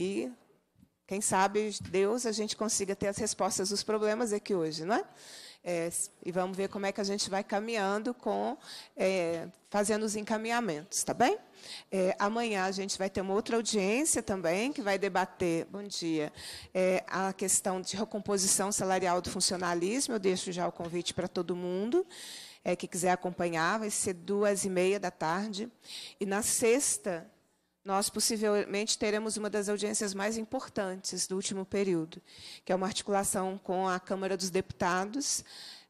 e quem sabe Deus a gente consiga ter as respostas dos problemas aqui hoje, não é? é e vamos ver como é que a gente vai caminhando com é, fazendo os encaminhamentos, tá bem? É, amanhã a gente vai ter uma outra audiência também que vai debater, bom dia, é, a questão de recomposição salarial do funcionalismo. Eu deixo já o convite para todo mundo é, que quiser acompanhar. Vai ser duas e meia da tarde e na sexta nós possivelmente teremos uma das audiências mais importantes do último período, que é uma articulação com a Câmara dos Deputados,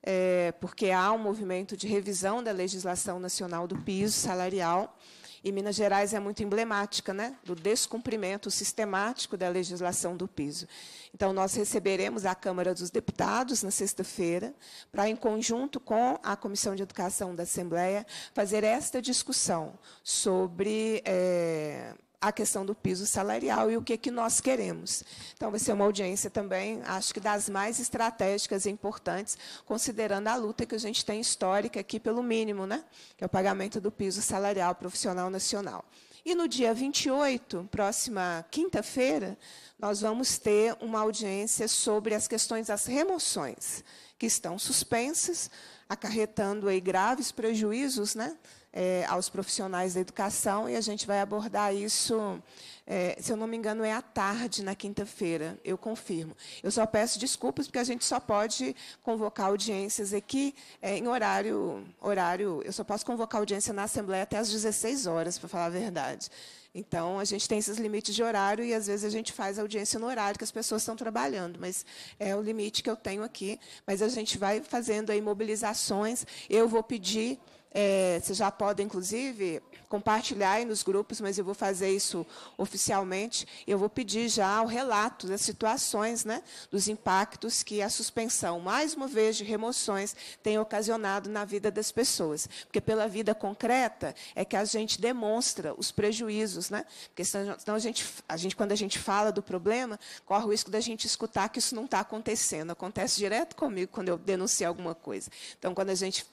é, porque há um movimento de revisão da legislação nacional do piso salarial e Minas Gerais é muito emblemática né, do descumprimento sistemático da legislação do piso. Então, nós receberemos a Câmara dos Deputados na sexta-feira, para, em conjunto com a Comissão de Educação da Assembleia, fazer esta discussão sobre. É, a questão do piso salarial e o que, que nós queremos. Então, vai ser uma audiência também, acho que das mais estratégicas e importantes, considerando a luta que a gente tem histórica aqui pelo mínimo, né? que é o pagamento do piso salarial profissional nacional. E no dia 28, próxima quinta-feira, nós vamos ter uma audiência sobre as questões das remoções, que estão suspensas, acarretando aí graves prejuízos, né? é, aos profissionais da educação e a gente vai abordar isso, é, se eu não me engano, é à tarde, na quinta-feira, eu confirmo. Eu só peço desculpas, porque a gente só pode convocar audiências aqui é, em horário, horário. Eu só posso convocar audiência na Assembleia até às 16 horas, para falar a verdade. Então, a gente tem esses limites de horário e, às vezes, a gente faz audiência no horário que as pessoas estão trabalhando, mas é o limite que eu tenho aqui. Mas a gente vai fazendo aí mobilizações. Eu vou pedir é, vocês já podem, inclusive, compartilhar aí nos grupos, mas eu vou fazer isso oficialmente. Eu vou pedir já o relato das situações, né, dos impactos que a suspensão, mais uma vez, de remoções tem ocasionado na vida das pessoas. Porque pela vida concreta é que a gente demonstra os prejuízos. Né? Porque senão a gente, a gente, quando a gente fala do problema, corre o risco da gente escutar que isso não está acontecendo. Acontece direto comigo quando eu denuncio alguma coisa. Então, quando a gente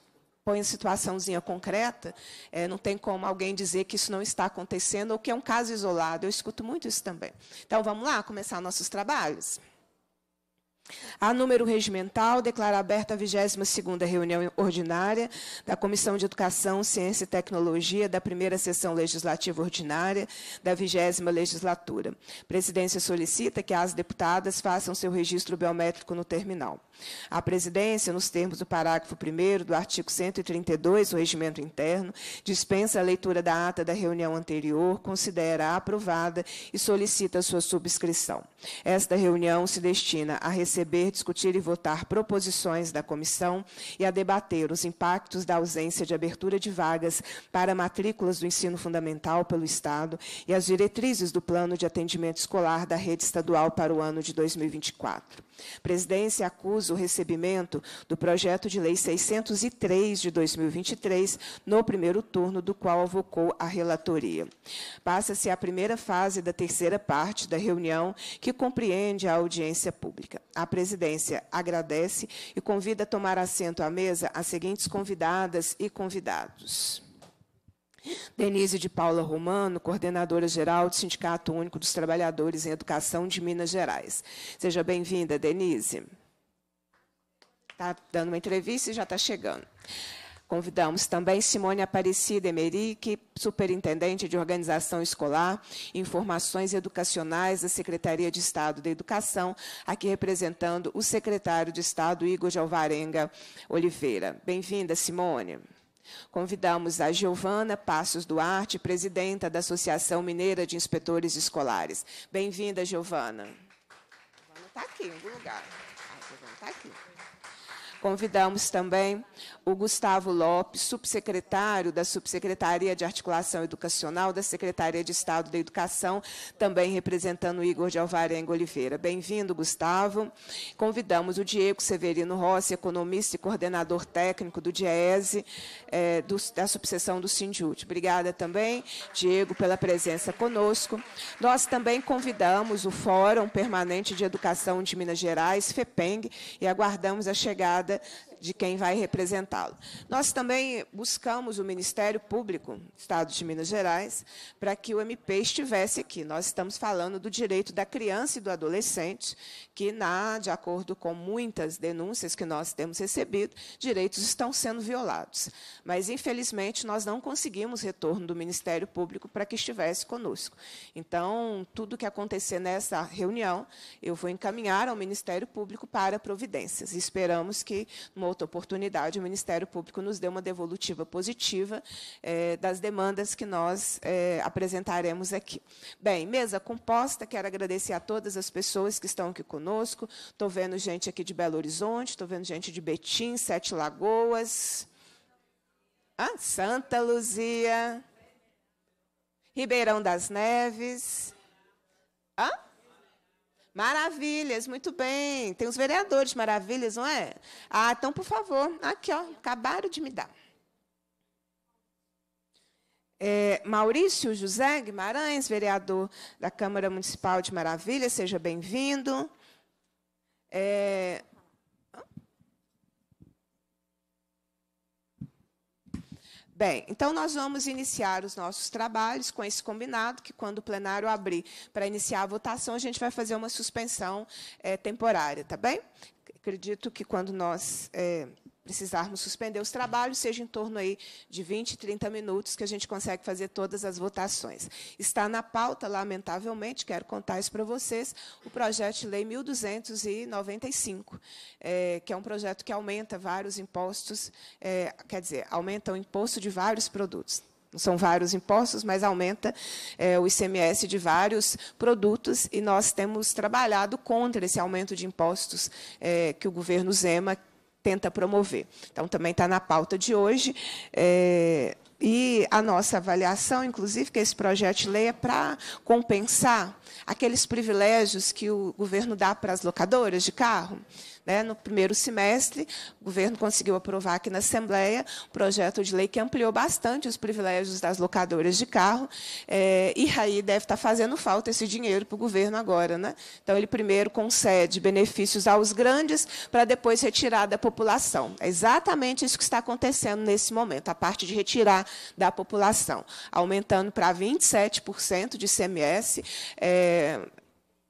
põe em situaçãozinha concreta, é, não tem como alguém dizer que isso não está acontecendo ou que é um caso isolado. Eu escuto muito isso também. Então, vamos lá começar nossos trabalhos. A número regimental, declara aberta a 22ª reunião ordinária da Comissão de Educação, Ciência e Tecnologia da primeira sessão legislativa ordinária da 20 legislatura. A presidência solicita que as deputadas façam seu registro biométrico no terminal. A presidência, nos termos do parágrafo 1 do artigo 132 do regimento interno, dispensa a leitura da ata da reunião anterior, considera aprovada e solicita sua subscrição. Esta reunião se destina a receber receber, discutir e votar proposições da comissão e a debater os impactos da ausência de abertura de vagas para matrículas do ensino fundamental pelo Estado e as diretrizes do plano de atendimento escolar da rede estadual para o ano de 2024. Presidência acusa o recebimento do projeto de lei 603 de 2023 no primeiro turno, do qual avocou a relatoria. Passa-se a primeira fase da terceira parte da reunião, que compreende a audiência pública. A a presidência agradece e convida a tomar assento à mesa as seguintes convidadas e convidados. Denise de Paula Romano, coordenadora geral do Sindicato Único dos Trabalhadores em Educação de Minas Gerais. Seja bem-vinda, Denise. Está dando uma entrevista e já está chegando. Convidamos também Simone Aparecida Emerick, superintendente de organização escolar, informações educacionais da Secretaria de Estado da Educação, aqui representando o secretário de Estado, Igor de Alvarenga Oliveira. Bem-vinda, Simone. Convidamos a Giovana Passos Duarte, presidenta da Associação Mineira de Inspetores Escolares. Bem-vinda, Giovana. Giovana está aqui, em algum lugar. A ah, Giovana está aqui. Convidamos também o Gustavo Lopes, subsecretário da Subsecretaria de Articulação Educacional da Secretaria de Estado da Educação, também representando o Igor de Alvarenga Oliveira. Bem-vindo, Gustavo. Convidamos o Diego Severino Rossi, economista e coordenador técnico do DIESE, é, do, da subseção do Sindjute. Obrigada também, Diego, pela presença conosco. Nós também convidamos o Fórum Permanente de Educação de Minas Gerais, FEPENG, e aguardamos a chegada it de quem vai representá-lo. Nós também buscamos o Ministério Público, Estado de Minas Gerais, para que o MP estivesse aqui. Nós estamos falando do direito da criança e do adolescente, que, na, de acordo com muitas denúncias que nós temos recebido, direitos estão sendo violados. Mas, infelizmente, nós não conseguimos retorno do Ministério Público para que estivesse conosco. Então, tudo que acontecer nessa reunião, eu vou encaminhar ao Ministério Público para providências. Esperamos que, no outra outra oportunidade, o Ministério Público nos deu uma devolutiva positiva é, das demandas que nós é, apresentaremos aqui. Bem, mesa composta, quero agradecer a todas as pessoas que estão aqui conosco. Estou vendo gente aqui de Belo Horizonte, estou vendo gente de Betim, Sete Lagoas, ah, Santa Luzia, Ribeirão das Neves. Ah? Maravilhas, muito bem. Tem os vereadores maravilhas, não é? Ah, então, por favor, aqui, ó, acabaram de me dar. É, Maurício José Guimarães, vereador da Câmara Municipal de Maravilha, seja bem-vindo. É, Bem, então nós vamos iniciar os nossos trabalhos com esse combinado, que quando o plenário abrir para iniciar a votação, a gente vai fazer uma suspensão é, temporária, tá bem? Acredito que quando nós é, precisarmos suspender os trabalhos, seja em torno aí de 20, 30 minutos que a gente consegue fazer todas as votações. Está na pauta, lamentavelmente, quero contar isso para vocês, o projeto de lei 1295, é, que é um projeto que aumenta vários impostos, é, quer dizer, aumenta o imposto de vários produtos não são vários impostos, mas aumenta é, o ICMS de vários produtos e nós temos trabalhado contra esse aumento de impostos é, que o governo Zema tenta promover. Então, também está na pauta de hoje. É, e a nossa avaliação, inclusive, que esse projeto de lei é para compensar aqueles privilégios que o governo dá para as locadoras de carro. Né? No primeiro semestre, o governo conseguiu aprovar aqui na Assembleia um projeto de lei que ampliou bastante os privilégios das locadoras de carro, é, e aí deve estar fazendo falta esse dinheiro para o governo agora. Né? Então, ele primeiro concede benefícios aos grandes para depois retirar da população. É exatamente isso que está acontecendo nesse momento, a parte de retirar da população, aumentando para 27% de CMS. É, eh,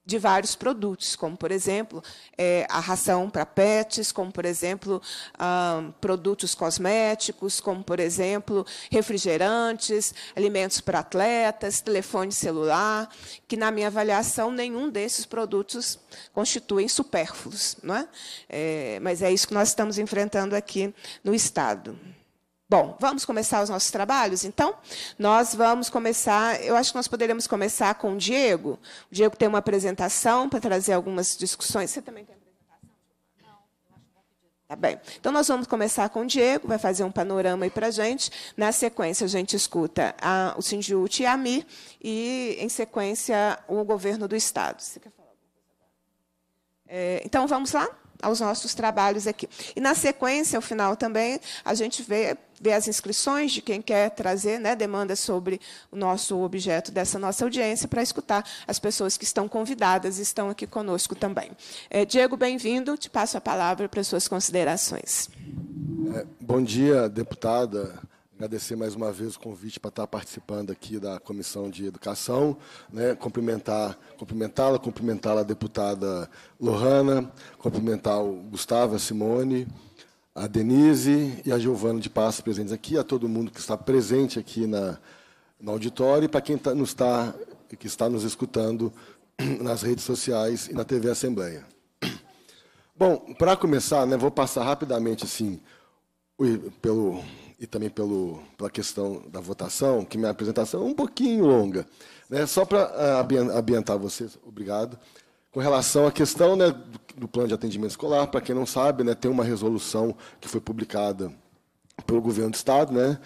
de vários produtos, como, por exemplo, é, a ração para pets, como, por exemplo, produtos cosméticos, como, por exemplo, refrigerantes, alimentos para atletas, telefone celular, que, na minha avaliação, nenhum desses produtos constituem supérfluos. Não é? é mas é isso que nós estamos enfrentando aqui no Estado. Bom, vamos começar os nossos trabalhos, então? Nós vamos começar, eu acho que nós poderíamos começar com o Diego. O Diego tem uma apresentação para trazer algumas discussões. Você também tem apresentação? Não. Tá bem. Então, nós vamos começar com o Diego, vai fazer um panorama aí para a gente. Na sequência, a gente escuta a, o Sindiúti e a AMI, e, em sequência, o governo do Estado. Você quer falar alguma coisa? É, então, vamos lá? aos nossos trabalhos aqui. E na sequência, ao final também, a gente vê, vê as inscrições de quem quer trazer né, demandas sobre o nosso objeto dessa nossa audiência para escutar as pessoas que estão convidadas e estão aqui conosco também. É, Diego, bem-vindo. Te passo a palavra para as suas considerações. É, bom dia, deputada. Agradecer mais uma vez o convite para estar participando aqui da Comissão de Educação, né? cumprimentar, cumprimentá-la, cumprimentá-la a deputada Lohana, cumprimentar o Gustavo, a Simone, a Denise e a Giovana de Passos presentes aqui, a todo mundo que está presente aqui na, no auditório e para quem tá, nos tá, que está nos escutando nas redes sociais e na TV Assembleia. Bom, para começar, né, vou passar rapidamente assim, pelo e também pelo, pela questão da votação, que minha apresentação é um pouquinho longa. Né? Só para ah, ambientar vocês, obrigado. Com relação à questão né, do plano de atendimento escolar, para quem não sabe, né, tem uma resolução que foi publicada pelo governo do Estado, né,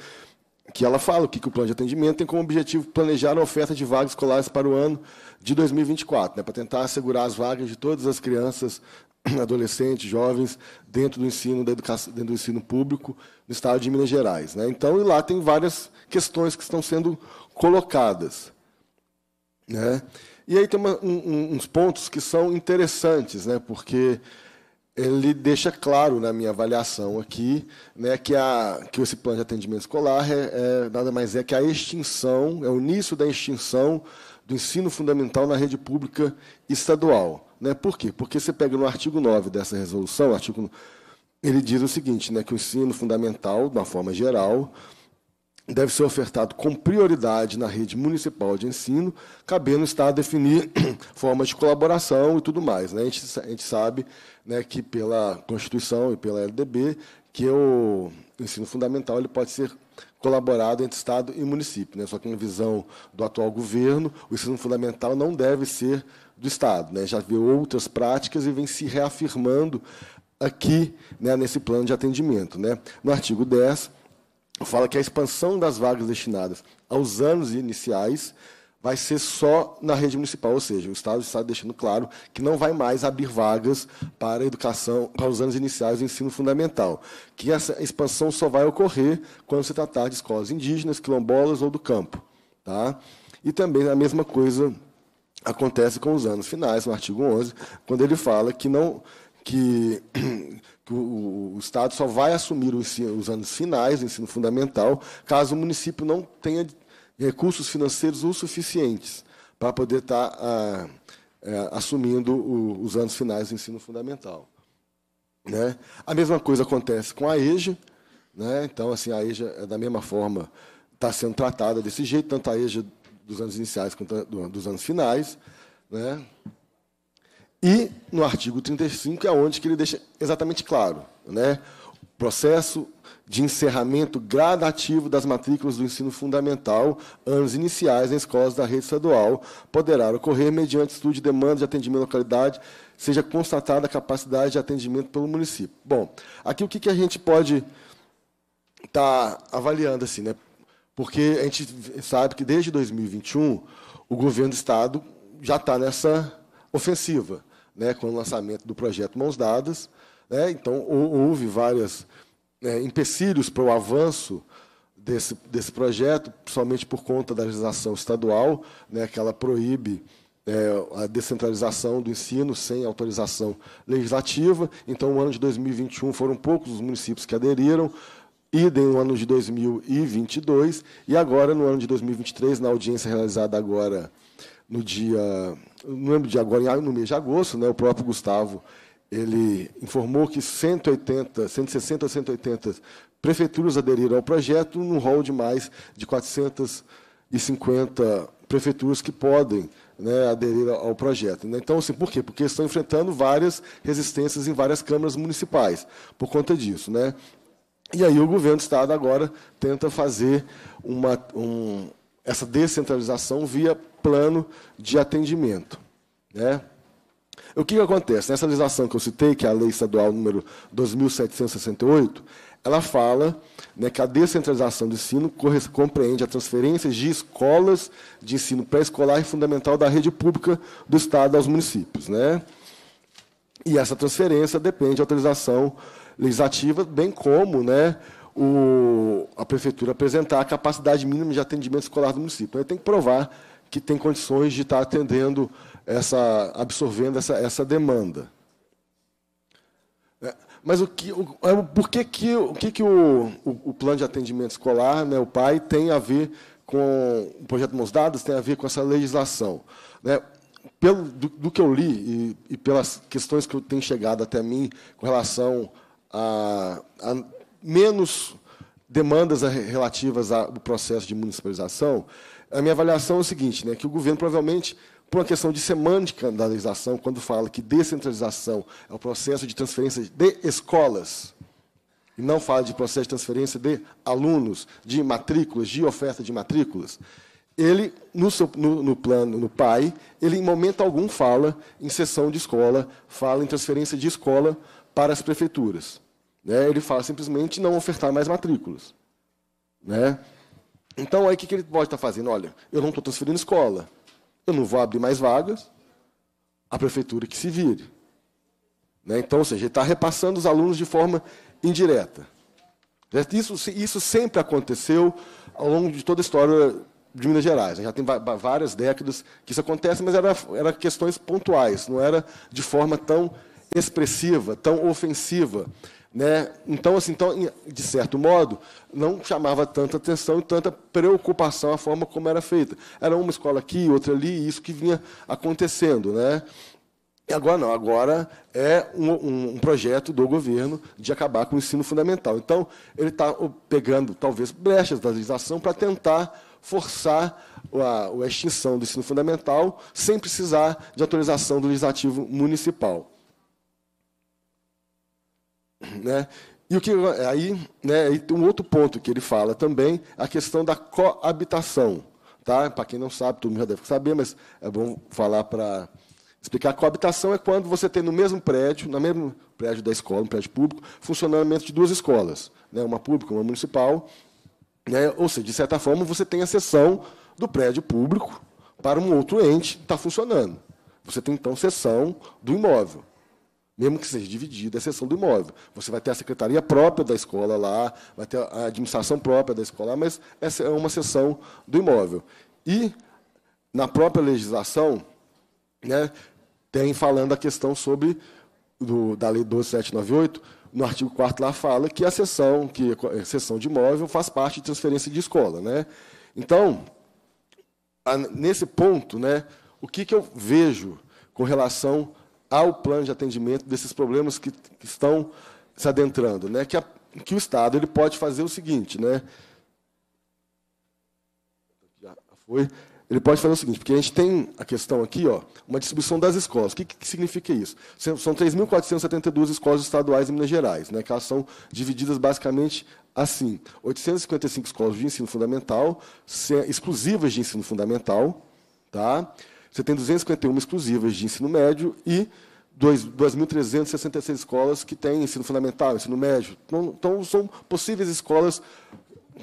que ela fala que, que o plano de atendimento tem como objetivo planejar a oferta de vagas escolares para o ano de 2024, né, para tentar assegurar as vagas de todas as crianças adolescentes, jovens, dentro do ensino da educação, dentro do ensino público no estado de Minas Gerais. Né? Então, e lá tem várias questões que estão sendo colocadas. Né? E aí tem uma, um, uns pontos que são interessantes, né? porque ele deixa claro na minha avaliação aqui né, que, a, que esse plano de atendimento escolar é, é nada mais é que a extinção, é o início da extinção do ensino fundamental na rede pública estadual. Né? Por quê? Porque você pega no artigo 9 dessa resolução, artigo, ele diz o seguinte, né, que o ensino fundamental, de uma forma geral, deve ser ofertado com prioridade na rede municipal de ensino, cabendo o Estado definir formas de colaboração e tudo mais. Né? A, gente, a gente sabe né, que pela Constituição e pela LDB, que o ensino fundamental ele pode ser colaborado entre Estado e município. Né? Só que, na visão do atual governo, o ensino fundamental não deve ser do Estado. Né? Já vê outras práticas e vem se reafirmando aqui, né, nesse plano de atendimento. Né? No artigo 10, fala que a expansão das vagas destinadas aos anos iniciais vai ser só na rede municipal, ou seja, o Estado está deixando claro que não vai mais abrir vagas para a educação, para os anos iniciais do ensino fundamental, que essa expansão só vai ocorrer quando se tratar de escolas indígenas, quilombolas ou do campo. Tá? E também a mesma coisa acontece com os anos finais, no artigo 11, quando ele fala que não que, que o, o, Estado só vai assumir os, os anos finais do ensino fundamental caso o município não tenha recursos financeiros o suficientes para poder estar tá, ah, é, assumindo o, os anos finais do ensino fundamental. Né? A mesma coisa acontece com a EJA. Né? Então, assim, a EJA, da mesma forma, está sendo tratada desse jeito, tanto a EJA dos anos iniciais dos anos finais, né? E no artigo 35 é onde que ele deixa exatamente claro, né? O processo de encerramento gradativo das matrículas do ensino fundamental, anos iniciais em escolas da rede estadual, poderá ocorrer mediante estudo de demanda de atendimento à localidade, seja constatada a capacidade de atendimento pelo município. Bom, aqui o que, que a gente pode estar tá avaliando assim, né? Porque a gente sabe que desde 2021 o governo do Estado já está nessa ofensiva, né, com o lançamento do projeto Mãos Dadas. Né, então, houve vários né, empecilhos para o avanço desse, desse projeto, principalmente por conta da legislação estadual, né, que ela proíbe é, a descentralização do ensino sem autorização legislativa. Então, no ano de 2021, foram poucos os municípios que aderiram idem no ano de 2022, e agora no ano de 2023, na audiência realizada agora no dia, no lembro de agora, no mês de agosto, né, o próprio Gustavo, ele informou que 180, 160 a 180 prefeituras aderiram ao projeto, num rol de mais de 450 prefeituras que podem né, aderir ao projeto. Né. Então, assim, por quê? Porque estão enfrentando várias resistências em várias câmaras municipais, por conta disso. Né? E aí o governo do Estado agora tenta fazer uma, um, essa descentralização via plano de atendimento. Né? O que, que acontece? Nessa legislação que eu citei, que é a Lei Estadual número 2768, ela fala né, que a descentralização do ensino compreende a transferência de escolas de ensino pré-escolar e fundamental da rede pública do Estado aos municípios. Né? E essa transferência depende da autorização legislativa, bem como né, o, a prefeitura apresentar a capacidade mínima de atendimento escolar do município. Ele tem que provar que tem condições de estar atendendo essa, absorvendo essa, essa demanda. É, mas o que, o, é, por que, que, o, que, que o, o, o plano de atendimento escolar, né, o PAI, tem a ver com o projeto Mãos Dadas, tem a ver com essa legislação? Né? Pelo, do, do que eu li e, e pelas questões que eu tenho chegado até mim com relação a, a menos demandas relativas ao processo de municipalização, a minha avaliação é o seguinte, né, que o governo provavelmente, por uma questão de semântica da legislação, quando fala que descentralização é o processo de transferência de escolas, e não fala de processo de transferência de alunos, de matrículas, de oferta de matrículas, ele, no, seu, no, no, plano, no PAI, ele em momento algum fala em sessão de escola, fala em transferência de escola para as prefeituras. Né? Ele fala simplesmente não ofertar mais matrículas. Né? Então, aí o que, que ele pode estar tá fazendo? Olha, eu não estou transferindo escola, eu não vou abrir mais vagas, a prefeitura que se vire. Né? Então, ou seja, ele está repassando os alunos de forma indireta. Né, isso, isso sempre aconteceu ao longo de toda a história de Minas Gerais. Né? Já tem várias décadas que isso acontece, mas eram era questões pontuais, não era de forma tão expressiva, tão ofensiva. Né? Então, assim, então, de certo modo, não chamava tanta atenção e tanta preocupação a forma como era feita. Era uma escola aqui, outra ali, e isso que vinha acontecendo. Né? E agora não, agora é um, um, um, projeto do governo de acabar com o ensino fundamental. Então, ele está pegando, talvez, brechas da legislação para tentar forçar a, a extinção do ensino fundamental sem precisar de autorização do legislativo municipal. Né? E o que aí, né, tem um outro ponto que ele fala também, a questão da coabitação. Tá? Para quem não sabe, todo mundo já deve saber, mas é bom falar para explicar. A coabitação é quando você tem no mesmo prédio, no mesmo prédio da escola, no prédio público, funcionamento de duas escolas, né? uma pública, uma municipal. Né? Ou seja, de certa forma, você tem a sessão do prédio público para um outro ente que está funcionando. Você tem, então, sessão do imóvel mesmo que seja dividida a é seção do imóvel. Você vai ter a secretaria própria da escola lá, vai ter a administração própria da escola lá, mas essa é uma seção do imóvel. E, na própria legislação, né, tem falando a questão sobre, do, da Lei 12798, no artigo 4 lá fala que a seção, que a é, seção de imóvel faz parte de transferência de escola. Né? Então, a, nesse ponto, né, o que, que eu vejo com relação ao plano de atendimento desses problemas que, que estão se adentrando, né? Que, a, que o Estado ele pode fazer o seguinte, né? Já foi. Ele pode fazer o seguinte, porque a gente tem a questão aqui, ó, uma distribuição das escolas. O que, que significa isso? São 3.472 escolas estaduais em Minas Gerais, né, que elas são divididas basicamente assim: 855 escolas de ensino fundamental, exclusivas de ensino fundamental, tá? Você tem 251 exclusivas de ensino médio e 2.366 escolas que têm ensino fundamental, ensino médio. Então, então, são possíveis escolas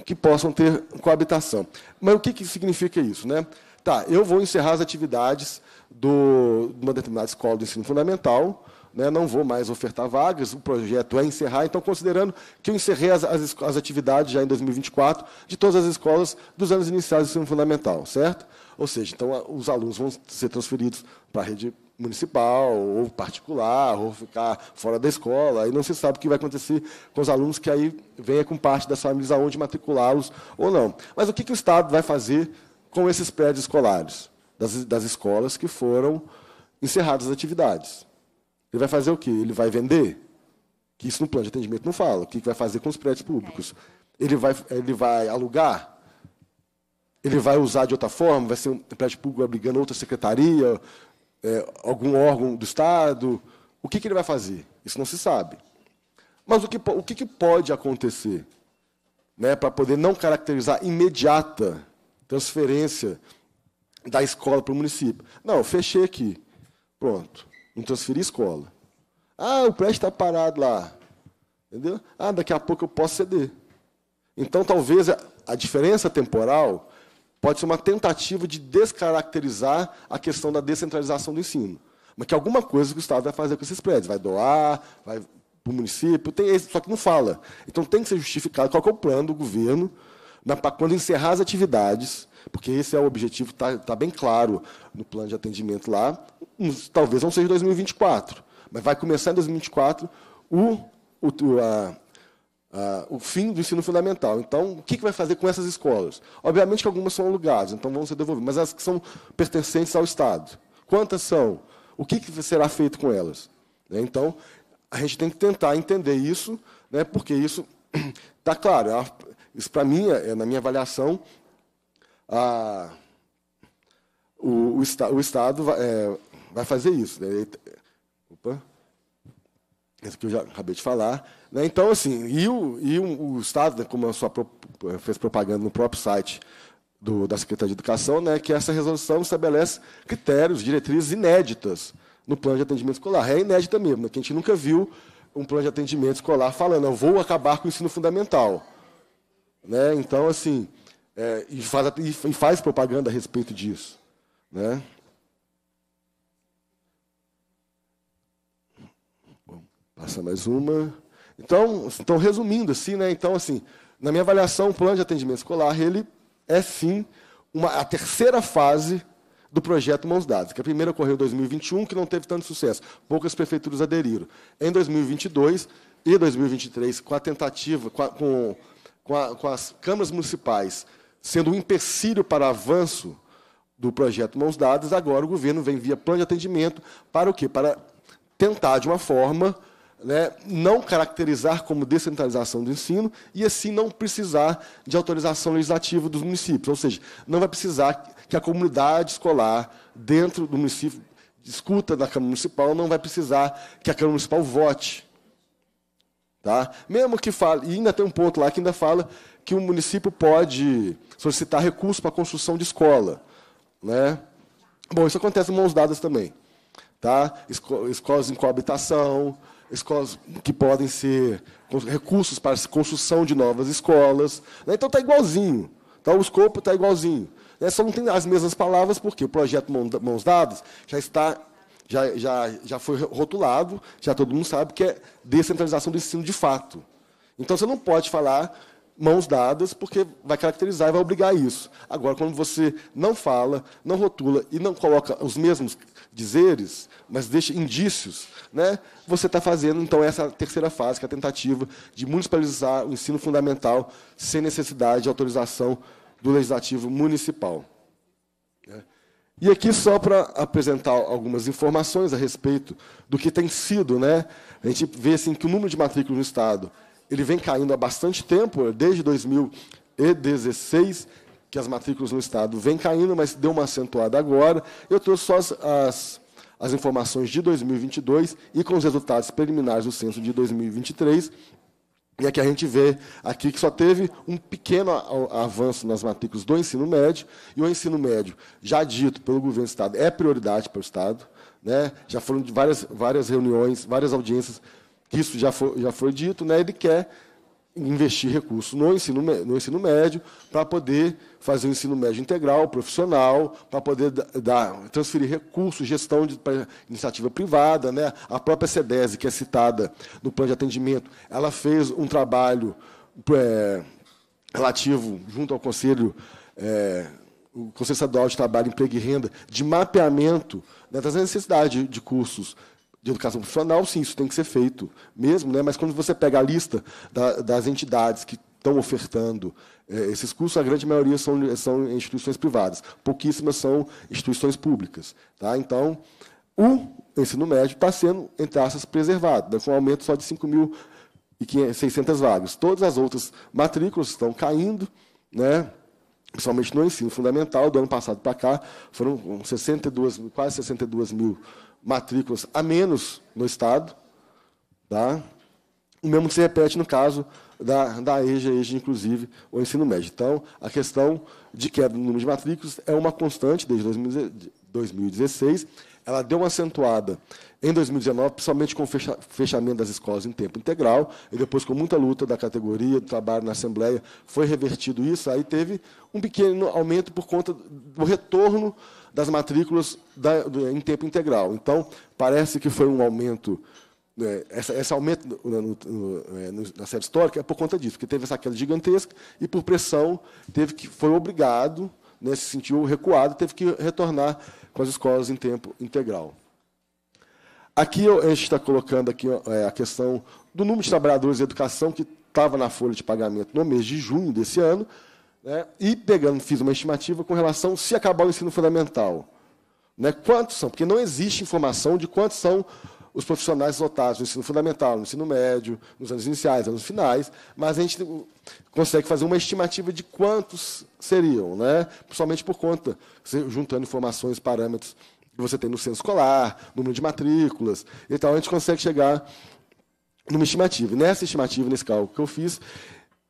que possam ter coabitação. Mas o que, que significa isso? Né? Tá, eu vou encerrar as atividades do, de uma determinada escola do ensino fundamental, né, não vou mais ofertar vagas, o projeto é encerrar. Então, considerando que eu encerrei as, as, as atividades já em 2024 de todas as escolas dos anos iniciais do ensino fundamental, certo? Ou seja, então os alunos vão ser transferidos para a rede municipal ou particular, ou ficar fora da escola, e não se sabe o que vai acontecer com os alunos que aí venha com parte das famílias aonde matriculá-los ou não. Mas o que, que o Estado vai fazer com esses prédios escolares, das, das escolas que foram encerradas as atividades? Ele vai fazer o quê? Ele vai vender? Que isso no plano de atendimento não fala. O que, que vai fazer com os prédios públicos? É. Ele vai, ele vai alugar? ele vai usar de outra forma, vai ser um empréstimo público abrigando outra secretaria, é, algum órgão do Estado. O que, que, ele vai fazer? Isso não se sabe. Mas o que, o que, que pode acontecer né, para poder não caracterizar imediata transferência da escola para o município? Não, fechei aqui. Pronto. Não transferi escola. Ah, o prédio está parado lá. Entendeu? Ah, daqui a pouco eu posso ceder. Então, talvez a, a diferença temporal pode ser uma tentativa de descaracterizar a questão da descentralização do ensino. Mas que alguma coisa que o Estado vai fazer com esses prédios, vai doar, vai para o município, tem, só que não fala. Então tem que ser justificado qual é o plano do governo para quando encerrar as atividades, porque esse é o objetivo, está tá bem claro no plano de atendimento lá, talvez não seja 2024, mas vai começar em 2024 o, o, a, ah, o fim do ensino fundamental. Então, o que, que vai fazer com essas escolas? Obviamente que algumas são alugadas, então vão ser devolvidas, mas as que são pertencentes ao Estado. Quantas são? O que, que será feito com elas? Né? Então, a gente tem que tentar entender isso, né, porque isso está claro. É isso, para mim, é, na minha avaliação, a, o, o, o, Estado vai, é, vai fazer isso. Né? Opa que eu já acabei de falar. Né? Então, assim, e o, e o Estado, né, como a sua, fez propaganda no próprio site do, da Secretaria de Educação, né, que essa resolução estabelece critérios, diretrizes inéditas no plano de atendimento escolar. É inédita mesmo, né, que a gente nunca viu um plano de atendimento escolar falando, eu vou acabar com o ensino fundamental. Né? Então, assim, é, e, faz, e faz propaganda a respeito disso. Né? Passa mais uma. Então, então resumindo assim, né? Então assim, na minha avaliação, o plano de atendimento escolar ele é sim uma, a terceira fase do projeto Mãos Dadas, que a primeira ocorreu em 2021, que não teve tanto sucesso. Poucas prefeituras aderiram. Em 2022 e 2023, com a tentativa, com, a, com, com, a, com as câmaras municipais sendo um empecilho para avanço do projeto Mãos Dadas, agora o governo vem via plano de atendimento para o quê? Para tentar, de uma forma, né, não caracterizar como descentralização do ensino e, assim, não precisar de autorização legislativa dos municípios. Ou seja, não vai precisar que a comunidade escolar, dentro do município, discuta na Câmara Municipal, não vai precisar que a Câmara Municipal vote. Tá? Mesmo que fale, e ainda tem um ponto lá que ainda fala que o município pode solicitar recursos para a construção de escola. Né? Bom, isso acontece em mãos dadas também. Tá? Escolas em coabitação, escolas que podem ser recursos para a construção de novas escolas. Né? Então está igualzinho. Tá? O escopo está igualzinho. Né? Só não tem as mesmas palavras, porque o projeto Mãos Dadas já está. Já, já, já foi rotulado, já todo mundo sabe que é descentralização do ensino de fato. Então você não pode falar mãos dadas, porque vai caracterizar e vai obrigar isso. Agora, quando você não fala, não rotula e não coloca os mesmos dizeres, mas deixa indícios, né? você está fazendo, então, essa terceira fase, que é a tentativa de municipalizar o ensino fundamental sem necessidade de autorização do Legislativo Municipal. Né? E aqui, só para apresentar algumas informações a respeito do que tem sido, né? a gente vê assim, que o número de matrículas no Estado ele vem caindo há bastante tempo, desde 2016, que as matrículas no Estado vêm caindo, mas deu uma acentuada agora. Eu trouxe só as, as, as informações de 2022 e com os resultados preliminares do censo de 2023. E aqui a gente vê aqui que só teve um pequeno avanço nas matrículas do ensino médio, e o ensino médio, já dito pelo governo do Estado, é prioridade para o Estado. Né? Já foram várias, várias reuniões, várias audiências, que isso já foi, já foi dito, né? ele quer investir recursos no ensino, no ensino médio para poder fazer o ensino médio integral, profissional, para poder dar, transferir recursos, gestão para iniciativa privada. Né? A própria SEDESI, que é citada no plano de atendimento, ela fez um trabalho é, relativo junto ao Conselho. É, o Conselho Estadual de Trabalho, Emprego e Renda, de mapeamento né, das necessidades de cursos de educação profissional, sim, isso tem que ser feito mesmo, né? mas quando você pega a lista da, das entidades que estão ofertando é, esses cursos, a grande maioria são, são instituições privadas, pouquíssimas são instituições públicas. Tá? Então, o ensino médio está sendo, entre aspas, preservado, né? com um aumento só de 5.600 vagas. Todas as outras matrículas estão caindo, né? principalmente no ensino fundamental, do ano passado para cá, foram 62, quase 62 mil matrículas a menos no Estado. Tá? O mesmo que se repete no caso da, da EJA, EJA, inclusive, o ensino médio. Então, a questão de queda do número de matrículas é uma constante desde 2016 ela deu uma acentuada em 2019, principalmente com o fechamento das escolas em tempo integral, e depois com muita luta da categoria, do trabalho na Assembleia, foi revertido isso, aí teve um pequeno aumento por conta do retorno das matrículas da, do, em tempo integral. Então, parece que foi um aumento né, essa, esse aumento no, no, é, no, na série histórica é por conta disso, porque teve essa queda gigantesca e, por pressão, teve que foi obrigado nesse né, sentido recuado, teve que retornar com as escolas em tempo integral. Aqui eu, a gente está colocando aqui é, a questão do número de trabalhadores de educação que estava na folha de pagamento no mês de junho desse ano, né, e pegando, fiz uma estimativa com relação se acabar o ensino fundamental. Né, quantos são? Porque não existe informação de quantos são os profissionais lotados no ensino fundamental, no ensino médio, nos anos iniciais, anos finais, mas a gente consegue fazer uma estimativa de quantos seriam, né? principalmente por conta, juntando informações, parâmetros que você tem no censo escolar, número de matrículas. Então, a gente consegue chegar numa estimativa. Nessa estimativa, nesse cálculo que eu fiz,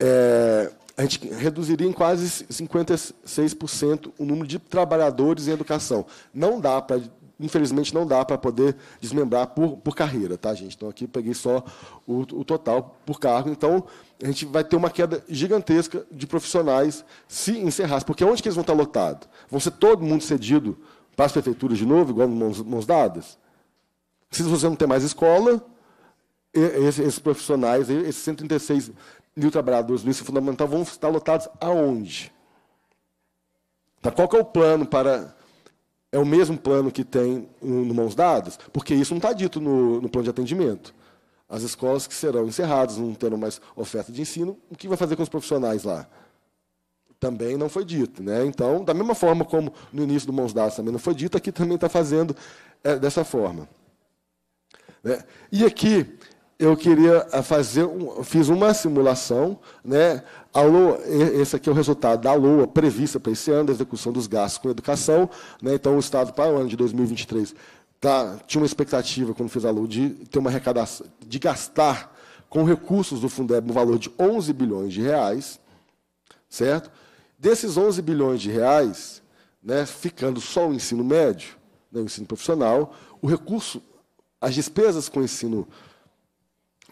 é, a gente reduziria em quase 56% o número de trabalhadores em educação. Não dá para infelizmente não dá para poder desmembrar por, por carreira, tá, gente? Então aqui peguei só o, o, total por cargo. Então a gente vai ter uma queda gigantesca de profissionais se encerrar, porque onde que eles vão estar lotados? Vão ser todo mundo cedido para as prefeituras de novo, igual mãos, mãos dadas? Se você não tem mais escola, esses, esses profissionais, esses 136 mil trabalhadores do ensino fundamental vão estar lotados aonde? Tá, qual é o plano para é o mesmo plano que tem no Mãos Dadas? Porque isso não está dito no, no plano de atendimento. As escolas que serão encerradas, não terão mais oferta de ensino, o que vai fazer com os profissionais lá? também não foi dito. Né? Então, da mesma forma como no início do Mãos Dadas também não foi dito, aqui também está fazendo é, dessa forma. Né? E aqui eu queria ah, fazer, um, fiz uma simulação né, LOA, esse aqui é o resultado da LOA prevista para esse ano, da execução dos gastos com educação. Né? Então, o Estado, para o ano de 2023, tá, tinha uma expectativa, quando fez a LOA, de ter uma arrecadação, de gastar com recursos do Fundeb no valor de 11 bilhões de reais, certo? Desses 11 bilhões de reais, né, ficando só o ensino médio, né, o ensino profissional, o recurso, as despesas com o ensino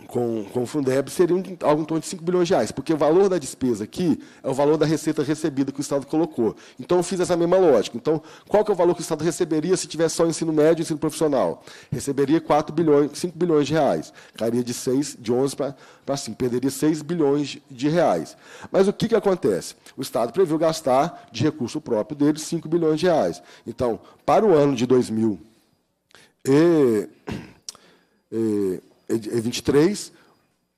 com, com o Fundeb seria algo em torno de 5 bilhões de reais, porque o valor da despesa aqui é o valor da receita recebida que o Estado colocou. Então, eu fiz essa mesma lógica. Então, qual que é o valor que o Estado receberia se tivesse só o ensino médio e ensino profissional? Receberia 4 bilhões, 5 bilhões de reais. Cairia de 6, de 11 para 5, perderia 6 bilhões de reais. Mas o que, que acontece? O Estado previu gastar, de recurso próprio dele, 5 bilhões de reais. Então, para o ano de 2000 e, e 23, é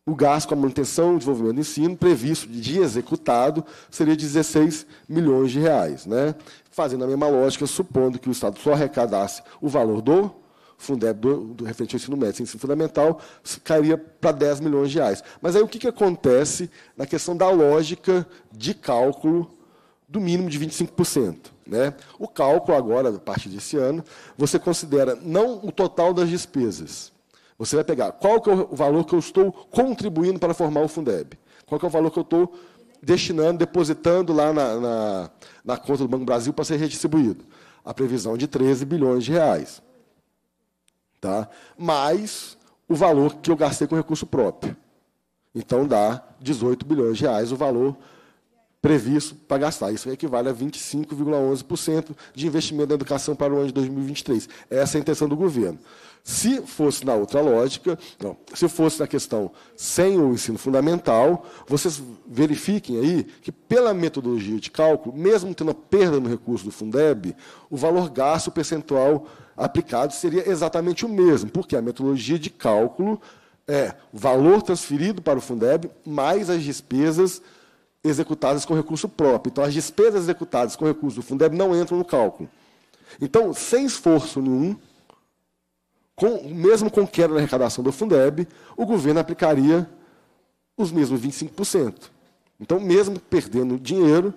é o gasto com a manutenção e desenvolvimento do ensino previsto de executado seria de 16 milhões de reais. Né? Fazendo a mesma lógica, supondo que o Estado só arrecadasse o valor do Fundeb, é, do, do referente ao ensino médio, ensino fundamental, cairia para 10 milhões de reais. Mas aí o que, que acontece na questão da lógica de cálculo do mínimo de 25%? Né? O cálculo agora, a partir desse ano, você considera não o total das despesas, você vai pegar qual que é o valor que eu estou contribuindo para formar o Fundeb. Qual que é o valor que eu estou destinando, depositando lá na, na, na conta do Banco Brasil para ser redistribuído. A previsão de 13 bilhões de reais. Tá? Mais o valor que eu gastei com recurso próprio. Então dá 18 bilhões de reais o valor previsto para gastar. Isso equivale a 25,11% de investimento na educação para o ano de 2023. Essa é a intenção do governo. Se fosse na outra lógica, não, se fosse na questão sem o ensino fundamental, vocês verifiquem aí que, pela metodologia de cálculo, mesmo tendo a perda no recurso do Fundeb, o valor gasto percentual aplicado seria exatamente o mesmo, porque a metodologia de cálculo é valor transferido para o Fundeb mais as despesas executadas com recurso próprio. Então, as despesas executadas com recurso do Fundeb não entram no cálculo. Então, sem esforço nenhum, com, mesmo com queda na arrecadação do Fundeb, o governo aplicaria os mesmos 25%. Então, mesmo perdendo dinheiro,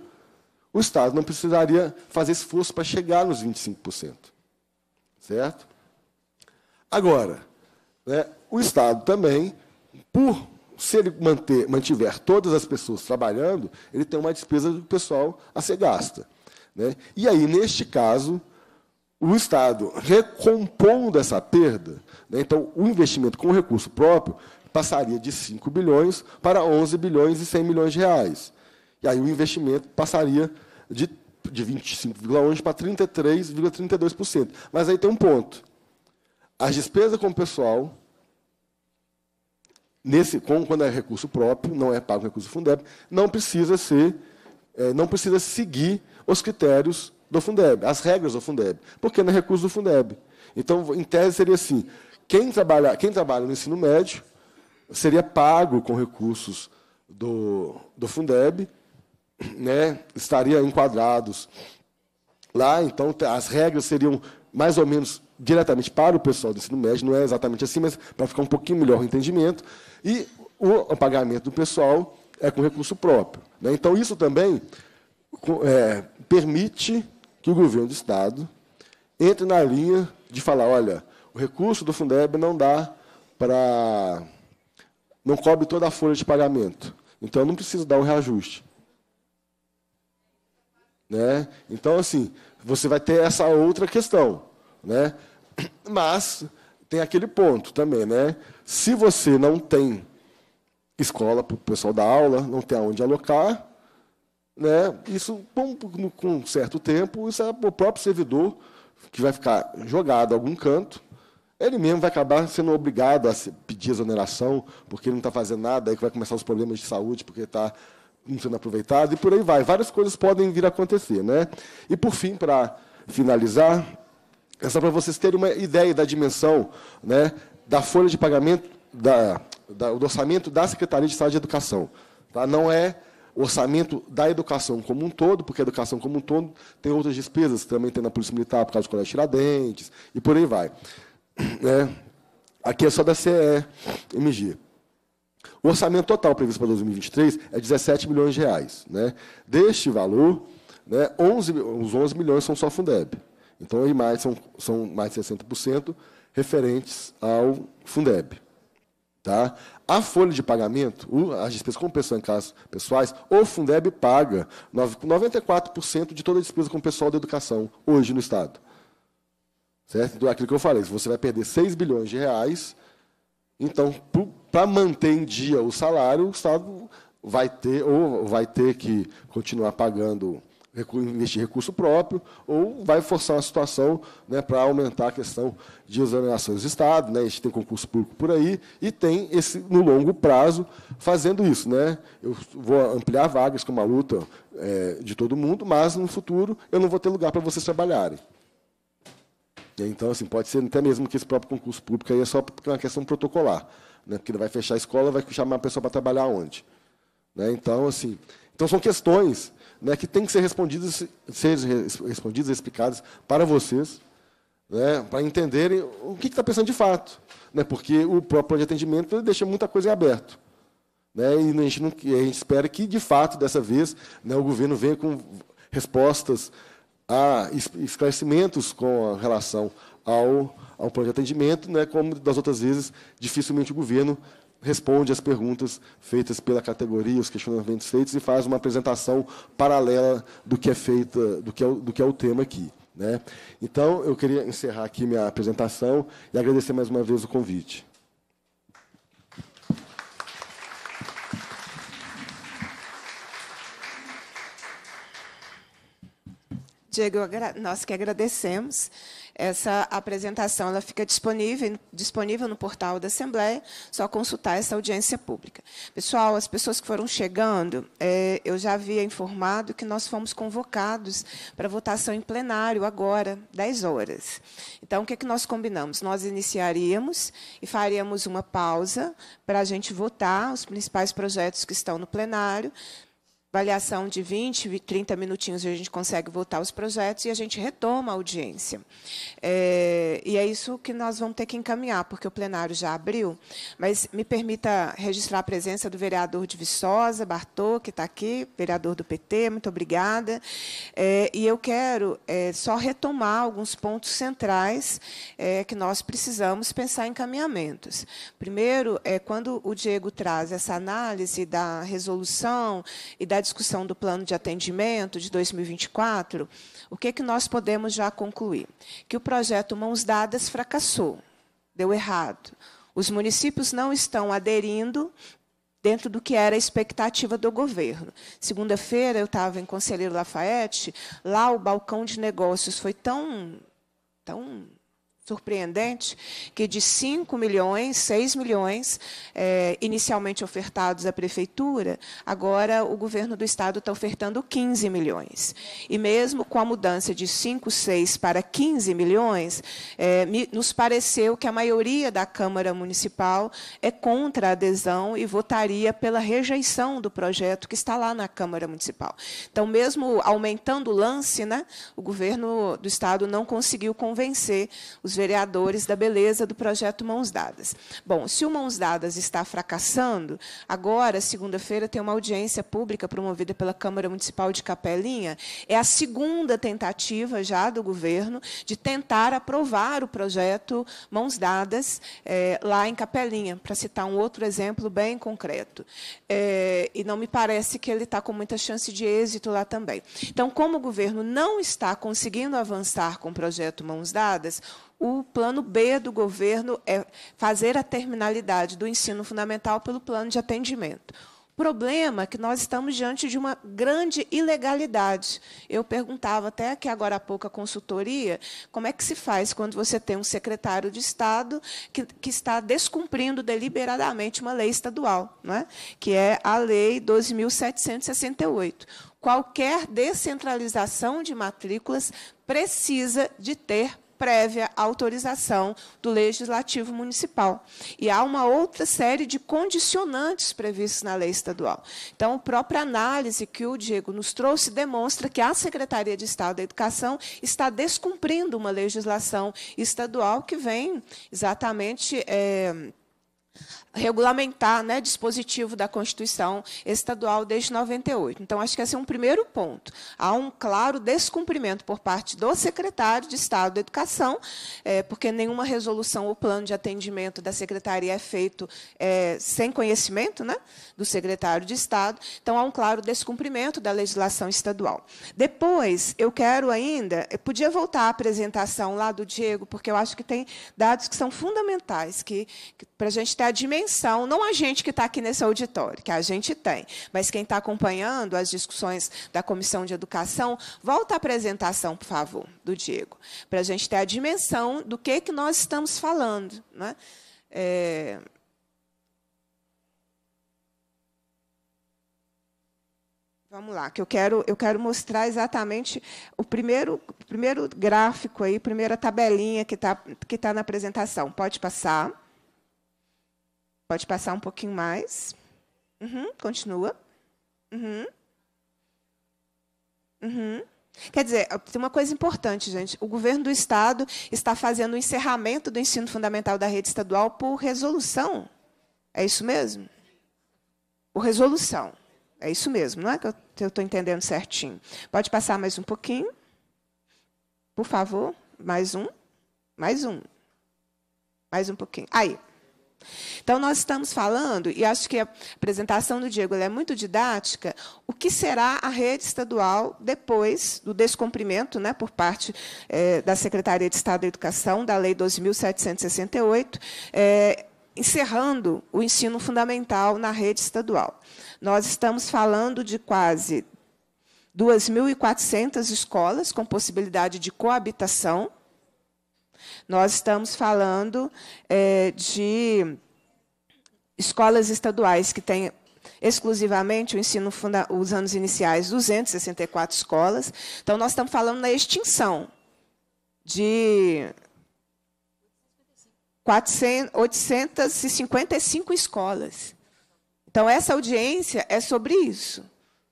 o Estado não precisaria fazer esforço para chegar nos 25%. Certo? Agora, né, o Estado também, por se ele manter, mantiver todas as pessoas trabalhando, ele tem uma despesa do pessoal a ser gasta. Né? E aí, neste caso, o Estado recompondo essa perda, né? então o investimento com recurso próprio passaria de 5 bilhões para 11 bilhões e 100 milhões de reais. E aí o investimento passaria de, de 25,11% para 33,32%. Mas aí tem um ponto. As despesas com o pessoal Nesse, quando é recurso próprio, não é pago recurso Fundeb, não precisa ser, é, não precisa seguir os critérios do Fundeb, as regras do Fundeb, porque não é recurso do Fundeb. Então, em tese, seria assim: quem trabalha, quem trabalha no ensino médio seria pago com recursos do, do Fundeb, né, estaria enquadrados lá, então as regras seriam mais ou menos diretamente para o pessoal do ensino médio, não é exatamente assim, mas para ficar um pouquinho melhor o entendimento. E o pagamento do pessoal é com recurso próprio. Né? Então, isso também é, permite que o governo do Estado entre na linha de falar, olha, o recurso do Fundeb não dá para... não cobre toda a folha de pagamento. Então, não precisa dar o reajuste. Né? Então, assim, você vai ter essa outra questão. Né? Mas tem aquele ponto também, né? Se você não tem escola para o pessoal dar aula, não tem aonde alocar, né? Isso com, um certo tempo, isso é o próprio servidor que vai ficar jogado a algum canto. Ele mesmo vai acabar sendo obrigado a pedir exoneração, porque ele não está fazendo nada, aí que vai começar os problemas de saúde, porque está não sendo aproveitado, e por aí vai. Várias coisas podem vir a acontecer. Né? E, por fim, para finalizar, é só para vocês terem uma ideia da dimensão né, da folha de pagamento da, da, do orçamento da Secretaria de Estado de Educação. Tá? Não é orçamento da educação como um todo, porque a educação como um todo tem outras despesas, também tem na Polícia Militar, por causa do Colégio Tiradentes, e por aí vai. É, aqui é só da CEMG. MG. O orçamento total previsto para 2023 é 17 milhões de reais. Né? Deste valor, né, 11, os 11 milhões são só Fundeb. Então, aí mais, são, são mais de 60%, referentes ao Fundeb. Tá? A folha de pagamento, as despesas com pessoal em casos pessoais, o Fundeb paga 94% de toda a despesa com o pessoal da educação hoje no Estado. Certo? Então, é aquilo que eu falei, você vai perder 6 bilhões de reais, então, para manter em dia o salário, o Estado vai ter, ou vai ter que continuar pagando investir recurso próprio ou vai forçar a situação né, para aumentar a questão de exonerações de Estado. Né, a gente tem concurso público por aí e tem esse, no longo prazo, fazendo isso. Né, eu vou ampliar vagas, que é uma luta é, de todo mundo, mas no futuro eu não vou ter lugar para vocês trabalharem. Então, assim, pode ser até mesmo que esse próprio concurso público aí é só é uma questão protocolar. Né, porque vai fechar a escola, vai chamar a pessoa para trabalhar onde? Né, então, assim, então são questões né, que têm que ser respondidas, ser respondidas, explicadas para vocês, né, para entenderem o que está pensando de fato. Né, porque o próprio plano de atendimento deixa muita coisa em aberto. Né, e a gente, não, a gente espera que, de fato, dessa vez, né, o governo venha com respostas a esclarecimentos com relação ao, ao plano de atendimento, né, como das outras vezes, dificilmente o governo responde às perguntas feitas pela categoria, os questionamentos feitos, e faz uma apresentação paralela do que é feita, do que é, do que é o tema aqui. Né? Então, eu queria encerrar aqui minha apresentação e agradecer mais uma vez o convite. Diego, nós que agradecemos. Essa apresentação ela fica disponível, disponível no portal da Assembleia, só consultar essa audiência pública. Pessoal, as pessoas que foram chegando, é, eu já havia informado que nós fomos convocados para votação em plenário agora, 10 horas. Então, o que, é que nós combinamos? Nós iniciaríamos e faríamos uma pausa para a gente votar os principais projetos que estão no plenário avaliação de 20, 30 minutinhos, a gente consegue votar os projetos e a gente retoma a audiência. É, e é isso que nós vamos ter que encaminhar, porque o plenário já abriu. Mas me permita registrar a presença do vereador de Viçosa, Bartô, que está aqui, vereador do PT, muito obrigada. É, e eu quero é, só retomar alguns pontos centrais é, que nós precisamos pensar em encaminhamentos. Primeiro, é, quando o Diego traz essa análise da resolução e da da discussão do plano de atendimento de 2024, o que, é que nós podemos já concluir? Que o projeto Mãos Dadas fracassou, deu errado. Os municípios não estão aderindo dentro do que era a expectativa do governo. Segunda-feira, eu estava em Conselheiro Lafayette, lá o balcão de negócios foi tão, tão surpreendente que de 5 milhões, 6 milhões é, inicialmente ofertados à prefeitura, agora o governo do estado está ofertando 15 milhões. E mesmo com a mudança de 5, 6 para 15 milhões, é, nos pareceu que a maioria da Câmara Municipal é contra a adesão e votaria pela rejeição do projeto que está lá na Câmara Municipal. Então, mesmo aumentando o lance, né, o governo do estado não conseguiu convencer os os vereadores da beleza do projeto Mãos Dadas. Bom, se o Mãos Dadas está fracassando, agora, segunda-feira, tem uma audiência pública promovida pela Câmara Municipal de Capelinha. É a segunda tentativa já do governo de tentar aprovar o projeto Mãos Dadas é, lá em Capelinha, para citar um outro exemplo bem concreto. É, e não me parece que ele está com muita chance de êxito lá também. Então, como o governo não está conseguindo avançar com o projeto Mãos Dadas, o plano B do governo é fazer a terminalidade do ensino fundamental pelo plano de atendimento. O problema é que nós estamos diante de uma grande ilegalidade. Eu perguntava até aqui agora há pouco a consultoria como é que se faz quando você tem um secretário de Estado que, que está descumprindo deliberadamente uma lei estadual, não é? que é a Lei 12.768 qualquer descentralização de matrículas precisa de ter prévia autorização do Legislativo Municipal. E há uma outra série de condicionantes previstos na lei estadual. Então, a própria análise que o Diego nos trouxe demonstra que a Secretaria de Estado da Educação está descumprindo uma legislação estadual que vem exatamente. É, regulamentar, né, dispositivo da Constituição Estadual desde 98. Então, acho que esse é um primeiro ponto. Há um claro descumprimento por parte do secretário de Estado da Educação, é, porque nenhuma resolução ou plano de atendimento da secretaria é feito é, sem conhecimento né, do secretário de Estado. Então, há um claro descumprimento da legislação estadual. Depois, eu quero ainda... Eu podia voltar à apresentação lá do Diego, porque eu acho que tem dados que são fundamentais, que, que para a gente a dimensão, não a gente que está aqui nesse auditório, que a gente tem, mas quem está acompanhando as discussões da Comissão de Educação, volta à apresentação, por favor, do Diego, para a gente ter a dimensão do que, que nós estamos falando. Né? É... Vamos lá, que eu quero, eu quero mostrar exatamente o primeiro, primeiro gráfico aí, primeira tabelinha que está que tá na apresentação. Pode passar. Pode passar um pouquinho mais. Uhum, continua. Uhum. Uhum. Quer dizer, tem uma coisa importante, gente. O governo do Estado está fazendo o encerramento do ensino fundamental da rede estadual por resolução. É isso mesmo? Por resolução. É isso mesmo, não é que eu estou entendendo certinho. Pode passar mais um pouquinho. Por favor, mais um. Mais um. Mais um pouquinho. Aí. Então, nós estamos falando, e acho que a apresentação do Diego é muito didática, o que será a rede estadual depois do descumprimento, né, por parte eh, da Secretaria de Estado da Educação, da Lei 12.768, eh, encerrando o ensino fundamental na rede estadual. Nós estamos falando de quase 2.400 escolas com possibilidade de coabitação, nós estamos falando é, de escolas estaduais que têm exclusivamente o ensino funda os anos iniciais 264 escolas. Então nós estamos falando na extinção de 400, 855 escolas. Então essa audiência é sobre isso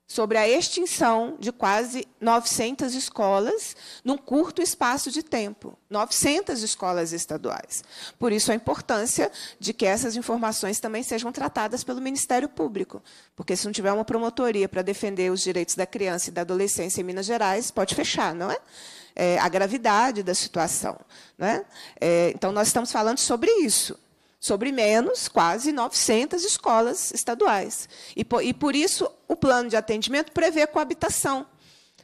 sobre a extinção de quase 900 escolas num curto espaço de tempo 900 escolas estaduais. Por isso, a importância de que essas informações também sejam tratadas pelo Ministério Público, porque se não tiver uma promotoria para defender os direitos da criança e da adolescência em Minas Gerais, pode fechar, não é? é a gravidade da situação. Né? É, então, nós estamos falando sobre isso sobre menos quase 900 escolas estaduais. E por, e por isso o plano de atendimento prevê coabitação,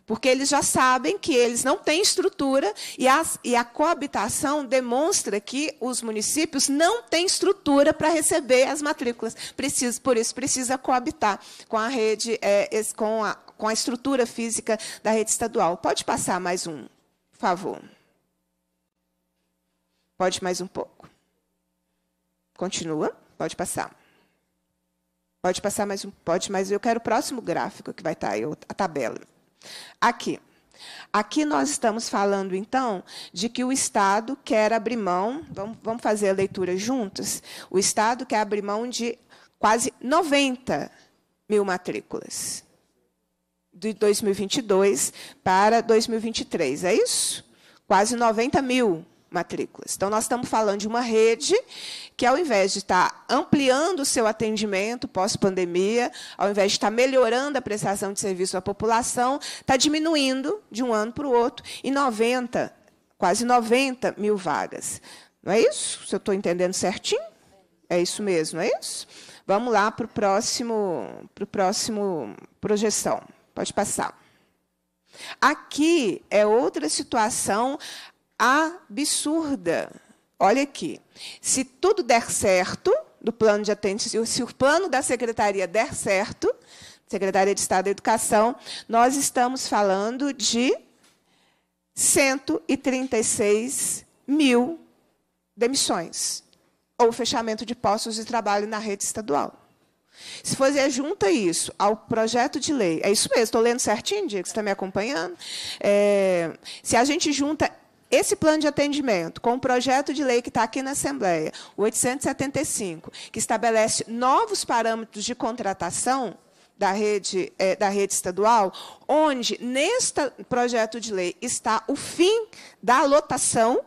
porque eles já sabem que eles não têm estrutura e, as, e a coabitação demonstra que os municípios não têm estrutura para receber as matrículas. Precisa, por isso precisa coabitar com a rede, é, com, a, com a estrutura física da rede estadual. Pode passar mais um, por favor. Pode mais um pouco. Continua, pode passar. Pode passar mais um, pode, mas eu quero o próximo gráfico que vai estar tá aí, a tabela. Aqui. Aqui nós estamos falando, então, de que o Estado quer abrir mão, vamos, vamos fazer a leitura juntos? O Estado quer abrir mão de quase 90 mil matrículas de 2022 para 2023, é isso? Quase 90 mil matrículas. Então, nós estamos falando de uma rede que, ao invés de estar ampliando o seu atendimento pós-pandemia, ao invés de estar melhorando a prestação de serviço à população, está diminuindo de um ano para o outro em 90, quase 90 mil vagas. Não é isso? Se eu estou entendendo certinho? É isso mesmo, é isso? Vamos lá para o próximo, o próximo projeção. Pode passar. Aqui é outra situação absurda. Olha aqui. Se tudo der certo, do plano de atendimento, se o plano da secretaria der certo, Secretaria de Estado da Educação, nós estamos falando de 136 mil demissões ou fechamento de postos de trabalho na rede estadual. Se fosse junta isso ao projeto de lei, é isso mesmo, estou lendo certinho, Diego, que você está me acompanhando. É, se a gente junta esse plano de atendimento, com o projeto de lei que está aqui na Assembleia, o 875, que estabelece novos parâmetros de contratação da rede, é, da rede estadual, onde, neste projeto de lei, está o fim da lotação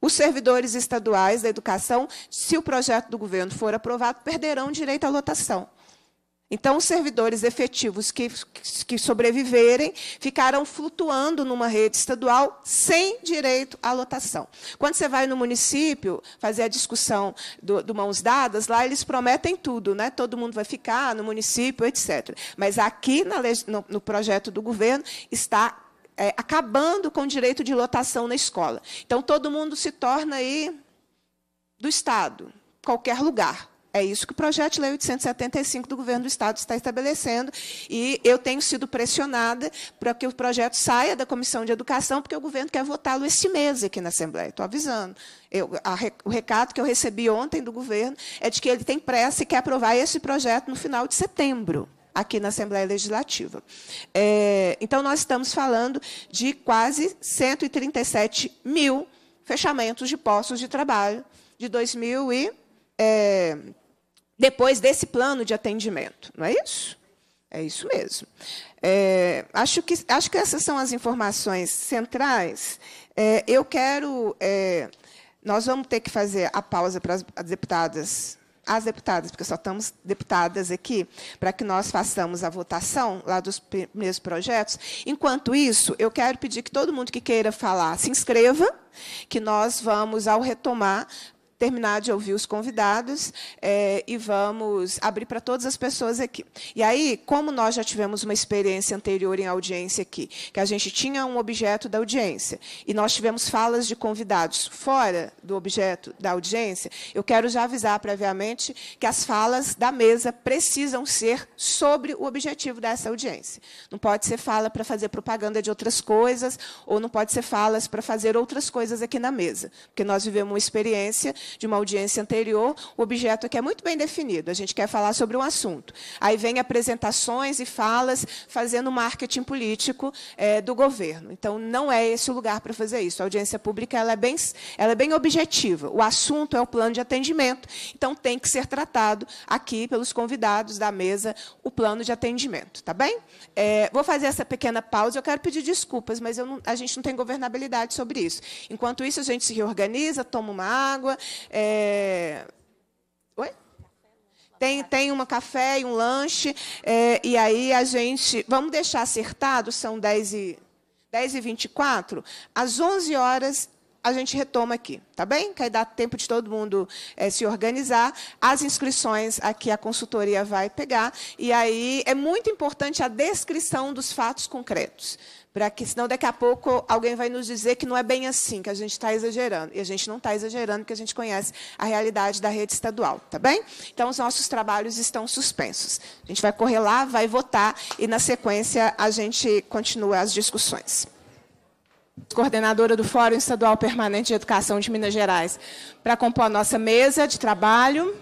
os servidores estaduais da educação, se o projeto do governo for aprovado, perderão direito à lotação. Então, os servidores efetivos que, que sobreviverem ficarão flutuando numa rede estadual sem direito à lotação. Quando você vai no município fazer a discussão do, do Mãos Dadas, lá eles prometem tudo, né? todo mundo vai ficar no município, etc. Mas aqui, na, no, no projeto do governo, está é, acabando com o direito de lotação na escola. Então, todo mundo se torna aí do Estado, qualquer lugar. É isso que o projeto de lei 875 do governo do Estado está estabelecendo. E eu tenho sido pressionada para que o projeto saia da Comissão de Educação, porque o governo quer votá-lo este mês aqui na Assembleia. Estou avisando. Eu, a, o recado que eu recebi ontem do governo é de que ele tem pressa e quer aprovar esse projeto no final de setembro aqui na Assembleia Legislativa. É, então, nós estamos falando de quase 137 mil fechamentos de postos de trabalho de 2000 e é, depois desse plano de atendimento, não é isso? É isso mesmo. É, acho, que, acho que essas são as informações centrais. É, eu quero. É, nós vamos ter que fazer a pausa para as deputadas as deputadas, porque só estamos deputadas aqui, para que nós façamos a votação lá dos primeiros projetos. Enquanto isso, eu quero pedir que todo mundo que queira falar se inscreva, que nós vamos, ao retomar, terminar de ouvir os convidados é, e vamos abrir para todas as pessoas aqui. E aí, como nós já tivemos uma experiência anterior em audiência aqui, que a gente tinha um objeto da audiência e nós tivemos falas de convidados fora do objeto da audiência, eu quero já avisar previamente que as falas da mesa precisam ser sobre o objetivo dessa audiência. Não pode ser fala para fazer propaganda de outras coisas ou não pode ser falas para fazer outras coisas aqui na mesa, porque nós vivemos uma experiência de uma audiência anterior, o objeto aqui é muito bem definido, a gente quer falar sobre um assunto. Aí vem apresentações e falas fazendo marketing político é, do governo. Então, não é esse o lugar para fazer isso. A audiência pública ela é, bem, ela é bem objetiva. O assunto é o plano de atendimento, então tem que ser tratado aqui pelos convidados da mesa o plano de atendimento, tá bem? É, vou fazer essa pequena pausa. Eu quero pedir desculpas, mas não, a gente não tem governabilidade sobre isso. Enquanto isso, a gente se reorganiza, toma uma água, é... Oi? Tem, tem uma café e um lanche. É, e aí a gente. Vamos deixar acertado, são 10 e, 10 e 24 Às 11 horas a gente retoma aqui, tá bem? Que aí dá tempo de todo mundo é, se organizar. As inscrições aqui a consultoria vai pegar. E aí é muito importante a descrição dos fatos concretos para que senão daqui a pouco alguém vai nos dizer que não é bem assim, que a gente está exagerando. E a gente não está exagerando, porque a gente conhece a realidade da rede estadual, tá bem? Então, os nossos trabalhos estão suspensos. A gente vai correr lá, vai votar e, na sequência, a gente continua as discussões coordenadora do Fórum Estadual Permanente de Educação de Minas Gerais, para compor a nossa mesa de trabalho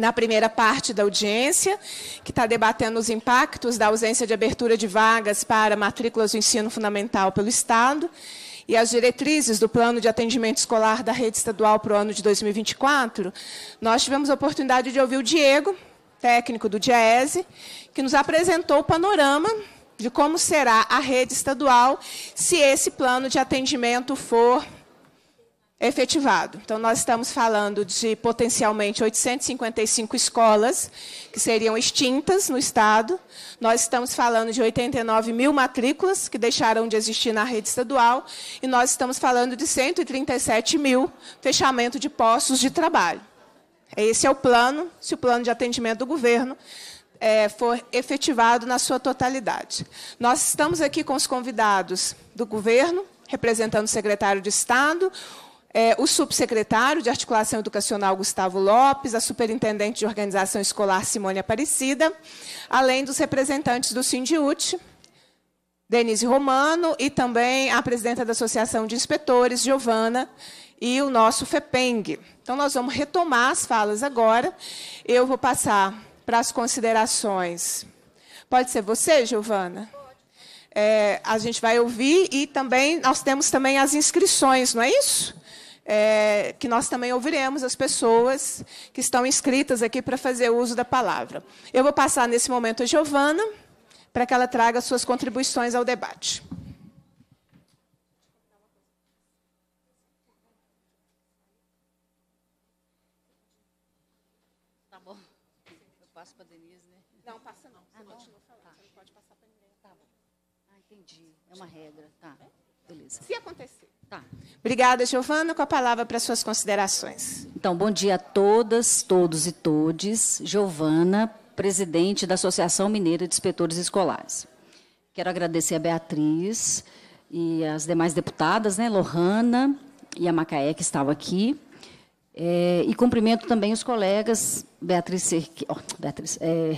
na primeira parte da audiência, que está debatendo os impactos da ausência de abertura de vagas para matrículas do ensino fundamental pelo Estado e as diretrizes do plano de atendimento escolar da rede estadual para o ano de 2024, nós tivemos a oportunidade de ouvir o Diego, técnico do DIAESE, que nos apresentou o panorama de como será a rede estadual se esse plano de atendimento for efetivado. Então, nós estamos falando de potencialmente 855 escolas que seriam extintas no Estado. Nós estamos falando de 89 mil matrículas que deixaram de existir na rede estadual. E nós estamos falando de 137 mil fechamento de postos de trabalho. Esse é o plano, se o plano de atendimento do governo é, for efetivado na sua totalidade. Nós estamos aqui com os convidados do governo, representando o secretário de Estado, é, o subsecretário de Articulação Educacional Gustavo Lopes, a superintendente de Organização Escolar Simone Aparecida, além dos representantes do Sindiut, Denise Romano, e também a presidenta da Associação de Inspetores, Giovana, e o nosso FEPENG. Então, nós vamos retomar as falas agora. Eu vou passar para as considerações. Pode ser você, Giovana? É, a gente vai ouvir e também nós temos também as inscrições, não é isso? é, que nós também ouviremos as pessoas que estão inscritas aqui para fazer uso da palavra. Eu vou passar nesse momento a Giovana para que ela traga suas contribuições ao debate. Obrigada, Giovana, com a palavra para suas considerações. Então, bom dia a todas, todos e todes. Giovana, presidente da Associação Mineira de Inspetores Escolares. Quero agradecer a Beatriz e as demais deputadas, né, Lohana e a Macaé, que estavam aqui. É, e cumprimento também os colegas Beatriz, oh, Beatriz é,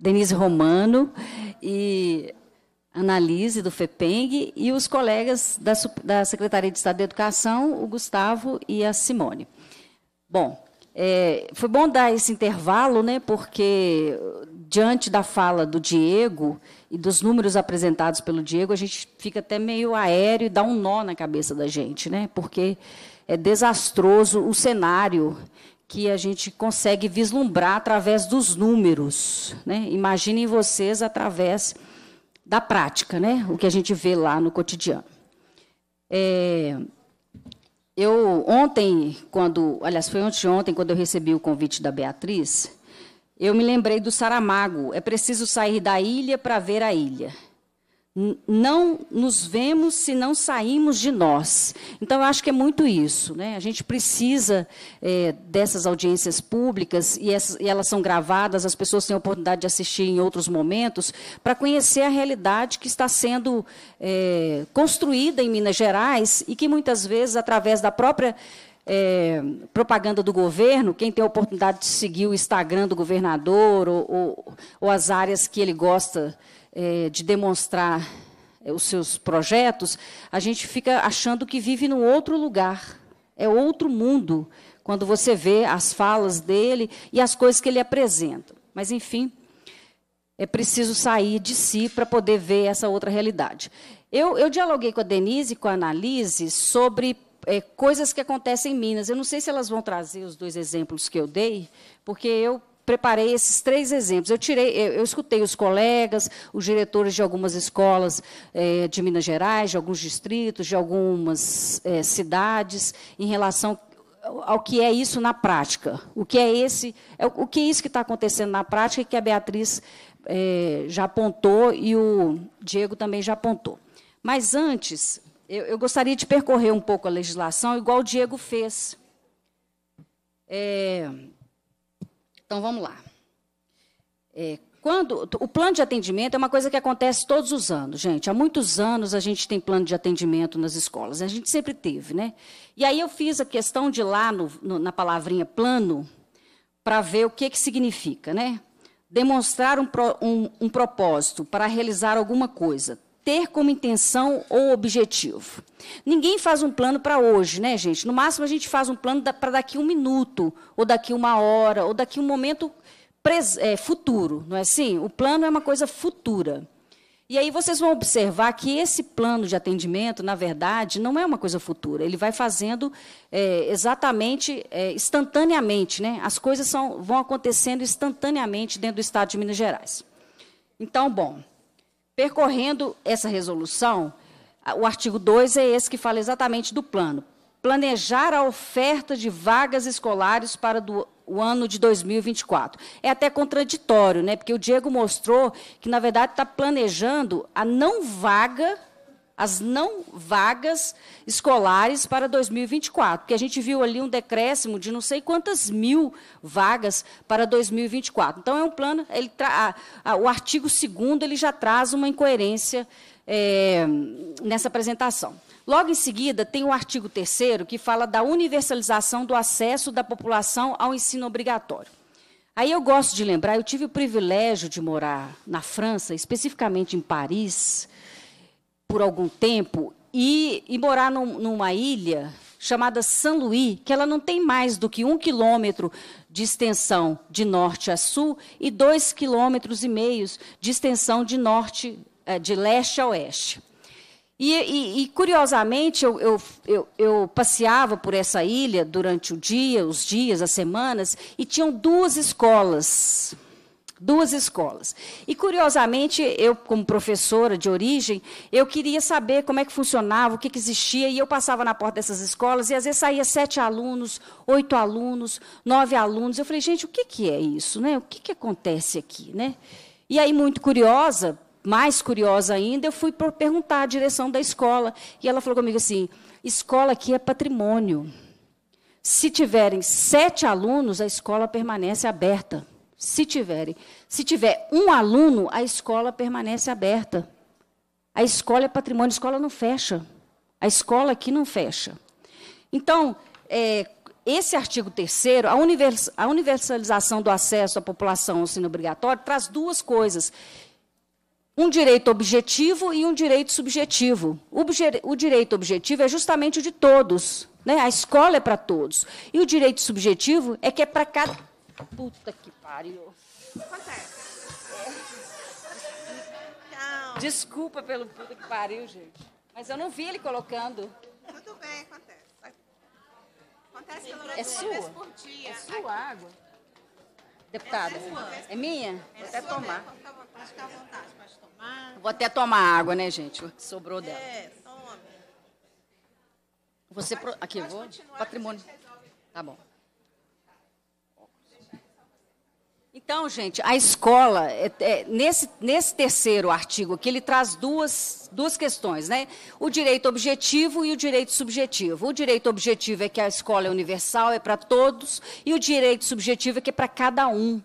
Denise Romano e Analise do FEPENG e os colegas da, da Secretaria de Estado de Educação, o Gustavo e a Simone. Bom, é, foi bom dar esse intervalo, né, porque diante da fala do Diego e dos números apresentados pelo Diego, a gente fica até meio aéreo e dá um nó na cabeça da gente, né, porque é desastroso o cenário que a gente consegue vislumbrar através dos números. Né? Imaginem vocês através da prática, né? O que a gente vê lá no cotidiano. É, eu ontem, quando, aliás, foi ontem, ontem, quando eu recebi o convite da Beatriz, eu me lembrei do Saramago. É preciso sair da ilha para ver a ilha não nos vemos se não saímos de nós. Então, eu acho que é muito isso. Né? A gente precisa é, dessas audiências públicas, e, essas, e, elas são gravadas, as pessoas têm a oportunidade de assistir em outros momentos, para conhecer a realidade que está sendo é, construída em Minas Gerais e que muitas vezes, através da própria. É, propaganda do governo, quem tem a oportunidade de seguir o Instagram do governador ou, ou, ou as áreas que ele gosta é, de demonstrar é, os seus projetos, a gente fica achando que vive num outro lugar. É outro mundo quando você vê as falas dele e as coisas que ele apresenta. Mas, enfim, é preciso sair de si para poder ver essa outra realidade. Eu, eu dialoguei com a Denise e com a Analise sobre é, coisas que acontecem em Minas. Eu não sei se elas vão trazer os dois exemplos que eu dei, porque eu preparei esses três exemplos. Eu tirei, eu, eu escutei os colegas, os diretores de algumas escolas eh, de Minas Gerais, de alguns distritos, de algumas eh, cidades, em relação ao que é isso na prática. O que é esse, é o que é isso que está acontecendo na prática e que a Beatriz eh, já apontou e o Diego também já apontou. Mas antes, eu, eu, gostaria de percorrer um pouco a legislação, igual o Diego fez. É, então vamos lá. É, quando o plano de atendimento é uma coisa que acontece todos os anos, gente. Há muitos anos a gente tem plano de atendimento nas escolas, a gente sempre teve, né? E aí eu fiz a questão de lá no, no, na palavrinha plano para ver o que que significa, né? Demonstrar um, pro, um, um propósito para realizar alguma coisa, ter como intenção ou objetivo. Ninguém faz um plano para hoje, né, gente? No máximo, a gente faz um plano para daqui um minuto, ou daqui uma hora, ou daqui um momento é, futuro, não é assim? O plano é uma coisa futura. E aí vocês vão observar que esse plano de atendimento, na verdade, não é uma coisa futura. Ele vai fazendo é, exatamente, é, instantaneamente, né? As coisas são, vão acontecendo instantaneamente dentro do Estado de Minas Gerais. Então, bom, Percorrendo essa resolução, o artigo 2 é esse que fala exatamente do plano. Planejar a oferta de vagas escolares para do, o ano de 2024. É até contraditório, né? porque o Diego mostrou que, na verdade, está planejando a não vaga as não vagas escolares para 2024, porque a gente viu ali um decréscimo de não sei quantas mil vagas para 2024. Então, é um plano, ele tra... o artigo 2 ele já traz uma incoerência é, nessa apresentação. Logo em seguida, tem o artigo 3 que fala da universalização do acesso da população ao ensino obrigatório. Aí eu gosto de lembrar, eu tive o privilégio de morar na França, especificamente em Paris, por algum tempo e, e morar num, numa ilha chamada São Luís, que ela não tem mais do que um quilômetro de extensão de norte a sul e dois quilômetros e meio de extensão de norte é, de leste a oeste. E, e, e curiosamente, eu, eu, eu, eu, passeava por essa ilha durante o dia, os dias, as semanas, e tinham duas escolas duas escolas. E curiosamente, eu como professora de origem, eu queria saber como é que funcionava, o que, que existia, e eu passava na porta dessas escolas e às vezes saía sete alunos, oito alunos, nove alunos. Eu falei, gente, o que, que é isso, né? O que, que acontece aqui, né? E aí muito curiosa, mais curiosa ainda, eu fui perguntar à direção da escola e ela falou comigo assim: escola aqui é patrimônio. Se tiverem sete alunos, a escola permanece aberta se tiverem. Se tiver um aluno, a escola permanece aberta. A escola é patrimônio, a escola não fecha. A escola aqui não fecha. Então, é, esse artigo 3 a, universalização do acesso à população ao ensino obrigatório, traz duas coisas. Um direito objetivo e um direito subjetivo. O, direito objetivo é justamente o de todos. Né? A escola é para todos. E o direito subjetivo é que é para cada. Puta que pariu. Acontece. É. Desculpa pelo puta que pariu, gente. Mas eu não vi ele colocando. Tudo bem, acontece. Acontece pelo é menos é sua? vez por dia. É sua aqui. água? Deputada, é, é minha? É Vou até tomar. Pode ficar à vontade, pode tomar. Vou até tomar água, né, gente? O que sobrou dela. É, tome. Você pode, pro... Aqui, pode vou. Patrimônio. Tá bom. Então, gente, a escola, é, é, nesse, nesse terceiro artigo aqui, ele traz duas, duas questões, né? O direito objetivo e o direito subjetivo. O direito objetivo é que a escola é universal, é para todos, e o direito subjetivo é que é para cada um.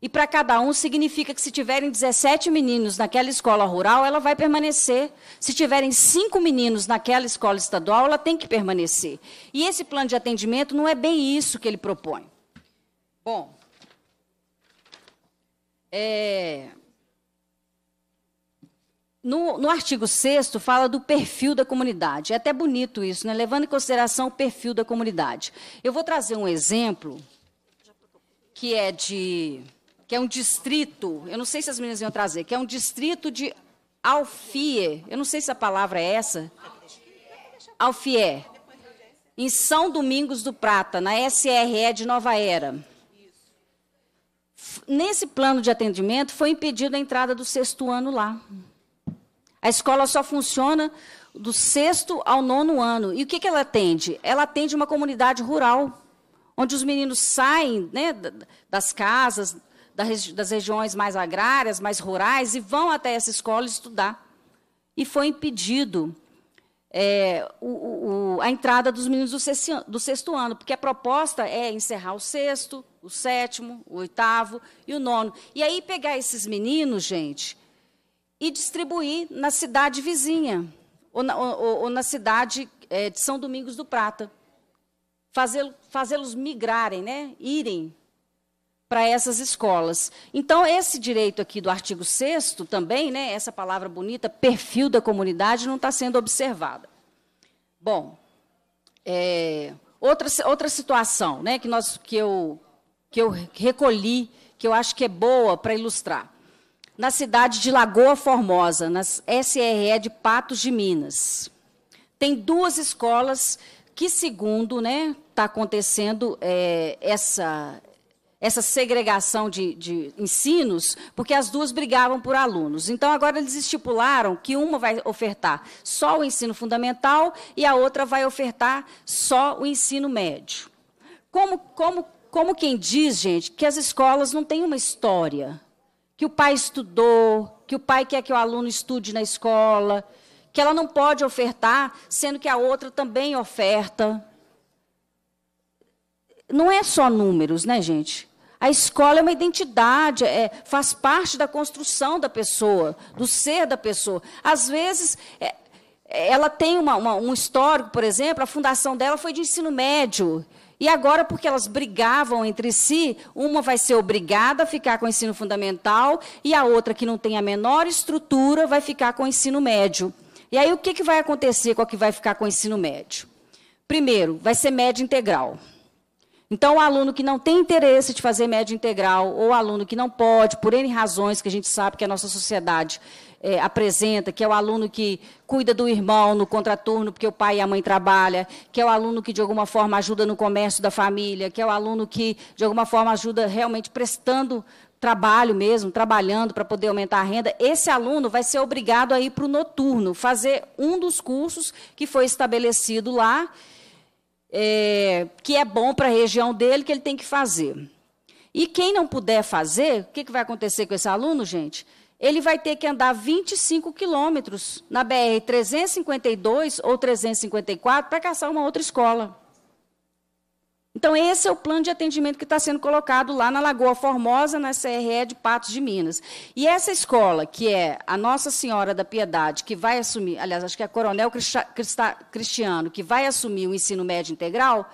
E para cada um significa que se tiverem 17 meninos naquela escola rural, ela vai permanecer. Se tiverem cinco meninos naquela escola estadual, ela tem que permanecer. E esse plano de atendimento não é bem isso que ele propõe. Bom, é, no, no, artigo 6 fala do perfil da comunidade. É até bonito isso, né? levando em consideração o perfil da comunidade. Eu vou trazer um exemplo que é de que é um distrito, eu não sei se as meninas iam trazer, que é um distrito de Alfie, eu não sei se a palavra é essa. Alfie, em São Domingos do Prata, na SRE de Nova Era nesse plano de atendimento, foi impedida a entrada do sexto ano lá. A escola só funciona do sexto ao nono ano. E o que, que ela atende? Ela atende uma comunidade rural, onde os meninos saem né, das casas, das regiões mais agrárias, mais rurais, e vão até essa escola estudar. E foi impedido é, o, o, a entrada dos meninos do sexto, do sexto ano, porque a proposta é encerrar o sexto, o sétimo, o oitavo e o nono. E aí pegar esses meninos, gente, e distribuir na cidade vizinha, ou na, ou, ou na cidade é, de São Domingos do Prata. Fazê-los fazê migrarem, né? irem para essas escolas. Então, esse direito aqui do artigo 6 também, né, essa palavra bonita, perfil da comunidade, não está sendo observada. Bom, é, outra, outra situação né, que, nós, que eu que eu recolhi, que eu acho que é boa para ilustrar. Na cidade de Lagoa Formosa, nas SRE de Patos de Minas. Tem duas escolas que, segundo, né, está acontecendo é, essa, essa segregação de, de, ensinos, porque as duas brigavam por alunos. Então, agora eles estipularam que uma vai ofertar só o ensino fundamental e a outra vai ofertar só o ensino médio. Como, como como quem diz, gente, que as escolas não têm uma história. Que o pai estudou, que o pai quer que o aluno estude na escola, que ela não pode ofertar, sendo que a outra também oferta. Não é só números, né, gente? A escola é uma identidade, é, faz parte da construção da pessoa, do ser da pessoa. Às vezes, é, ela tem uma, uma, um histórico, por exemplo, a fundação dela foi de ensino médio. E agora, porque elas brigavam entre si, uma vai ser obrigada a ficar com o ensino fundamental e a outra, que não tem a menor estrutura, vai ficar com o ensino médio. E aí, o que, que vai acontecer com a que vai ficar com o ensino médio? Primeiro, vai ser média integral. Então, o aluno que não tem interesse de fazer média integral, ou o aluno que não pode, por N razões que a gente sabe que a nossa sociedade é, apresenta, que é o aluno que cuida do irmão no contraturno, porque o pai e a mãe trabalham, que é o aluno que, de alguma forma, ajuda no comércio da família, que é o aluno que, de alguma forma, ajuda realmente prestando trabalho mesmo, trabalhando para poder aumentar a renda, esse aluno vai ser obrigado a ir para o noturno, fazer um dos cursos que foi estabelecido lá, é, que é bom para a região dele, que ele tem que fazer. E quem não puder fazer, o que, que vai acontecer com esse aluno, gente? ele vai ter que andar 25 quilômetros na BR 352 ou 354 para caçar uma outra escola. Então, esse é o plano de atendimento que está sendo colocado lá na Lagoa Formosa, na CRE de Patos de Minas. E essa escola, que é a Nossa Senhora da Piedade, que vai assumir, aliás, acho que é a Coronel Cristiano, que vai assumir o ensino médio integral,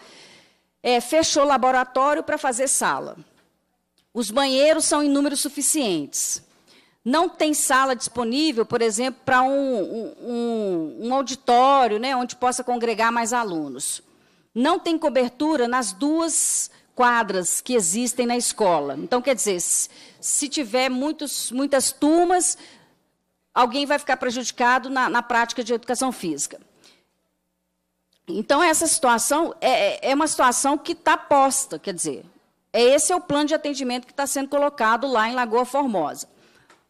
é, fechou laboratório para fazer sala. Os banheiros são em número suficientes não tem sala disponível, por exemplo, para um, um, um, auditório, né, onde possa congregar mais alunos. Não tem cobertura nas duas quadras que existem na escola. Então, quer dizer, se tiver muitos, muitas turmas, alguém vai ficar prejudicado na, na prática de educação física. Então, essa situação é, é, é uma situação que está posta, quer dizer, é esse é o plano de atendimento que está sendo colocado lá em Lagoa Formosa.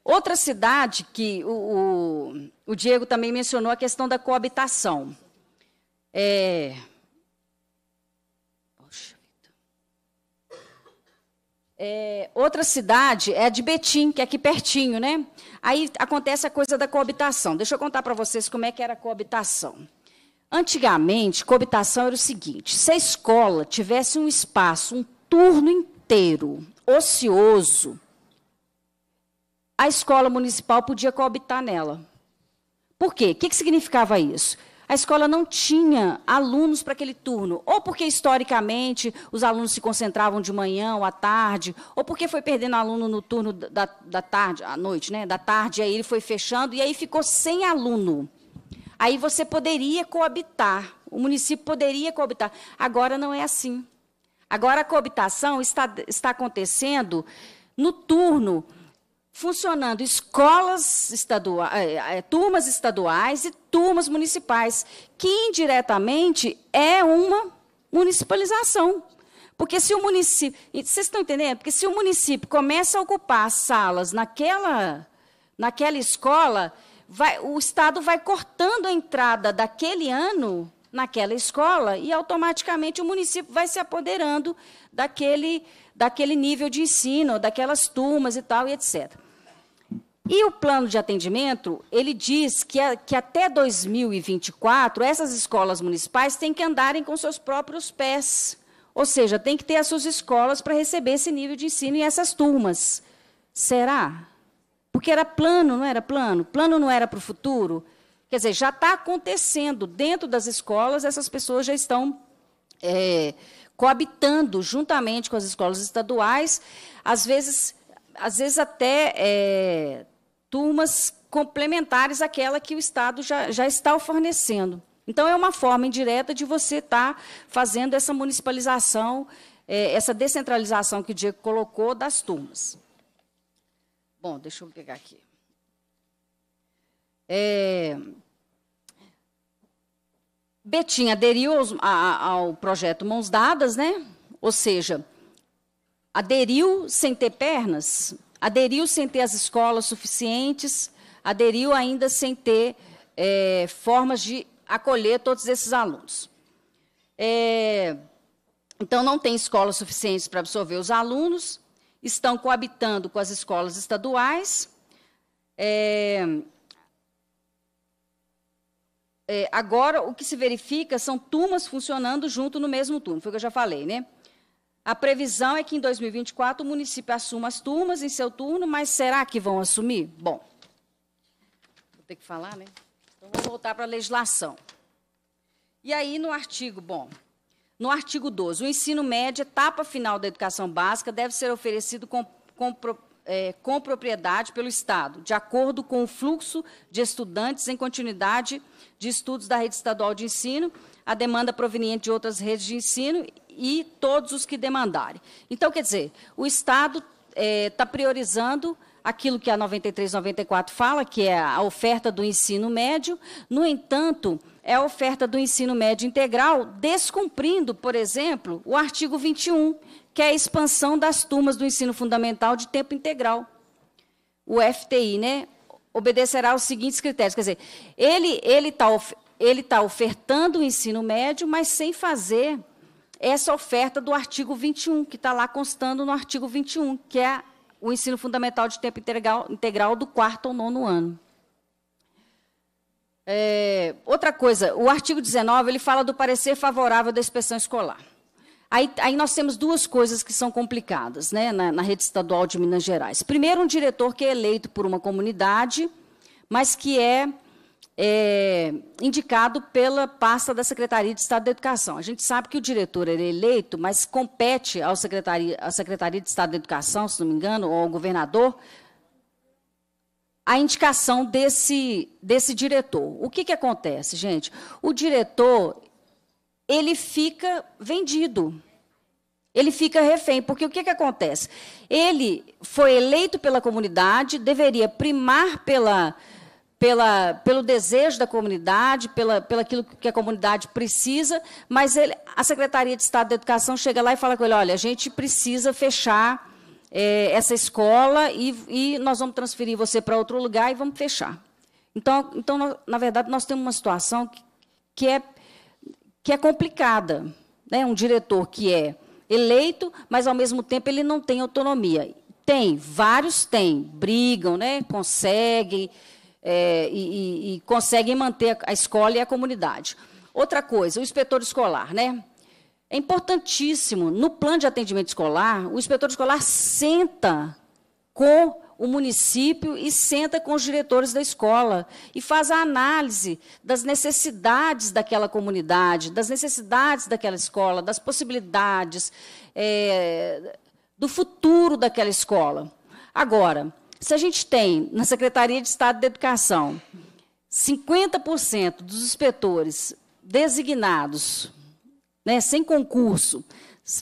Outra cidade que o, o, o Diego também mencionou a questão da coabitação. É... É, outra cidade é a de Betim, que é aqui pertinho, né? Aí acontece a coisa da coabitação. Deixa eu contar para vocês como é que era a coabitação. Antigamente, coabitação era o seguinte: se a escola tivesse um espaço, um turno inteiro ocioso, a escola municipal podia coabitar nela. Por quê? O que, que significava isso? A escola não tinha alunos para aquele turno, ou porque historicamente os alunos se concentravam de manhã ou à tarde, ou porque foi perdendo aluno no turno da, da tarde, à noite, né? Da tarde, aí ele foi fechando e aí ficou sem aluno. Aí você poderia coabitar, o município poderia coabitar. Agora não é assim. Agora a coabitação está, está acontecendo no turno funcionando escolas estaduais, é, é, turmas estaduais e turmas municipais, que indiretamente é uma municipalização. Porque se o município. Vocês estão entendendo? Porque se o município começa a ocupar salas naquela, naquela escola, vai, o Estado vai cortando a entrada daquele ano naquela escola e automaticamente o município vai se apoderando daquele, daquele nível de ensino, daquelas turmas e tal, e etc. E o plano de atendimento, ele diz que, que até 2024, essas escolas municipais têm que andarem com seus próprios pés. Ou seja, tem que ter as suas escolas para receber esse nível de ensino e essas turmas. Será? Porque era plano, não era plano? Plano não era para o futuro? Quer dizer, já está acontecendo. Dentro das escolas, essas pessoas já estão é, coabitando juntamente com as escolas estaduais, às vezes, às vezes até é, turmas complementares àquela que o Estado já, já está fornecendo. Então, é uma forma indireta de você estar tá fazendo essa municipalização, é, essa descentralização que o Diego colocou das turmas. Bom, deixa eu pegar aqui. É... Betim aderiu aos, a, ao projeto Mãos Dadas, né? ou seja, aderiu sem ter pernas, aderiu sem ter as escolas suficientes, aderiu ainda sem ter é, formas de acolher todos esses alunos. É, então, não tem escolas suficientes para absorver os alunos, estão coabitando com as escolas estaduais. É, é, agora, o que se verifica são turmas funcionando junto no mesmo turno, foi o que eu já falei, né? A previsão é que em 2024 o município assuma as turmas em seu turno, mas será que vão assumir? Bom, vou ter que falar, né? Então vou voltar para a legislação. E aí no artigo, bom, no artigo 12, o ensino médio, etapa final da educação básica, deve ser oferecido com, com, é, com propriedade pelo Estado, de acordo com o fluxo de estudantes em continuidade de estudos da rede estadual de ensino, a demanda proveniente de outras redes de ensino e todos os que demandarem. Então, quer dizer, o Estado está é, tá priorizando aquilo que a 9394 fala, que é a oferta do ensino médio. No entanto, é a oferta do ensino médio integral, descumprindo, por exemplo, o artigo 21, que é a expansão das turmas do ensino fundamental de tempo integral. O FTI, né? Obedecerá aos seguintes critérios. Quer dizer, ele está ele tá ofertando o ensino médio, mas sem fazer essa oferta do artigo 21, que está lá constando no artigo 21, que é o ensino fundamental de tempo integral, integral do quarto ou nono ano. É, outra coisa, o artigo 19 ele fala do parecer favorável da inspeção escolar. Aí, aí nós temos duas coisas que são complicadas né, na, na rede estadual de Minas Gerais. Primeiro, um diretor que é eleito por uma comunidade, mas que é é, indicado pela pasta da Secretaria de Estado da Educação. A gente sabe que o diretor era é eleito, mas compete ao Secretaria, à Secretaria de Estado da Educação, se não me engano, ou ao governador, a indicação desse, desse diretor. O que, que acontece, gente? O diretor, ele fica vendido. Ele fica refém, porque o que, que acontece? Ele foi eleito pela comunidade, deveria primar pela, pela, pelo desejo da comunidade, pela, aquilo que a comunidade precisa, mas ele, a Secretaria de Estado da Educação chega lá e fala com ele, olha, a gente precisa fechar é, essa escola e, e nós vamos transferir você para outro lugar e vamos fechar. Então, então na verdade, nós temos uma situação que, que é, que é complicada. Né? Um diretor que é eleito, mas, ao mesmo tempo, ele não tem autonomia. Tem, vários têm, brigam, né? conseguem, é, e, e, e conseguem manter a escola e a comunidade. Outra coisa, o inspetor escolar, né? É importantíssimo, no plano de atendimento escolar, o inspetor escolar senta com o município e senta com os diretores da escola e faz a análise das necessidades daquela comunidade, das necessidades daquela escola, das possibilidades é, do futuro daquela escola. Agora, se a gente tem na Secretaria de Estado de Educação 50% dos inspetores designados, né, sem concurso,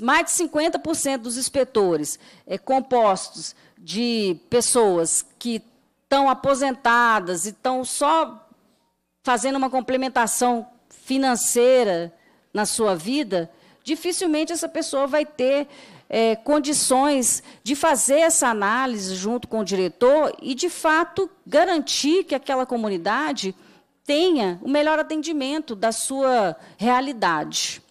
mais de 50% dos inspetores é, compostos de pessoas que estão aposentadas e estão só fazendo uma complementação financeira na sua vida, dificilmente essa pessoa vai ter é, condições de fazer essa análise junto com o diretor e, de fato, garantir que aquela comunidade tenha o melhor atendimento da sua realidade.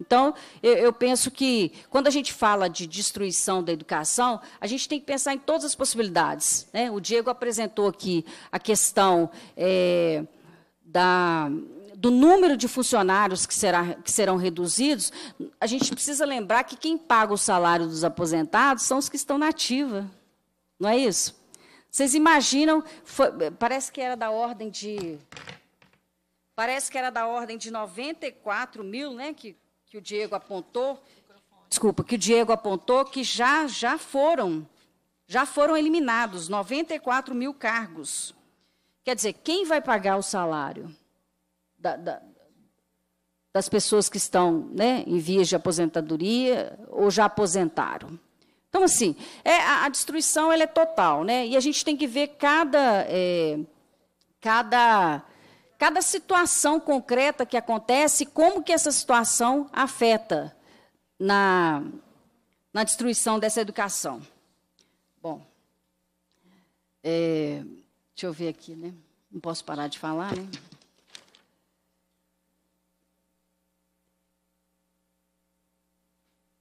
Então, eu, eu, penso que, quando a gente fala de destruição da educação, a gente tem que pensar em todas as possibilidades. Né? O Diego apresentou aqui a questão é, da do número de funcionários que, será, que serão reduzidos, a gente precisa lembrar que quem paga o salário dos aposentados são os que estão na ativa. Não é isso? Vocês imaginam, foi, parece que era da ordem de. Parece que era da ordem de 94 mil, né? Que, que o Diego apontou. Desculpa, que o Diego apontou que já, já foram, já foram eliminados 94 mil cargos. Quer dizer, quem vai pagar o salário? da, da, das pessoas que estão né, em vias de aposentadoria ou já aposentaram. Então, assim, é, a, a, destruição ela é total, né? E a gente tem que ver cada, é, cada, cada situação concreta que acontece, como que essa situação afeta na, na destruição dessa educação. Bom, é, deixa eu ver aqui, né? Não posso parar de falar, né?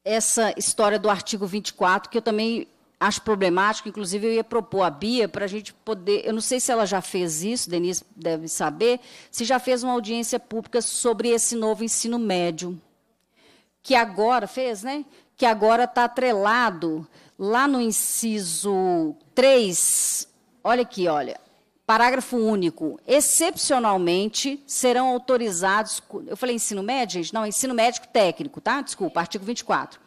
essa história do artigo 24, que eu também acho problemático, inclusive eu ia propor a Bia para a gente poder, eu não sei se ela já fez isso, Denise deve saber, se já fez uma audiência pública sobre esse novo ensino médio, que agora fez, né? Que agora está atrelado lá no inciso 3, olha aqui, olha, Parágrafo único. Excepcionalmente, serão autorizados. Eu falei ensino médio, gente? Não, ensino médico técnico, tá? Desculpa, artigo 24.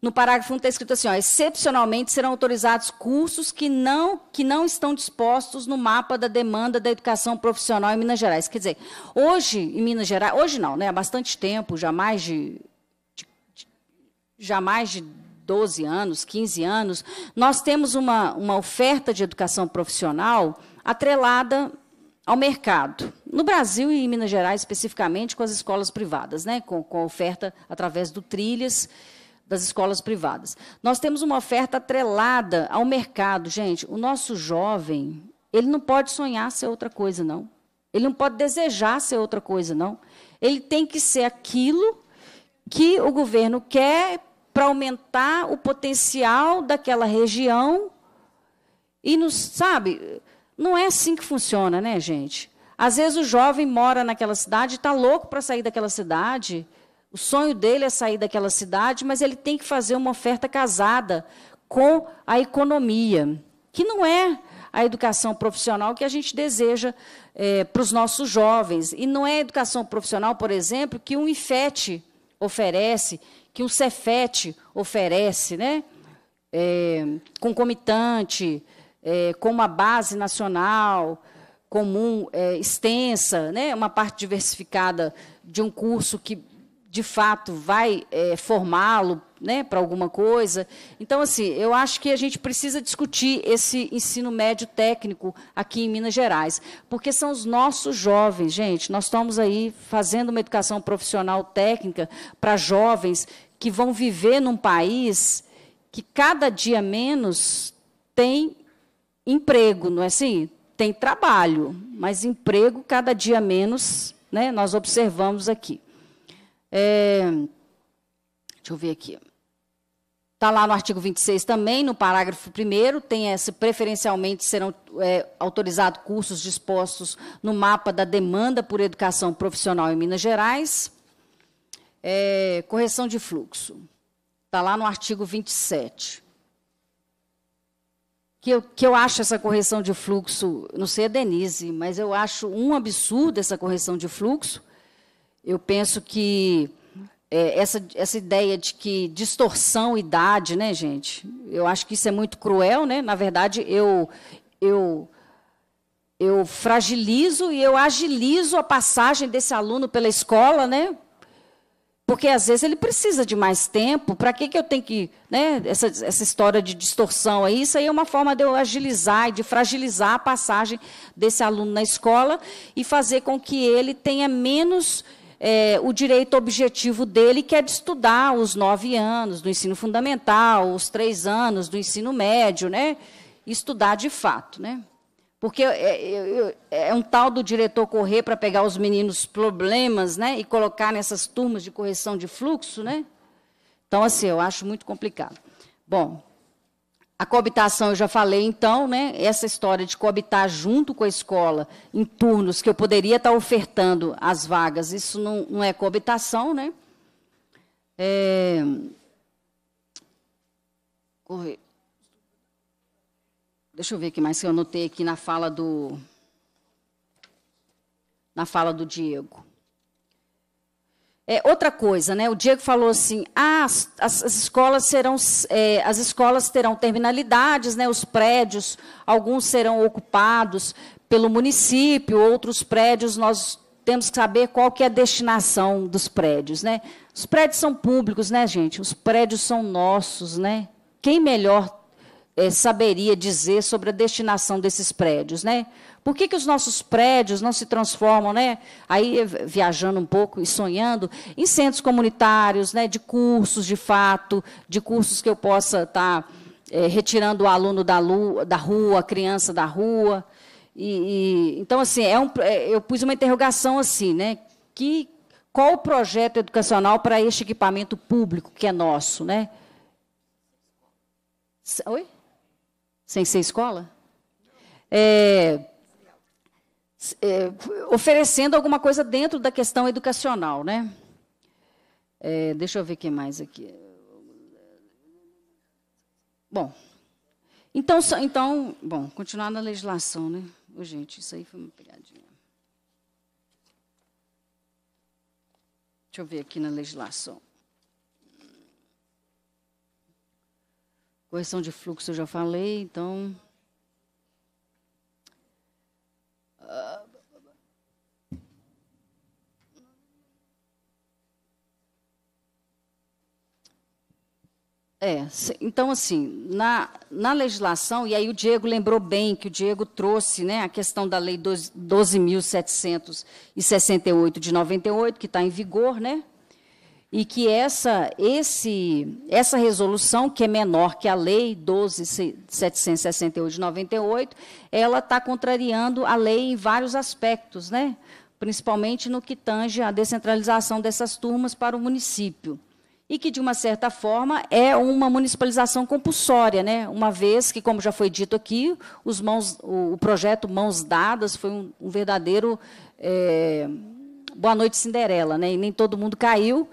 No parágrafo 1 está escrito assim: ó, excepcionalmente serão autorizados cursos que não, que não estão dispostos no mapa da demanda da educação profissional em Minas Gerais. Quer dizer, hoje, em Minas Gerais, hoje não, né? Há bastante tempo, já mais de, de, de já mais de 12 anos, 15 anos, nós temos uma, uma oferta de educação profissional atrelada ao mercado. No Brasil e em Minas Gerais, especificamente, com as escolas privadas, né? com, com a oferta através do Trilhas das escolas privadas. Nós temos uma oferta atrelada ao mercado, gente. O nosso jovem, ele não pode sonhar ser outra coisa, não. Ele não pode desejar ser outra coisa, não. Ele tem que ser aquilo que o governo quer para aumentar o potencial daquela região e nos, sabe, não é assim que funciona, né, gente? Às vezes o jovem mora naquela cidade, está louco para sair daquela cidade. O sonho dele é sair daquela cidade, mas ele tem que fazer uma oferta casada com a economia, que não é a educação profissional que a gente deseja é, para os nossos jovens. E não é a educação profissional, por exemplo, que um IFET oferece, que um Cefet oferece, né? É, concomitante, é, com uma base nacional comum, é, extensa, né? uma parte diversificada de um curso que, de fato, vai é, formá-lo né? para alguma coisa. Então, assim, eu acho que a gente precisa discutir esse ensino médio técnico aqui em Minas Gerais, porque são os nossos jovens, gente. Nós estamos aí fazendo uma educação profissional técnica para jovens que vão viver num país que cada dia menos tem emprego, não é assim? Tem trabalho, mas emprego cada dia menos, né? Nós observamos aqui. É, deixa eu ver aqui. Está lá no artigo 26 também, no parágrafo 1 tem esse, preferencialmente serão é, autorizados cursos dispostos no mapa da demanda por educação profissional em Minas Gerais. É, correção de fluxo. Está lá no artigo 27 que eu, que eu acho essa correção de fluxo, não sei a é Denise, mas eu acho um absurdo essa correção de fluxo. Eu penso que é, essa, essa ideia de que distorção idade, né, gente? Eu acho que isso é muito cruel, né? Na verdade, eu, eu, eu fragilizo e eu agilizo a passagem desse aluno pela escola, né? Porque às vezes ele precisa de mais tempo. Para que, que eu tenho que. Né, essa, essa história de distorção aí, isso aí é uma forma de eu agilizar e de fragilizar a passagem desse aluno na escola e fazer com que ele tenha menos é, o direito objetivo dele, que é de estudar os nove anos do ensino fundamental, os três anos do ensino médio, né? Estudar de fato, né? Porque é, é, é um tal do diretor correr para pegar os meninos problemas, né? E colocar nessas turmas de correção de fluxo, né? Então, assim, eu acho muito complicado. Bom, a coabitação eu já falei, então, né? Essa história de coabitar junto com a escola em turnos que eu poderia estar tá ofertando as vagas, isso não, não é coabitação, né? É... Deixa eu ver aqui mais que eu anotei aqui na fala do na fala do Diego. É, outra coisa, né? O Diego falou assim: ah, as, as, escolas serão, é, as escolas terão terminalidades, né? Os prédios, alguns serão ocupados pelo município, outros prédios nós temos que saber qual que é a destinação dos prédios, né? Os prédios são públicos, né, gente? Os prédios são nossos, né? Quem melhor é, saberia dizer sobre a destinação desses prédios, né? Por que, que os nossos prédios não se transformam, né? Aí eh, viajando um pouco e sonhando em centros comunitários, né? De cursos, de fato, de cursos que eu possa estar tá, é, retirando o aluno da, lua, da, rua, a criança da rua. E, e então assim, é um, eh, eu pus uma interrogação assim, né? Que qual o projeto educacional para este equipamento público que é nosso, né? Oi? sem ser escola, é, é, oferecendo alguma coisa dentro da questão educacional, né? É, deixa eu ver quem mais aqui. Bom, então, então, bom, continuar na legislação, né? Oh, gente, isso aí foi uma pegadinha. Deixa eu ver aqui na legislação. Correção de fluxo eu já falei, então. Ah, é, então assim, na, na legislação, e aí o Diego lembrou bem que o Diego trouxe né, a questão da lei 12.768 12 de 98, que está em vigor, né? e que essa, esse, essa resolução, que é menor que a Lei 12.768 de 98, ela está contrariando a lei em vários aspectos, né? principalmente no que tange a descentralização dessas turmas para o município. E que, de uma certa forma, é uma municipalização compulsória, né? uma vez que, como já foi dito aqui, mãos, o, projeto Mãos Dadas foi um, um verdadeiro. É, Boa Noite Cinderela, né? E nem todo mundo caiu.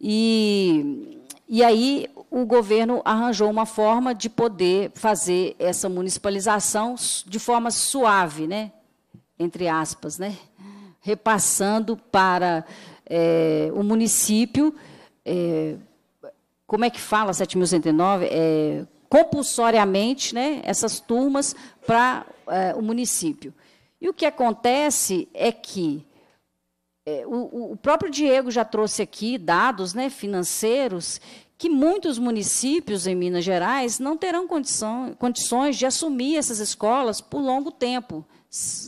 E, e aí o governo arranjou uma forma de poder fazer essa municipalização de forma suave, né? Entre aspas, né? Repassando para é, o município. É, como é que fala 7.109? É, compulsoriamente né, essas turmas para é, o município. E o que acontece é que é, o, o próprio Diego já trouxe aqui dados né, financeiros que muitos municípios em Minas Gerais não terão condição, condições de assumir essas escolas por longo tempo.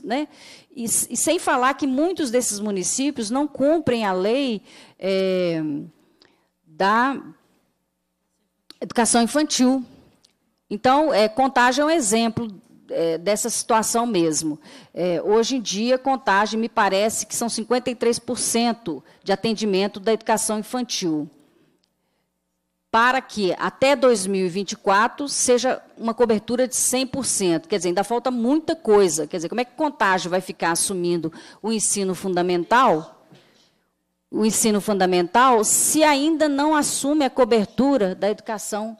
Né? E, e sem falar que muitos desses municípios não cumprem a lei é, da educação infantil. Então, é, Contagem é um exemplo é, dessa situação mesmo. É, hoje em dia, contagem, me parece que são 53% de atendimento da educação infantil. Para que até 2024 seja uma cobertura de 100%. Quer dizer, ainda falta muita coisa. Quer dizer, como é que contagem vai ficar assumindo o ensino fundamental? o ensino fundamental se ainda não assume a cobertura da educação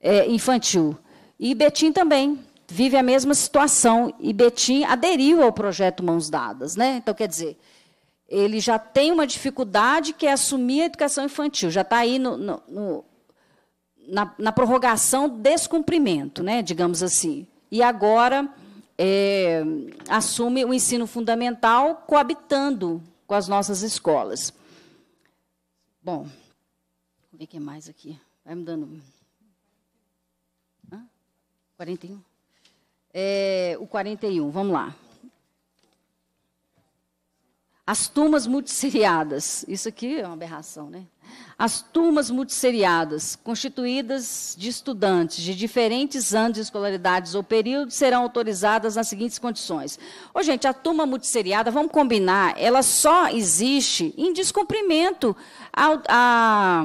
é, infantil. E Betim também vive a mesma situação e Betim aderiu ao projeto Mãos Dadas, né? Então quer dizer, ele já tem uma dificuldade que é assumir a educação infantil, já está aí no, no, no, na, na, prorrogação descumprimento, né? Digamos assim. E agora é, assume o ensino fundamental coabitando com as nossas escolas. Bom, vamos ver o que mais aqui. Vai me dando. Hã? 41? é, o 41, vamos lá. As turmas multisseriadas, isso aqui é uma aberração, né? As turmas multisseriadas, constituídas de estudantes de diferentes anos de escolaridades ou períodos, serão autorizadas nas seguintes condições. Ô, gente, a turma multisseriada, vamos combinar, ela só existe em descumprimento ao, a,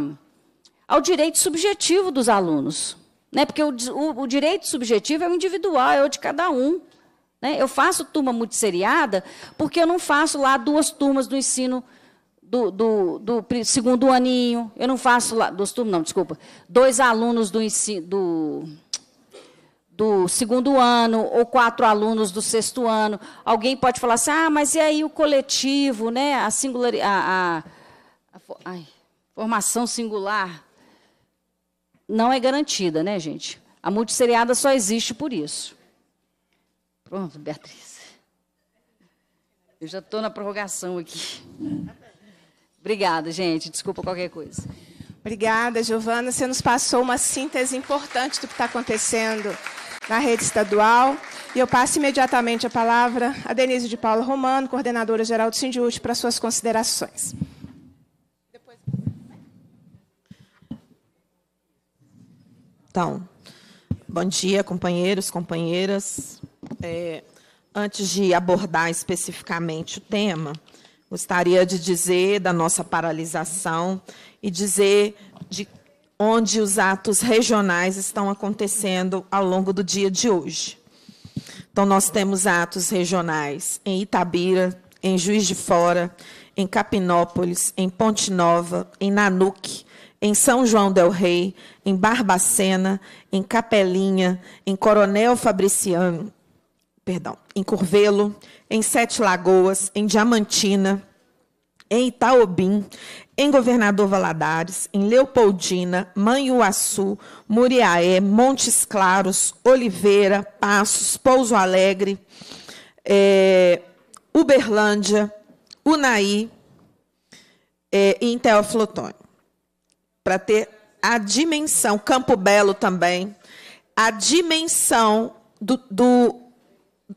ao direito subjetivo dos alunos. Né? Porque o, o, o direito subjetivo é o individual, é o de cada um. Né? Eu faço turma multisseriada porque eu não faço lá duas turmas do ensino do, do, do, segundo aninho. Eu não faço lá, turmas, não, desculpa. Dois alunos do, do, do segundo ano ou quatro alunos do sexto ano. Alguém pode falar assim, ah, mas e aí o coletivo, né? A singular, a, a, a, a formação singular não é garantida, né, gente? A multisseriada só existe por isso. Pronto, Beatriz. Eu já estou na prorrogação aqui. Obrigada, gente. Desculpa qualquer coisa. Obrigada, Giovana. Você nos passou uma síntese importante do que está acontecendo na rede estadual. E eu passo imediatamente a palavra a Denise de Paula Romano, coordenadora geral do Sindiúte, para suas considerações. Então, bom dia, companheiros, companheiras. É, antes de abordar especificamente o tema, gostaria de dizer da nossa paralisação e dizer de onde os atos regionais estão acontecendo ao longo do dia de hoje. Então, nós temos atos regionais em Itabira, em Juiz de Fora, em Capinópolis, em Ponte Nova, em Nanuque, em São João del Rei, em Barbacena, em Capelinha, em Coronel Fabriciano, perdão, em Curvelo, em Sete Lagoas, em Diamantina, em Itaobim, em Governador Valadares, em Leopoldina, Manhuaçu, Muriaé, Montes Claros, Oliveira, Passos, Pouso Alegre, é, Uberlândia, Unai é, eh, e em Teoflotone para ter a dimensão, Campo Belo também, a dimensão do, do,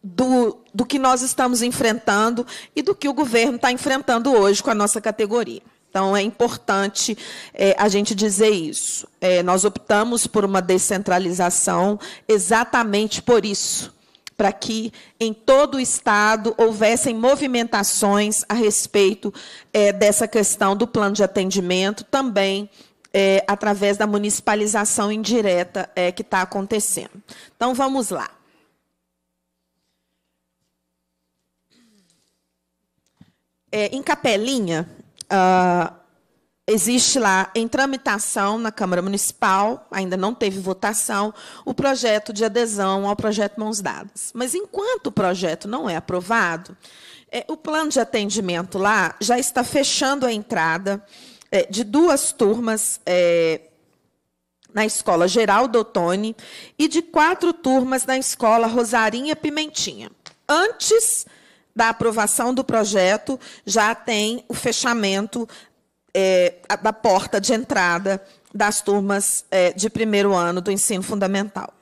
do, do que nós estamos enfrentando e do que o governo está enfrentando hoje com a nossa categoria. Então, é importante é, a gente dizer isso. É, nós optamos por uma descentralização exatamente por isso para que em todo o Estado houvessem movimentações a respeito é, dessa questão do plano de atendimento, também é, através da municipalização indireta é, que está acontecendo. Então, vamos lá. É, em Capelinha, uh, existe lá em tramitação na Câmara Municipal, ainda não teve votação, o projeto de adesão ao projeto Mãos Dadas. Mas enquanto o projeto não é aprovado, é, o plano de atendimento lá já está fechando a entrada é, de duas turmas é, na escola Geraldo Ottoni e de quatro turmas na escola Rosarinha Pimentinha. Antes da aprovação do projeto, já tem o fechamento é, da porta de entrada das turmas é, de primeiro ano do ensino fundamental.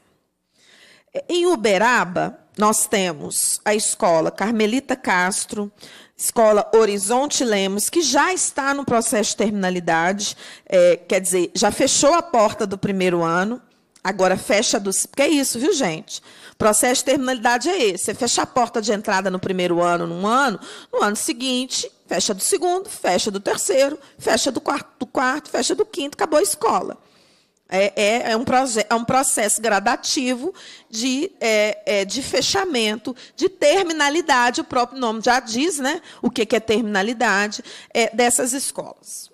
É, em Uberaba, nós temos a escola Carmelita Castro, Escola Horizonte Lemos, que já está no processo de terminalidade, é, quer dizer, já fechou a porta do primeiro ano, agora fecha do. Porque é isso, viu, gente? Processo de terminalidade é esse. Você fecha a porta de entrada no primeiro ano, num ano, no ano seguinte, fecha do segundo, fecha do terceiro, fecha do quarto, do quarto, fecha do quinto, acabou a escola. É, é, é, um, é um processo gradativo de, é, é, de fechamento, de terminalidade, o próprio nome já diz né, o que, que é terminalidade é, dessas escolas.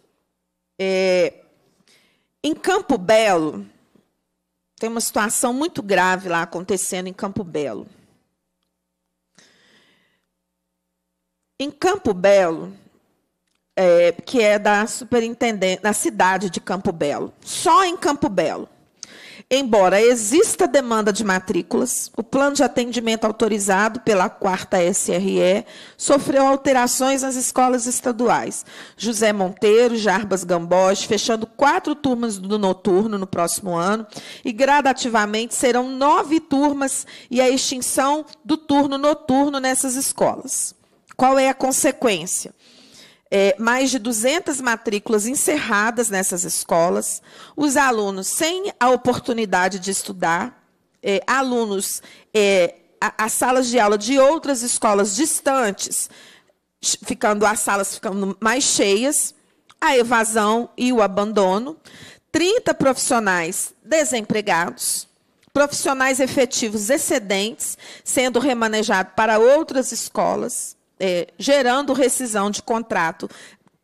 É, em Campo Belo, tem uma situação muito grave lá acontecendo em Campo Belo. Em Campo Belo, é, que é da superintendente na cidade de Campo Belo. Só em Campo Belo. Embora exista demanda de matrículas, o plano de atendimento autorizado pela quarta SRE sofreu alterações nas escolas estaduais. José Monteiro, Jarbas Gamboge, fechando quatro turmas do noturno no próximo ano, e gradativamente serão nove turmas e a extinção do turno noturno nessas escolas. Qual é a consequência? é, mais de 200 matrículas encerradas nessas escolas, os alunos sem a oportunidade de estudar, é, alunos é, as salas de aula de outras escolas distantes, ficando as salas ficando mais cheias, a evasão e o abandono, 30 profissionais desempregados, profissionais efetivos excedentes sendo remanejados para outras escolas, é, gerando rescisão de contrato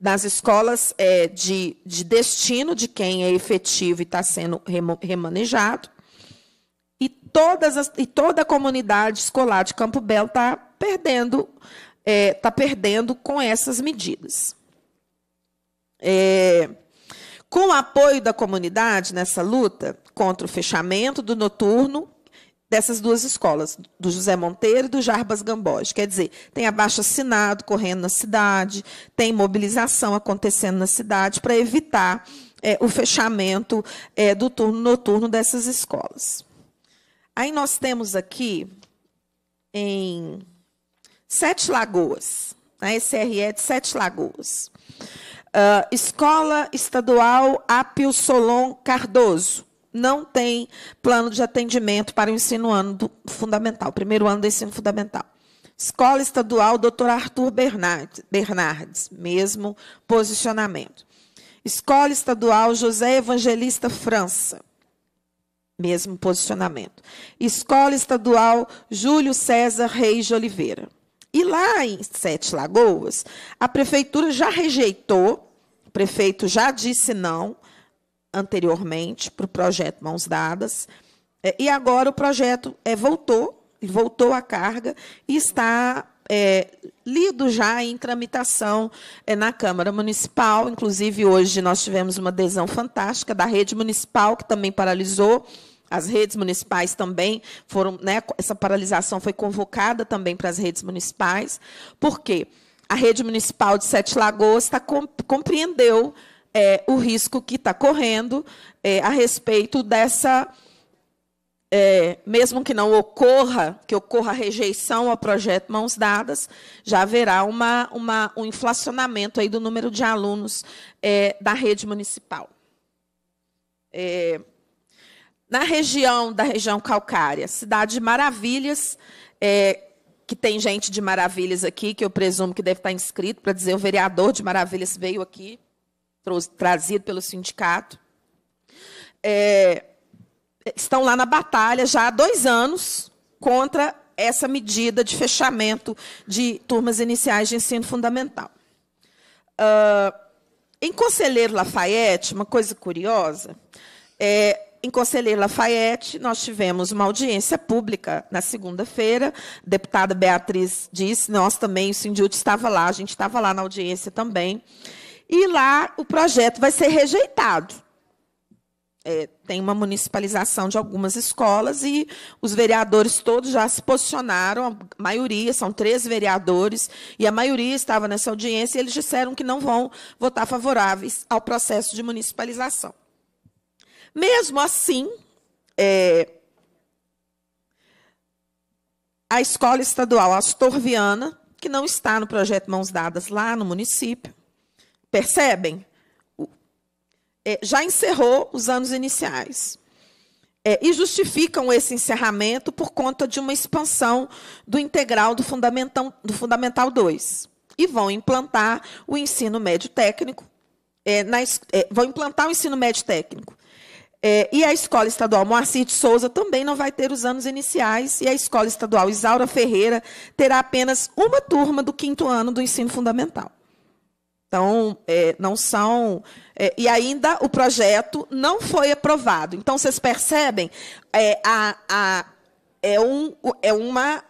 nas escolas é, de, de destino de quem é efetivo e está sendo remanejado. E, todas as, e toda a comunidade escolar de Campo Belo está perdendo, é, tá perdendo com essas medidas. É, com o apoio da comunidade nessa luta contra o fechamento do noturno, dessas duas escolas, do José Monteiro e do Jarbas Gambós. Quer dizer, tem abaixo assinado correndo na cidade, tem mobilização acontecendo na cidade para evitar é, o fechamento é, do turno noturno dessas escolas. Aí nós temos aqui em Sete Lagoas, a SRE de Sete Lagoas. Uh, Escola Estadual Apio Solon Cardoso, não tem plano de atendimento para o ensino ano fundamental, primeiro ano do ensino fundamental. Escola Estadual Dr. Arthur Bernardes, Bernardes, mesmo posicionamento. Escola Estadual José Evangelista França, mesmo posicionamento. Escola Estadual Júlio César Reis de Oliveira. E lá em Sete Lagoas, a prefeitura já rejeitou, o prefeito já disse não, anteriormente para o projeto Mãos Dadas. É, e agora o projeto é, voltou, voltou à carga e está é, lido já em tramitação é, na Câmara Municipal. Inclusive, hoje nós tivemos uma adesão fantástica da rede municipal, que também paralisou. As redes municipais também foram, né, essa paralisação foi convocada também para as redes municipais, porque a rede municipal de Sete Lagoas tá, compreendeu é, o risco que está correndo é, a respeito dessa. É, mesmo que não ocorra, que ocorra rejeição ao projeto Mãos Dadas, já haverá uma, uma, um inflacionamento aí do número de alunos é, da rede municipal. É, na região da região calcária, cidade de Maravilhas, é, que tem gente de Maravilhas aqui, que eu presumo que deve estar inscrito para dizer o vereador de Maravilhas veio aqui trazido pelo sindicato, é, estão lá na batalha já há dois anos contra essa medida de fechamento de turmas iniciais de ensino fundamental. Uh, em Conselheiro Lafayette, uma coisa curiosa, é, em Conselheiro Lafayette, nós tivemos uma audiência pública na segunda-feira. Deputada Beatriz disse, nós também, o Sindhut estava lá, a gente estava lá na audiência também e lá o projeto vai ser rejeitado. É, tem uma municipalização de algumas escolas e os vereadores todos já se posicionaram, a maioria, são três vereadores, e a maioria estava nessa audiência e eles disseram que não vão votar favoráveis ao processo de municipalização. Mesmo assim, é, a escola estadual Astorviana que não está no projeto Mãos Dadas lá no município, Percebem? É, já encerrou os anos iniciais. É, e justificam esse encerramento por conta de uma expansão do integral do, do Fundamental 2. E vão implantar o ensino médio técnico. É, na, é, vão implantar o ensino médio técnico. É, e a Escola Estadual Moacir de Souza também não vai ter os anos iniciais, e a Escola Estadual Isaura Ferreira terá apenas uma turma do quinto ano do ensino fundamental. Então, é, não são. É, e ainda o projeto não foi aprovado. Então, vocês percebem, é, a, a, é, um, é, uma,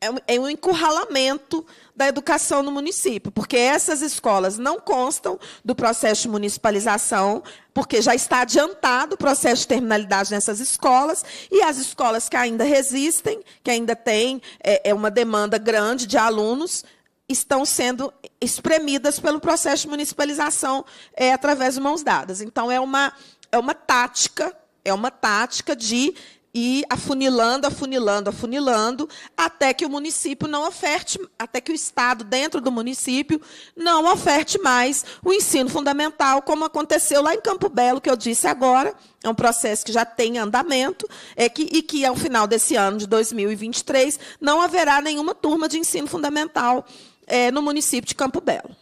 é, um, é um encurralamento da educação no município, porque essas escolas não constam do processo de municipalização, porque já está adiantado o processo de terminalidade nessas escolas, e as escolas que ainda resistem, que ainda têm é, é uma demanda grande de alunos, estão sendo espremidas pelo processo de municipalização é, através de mãos dadas. Então, é uma, é uma tática, é uma tática de ir afunilando, afunilando, afunilando, até que o município não oferte, até que o Estado, dentro do município, não oferte mais o ensino fundamental, como aconteceu lá em Campo Belo, que eu disse agora, é um processo que já tem andamento é que, e que, ao final desse ano de 2023, não haverá nenhuma turma de ensino fundamental é, no município de Campo Belo.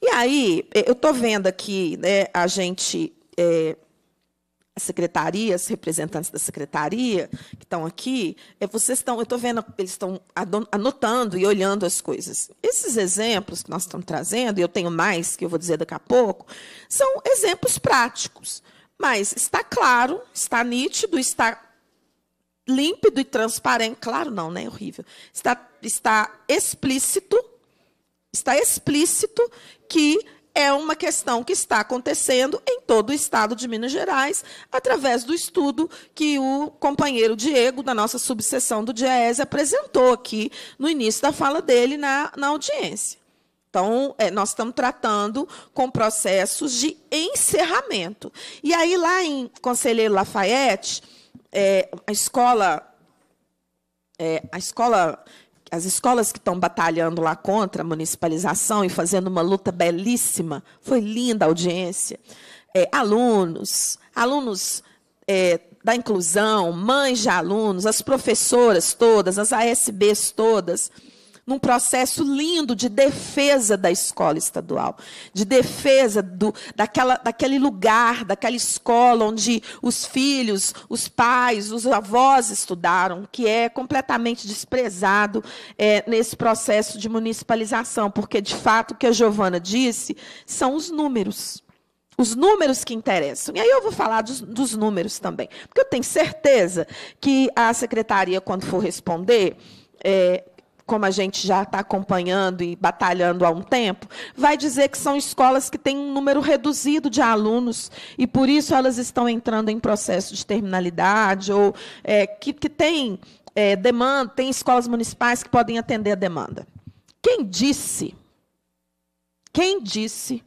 E aí, é, eu estou vendo aqui, né, a gente. É, as secretarias, representantes da secretaria que estão aqui, é, vocês estão, eu estou vendo, eles estão anotando e olhando as coisas. Esses exemplos que nós estamos trazendo, e eu tenho mais que eu vou dizer daqui a pouco, são exemplos práticos. Mas está claro, está nítido, está límpido e transparente. Claro, não, né? É horrível. Está, está explícito Está explícito que é uma questão que está acontecendo em todo o estado de Minas Gerais, através do estudo que o companheiro Diego, da nossa subseção do DIEESE, apresentou aqui no início da fala dele na, na audiência. Então, é, nós estamos tratando com processos de encerramento. E aí, lá em Conselheiro Lafayette, é, a escola. É, a escola as escolas que estão batalhando lá contra a municipalização e fazendo uma luta belíssima, foi linda a audiência. É, alunos, alunos é, da inclusão, mães de alunos, as professoras todas, as ASBs todas num processo lindo de defesa da escola estadual, de defesa do, daquela, daquele lugar, daquela escola onde os filhos, os pais, os avós estudaram, que é completamente desprezado é, nesse processo de municipalização, porque, de fato, o que a Giovana disse são os números. Os números que interessam. E aí eu vou falar dos, dos, números também. Porque eu tenho certeza que a secretaria, quando for responder, é, como a gente já está acompanhando e batalhando há um tempo, vai dizer que são escolas que têm um número reduzido de alunos e por isso elas estão entrando em processo de terminalidade ou é, que, que tem é, demanda, tem escolas municipais que podem atender a demanda. Quem disse? Quem disse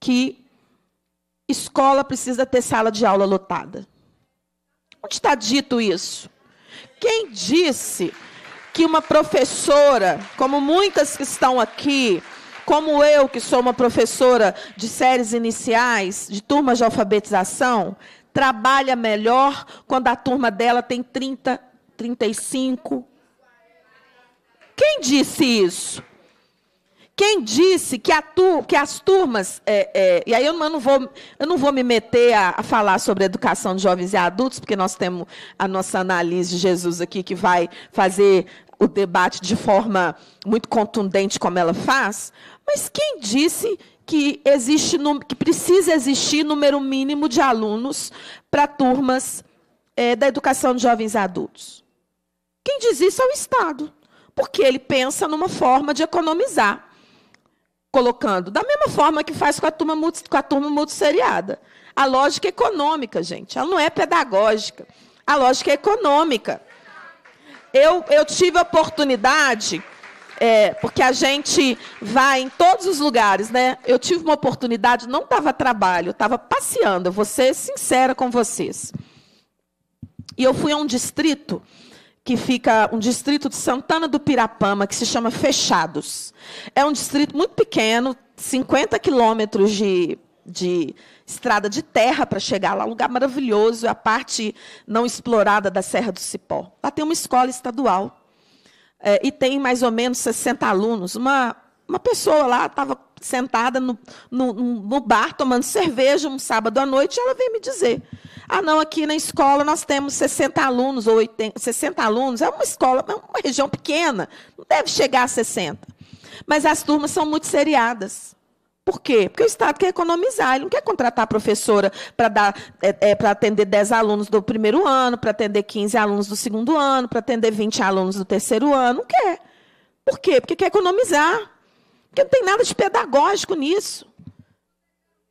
que escola precisa ter sala de aula lotada? Onde está dito isso? Quem disse? que uma professora, como muitas que estão aqui, como eu, que sou uma professora de séries iniciais, de turmas de alfabetização, trabalha melhor quando a turma dela tem 30, 35. Quem disse isso? Quem disse que, tu, que as turmas. É, é, e aí eu não vou, eu não vou me meter a, a, falar sobre educação de jovens e adultos, porque nós temos a nossa análise de Jesus aqui que vai fazer o debate de forma muito contundente como ela faz, mas quem disse que existe que precisa existir número mínimo de alunos para turmas é, da educação de jovens adultos? Quem diz isso é o Estado, porque ele pensa numa forma de economizar, colocando da mesma forma que faz com a turma com a turma multisseriada. A lógica é econômica, gente, ela não é pedagógica. A lógica é econômica. Eu, eu tive a oportunidade, é, porque a gente vai em todos os lugares, né? Eu tive uma oportunidade, não estava trabalho, estava passeando. vou ser sincera com vocês. E eu fui a um distrito que fica um distrito de Santana do Pirapama, que se chama Fechados. É um distrito muito pequeno, 50 quilômetros de de estrada de terra para chegar lá, um lugar maravilhoso, a parte não explorada da Serra do Cipó. Lá tem uma escola estadual é, e tem mais ou menos 60 alunos. Uma, uma pessoa lá estava sentada no, no, no, bar tomando cerveja um sábado à noite, e ela veio me dizer: Ah, não, aqui na escola nós temos 60 alunos, ou 80, 60 alunos, é uma escola, é uma região pequena, não deve chegar a 60. Mas as turmas são muito seriadas. Por quê? Porque o Estado quer economizar, ele não quer contratar professora para dar é, é, para atender 10 alunos do primeiro ano, para atender 15 alunos do segundo ano, para atender 20 alunos do terceiro ano. Não quer. Por quê? Porque quer economizar. Porque não tem nada de pedagógico nisso.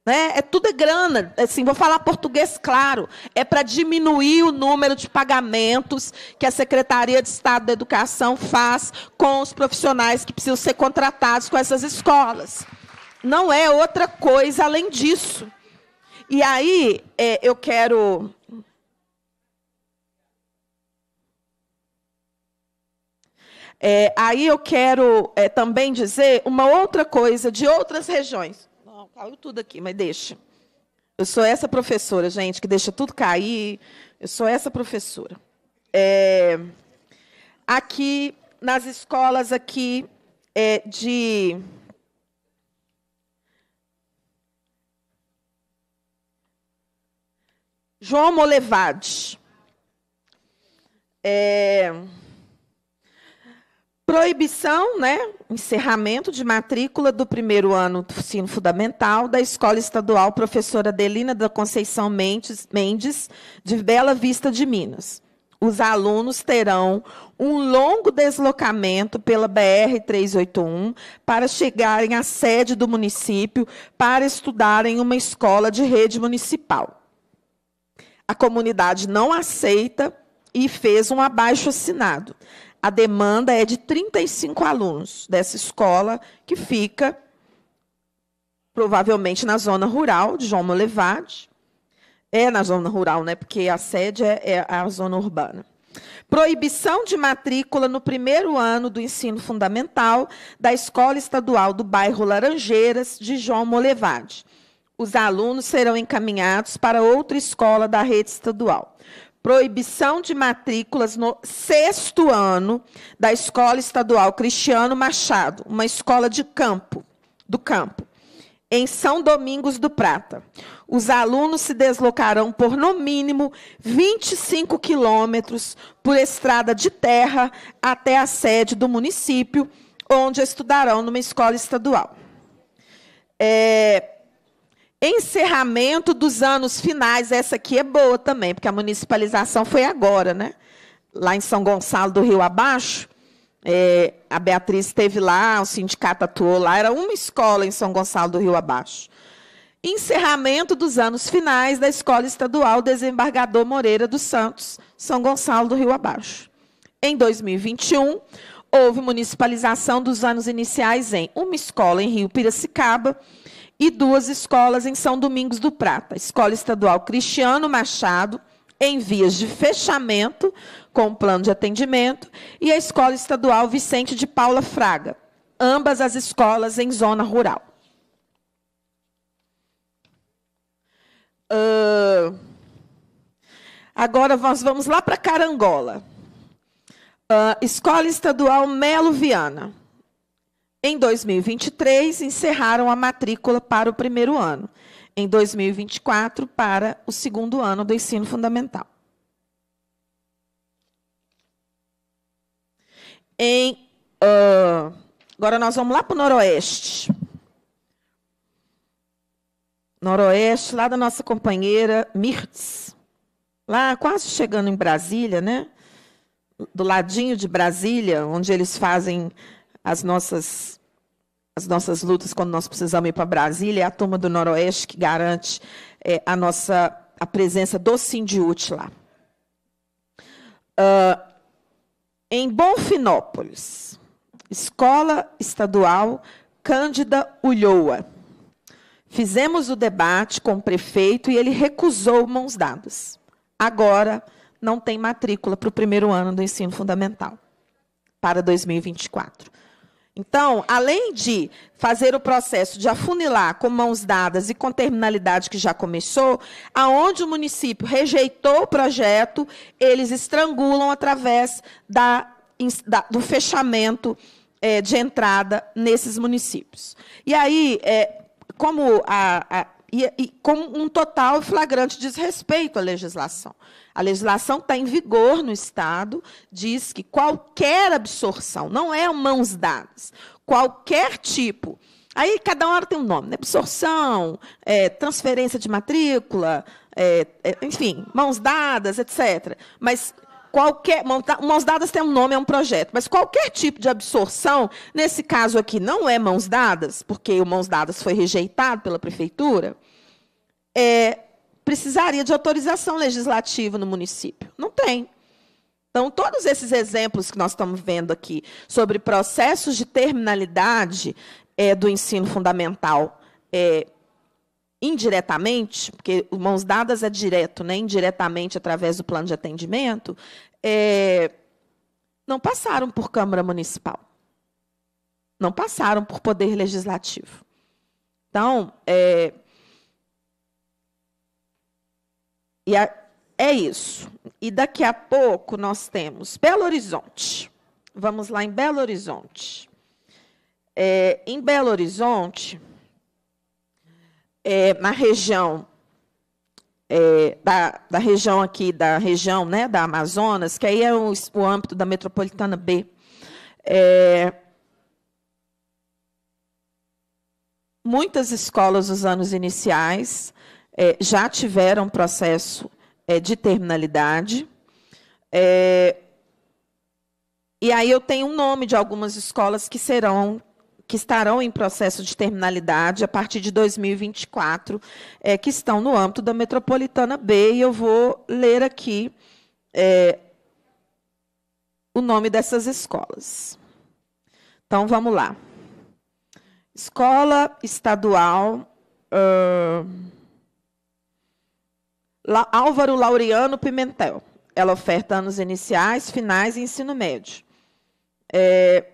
Né? É tudo é grana. Assim, vou falar português claro. É para diminuir o número de pagamentos que a Secretaria de Estado da Educação faz com os profissionais que precisam ser contratados com essas escolas não é outra coisa além disso. E aí é, eu quero. É, aí eu quero é, também dizer uma outra coisa de outras regiões. Não, caiu tudo aqui, mas deixa. Eu sou essa professora, gente, que deixa tudo cair. Eu sou essa professora. É, aqui, nas escolas aqui é, de João Molevade. É... Proibição, né? Encerramento de matrícula do primeiro ano do ensino fundamental da Escola Estadual Professora Adelina da Conceição Mendes, Mendes, de Bela Vista de Minas. Os alunos terão um longo deslocamento pela BR 381 para chegarem à sede do município para estudarem uma escola de rede municipal a comunidade não aceita e fez um abaixo assinado. A demanda é de 35 alunos dessa escola que fica provavelmente na zona rural de João Molevade. É na zona rural, né? Porque a sede é, é a zona urbana. Proibição de matrícula no primeiro ano do ensino fundamental da Escola Estadual do Bairro Laranjeiras de João Molevade os alunos serão encaminhados para outra escola da rede estadual. Proibição de matrículas no sexto ano da Escola Estadual Cristiano Machado, uma escola de campo, do campo, em São Domingos do Prata. Os alunos se deslocarão por no mínimo 25 quilômetros por estrada de terra até a sede do município, onde estudarão numa escola estadual. É, Encerramento dos anos finais, essa aqui é boa também, porque a municipalização foi agora, né? Lá em São Gonçalo do Rio Abaixo, é, a Beatriz esteve lá, o sindicato atuou lá, era uma escola em São Gonçalo do Rio Abaixo. Encerramento dos anos finais da Escola Estadual Desembargador Moreira dos Santos, São Gonçalo do Rio Abaixo. Em 2021, houve municipalização dos anos iniciais em uma escola em Rio Piracicaba, e duas escolas em São Domingos do Prata: Escola Estadual Cristiano Machado, em vias de fechamento, com plano de atendimento, e a Escola Estadual Vicente de Paula Fraga, ambas as escolas em zona rural. Uh, agora nós vamos lá para Carangola. Uh, Escola Estadual Melo Viana. Em 2023, encerraram a matrícula para o primeiro ano. Em 2024, para o segundo ano do ensino fundamental. Em, uh, agora nós vamos lá para o Noroeste. Noroeste, lá da nossa companheira Mirtz. Lá quase chegando em Brasília, né? Do ladinho de Brasília, onde eles fazem as nossas as nossas lutas quando nós precisamos ir para Brasília, é a turma do Noroeste que garante é, a nossa a presença do Sindiúte lá. Uh, em Bonfinópolis, Escola Estadual Cândida Ulhoa. Fizemos o debate com o prefeito e ele recusou mãos dadas. Agora não tem matrícula para o primeiro ano do ensino fundamental, para 2024. Então, além de fazer o processo de afunilar com mãos dadas e com terminalidade que já começou, aonde o município rejeitou o projeto, eles estrangulam através da, da, do fechamento é, de entrada nesses municípios. E aí, é, como a, a e, e, com um total flagrante desrespeito à legislação. A legislação que está em vigor no Estado diz que qualquer absorção, não é mãos dadas, qualquer tipo. Aí cada hora tem um nome, né? absorção, é, transferência de matrícula, é, é, enfim, mãos dadas, etc. Mas qualquer mãos dadas tem um nome, é um projeto, mas qualquer tipo de absorção, nesse caso aqui não é mãos dadas, porque o mãos dadas foi rejeitado pela prefeitura, é, precisaria de autorização legislativa no município. Não tem. Então, todos esses exemplos que nós estamos vendo aqui sobre processos de terminalidade é, do ensino fundamental é, indiretamente, porque mãos dadas é direto, né? indiretamente através do plano de atendimento, é, não passaram por Câmara Municipal. Não passaram por Poder Legislativo. Então, é, E a, é isso. E daqui a pouco nós temos Belo Horizonte. Vamos lá em Belo Horizonte. É, em Belo Horizonte, é, na região é, da, da, região aqui, da região né, da Amazonas, que aí é o, o âmbito da metropolitana B. É, muitas escolas dos anos iniciais, é, já tiveram processo é, de terminalidade. É, e aí eu tenho um nome de algumas escolas que serão que estarão em processo de terminalidade a partir de 2024, é, que estão no âmbito da Metropolitana B, e eu vou ler aqui é, o nome dessas escolas. Então, vamos lá. Escola Estadual. Uh... Álvaro Laureano Pimentel. Ela oferta anos iniciais, finais e ensino médio. É,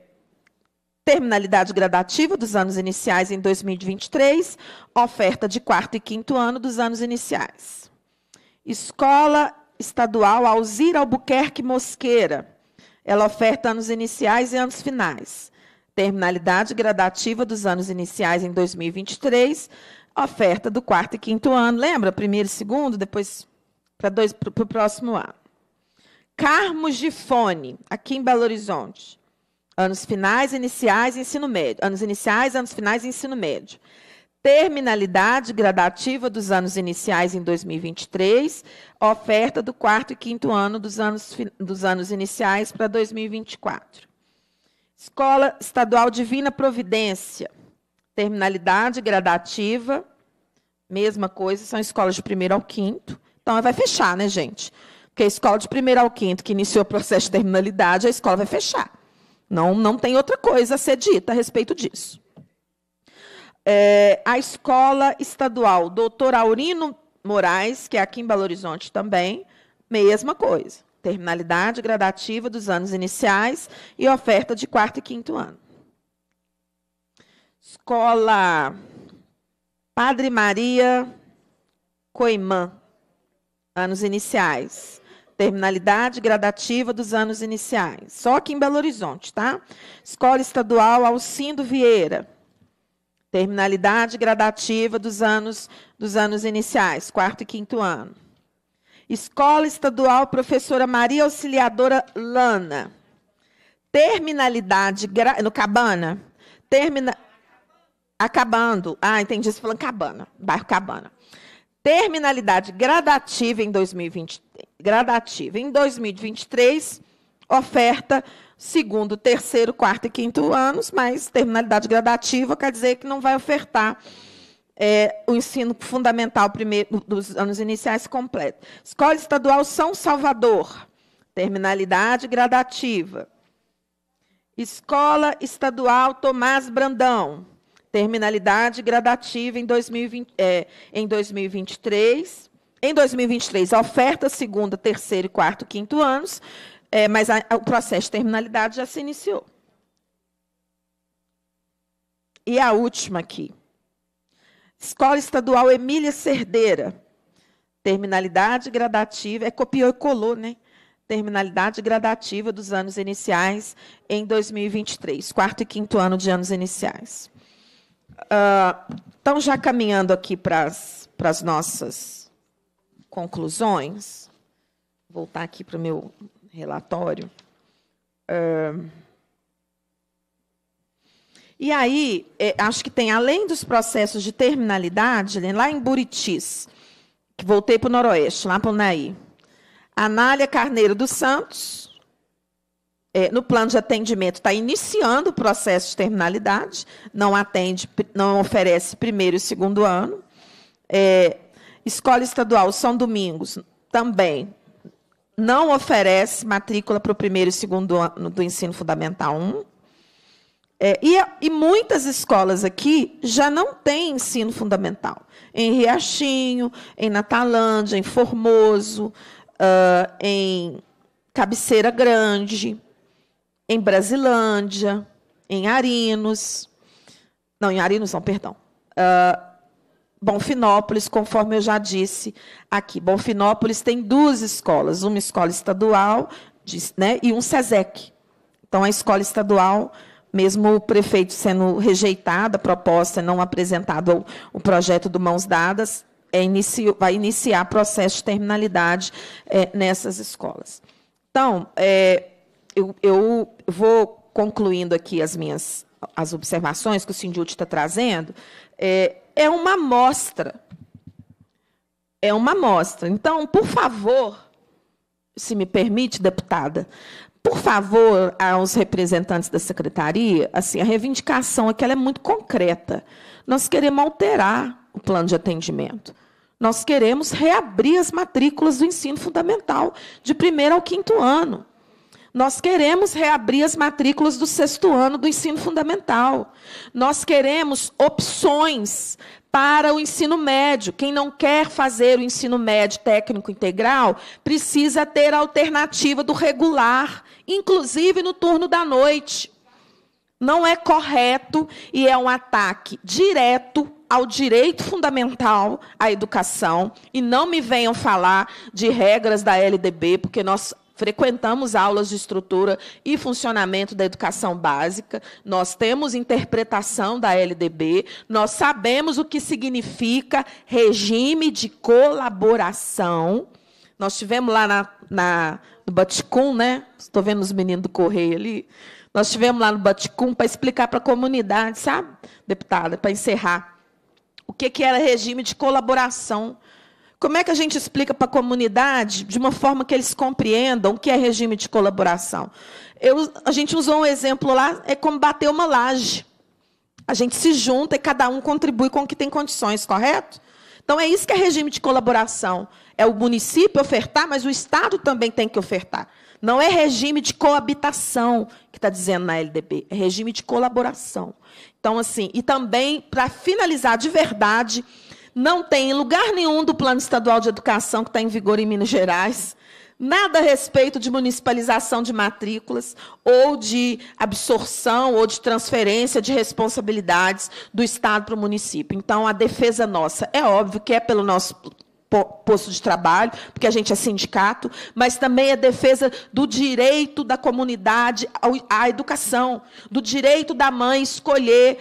terminalidade gradativa dos anos iniciais em 2023, oferta de quarto e quinto ano dos anos iniciais. Escola Estadual Alzira Albuquerque Mosqueira. Ela oferta anos iniciais e anos finais. Terminalidade gradativa dos anos iniciais em 2023, oferta do quarto e quinto ano. Lembra? Primeiro e segundo, depois para dois para o próximo ano. Carmos de Fone, aqui em Belo Horizonte. Anos finais, iniciais, ensino médio. Anos iniciais, anos finais, ensino médio. Terminalidade gradativa dos anos iniciais em 2023, oferta do quarto e quinto ano dos anos, dos anos iniciais para 2024. Escola Estadual Divina Providência, Terminalidade gradativa, mesma coisa, são escolas de primeiro ao quinto. Então, vai fechar, né, gente? Porque a escola de primeiro ao quinto, que iniciou o processo de terminalidade, a escola vai fechar. Não, não tem outra coisa a ser dita a respeito disso. É, a escola estadual Doutor Aurino Moraes, que é aqui em Belo Horizonte também, mesma coisa. Terminalidade gradativa dos anos iniciais e oferta de quarto e quinto ano. Escola Padre Maria Coimã, anos iniciais. Terminalidade gradativa dos anos iniciais. Só aqui em Belo Horizonte, tá? Escola Estadual Alcindo Vieira. Terminalidade gradativa dos anos, dos anos iniciais, quarto e quinto ano. Escola Estadual Professora Maria Auxiliadora Lana. Terminalidade no Cabana. Termina, Acabando. Ah, entendi. Você tá falando Cabana, bairro Cabana. Terminalidade gradativa em 2020, gradativa. Em 2023, oferta segundo, terceiro, quarto e quinto anos, mas terminalidade gradativa quer dizer que não vai ofertar é, o ensino fundamental primeiro dos anos iniciais completo. Escola Estadual São Salvador, terminalidade gradativa. Escola Estadual Tomás Brandão, terminalidade gradativa em, 2020, é, em 2023. Em 2023, oferta segunda, terceiro, quarto, quinto anos, é, mas a, a, o processo de terminalidade já se iniciou. E a última aqui. Escola Estadual Emília Cerdeira. Terminalidade gradativa, é copiou e colou, né? Terminalidade gradativa dos anos iniciais em 2023, quarto e quinto ano de anos iniciais estão então, já caminhando aqui para as nossas conclusões, voltar aqui para o meu relatório. Uh, e aí, é, acho que tem, além dos processos de terminalidade, né, lá em Buritis, que voltei para o Noroeste, lá para o Naí, Anália Carneiro dos Santos, é, no plano de atendimento está iniciando o processo de terminalidade, não atende, não oferece primeiro e segundo ano. É, escola estadual São Domingos também não oferece matrícula para o primeiro e segundo ano do ensino fundamental 1. É, e, e, muitas escolas aqui já não têm ensino fundamental. Em Riachinho, em Natalândia, em Formoso, uh, em Cabeceira Grande em Brasilândia, em Arinos, não, em Arinos não, perdão, uh, Bonfinópolis, conforme eu já disse aqui. Bonfinópolis tem duas escolas, uma escola estadual né, e um SESEC. Então, a escola estadual, mesmo o prefeito sendo rejeitada a proposta, não apresentado o projeto do Mãos Dadas, é inicio, vai iniciar processo de terminalidade é, nessas escolas. Então, é, eu, eu vou concluindo aqui as minhas as observações que o Sindiúti está trazendo, é, é uma amostra. É uma amostra. Então, por favor, se me permite, deputada, por favor, aos representantes da secretaria, assim, a reivindicação aqui é muito concreta. Nós queremos alterar o plano de atendimento. Nós queremos reabrir as matrículas do ensino fundamental de primeiro ao quinto ano. Nós queremos reabrir as matrículas do sexto ano do ensino fundamental. Nós queremos opções para o ensino médio. Quem não quer fazer o ensino médio técnico integral precisa ter a alternativa do regular, inclusive no turno da noite. Não é correto e é um ataque direto ao direito fundamental à educação e não me venham falar de regras da LDB, porque nós frequentamos aulas de estrutura e funcionamento da educação básica, nós temos interpretação da LDB, nós sabemos o que significa regime de colaboração. Nós tivemos lá na, na no Baticum, né? Estou vendo os meninos do Correio ali. Nós tivemos lá no Baticum para explicar para a comunidade, sabe, deputada, para encerrar, o que, que era regime de colaboração como é que a gente explica para a comunidade de uma forma que eles compreendam o que é regime de colaboração? Eu, a gente usou um exemplo lá, é combater uma laje. A gente se junta e cada um contribui com o que tem condições, correto? Então é isso que é regime de colaboração. É o município ofertar, mas o Estado também tem que ofertar. Não é regime de coabitação que está dizendo na LDB, é regime de colaboração. Então, assim, e também, para finalizar de verdade, não tem em lugar nenhum do Plano Estadual de Educação que está em vigor em Minas Gerais nada a respeito de municipalização de matrículas ou de absorção ou de transferência de responsabilidades do Estado para o município. Então, a defesa nossa é óbvio que é pelo nosso posto de trabalho, porque a gente é sindicato, mas também a é defesa do direito da comunidade à educação, do direito da mãe escolher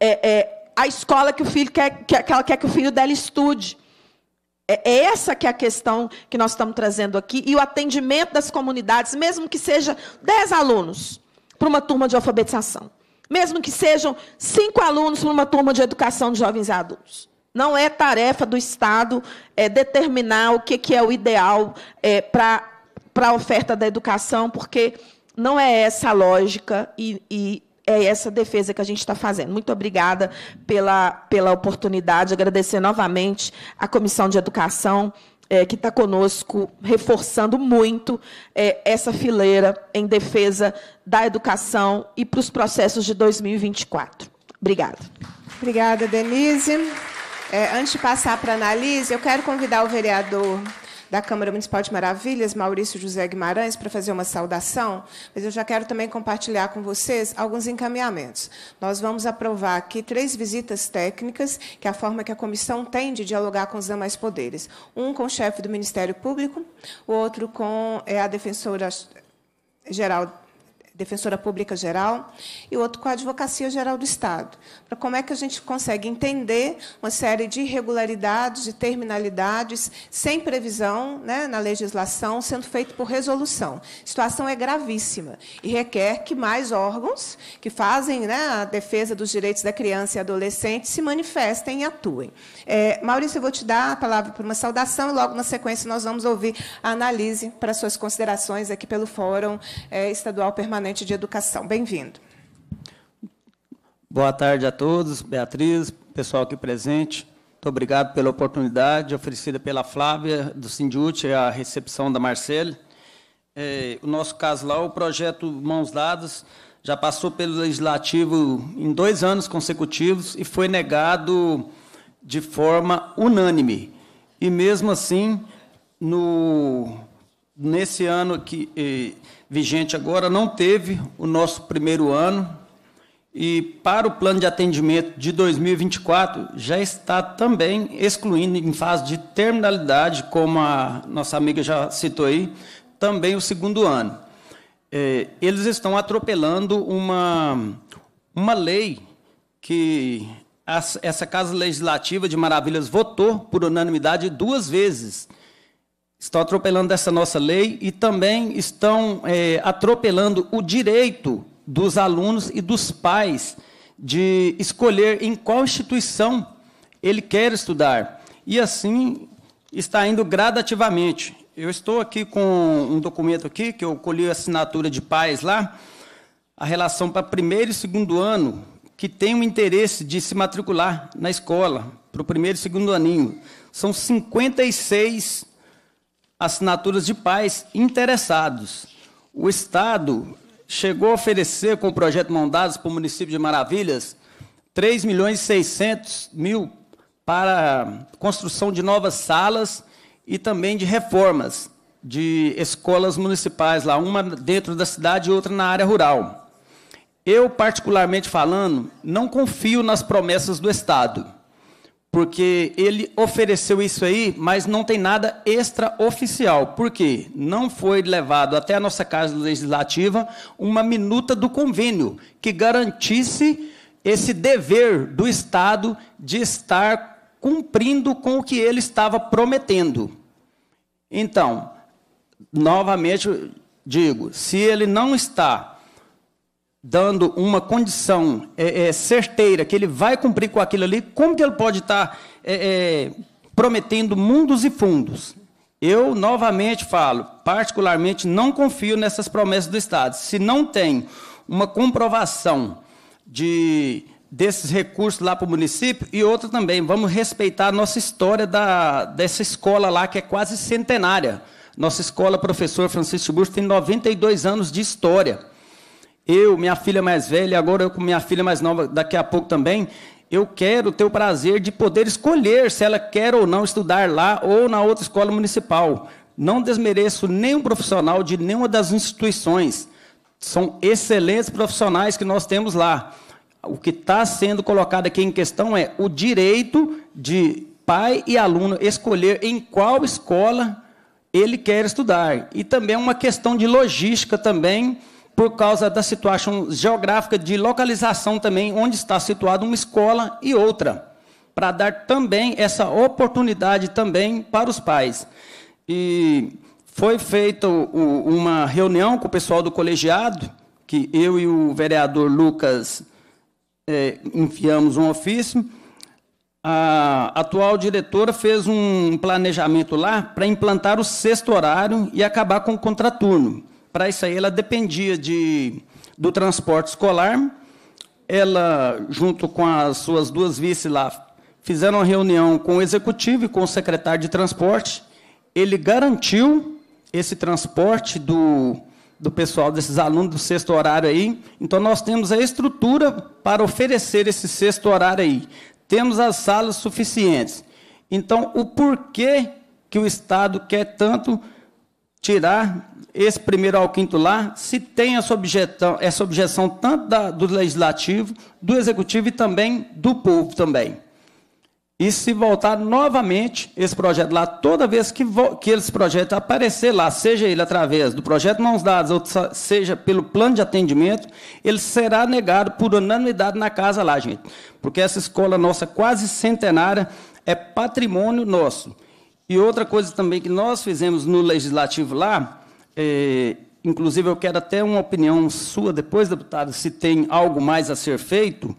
é, é, a escola que o filho quer, que, que ela quer que o filho dela estude. É essa que é a questão que nós estamos trazendo aqui. E o atendimento das comunidades, mesmo que seja 10 alunos para uma turma de alfabetização. Mesmo que sejam cinco alunos para uma turma de educação de jovens e adultos. Não é tarefa do Estado é, determinar o que, que é o ideal é, para a oferta da educação, porque não é essa a lógica e, e é essa defesa que a gente está fazendo. Muito obrigada pela, pela oportunidade, agradecer novamente à Comissão de Educação, é, que está conosco, reforçando muito é, essa fileira em defesa da educação e para os processos de 2024. Obrigada. Obrigada, Denise. É, antes de passar para a Analise, eu quero convidar o vereador da Câmara Municipal de Maravilhas, Maurício José Guimarães, para fazer uma saudação, mas eu já quero também compartilhar com vocês alguns encaminhamentos. Nós vamos aprovar aqui três visitas técnicas, que é a forma que a comissão tem de dialogar com os demais poderes. Um com o chefe do Ministério Público, o outro com é, a defensora geral Defensora Pública Geral, e outro com a Advocacia Geral do Estado para então, como é que a gente consegue entender uma série de irregularidades, de terminalidades, sem previsão né, na legislação, sendo feito por resolução. A situação é gravíssima e requer que mais órgãos que fazem né, a defesa dos direitos da criança e adolescente se manifestem e atuem. É, Maurício, eu vou te dar a palavra para uma saudação e logo na sequência nós vamos ouvir a análise para suas considerações aqui pelo Fórum é, Estadual Permanente de Educação. Bem-vindo. Boa tarde a todos, Beatriz, pessoal aqui presente. Muito obrigado pela oportunidade oferecida pela Flávia do Sindiúte e a recepção da Marcele. É, o nosso caso lá, o projeto Mãos Dadas, já passou pelo Legislativo em dois anos consecutivos e foi negado de forma unânime. E mesmo assim, no, nesse ano que eh, vigente agora, não teve o nosso primeiro ano, e para o plano de atendimento de 2024, já está também excluindo em fase de terminalidade, como a nossa amiga já citou aí, também o segundo ano. É, eles estão atropelando uma, uma lei que as, essa Casa Legislativa de Maravilhas votou por unanimidade duas vezes. Estão atropelando essa nossa lei e também estão é, atropelando o direito dos alunos e dos pais de escolher em qual instituição ele quer estudar. E assim está indo gradativamente. Eu estou aqui com um documento aqui que eu colhi a assinatura de pais lá, a relação para primeiro e segundo ano que tem o interesse de se matricular na escola para o primeiro e segundo aninho. São 56 assinaturas de pais interessados. O Estado chegou a oferecer com o projeto Mondados para o município de Maravilhas 3 milhões e 600 mil para construção de novas salas e também de reformas de escolas municipais lá, uma dentro da cidade e outra na área rural. Eu, particularmente falando, não confio nas promessas do Estado porque ele ofereceu isso aí, mas não tem nada extraoficial. Por quê? Não foi levado até a nossa Casa Legislativa uma minuta do convênio que garantisse esse dever do Estado de estar cumprindo com o que ele estava prometendo. Então, novamente digo, se ele não está dando uma condição é, é, certeira que ele vai cumprir com aquilo ali, como que ele pode estar tá, é, é, prometendo mundos e fundos? Eu novamente falo, particularmente não confio nessas promessas do Estado. Se não tem uma comprovação de desses recursos lá para o município e outra também, vamos respeitar a nossa história da, dessa escola lá que é quase centenária. Nossa escola, professor Francisco Burso, tem 92 anos de história eu, minha filha mais velha, agora eu com minha filha mais nova, daqui a pouco também, eu quero ter o prazer de poder escolher se ela quer ou não estudar lá ou na outra escola municipal. Não desmereço nenhum profissional de nenhuma das instituições. São excelentes profissionais que nós temos lá. O que está sendo colocado aqui em questão é o direito de pai e aluno escolher em qual escola ele quer estudar. E também é uma questão de logística também por causa da situação geográfica de localização também, onde está situada uma escola e outra, para dar também essa oportunidade também para os pais. E foi feita uma reunião com o pessoal do colegiado, que eu e o vereador Lucas é, enviamos um ofício. A atual diretora fez um planejamento lá para implantar o sexto horário e acabar com o contraturno para isso aí, ela dependia de, do transporte escolar. Ela, junto com as suas duas vices lá, fizeram uma reunião com o executivo e com o secretário de transporte. Ele garantiu esse transporte do, do pessoal, desses alunos do sexto horário aí. Então, nós temos a estrutura para oferecer esse sexto horário aí. Temos as salas suficientes. Então, o porquê que o Estado quer tanto tirar esse primeiro ao quinto lá, se tem essa objeção, essa objeção tanto da, do legislativo, do executivo e também do povo também. E se voltar novamente esse projeto lá, toda vez que, que esse projeto aparecer lá, seja ele através do projeto Mãos Dadas ou seja pelo plano de atendimento, ele será negado por unanimidade na casa lá, gente. Porque essa escola nossa quase centenária é patrimônio nosso. E outra coisa também que nós fizemos no legislativo lá, é, inclusive eu quero até uma opinião sua depois, deputado, se tem algo mais a ser feito.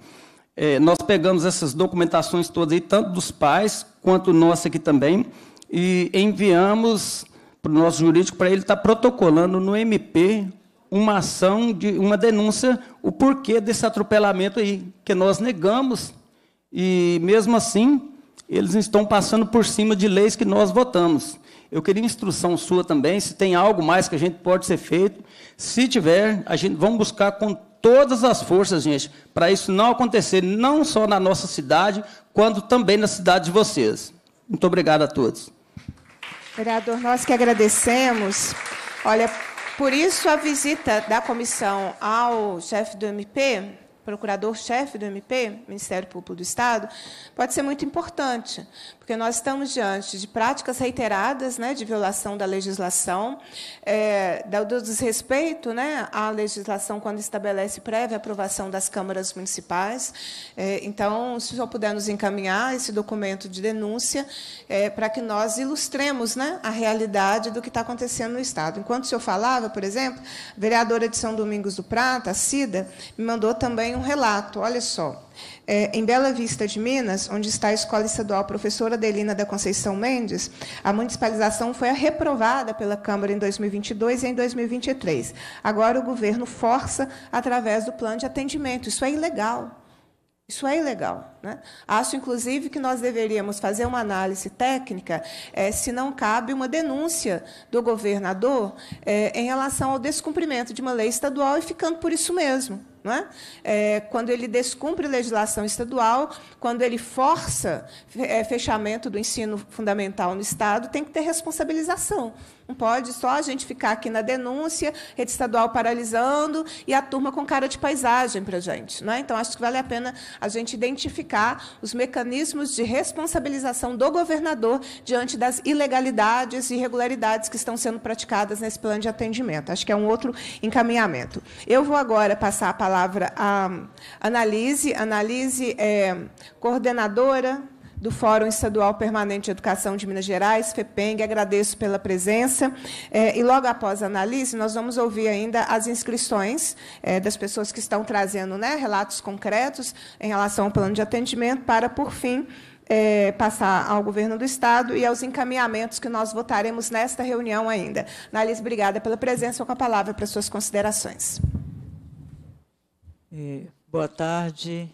É, nós pegamos essas documentações todas aí, tanto dos pais quanto nossa aqui também, e enviamos para o nosso jurídico para ele estar tá protocolando no MP uma ação de uma denúncia o porquê desse atropelamento aí que nós negamos e mesmo assim eles estão passando por cima de leis que nós votamos. Eu queria instrução sua também, se tem algo mais que a gente pode ser feito. Se tiver, a gente vamos buscar com todas as forças, gente, para isso não acontecer, não só na nossa cidade, quanto também na cidade de vocês. Muito obrigado a todos. Vereador, nós que agradecemos. Olha, por isso a visita da comissão ao chefe do MP, procurador-chefe do MP, Ministério Público do Estado, pode ser muito importante, porque nós estamos diante de práticas reiteradas né, de violação da legislação, é, do desrespeito né, à legislação quando estabelece prévia aprovação das câmaras municipais. É, então, se o senhor puder nos encaminhar esse documento de denúncia é, para que nós ilustremos né, a realidade do que está acontecendo no Estado. Enquanto o senhor falava, por exemplo, a vereadora de São Domingos do Prata, a Cida, me mandou também um relato, olha só. É, em Bela Vista de Minas, onde está a escola estadual professora Adelina da Conceição Mendes, a municipalização foi reprovada pela Câmara em 2022 e em 2023. Agora o governo força através do plano de atendimento. Isso é ilegal. Isso é ilegal. Né? Acho, inclusive, que nós deveríamos fazer uma análise técnica é, se não cabe uma denúncia do governador é, em relação ao descumprimento de uma lei estadual e ficando por isso mesmo. É? É, quando ele descumpre legislação estadual, quando ele força é, fechamento do ensino fundamental no Estado, tem que ter responsabilização. Não pode só a gente ficar aqui na denúncia, rede estadual paralisando e a turma com cara de paisagem para a gente. Né? Então, acho que vale a pena a gente identificar os mecanismos de responsabilização do governador diante das ilegalidades e irregularidades que estão sendo praticadas nesse plano de atendimento. Acho que é um outro encaminhamento. Eu vou agora passar a palavra à Analise. Analise é coordenadora do Fórum Estadual Permanente de Educação de Minas Gerais, FEPENG. Agradeço pela presença. É, e logo após a análise, nós vamos ouvir ainda as inscrições é, das pessoas que estão trazendo né, relatos concretos em relação ao plano de atendimento, para, por fim, é, passar ao governo do Estado e aos encaminhamentos que nós votaremos nesta reunião ainda. Nalis, obrigada pela presença. Com a palavra para suas considerações. É, boa tarde,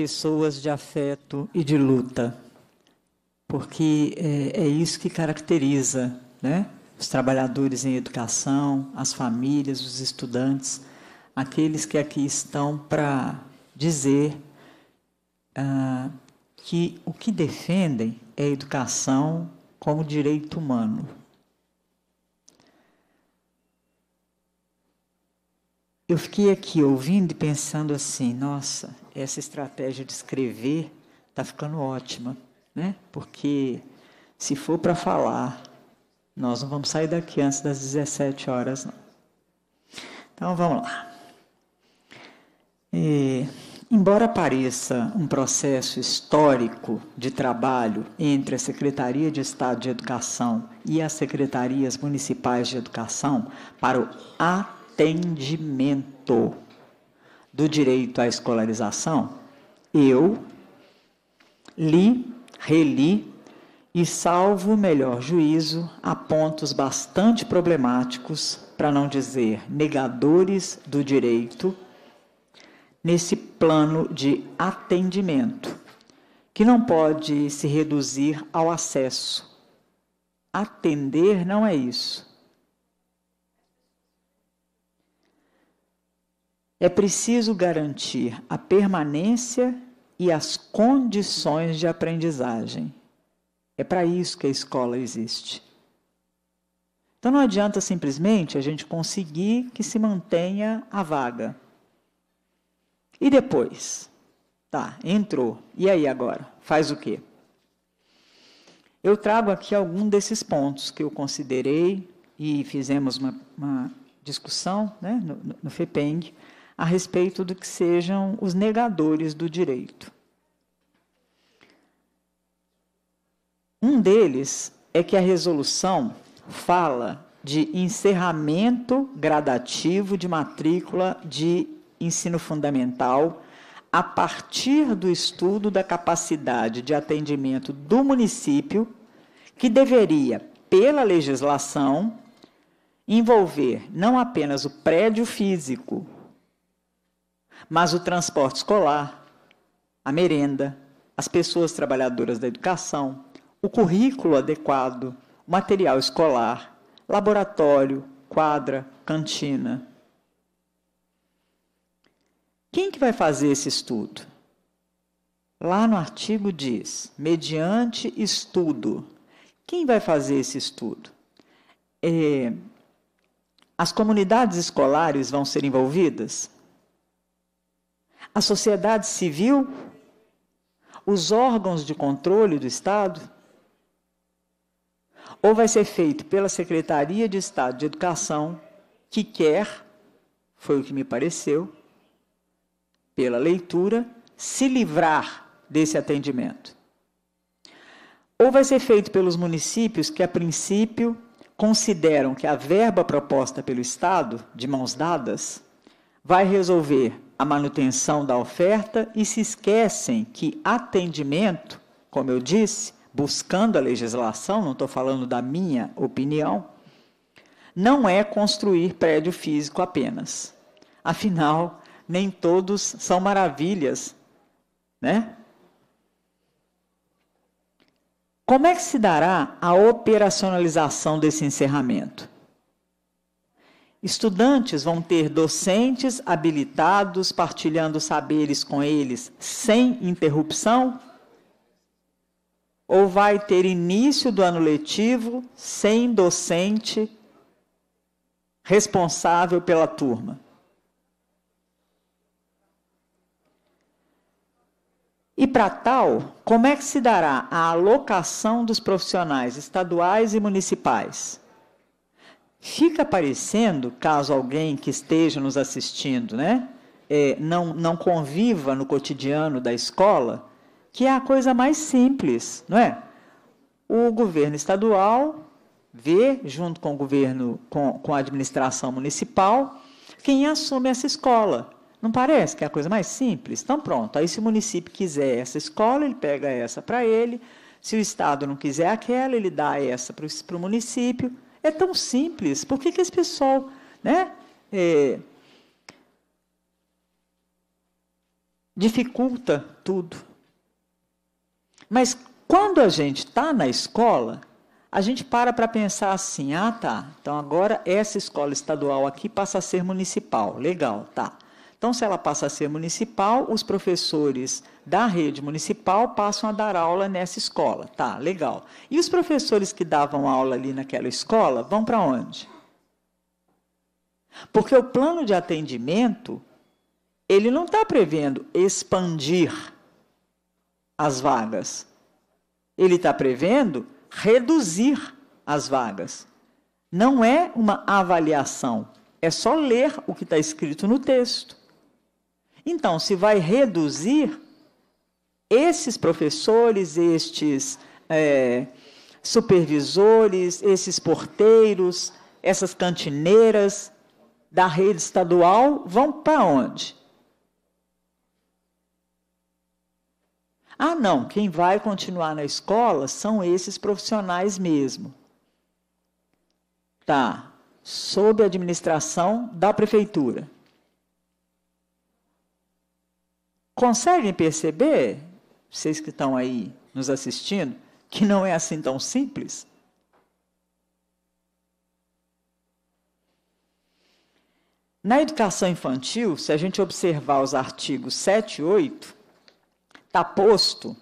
pessoas de afeto e de luta, porque é, é isso que caracteriza né? os trabalhadores em educação, as famílias, os estudantes, aqueles que aqui estão para dizer ah, que o que defendem é a educação como direito humano. Eu fiquei aqui ouvindo e pensando assim, nossa, essa estratégia de escrever está ficando ótima, né? Porque se for para falar, nós não vamos sair daqui antes das 17 horas, não. Então vamos lá. E, embora pareça um processo histórico de trabalho entre a Secretaria de Estado de Educação e as secretarias municipais de educação para o atendimento do direito à escolarização, eu li, reli e, salvo o melhor juízo, a pontos bastante problemáticos, para não dizer negadores do direito, nesse plano de atendimento, que não pode se reduzir ao acesso. Atender não é isso. É preciso garantir a permanência e as condições de aprendizagem. É para isso que a escola existe. Então não adianta simplesmente a gente conseguir que se mantenha a vaga. E depois? Tá, entrou. E aí agora? Faz o quê? Eu trago aqui algum desses pontos que eu considerei e fizemos uma, uma discussão né, no, no FEPENG a respeito do que sejam os negadores do direito. Um deles é que a resolução fala de encerramento gradativo de matrícula de ensino fundamental a partir do estudo da capacidade de atendimento do município, que deveria, pela legislação, envolver não apenas o prédio físico, mas o transporte escolar, a merenda, as pessoas trabalhadoras da educação, o currículo adequado, o material escolar, laboratório, quadra, cantina. Quem que vai fazer esse estudo? Lá no artigo diz, mediante estudo. Quem vai fazer esse estudo? É, as comunidades escolares vão ser envolvidas? a sociedade civil, os órgãos de controle do Estado? Ou vai ser feito pela Secretaria de Estado de Educação, que quer, foi o que me pareceu, pela leitura, se livrar desse atendimento? Ou vai ser feito pelos municípios que, a princípio, consideram que a verba proposta pelo Estado, de mãos dadas, vai resolver a manutenção da oferta e se esquecem que atendimento, como eu disse, buscando a legislação, não estou falando da minha opinião, não é construir prédio físico apenas. Afinal, nem todos são maravilhas, né? Como é que se dará a operacionalização desse encerramento? Estudantes vão ter docentes habilitados partilhando saberes com eles sem interrupção? Ou vai ter início do ano letivo sem docente responsável pela turma? E para tal, como é que se dará a alocação dos profissionais estaduais e municipais? Fica parecendo, caso alguém que esteja nos assistindo, né, é, não, não conviva no cotidiano da escola, que é a coisa mais simples, não é? O governo estadual vê, junto com o governo, com, com a administração municipal, quem assume essa escola. Não parece que é a coisa mais simples? Então, pronto. Aí, se o município quiser essa escola, ele pega essa para ele. Se o Estado não quiser aquela, ele dá essa para o município. É tão simples. Por que, que esse pessoal, né? É, dificulta tudo. Mas quando a gente está na escola, a gente para para pensar assim: ah, tá, então agora essa escola estadual aqui passa a ser municipal. Legal, tá. Então, se ela passa a ser municipal, os professores da rede municipal passam a dar aula nessa escola. Tá, legal. E os professores que davam aula ali naquela escola vão para onde? Porque o plano de atendimento, ele não está prevendo expandir as vagas. Ele está prevendo reduzir as vagas. Não é uma avaliação, é só ler o que está escrito no texto. Então, se vai reduzir, esses professores, estes é, supervisores, esses porteiros, essas cantineiras da rede estadual vão para onde? Ah, não, quem vai continuar na escola são esses profissionais mesmo. Tá, sob a administração da prefeitura. Conseguem perceber, vocês que estão aí nos assistindo, que não é assim tão simples? Na educação infantil, se a gente observar os artigos 7 e 8, está posto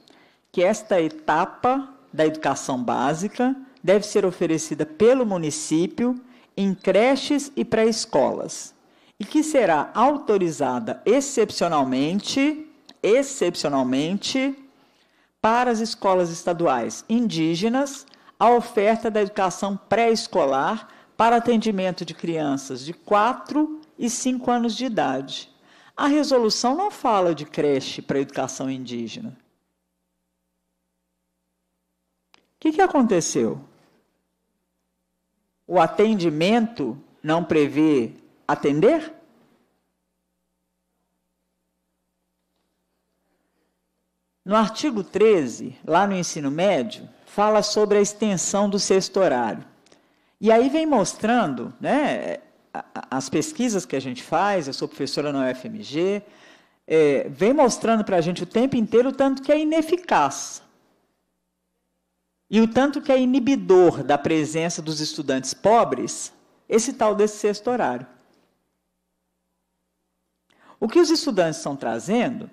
que esta etapa da educação básica deve ser oferecida pelo município em creches e pré-escolas, e que será autorizada excepcionalmente excepcionalmente, para as escolas estaduais indígenas, a oferta da educação pré-escolar para atendimento de crianças de 4 e 5 anos de idade. A resolução não fala de creche para educação indígena. O que, que aconteceu? O atendimento não prevê atender? No artigo 13, lá no ensino médio, fala sobre a extensão do sexto horário. E aí vem mostrando, né, as pesquisas que a gente faz, eu sou professora na UFMG, é, vem mostrando para a gente o tempo inteiro o tanto que é ineficaz. E o tanto que é inibidor da presença dos estudantes pobres, esse tal desse sexto horário. O que os estudantes estão trazendo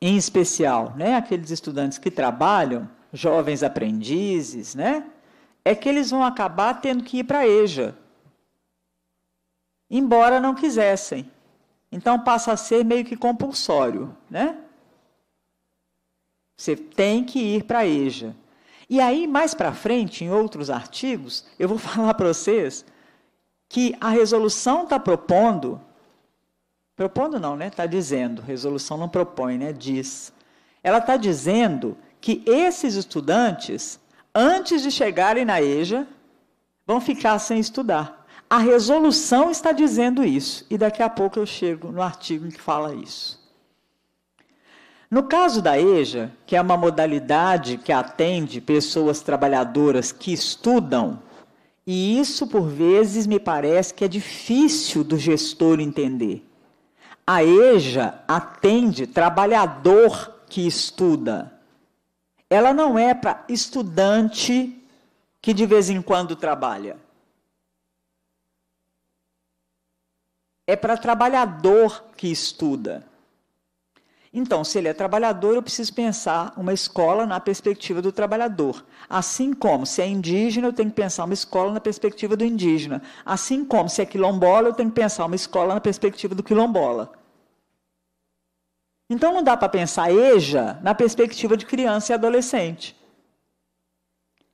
em especial, né, aqueles estudantes que trabalham, jovens aprendizes, né, é que eles vão acabar tendo que ir para a EJA, embora não quisessem. Então passa a ser meio que compulsório, né? Você tem que ir para a EJA. E aí, mais para frente, em outros artigos, eu vou falar para vocês que a resolução está propondo Propondo não, né? Está dizendo. Resolução não propõe, né? Diz. Ela está dizendo que esses estudantes, antes de chegarem na EJA, vão ficar sem estudar. A resolução está dizendo isso. E daqui a pouco eu chego no artigo que fala isso. No caso da EJA, que é uma modalidade que atende pessoas trabalhadoras que estudam, e isso por vezes me parece que é difícil do gestor entender. A EJA atende trabalhador que estuda. Ela não é para estudante que de vez em quando trabalha. É para trabalhador que estuda. Então, se ele é trabalhador, eu preciso pensar uma escola na perspectiva do trabalhador. Assim como se é indígena, eu tenho que pensar uma escola na perspectiva do indígena. Assim como se é quilombola, eu tenho que pensar uma escola na perspectiva do quilombola. Então não dá para pensar EJA na perspectiva de criança e adolescente.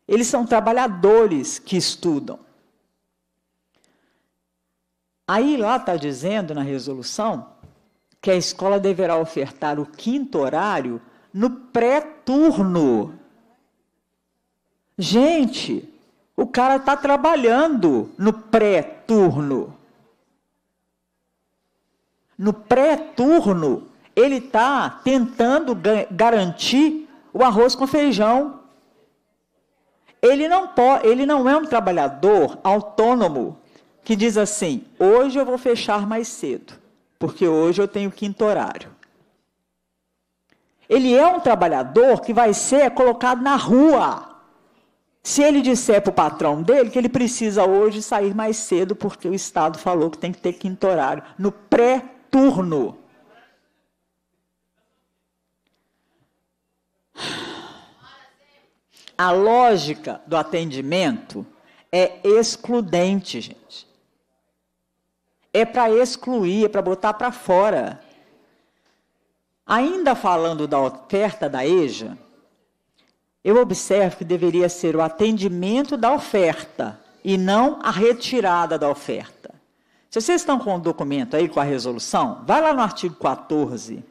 Eles são trabalhadores que estudam. Aí lá está dizendo na resolução que a escola deverá ofertar o quinto horário no pré-turno. Gente, o cara está trabalhando no pré-turno. No pré-turno, ele está tentando garantir o arroz com feijão. Ele não, pode, ele não é um trabalhador autônomo que diz assim: hoje eu vou fechar mais cedo, porque hoje eu tenho quinto horário. Ele é um trabalhador que vai ser colocado na rua. Se ele disser para o patrão dele que ele precisa hoje sair mais cedo, porque o Estado falou que tem que ter quinto horário, no pré-turno. A lógica do atendimento é excludente, gente. É para excluir, é para botar para fora. Ainda falando da oferta da EJA, eu observo que deveria ser o atendimento da oferta e não a retirada da oferta. Se vocês estão com o documento aí, com a resolução, vai lá no artigo 14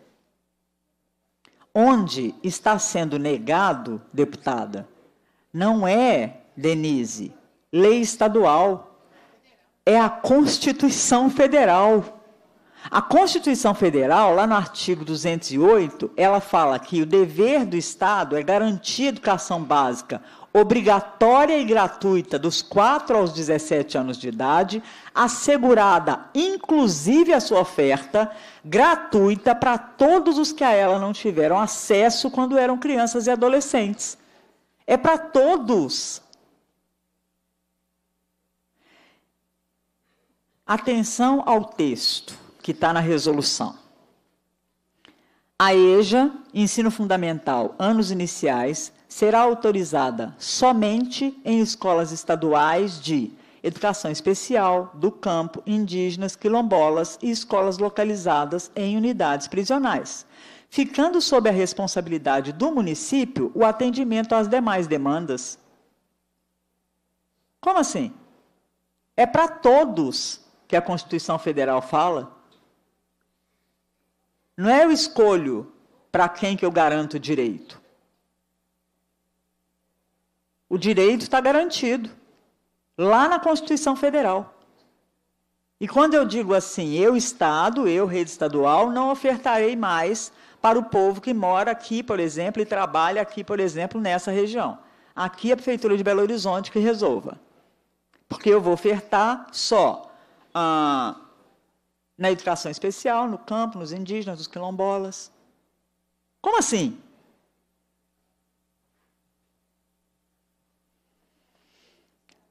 onde está sendo negado, deputada, não é, Denise, lei estadual, é a Constituição Federal. A Constituição Federal, lá no artigo 208, ela fala que o dever do Estado é garantir educação básica obrigatória e gratuita dos 4 aos 17 anos de idade, assegurada inclusive a sua oferta, gratuita para todos os que a ela não tiveram acesso quando eram crianças e adolescentes. É para todos. Atenção ao texto que está na resolução. A EJA, ensino fundamental, anos iniciais, será autorizada somente em escolas estaduais de educação especial, do campo, indígenas, quilombolas e escolas localizadas em unidades prisionais, ficando sob a responsabilidade do município o atendimento às demais demandas. Como assim? É para todos que a Constituição Federal fala. Não é eu escolho para quem que eu garanto o direito. O direito está garantido lá na Constituição Federal. E quando eu digo assim, eu, Estado, eu, rede estadual, não ofertarei mais para o povo que mora aqui, por exemplo, e trabalha aqui, por exemplo, nessa região. Aqui a Prefeitura de Belo Horizonte que resolva. Porque eu vou ofertar só ah, na educação especial, no campo, nos indígenas, nos quilombolas. Como assim?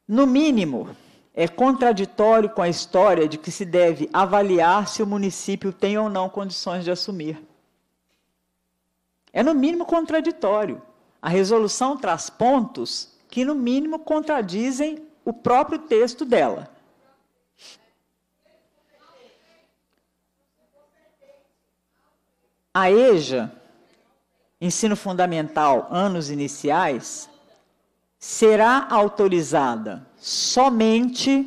No mínimo, é contraditório com a história de que se deve avaliar se o município tem ou não condições de assumir. É, no mínimo, contraditório. A resolução traz pontos que, no mínimo, contradizem o próprio texto dela. A EJA, ensino fundamental, anos iniciais, será autorizada somente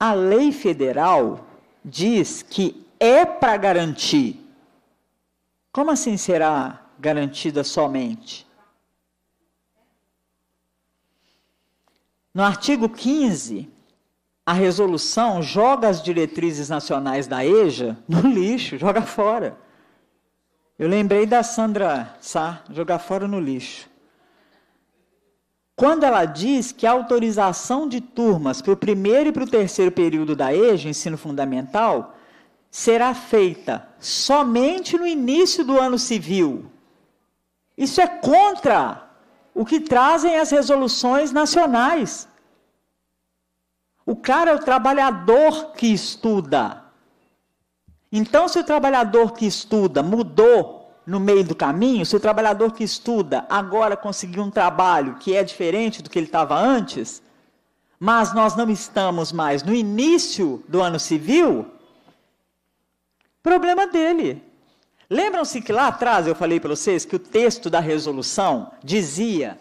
a lei federal diz que é para garantir. Como assim será garantida somente? No artigo 15, a resolução joga as diretrizes nacionais da EJA no lixo, joga fora. Eu lembrei da Sandra Sá, jogar fora no lixo. Quando ela diz que a autorização de turmas para o primeiro e para o terceiro período da EJA, ensino fundamental, será feita somente no início do ano civil. Isso é contra o que trazem as resoluções nacionais. O cara é o trabalhador que estuda. Então, se o trabalhador que estuda mudou no meio do caminho, se o trabalhador que estuda agora conseguiu um trabalho que é diferente do que ele estava antes, mas nós não estamos mais no início do ano civil, problema dele. Lembram-se que lá atrás eu falei para vocês que o texto da resolução dizia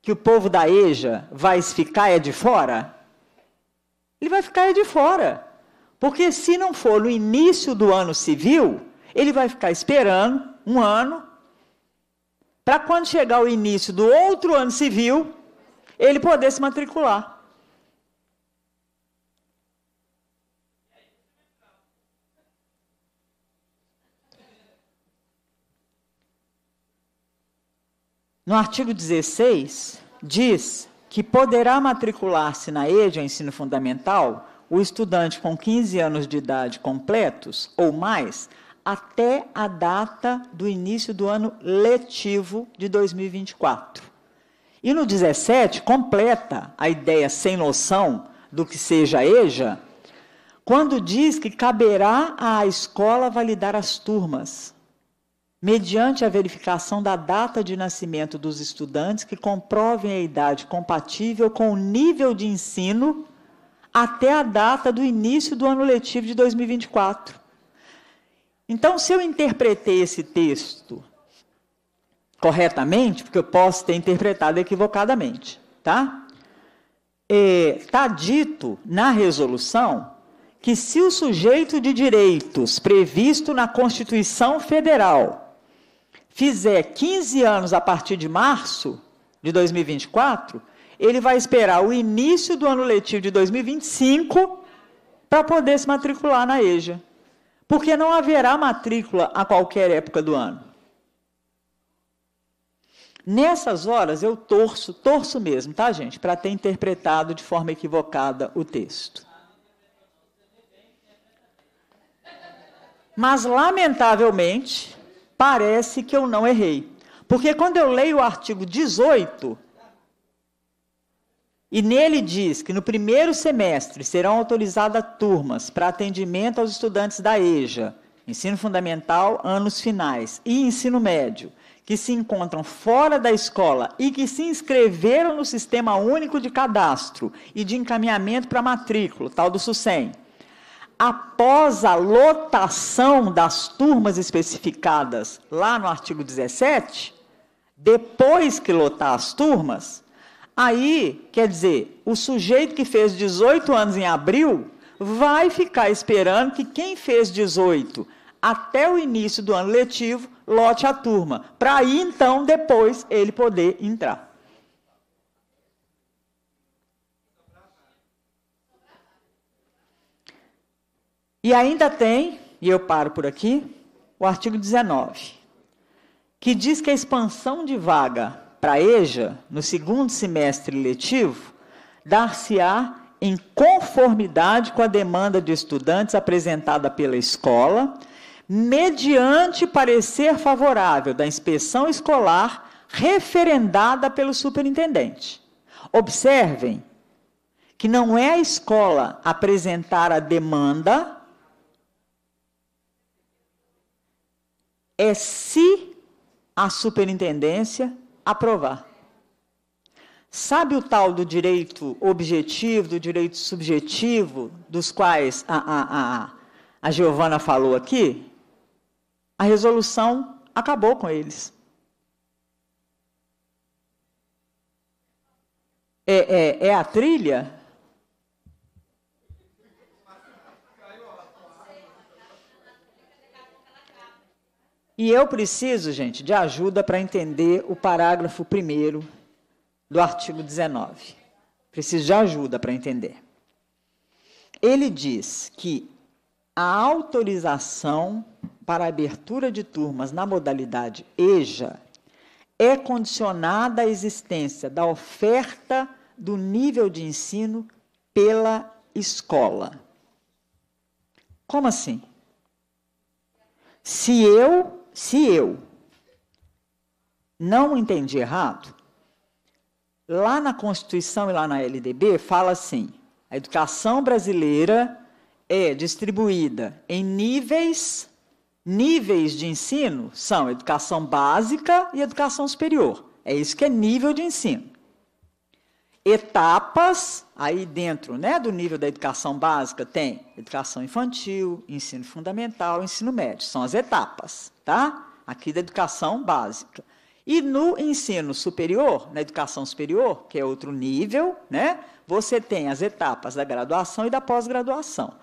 que o povo da EJA vai ficar é de fora? Ele vai ficar é de fora. Porque se não for no início do ano civil, ele vai ficar esperando um ano, para quando chegar o início do outro ano civil, ele poder se matricular. No artigo 16, diz que poderá matricular-se na EJA, ensino fundamental, o estudante com 15 anos de idade completos ou mais até a data do início do ano letivo de 2024. E no 17, completa a ideia sem noção do que seja EJA, quando diz que caberá à escola validar as turmas, mediante a verificação da data de nascimento dos estudantes que comprovem a idade compatível com o nível de ensino até a data do início do ano letivo de 2024. Então, se eu interpretei esse texto corretamente, porque eu posso ter interpretado equivocadamente, tá? Está é, tá dito na resolução que se o sujeito de direitos previsto na Constituição Federal fizer 15 anos a partir de março de 2024, ele vai esperar o início do ano letivo de 2025 para poder se matricular na EJA. Porque não haverá matrícula a qualquer época do ano. Nessas horas eu torço, torço mesmo, tá, gente, para ter interpretado de forma equivocada o texto. Mas, lamentavelmente, parece que eu não errei. Porque quando eu leio o artigo 18, e nele diz que no primeiro semestre serão autorizadas turmas para atendimento aos estudantes da EJA, ensino fundamental, anos finais, e ensino médio, que se encontram fora da escola e que se inscreveram no Sistema Único de Cadastro e de Encaminhamento para Matrícula, tal do SUSEM. Após a lotação das turmas especificadas lá no artigo 17, depois que lotar as turmas, Aí, quer dizer, o sujeito que fez 18 anos em abril vai ficar esperando que quem fez 18 até o início do ano letivo lote a turma, para aí então depois ele poder entrar. E ainda tem, e eu paro por aqui, o artigo 19, que diz que a expansão de vaga para EJA, no segundo semestre letivo, dar-se-á em conformidade com a demanda de estudantes apresentada pela escola, mediante parecer favorável da inspeção escolar referendada pelo superintendente. Observem que não é a escola apresentar a demanda, é se a superintendência aprovar. Sabe o tal do direito objetivo, do direito subjetivo, dos quais a, a, a, a Giovana falou aqui? A resolução acabou com eles. É, é, é a trilha? E eu preciso, gente, de ajuda para entender o parágrafo 1 do artigo 19. Preciso de ajuda para entender. Ele diz que a autorização para a abertura de turmas na modalidade EJA é condicionada à existência da oferta do nível de ensino pela escola. Como assim? Se eu se eu não entendi errado, lá na Constituição e lá na LDB fala assim: a educação brasileira é distribuída em níveis. Níveis de ensino são educação básica e educação superior. É isso que é nível de ensino. Etapas, aí dentro né, do nível da educação básica, tem educação infantil, ensino fundamental, ensino médio. São as etapas tá? Aqui da educação básica. E no ensino superior, na educação superior, que é outro nível, né? Você tem as etapas da graduação e da pós-graduação.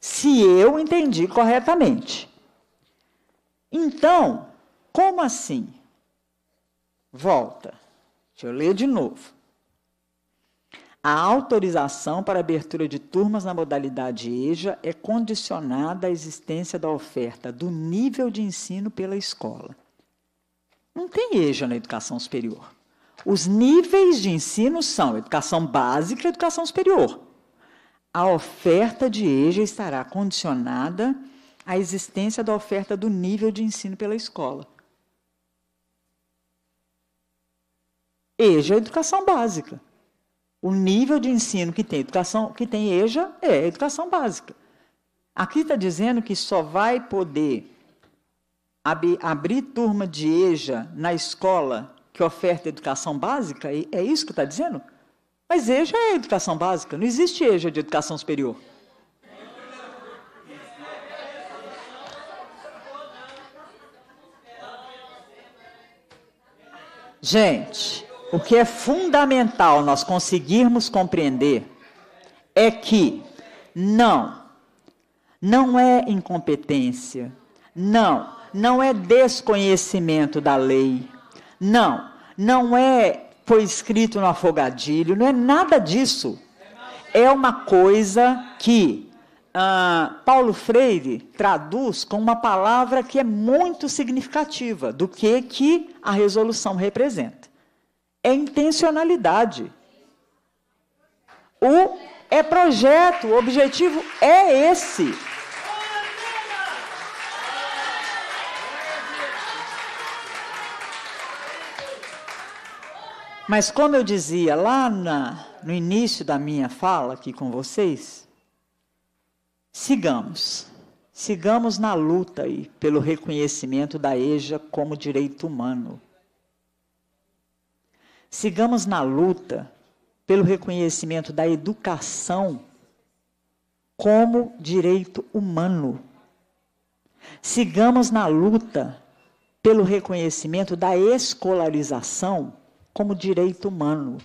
Se eu entendi corretamente. Então, como assim? Volta. Deixa eu ler de novo. A autorização para abertura de turmas na modalidade EJA é condicionada à existência da oferta do nível de ensino pela escola. Não tem EJA na educação superior. Os níveis de ensino são educação básica e educação superior. A oferta de EJA estará condicionada à existência da oferta do nível de ensino pela escola. EJA é educação básica. O nível de ensino que tem educação, que tem EJA, é educação básica. Aqui está dizendo que só vai poder ab abrir turma de EJA na escola que oferta educação básica, é isso que está dizendo? Mas EJA é educação básica, não existe EJA de educação superior. Gente, o que é fundamental nós conseguirmos compreender é que não, não é incompetência, não, não é desconhecimento da lei, não, não é foi escrito no afogadilho, não é nada disso. É uma coisa que ah, Paulo Freire traduz com uma palavra que é muito significativa do que, que a resolução representa é intencionalidade. O é projeto, o objetivo é esse. Mas como eu dizia lá na, no início da minha fala aqui com vocês, sigamos. Sigamos na luta aí pelo reconhecimento da EJA como direito humano. Sigamos na luta pelo reconhecimento da educação como direito humano. Sigamos na luta pelo reconhecimento da escolarização como direito humano,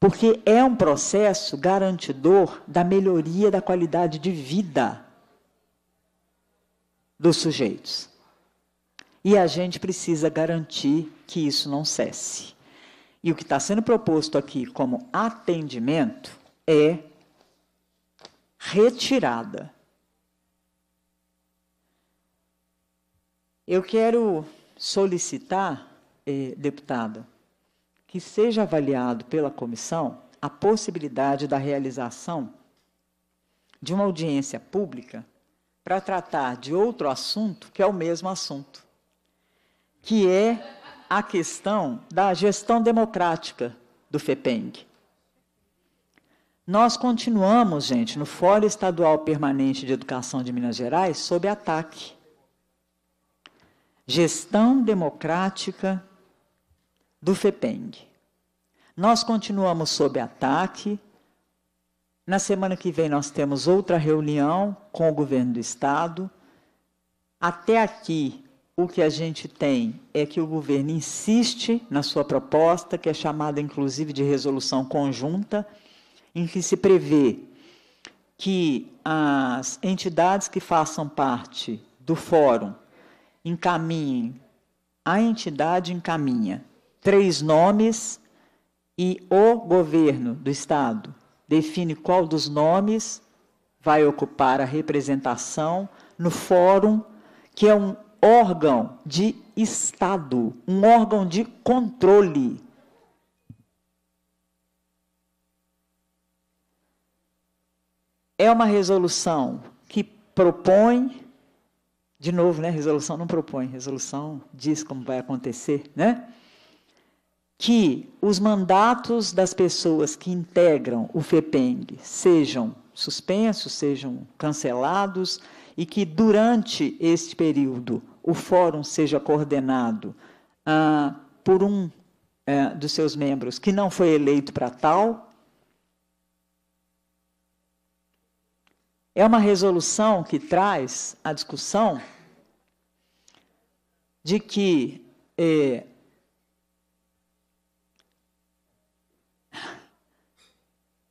porque é um processo garantidor da melhoria da qualidade de vida dos sujeitos. E a gente precisa garantir que isso não cesse. E o que está sendo proposto aqui como atendimento é retirada. Eu quero solicitar, eh, deputada, que seja avaliado pela comissão a possibilidade da realização de uma audiência pública para tratar de outro assunto que é o mesmo assunto, que é a questão da gestão democrática do FEPENG. Nós continuamos, gente, no Fórum Estadual Permanente de Educação de Minas Gerais, sob ataque. Gestão democrática do FEPENG. Nós continuamos sob ataque. Na semana que vem nós temos outra reunião com o governo do estado. Até aqui, o que a gente tem é que o governo insiste na sua proposta, que é chamada inclusive de resolução conjunta, em que se prevê que as entidades que façam parte do fórum encaminhem, a entidade encaminha três nomes e o governo do estado define qual dos nomes vai ocupar a representação no fórum, que é um órgão de Estado, um órgão de controle. É uma resolução que propõe, de novo, né? Resolução não propõe, resolução diz como vai acontecer, né? Que os mandatos das pessoas que integram o FEPENG sejam suspensos, sejam cancelados e que durante este período o fórum seja coordenado ah, por um eh, dos seus membros que não foi eleito para tal. É uma resolução que traz a discussão de que eh,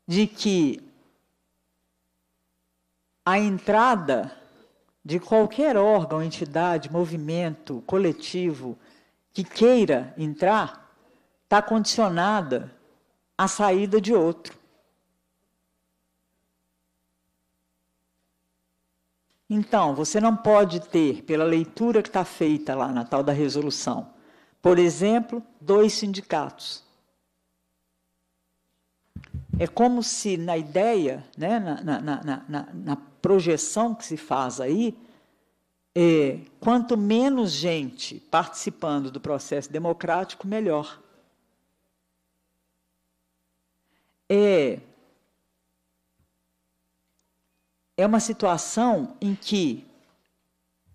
de que a entrada de qualquer órgão, entidade, movimento coletivo que queira entrar está condicionada à saída de outro. Então, você não pode ter, pela leitura que está feita lá na tal da resolução, por exemplo, dois sindicatos. É como se na ideia, né, na, na, na, na projeção que se faz aí, é, quanto menos gente participando do processo democrático, melhor. É, é uma situação em que,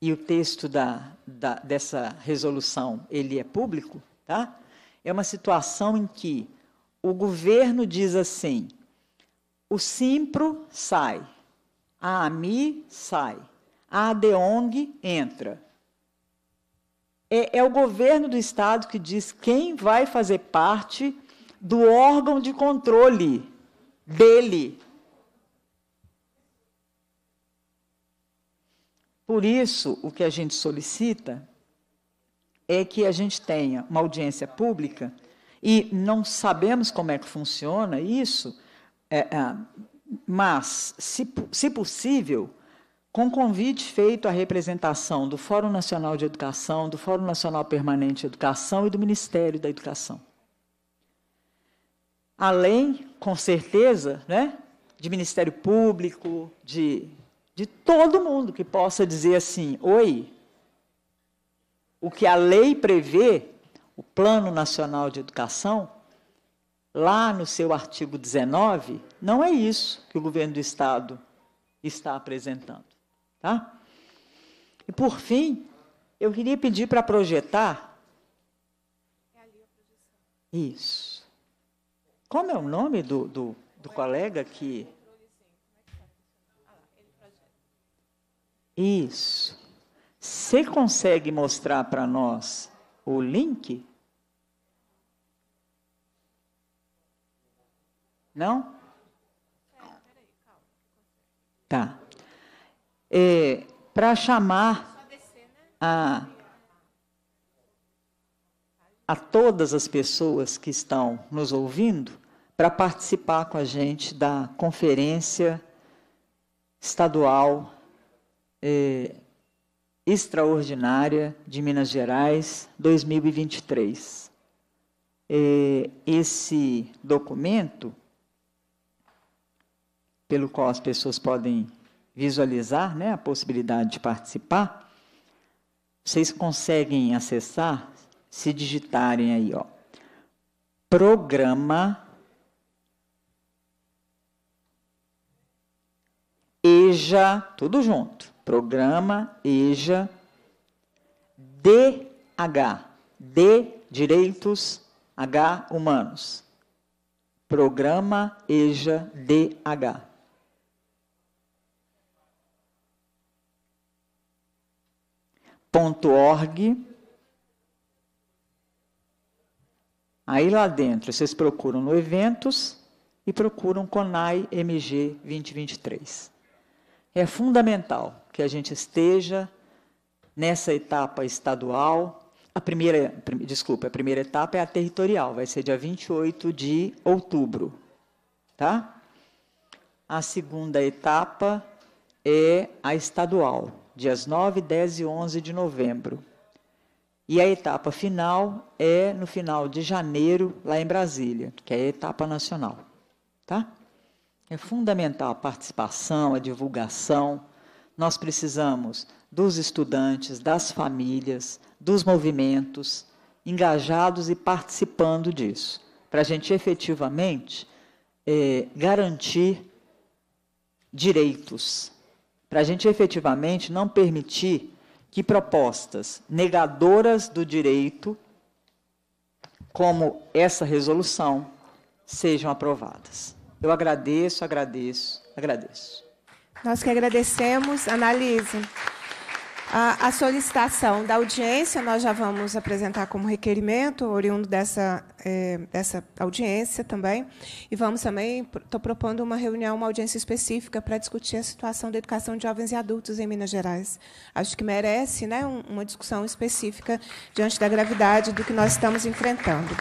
e o texto da, da, dessa resolução ele é público, tá? é uma situação em que o governo diz assim: o Simpro sai, a AMI sai, a ADONG entra. É, é o governo do Estado que diz quem vai fazer parte do órgão de controle dele. Por isso, o que a gente solicita é que a gente tenha uma audiência pública e não sabemos como é que funciona isso, é, é, mas, se, se possível, com convite feito à representação do Fórum Nacional de Educação, do Fórum Nacional Permanente de Educação e do Ministério da Educação. Além, com certeza, né, de Ministério Público, de, de todo mundo que possa dizer assim: oi, o que a lei prevê o Plano Nacional de Educação, lá no seu artigo 19, não é isso que o governo do Estado está apresentando. Tá? E, por fim, eu queria pedir para projetar. Isso. Como é o nome do, do, do colega que. Isso. Você consegue mostrar para nós o link? Não? Tá. É, Para chamar a, a todas as pessoas que estão nos ouvindo para participar com a gente da conferência estadual eh, extraordinária de Minas Gerais 2023. Esse documento, pelo qual as pessoas podem visualizar né, a possibilidade de participar, vocês conseguem acessar se digitarem aí, ó. Programa EJA, tudo junto Programa EJA DH, D Direitos H Humanos. Programa EJA DH. .org. Aí lá dentro, vocês procuram no Eventos e procuram CONAI MG 2023 é fundamental que a gente esteja nessa etapa estadual. A primeira, desculpa, a primeira etapa é a territorial, vai ser dia 28 de outubro, tá? A segunda etapa é a estadual, dias 9, 10 e 11 de novembro. E a etapa final é no final de janeiro, lá em Brasília, que é a etapa nacional, tá? É fundamental a participação, a divulgação. Nós precisamos dos estudantes, das famílias, dos movimentos, engajados e participando disso, para a gente efetivamente é, garantir direitos, para a gente efetivamente não permitir que propostas negadoras do direito, como essa resolução, sejam aprovadas. Eu agradeço, agradeço, agradeço. Nós que agradecemos. Analise. A, solicitação da audiência, nós já vamos apresentar como requerimento, oriundo dessa, é, dessa audiência também. E vamos também, estou propondo uma reunião, uma audiência específica para discutir a situação da educação de jovens e adultos em Minas Gerais. Acho que merece né, uma discussão específica diante da gravidade do que nós estamos enfrentando.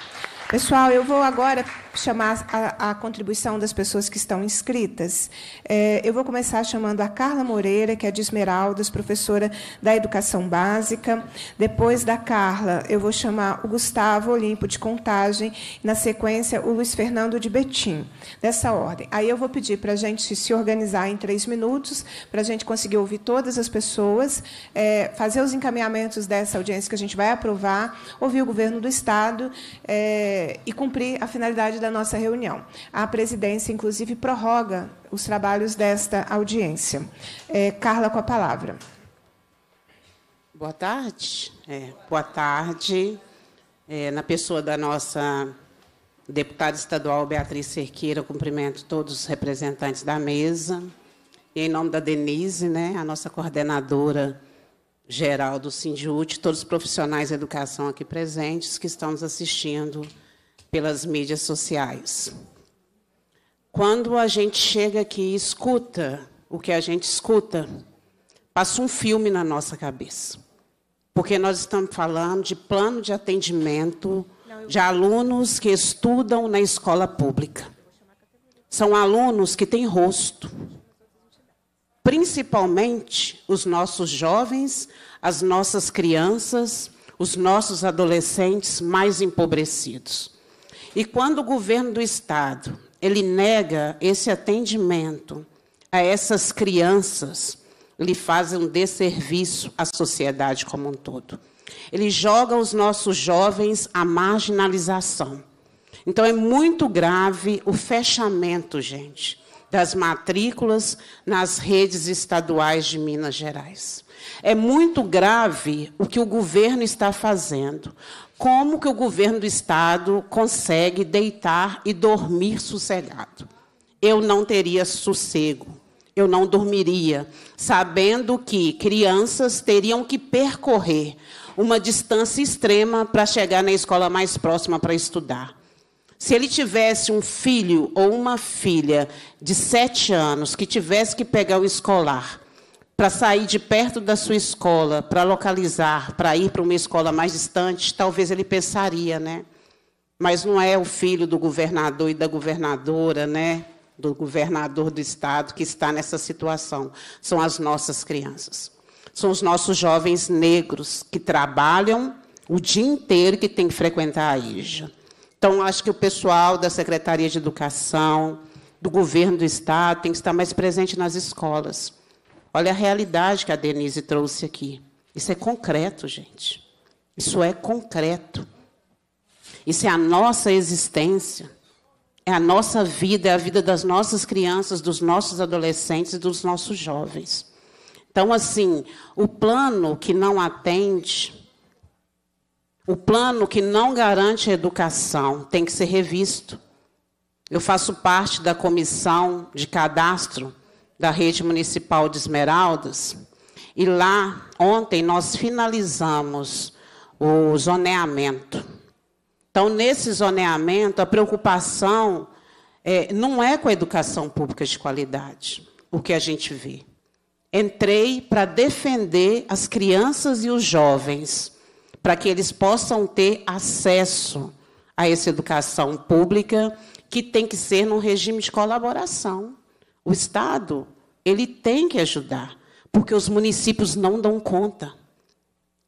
Pessoal, eu vou agora chamar a, a contribuição das pessoas que estão inscritas. É, eu vou começar chamando a Carla Moreira, que é de Esmeraldas, professora da Educação Básica. Depois da Carla, eu vou chamar o Gustavo Olimpo, de Contagem. Na sequência, o Luiz Fernando de Betim, dessa ordem. Aí eu vou pedir para a gente se organizar em três minutos, para a gente conseguir ouvir todas as pessoas, é, fazer os encaminhamentos dessa audiência que a gente vai aprovar, ouvir o governo do Estado é, e cumprir a finalidade da nossa reunião. A presidência, inclusive, prorroga os trabalhos desta audiência. É, Carla, com a palavra. Boa tarde. É, boa tarde. É, na pessoa da nossa deputada estadual Beatriz Cerqueira, cumprimento todos os representantes da mesa. E em nome da Denise, né, a nossa coordenadora geral do Sindjute, todos os profissionais da educação aqui presentes que estão nos assistindo pelas mídias sociais. Quando a gente chega aqui e escuta o que a gente escuta, passa um filme na nossa cabeça. Porque nós estamos falando de plano de atendimento de alunos que estudam na escola pública. São alunos que têm rosto. Principalmente os nossos jovens, as nossas crianças, os nossos adolescentes mais empobrecidos. E quando o governo do Estado ele nega esse atendimento a essas crianças, ele faz um desserviço à sociedade como um todo. Ele joga os nossos jovens à marginalização. Então é muito grave o fechamento, gente, das matrículas nas redes estaduais de Minas Gerais. É muito grave o que o governo está fazendo como que o governo do Estado consegue deitar e dormir sossegado. Eu não teria sossego, eu não dormiria, sabendo que crianças teriam que percorrer uma distância extrema para chegar na escola mais próxima para estudar. Se ele tivesse um filho ou uma filha de sete anos que tivesse que pegar o escolar para sair de perto da sua escola, para localizar, para ir para uma escola mais distante, talvez ele pensaria, né? Mas não é o filho do governador e da governadora, né? Do governador do estado que está nessa situação. São as nossas crianças. São os nossos jovens negros que trabalham o dia inteiro que tem que frequentar a IJA. Então, acho que o pessoal da Secretaria de Educação, do governo do estado, tem que estar mais presente nas escolas Olha a realidade que a Denise trouxe aqui. Isso é concreto, gente. Isso é concreto. Isso é a nossa existência. É a nossa vida, é a vida das nossas crianças, dos nossos adolescentes e dos nossos jovens. Então, assim, o plano que não atende, o plano que não garante a educação, tem que ser revisto. Eu faço parte da comissão de cadastro da Rede Municipal de Esmeraldas. E lá, ontem, nós finalizamos o zoneamento. Então, nesse zoneamento, a preocupação é, não é com a educação pública de qualidade, o que a gente vê. Entrei para defender as crianças e os jovens, para que eles possam ter acesso a essa educação pública, que tem que ser num regime de colaboração. O Estado, ele tem que ajudar, porque os municípios não dão conta.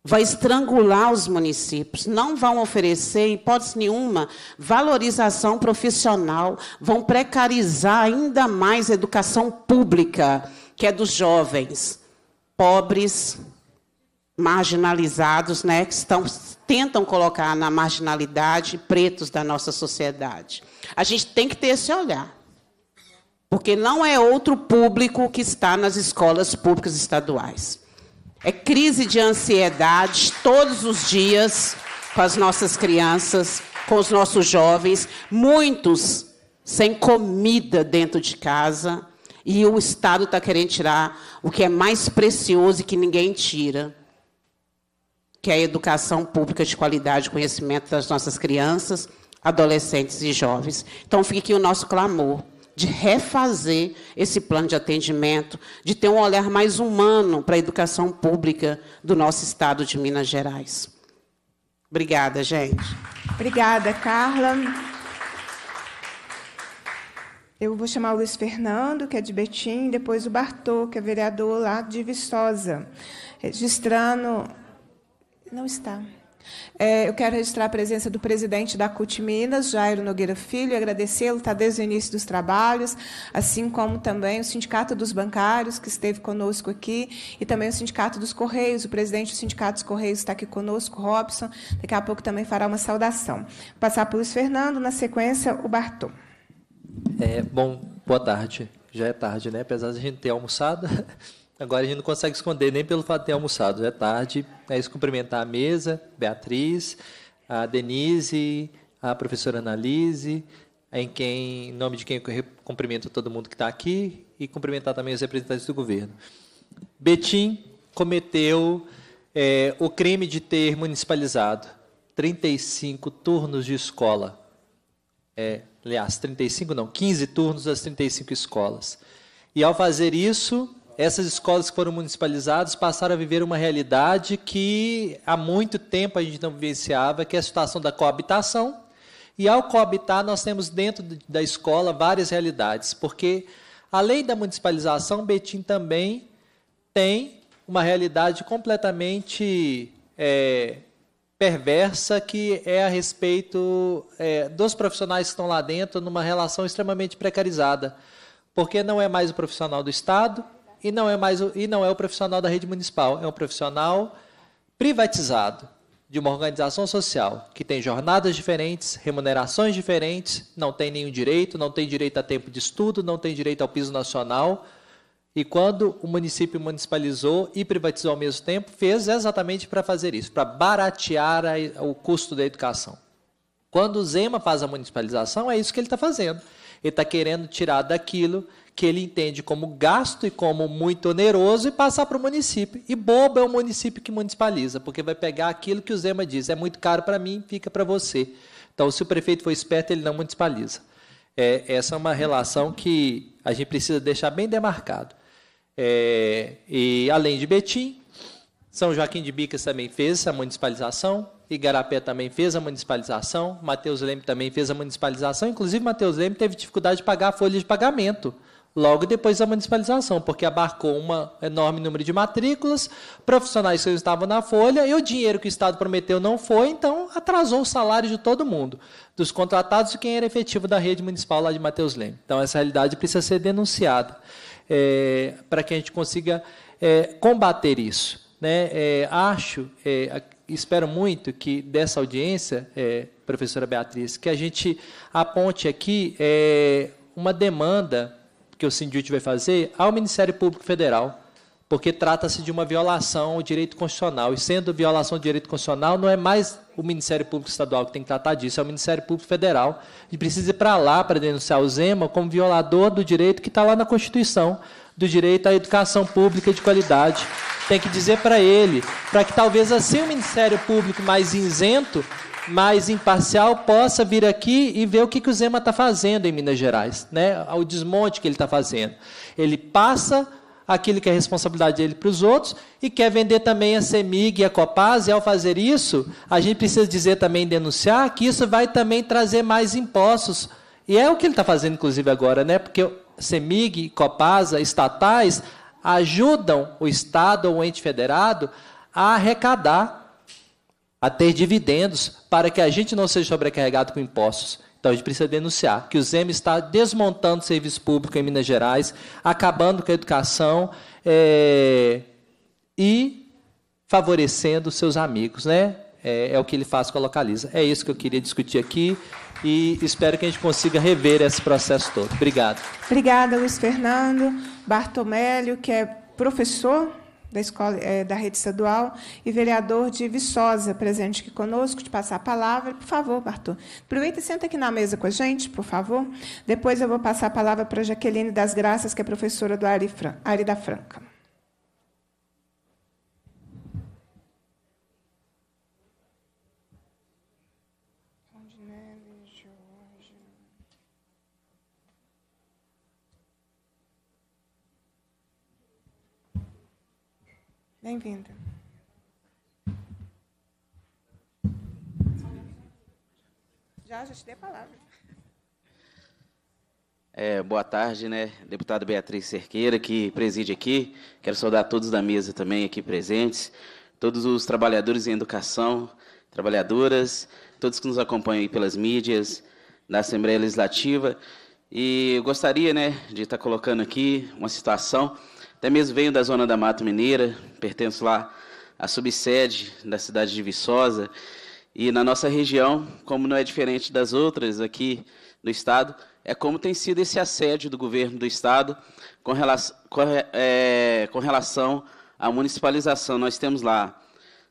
Vai estrangular os municípios, não vão oferecer, em hipótese nenhuma, valorização profissional, vão precarizar ainda mais a educação pública, que é dos jovens, pobres, marginalizados, né, que estão, tentam colocar na marginalidade pretos da nossa sociedade. A gente tem que ter esse olhar. Porque não é outro público que está nas escolas públicas estaduais. É crise de ansiedade todos os dias com as nossas crianças, com os nossos jovens, muitos sem comida dentro de casa. E o Estado está querendo tirar o que é mais precioso e que ninguém tira, que é a educação pública de qualidade, conhecimento das nossas crianças, adolescentes e jovens. Então, fica aqui o nosso clamor de refazer esse plano de atendimento, de ter um olhar mais humano para a educação pública do nosso estado de Minas Gerais. Obrigada, gente. Obrigada, Carla. Eu vou chamar o Luiz Fernando, que é de Betim, depois o Bartô, que é vereador lá de Viçosa. Registrando. Não está. É, eu quero registrar a presença do presidente da CUT Minas, Jairo Nogueira Filho, agradecê-lo, está desde o início dos trabalhos, assim como também o Sindicato dos Bancários, que esteve conosco aqui, e também o Sindicato dos Correios, o presidente do Sindicato dos Correios está aqui conosco, Robson, daqui a pouco também fará uma saudação. Vou passar para o Luiz Fernando, na sequência, o Bartô. É, bom, boa tarde. Já é tarde, né? Apesar de a gente ter almoçado. Agora a gente não consegue esconder nem pelo fato de ter almoçado. É tarde, é isso cumprimentar a mesa, Beatriz, a Denise, a professora Analise, em quem, em nome de quem eu cumprimento todo mundo que está aqui e cumprimentar também os representantes do governo. Betim cometeu é, o crime de ter municipalizado 35 turnos de escola. É, aliás, 35 não, 15 turnos das 35 escolas. E ao fazer isso, essas escolas que foram municipalizadas passaram a viver uma realidade que há muito tempo a gente não vivenciava, que é a situação da coabitação. E ao coabitar, nós temos dentro da escola várias realidades, porque além da municipalização, Betim também tem uma realidade completamente é, perversa, que é a respeito é, dos profissionais que estão lá dentro, numa relação extremamente precarizada. Porque não é mais o profissional do Estado, e não é mais e não é o profissional da rede municipal, é um profissional privatizado de uma organização social que tem jornadas diferentes, remunerações diferentes, não tem nenhum direito, não tem direito a tempo de estudo, não tem direito ao piso nacional. E quando o município municipalizou e privatizou ao mesmo tempo, fez exatamente para fazer isso, para baratear a, o custo da educação. Quando o Zema faz a municipalização, é isso que ele está fazendo. Ele está querendo tirar daquilo que ele entende como gasto e como muito oneroso e passar para o município. E bobo é o município que municipaliza, porque vai pegar aquilo que o Zema diz, é muito caro para mim, fica para você. Então, se o prefeito for esperto, ele não municipaliza. É, essa é uma relação que a gente precisa deixar bem demarcado. É, e além de Betim, São Joaquim de Bicas também fez essa municipalização, Igarapé também fez a municipalização, Matheus Leme também fez a municipalização. Inclusive, Matheus Leme teve dificuldade de pagar a folha de pagamento logo depois da municipalização, porque abarcou um enorme número de matrículas, profissionais que estavam na folha e o dinheiro que o Estado prometeu não foi, então atrasou o salário de todo mundo, dos contratados e quem era efetivo da rede municipal lá de Mateus Leme. Então essa realidade precisa ser denunciada é, para que a gente consiga é, combater isso. Né? É, acho, é, espero muito que dessa audiência, é, professora Beatriz, que a gente aponte aqui é, uma demanda que o Sindit vai fazer ao Ministério Público Federal, porque trata-se de uma violação ao direito constitucional. E sendo violação ao direito constitucional, não é mais o Ministério Público Estadual que tem que tratar disso, é o Ministério Público Federal. E precisa ir para lá para denunciar o Zema como violador do direito que está lá na Constituição, do direito à educação pública de qualidade. Tem que dizer para ele, para que talvez assim o Ministério Público mais isento mais imparcial possa vir aqui e ver o que, que o Zema está fazendo em Minas Gerais, né? o desmonte que ele está fazendo. Ele passa aquilo que é responsabilidade dele para os outros e quer vender também a CEMIG e a Copaz, e ao fazer isso, a gente precisa dizer também, denunciar, que isso vai também trazer mais impostos. E é o que ele está fazendo, inclusive, agora, né? porque CEMIG, Copasa, estatais ajudam o Estado ou o ente federado a arrecadar a ter dividendos para que a gente não seja sobrecarregado com impostos. Então a gente precisa denunciar que o Zema está desmontando o serviço público em Minas Gerais, acabando com a educação é, e favorecendo seus amigos, né? É, é, o que ele faz com a Localiza. É isso que eu queria discutir aqui e espero que a gente consiga rever esse processo todo. Obrigado. Obrigada, Luiz Fernando. Bartomélio, que é professor da, escola, é, da rede estadual, e vereador de Viçosa, presente aqui conosco, de passar a palavra. Por favor, Bartô, aproveita e senta aqui na mesa com a gente, por favor. Depois eu vou passar a palavra para Jaqueline das Graças, que é professora do Ari, Fran, Ari da Franca. Bem-vindo. Já, já te dei a palavra. É, boa tarde, né? Deputada Beatriz Cerqueira, que preside aqui. Quero saudar todos da mesa também aqui presentes, todos os trabalhadores em educação, trabalhadoras, todos que nos acompanham aí pelas mídias, da Assembleia Legislativa. E eu gostaria, né, de estar colocando aqui uma situação até mesmo venho da zona da Mata Mineira, pertenço lá à subsede da cidade de Viçosa. E na nossa região, como não é diferente das outras aqui do estado, é como tem sido esse assédio do governo do estado com relação, com, é, com relação à municipalização. Nós temos lá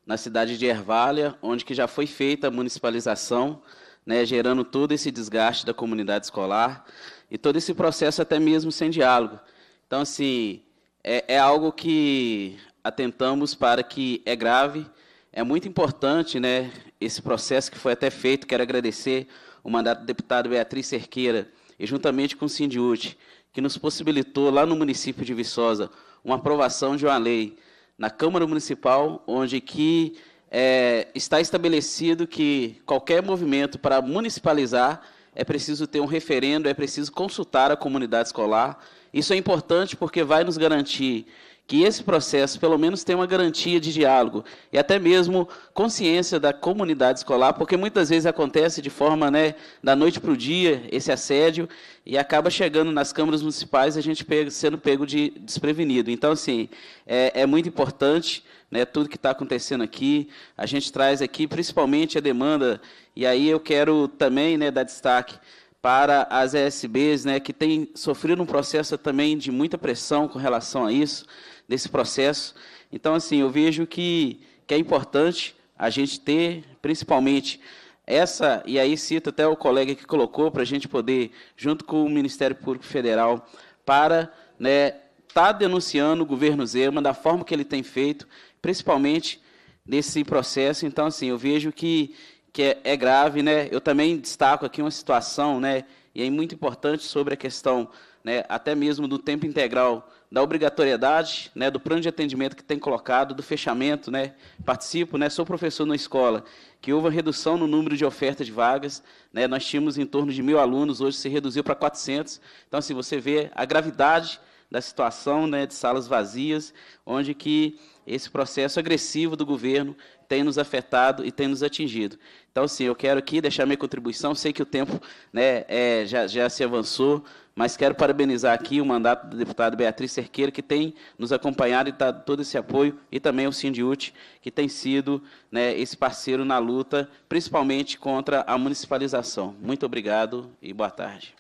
na cidade de Ervalha, onde que já foi feita a municipalização, né, gerando todo esse desgaste da comunidade escolar e todo esse processo até mesmo sem diálogo. Então, assim, é, é algo que atentamos para que é grave. É muito importante né, esse processo que foi até feito. Quero agradecer o mandato do deputado Beatriz Cerqueira e juntamente com o Sindiúte, que nos possibilitou lá no município de Viçosa uma aprovação de uma lei na Câmara Municipal, onde que é, está estabelecido que qualquer movimento para municipalizar é preciso ter um referendo, é preciso consultar a comunidade escolar, isso é importante porque vai nos garantir que esse processo, pelo menos, tenha uma garantia de diálogo e até mesmo consciência da comunidade escolar, porque muitas vezes acontece de forma né, da noite para o dia esse assédio e acaba chegando nas câmaras municipais a gente pega, sendo pego de desprevenido. Então, assim, é, é muito importante né, tudo que está acontecendo aqui. A gente traz aqui principalmente a demanda, e aí eu quero também né, dar destaque para as ESBs, né, que têm sofrido um processo também de muita pressão com relação a isso, desse processo. Então, assim, eu vejo que, que é importante a gente ter, principalmente, essa, e aí cito até o colega que colocou, para a gente poder, junto com o Ministério Público Federal, para né, tá denunciando o governo Zema da forma que ele tem feito, principalmente nesse processo. Então, assim, eu vejo que, que é, é grave, né? Eu também destaco aqui uma situação, né? E é muito importante sobre a questão, né? Até mesmo do tempo integral da obrigatoriedade, né, do plano de atendimento que tem colocado, do fechamento, né, participo, né, sou professor na escola, que houve uma redução no número de ofertas de vagas, né, nós tínhamos em torno de mil alunos, hoje se reduziu para 400, então assim, você vê a gravidade da situação, né, de salas vazias, onde que esse processo agressivo do governo tem nos afetado e tem nos atingido. Então, sim, eu quero aqui deixar minha contribuição. Sei que o tempo né, é, já, já se avançou, mas quero parabenizar aqui o mandato da deputada Beatriz Cerqueira, que tem nos acompanhado e dado todo esse apoio, e também o Sindiut, que tem sido né, esse parceiro na luta, principalmente contra a municipalização. Muito obrigado e boa tarde.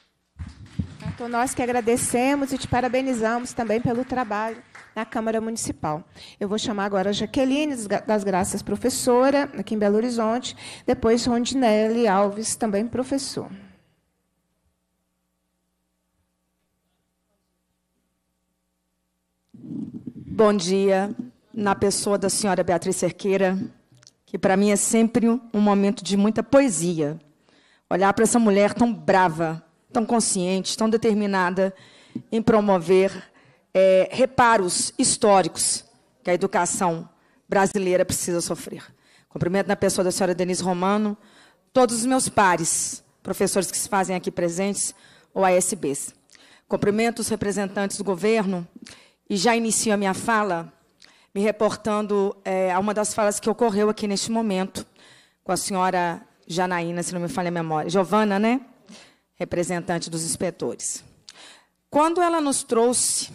Então, nós que agradecemos e te parabenizamos também pelo trabalho na Câmara Municipal. Eu vou chamar agora a Jaqueline das Graças, professora, aqui em Belo Horizonte, depois Rondinelli Alves, também professor. Bom dia, na pessoa da senhora Beatriz Cerqueira, que para mim é sempre um momento de muita poesia. Olhar para essa mulher tão brava, tão consciente, tão determinada em promover é, reparos históricos que a educação brasileira precisa sofrer. Cumprimento na pessoa da senhora Denise Romano, todos os meus pares, professores que se fazem aqui presentes, ou ASBs. Cumprimento os representantes do governo e já inicio a minha fala me reportando é, a uma das falas que ocorreu aqui neste momento com a senhora Janaína, se não me falha a memória, Giovana, né? Representante dos inspetores. Quando ela nos trouxe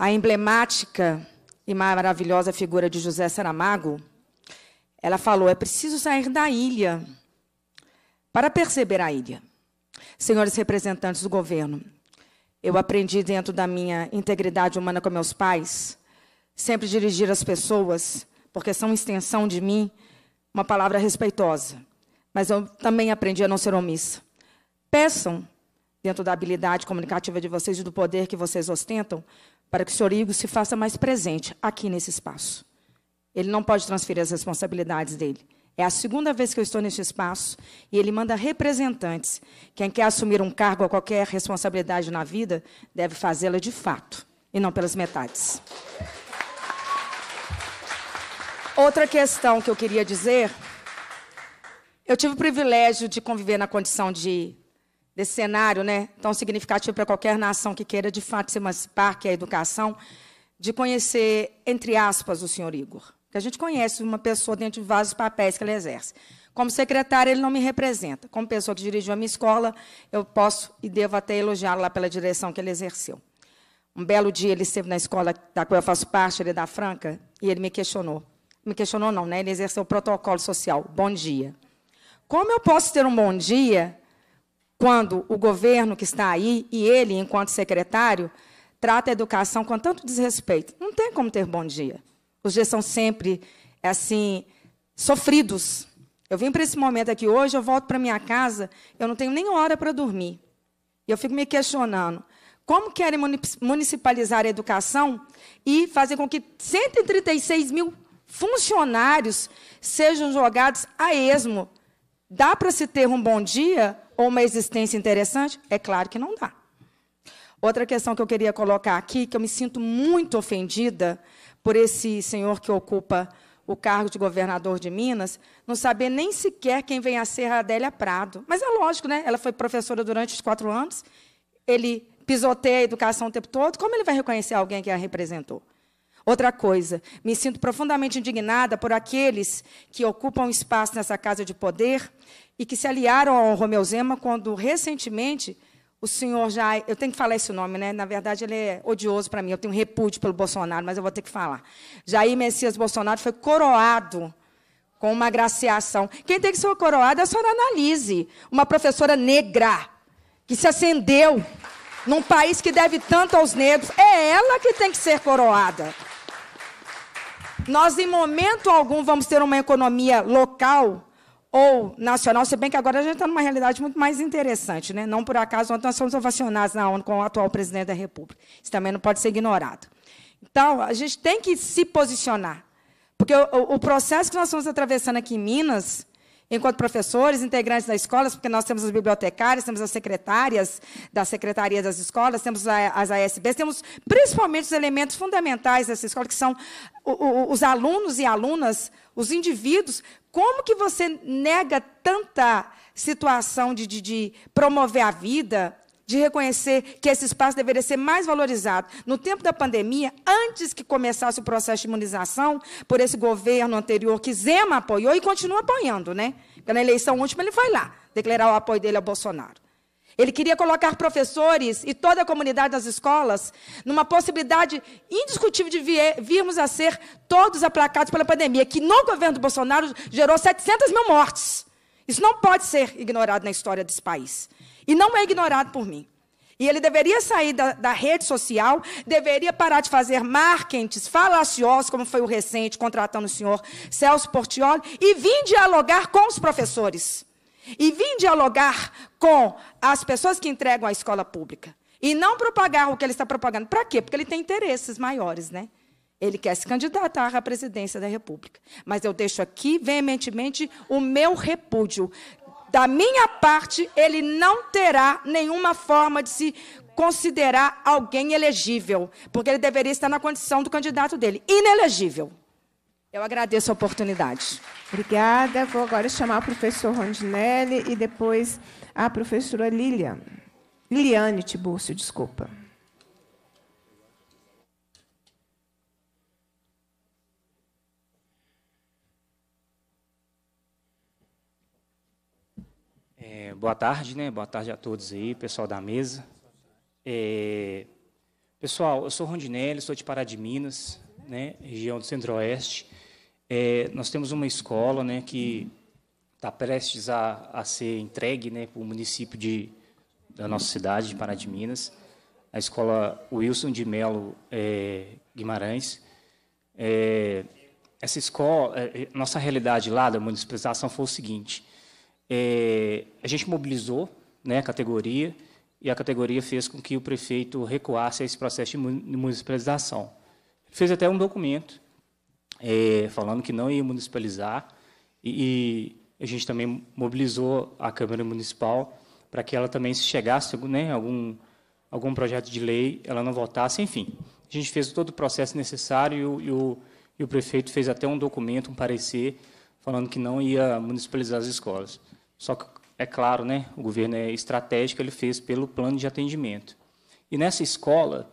a emblemática e maravilhosa figura de José Saramago, ela falou: é preciso sair da ilha para perceber a ilha. Senhores representantes do governo, eu aprendi dentro da minha integridade humana com meus pais, sempre dirigir as pessoas, porque são extensão de mim, uma palavra respeitosa. Mas eu também aprendi a não ser omissa. Peçam, dentro da habilidade comunicativa de vocês e do poder que vocês ostentam, para que o senhor Igor se faça mais presente aqui nesse espaço. Ele não pode transferir as responsabilidades dele. É a segunda vez que eu estou neste espaço e ele manda representantes. Quem quer assumir um cargo ou qualquer responsabilidade na vida deve fazê-la de fato e não pelas metades. Outra questão que eu queria dizer: eu tive o privilégio de conviver na condição de desse cenário né, tão significativo para qualquer nação que queira, de fato, se emancipar, que é a educação, de conhecer, entre aspas, o senhor Igor. Porque a gente conhece uma pessoa dentro de vários papéis que ele exerce. Como secretário, ele não me representa. Como pessoa que dirigiu a minha escola, eu posso e devo até elogiá-lo lá pela direção que ele exerceu. Um belo dia, ele esteve na escola da qual eu faço parte, ele é da Franca, e ele me questionou. Me questionou, não, né? Ele exerceu o protocolo social. Bom dia. Como eu posso ter um bom dia quando o governo que está aí e ele, enquanto secretário, trata a educação com tanto desrespeito. Não tem como ter bom dia. Os dias são sempre assim sofridos. Eu vim para esse momento aqui hoje, eu volto para minha casa, eu não tenho nem hora para dormir. E eu fico me questionando, como querem municipalizar a educação e fazer com que 136 mil funcionários sejam jogados a esmo? Dá para se ter um bom dia ou uma existência interessante? É claro que não dá. Outra questão que eu queria colocar aqui, que eu me sinto muito ofendida por esse senhor que ocupa o cargo de governador de Minas, não saber nem sequer quem vem a ser a Adélia Prado. Mas é lógico, né? Ela foi professora durante os quatro anos, ele pisoteia a educação o tempo todo, como ele vai reconhecer alguém que a representou? Outra coisa, me sinto profundamente indignada por aqueles que ocupam espaço nessa casa de poder e que se aliaram ao Romeu Zema quando recentemente o senhor já. Eu tenho que falar esse nome, né? Na verdade, ele é odioso para mim. Eu tenho repúdio pelo Bolsonaro, mas eu vou ter que falar. Jair Messias Bolsonaro foi coroado com uma graciação Quem tem que ser coroado é a senhora Analise, uma professora negra que se acendeu num país que deve tanto aos negros. É ela que tem que ser coroada. Nós, em momento algum, vamos ter uma economia local ou nacional, se bem que agora a gente está numa realidade muito mais interessante. Né? Não por acaso, ontem nós fomos ovacionados na ONU com o atual presidente da República. Isso também não pode ser ignorado. Então, a gente tem que se posicionar. Porque o, o processo que nós estamos atravessando aqui em Minas enquanto professores, integrantes das escolas, porque nós temos as bibliotecárias, temos as secretárias da Secretaria das Escolas, temos as ASBs, temos principalmente os elementos fundamentais dessa escola, que são os alunos e alunas, os indivíduos. Como que você nega tanta situação de, de, de promover a vida, de reconhecer que esse espaço deveria ser mais valorizado. No tempo da pandemia, antes que começasse o processo de imunização, por esse governo anterior que Zema apoiou e continua apoiando, né? Porque na eleição última ele foi lá declarar o apoio dele ao Bolsonaro. Ele queria colocar professores e toda a comunidade das escolas numa possibilidade indiscutível de virmos a ser todos aplacados pela pandemia, que no governo do Bolsonaro gerou 700 mil mortes. Isso não pode ser ignorado na história desse país. E não é ignorado por mim. E ele deveria sair da, da, rede social, deveria parar de fazer marketing falaciosos, como foi o recente, contratando o senhor Celso Portioli, e vir dialogar com os professores. E vir dialogar com as pessoas que entregam a escola pública. E não propagar o que ele está propagando. Para quê? Porque ele tem interesses maiores, né? Ele quer se candidatar à presidência da República. Mas eu deixo aqui veementemente o meu repúdio da minha parte, ele não terá nenhuma forma de se considerar alguém elegível, porque ele deveria estar na condição do candidato dele, inelegível. Eu agradeço a oportunidade. Obrigada. Vou agora chamar o professor Rondinelli e depois a professora Lilian. Liliane Tibúrcio, desculpa. boa tarde, né? Boa tarde a todos aí, pessoal da mesa. É, pessoal, eu sou Rondinelli, sou de Pará de Minas, né? Região do Centro-Oeste. É, nós temos uma escola, né? Que está prestes a, a ser entregue, né? Para o município de, da nossa cidade, de Pará de Minas. A escola Wilson de Melo é, Guimarães. É, essa escola, é, é, nossa realidade lá da municipalização foi o seguinte é, a gente mobilizou né, a categoria e a categoria fez com que o prefeito recuasse a esse processo de municipalização. Fez até um documento é, falando que não ia municipalizar e, e, a gente também mobilizou a Câmara Municipal para que ela também, se chegasse né, algum, algum projeto de lei, ela não votasse, enfim. A gente fez todo o processo necessário e o, e o, e o prefeito fez até um documento, um parecer, falando que não ia municipalizar as escolas. Só que, é claro, né, o governo é estratégico, ele fez pelo plano de atendimento. E nessa escola,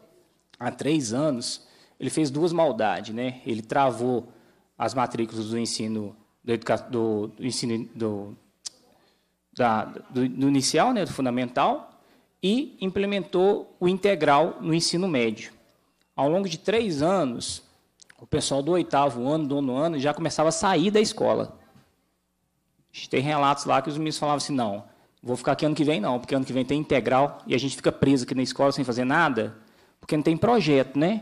há três anos, ele fez duas maldades. Né? Ele travou as matrículas do ensino do, educa... do, do ensino do, da, do, do inicial, né, do fundamental, e implementou o integral no ensino médio. Ao longo de três anos, o pessoal do oitavo ano, do nono ano, já começava a sair da escola tem relatos lá que os meninos falavam assim, não, vou ficar aqui ano que vem não, porque ano que vem tem integral e a gente fica preso aqui na escola sem fazer nada, porque não tem projeto, né?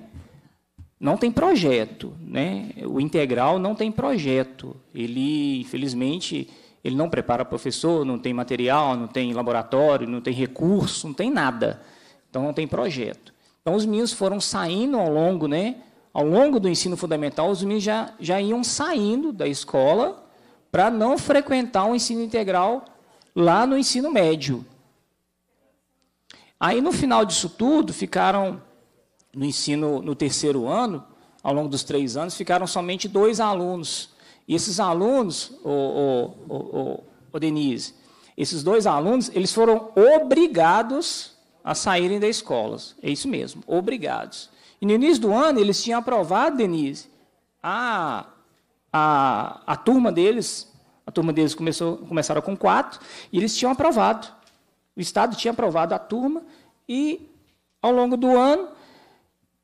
Não tem projeto, né? O integral não tem projeto. Ele, infelizmente, ele não prepara professor, não tem material, não tem laboratório, não tem recurso, não tem nada. Então não tem projeto. Então os meninos foram saindo ao longo, né? Ao longo do ensino fundamental, os meninos já, já iam saindo da escola para não frequentar um ensino integral lá no ensino médio. Aí, no final disso tudo, ficaram no ensino no terceiro ano, ao longo dos três anos, ficaram somente dois alunos. E esses alunos, o, o, o, o Denise, esses dois alunos, eles foram obrigados a saírem da escola. É isso mesmo, obrigados. E no início do ano, eles tinham aprovado, Denise, a a, a turma deles, a turma deles começou, começaram com quatro, e eles tinham aprovado. O Estado tinha aprovado a turma, e ao longo do ano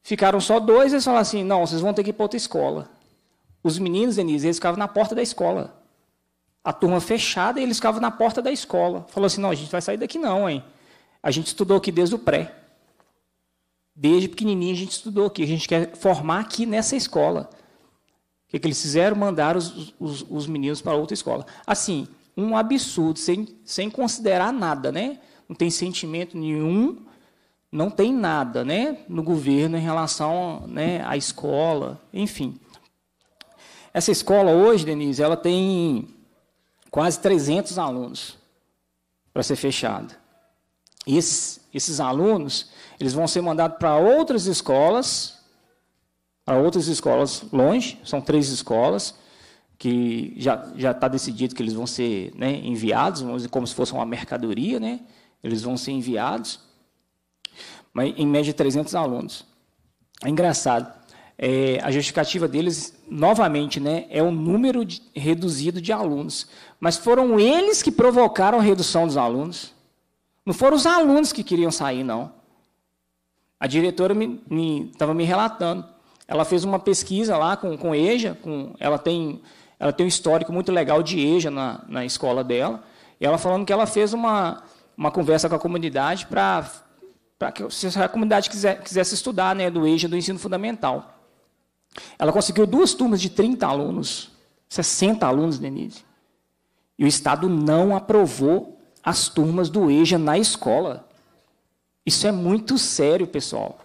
ficaram só dois, eles falaram assim: não, vocês vão ter que ir para outra escola. Os meninos, Denise, eles ficavam na porta da escola. A turma fechada, e eles ficavam na porta da escola. Falou assim: não, a gente vai sair daqui não, hein? A gente estudou aqui desde o pré. Desde pequenininho a gente estudou aqui, a gente quer formar aqui nessa escola que, que eles fizeram? Mandaram os, os, os meninos para outra escola. Assim, um absurdo, sem, sem considerar nada, né? Não tem sentimento nenhum, não tem nada, né? No governo em relação, né, à escola, enfim. Essa escola hoje, Denise, ela tem quase 300 alunos para ser fechada. E esses, esses alunos, eles vão ser mandados para outras escolas para outras escolas longe, são três escolas que já já está decidido que eles vão ser né, enviados, como se fosse uma mercadoria, né? Eles vão ser enviados, mas em média 300 alunos. É engraçado. É, a justificativa deles, novamente, né, é o número de, reduzido de alunos. Mas foram eles que provocaram a redução dos alunos. Não foram os alunos que queriam sair, não. A diretora estava me, me, me relatando. Ela fez uma pesquisa lá com, com EJA, com, ela, tem, ela tem um histórico muito legal de EJA na, na escola dela, e ela falando que ela fez uma, uma conversa com a comunidade para para que se a comunidade quiser, quisesse estudar né, do EJA, do ensino fundamental. Ela conseguiu duas turmas de 30 alunos, 60 alunos, Denise. E o Estado não aprovou as turmas do EJA na escola. Isso é muito sério, pessoal.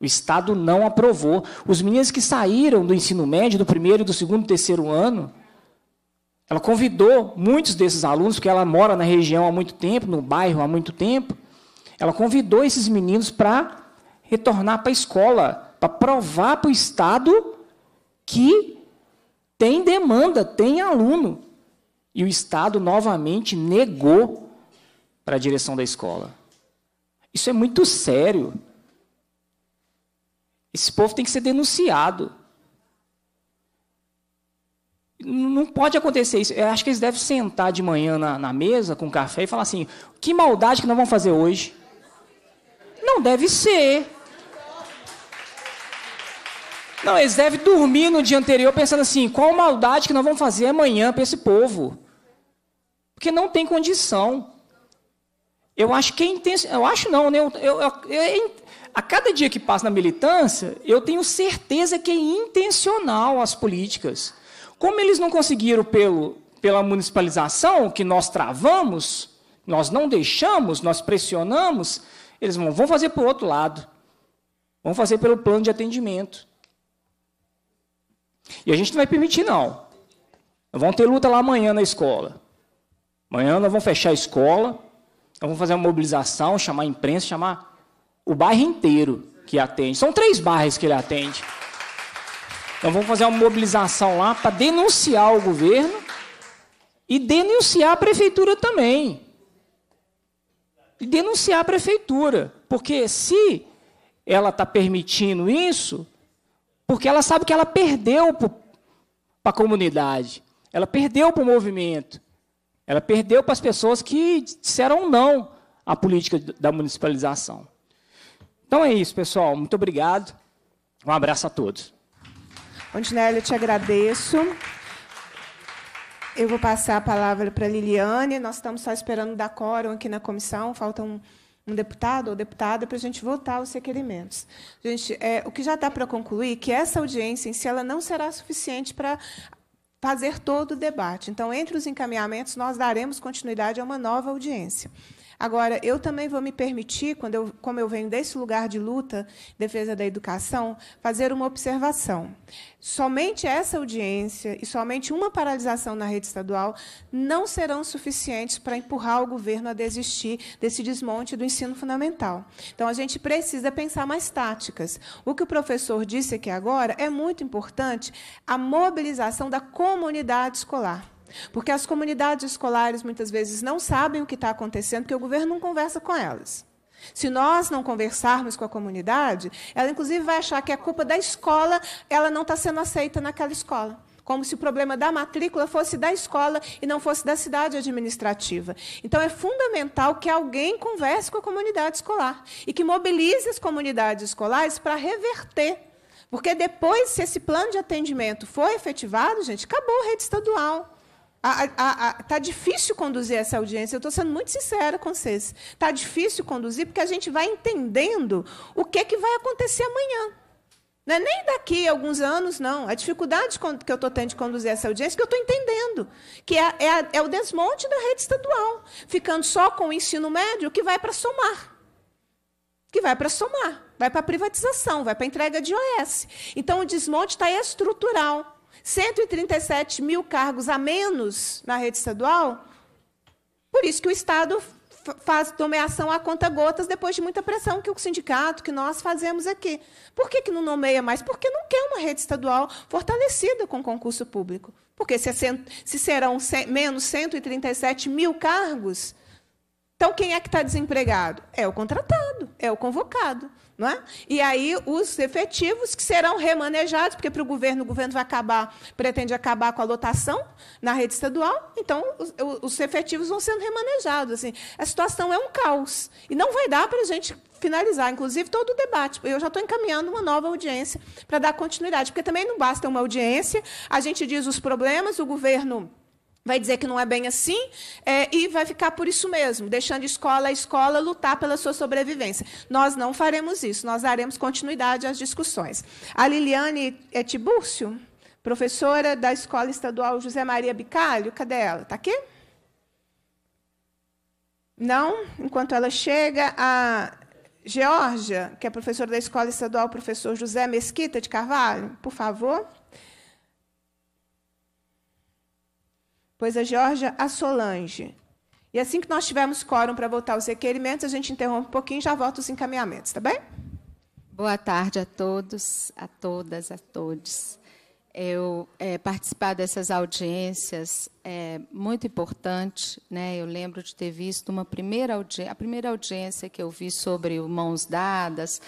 O Estado não aprovou. Os meninos que saíram do ensino médio, do primeiro, do segundo, terceiro ano, ela convidou muitos desses alunos, porque ela mora na região há muito tempo, no bairro há muito tempo, ela convidou esses meninos para retornar para a escola, para provar para o Estado que tem demanda, tem aluno. E o Estado novamente negou para a direção da escola. Isso é muito sério. Esse povo tem que ser denunciado. Não pode acontecer isso. Eu acho que eles devem sentar de manhã na, na mesa com café e falar assim: que maldade que nós vamos fazer hoje? Não deve ser. Não, eles devem dormir no dia anterior pensando assim: qual maldade que nós vamos fazer amanhã para esse povo? Porque não tem condição. Eu acho que é intencional. Eu acho não, né? Eu, eu, eu, a cada dia que passa na militância, eu tenho certeza que é intencional as políticas. Como eles não conseguiram pelo, pela municipalização, que nós travamos, nós não deixamos, nós pressionamos, eles vão, vão fazer para o outro lado. Vão fazer pelo plano de atendimento. E a gente não vai permitir, não. Vão ter luta lá amanhã na escola. Amanhã nós vamos fechar a escola, nós vamos fazer uma mobilização, chamar a imprensa, chamar o bairro inteiro que atende. São três bairros que ele atende. Então vamos fazer uma mobilização lá para denunciar o governo e denunciar a prefeitura também. E denunciar a prefeitura. Porque se ela está permitindo isso, porque ela sabe que ela perdeu para a comunidade, ela perdeu para o movimento, ela perdeu para as pessoas que disseram não à política da municipalização. Então é isso, pessoal. Muito obrigado. Um abraço a todos. Antinelli, eu te agradeço. Eu vou passar a palavra para a Liliane. Nós estamos só esperando dar quórum aqui na comissão. Falta um, um deputado ou deputada para a gente votar os requerimentos. Gente, é, o que já dá para concluir é que essa audiência em si ela não será suficiente para fazer todo o debate. Então, entre os encaminhamentos, nós daremos continuidade a uma nova audiência. Agora, eu também vou me permitir, quando eu, como eu venho desse lugar de luta, defesa da educação, fazer uma observação. Somente essa audiência e somente uma paralisação na rede estadual não serão suficientes para empurrar o governo a desistir desse desmonte do ensino fundamental. Então, a gente precisa pensar mais táticas. O que o professor disse aqui agora é muito importante a mobilização da comunidade escolar. Porque as comunidades escolares muitas vezes não sabem o que está acontecendo, porque o governo não conversa com elas. Se nós não conversarmos com a comunidade, ela inclusive vai achar que é culpa da escola, ela não está sendo aceita naquela escola. Como se o problema da matrícula fosse da escola e não fosse da cidade administrativa. Então, é fundamental que alguém converse com a comunidade escolar e que mobilize as comunidades escolares para reverter. Porque depois, se esse plano de atendimento for efetivado, gente, acabou a rede estadual. A, a, a, tá difícil conduzir essa audiência. Eu estou sendo muito sincera com vocês. Tá difícil conduzir porque a gente vai entendendo o que que vai acontecer amanhã. Não é nem daqui a alguns anos, não. A dificuldade que eu estou tendo de conduzir essa audiência, que eu estou entendendo, que é, é, é, o desmonte da rede estadual, ficando só com o ensino médio, que vai para somar. Que vai para somar, vai para privatização, vai para entrega de OS. Então, o desmonte está estrutural. 137 mil cargos a menos na rede estadual, por isso que o Estado faz nomeação a conta gotas depois de muita pressão que o sindicato, que nós fazemos aqui. Por que, que não nomeia mais? Porque não quer uma rede estadual fortalecida com concurso público. Porque se, é se serão menos 137 mil cargos, então quem é que está desempregado? É o contratado, é o convocado. Não é? E aí os efetivos que serão remanejados, porque para o governo, o governo vai acabar, pretende acabar com a lotação na rede estadual, então os, os efetivos vão sendo remanejados. Assim. A situação é um caos. E não vai dar para a gente finalizar, inclusive, todo o debate. Eu já estou encaminhando uma nova audiência para dar continuidade, porque também não basta uma audiência, a gente diz os problemas, o governo vai dizer que não é bem assim é, e vai ficar por isso mesmo, deixando escola a escola lutar pela sua sobrevivência. Nós não faremos isso, nós daremos continuidade às discussões. A Liliane é, Tibúrcio, professora da Escola Estadual José Maria Bicalho, cadê ela? Está aqui? Não? Enquanto ela chega, a Georgia, que é professora da Escola Estadual Professor José Mesquita de Carvalho, por favor. pois a Georgia a Solange. E assim que nós tivermos quórum para votar os requerimentos, a gente interrompe um pouquinho e já volta os encaminhamentos, tá bem? Boa tarde a todos, a todas, a todos. Eu é, participar dessas audiências é muito importante, né? Eu lembro de ter visto uma primeira a primeira audiência que eu vi sobre mãos dadas,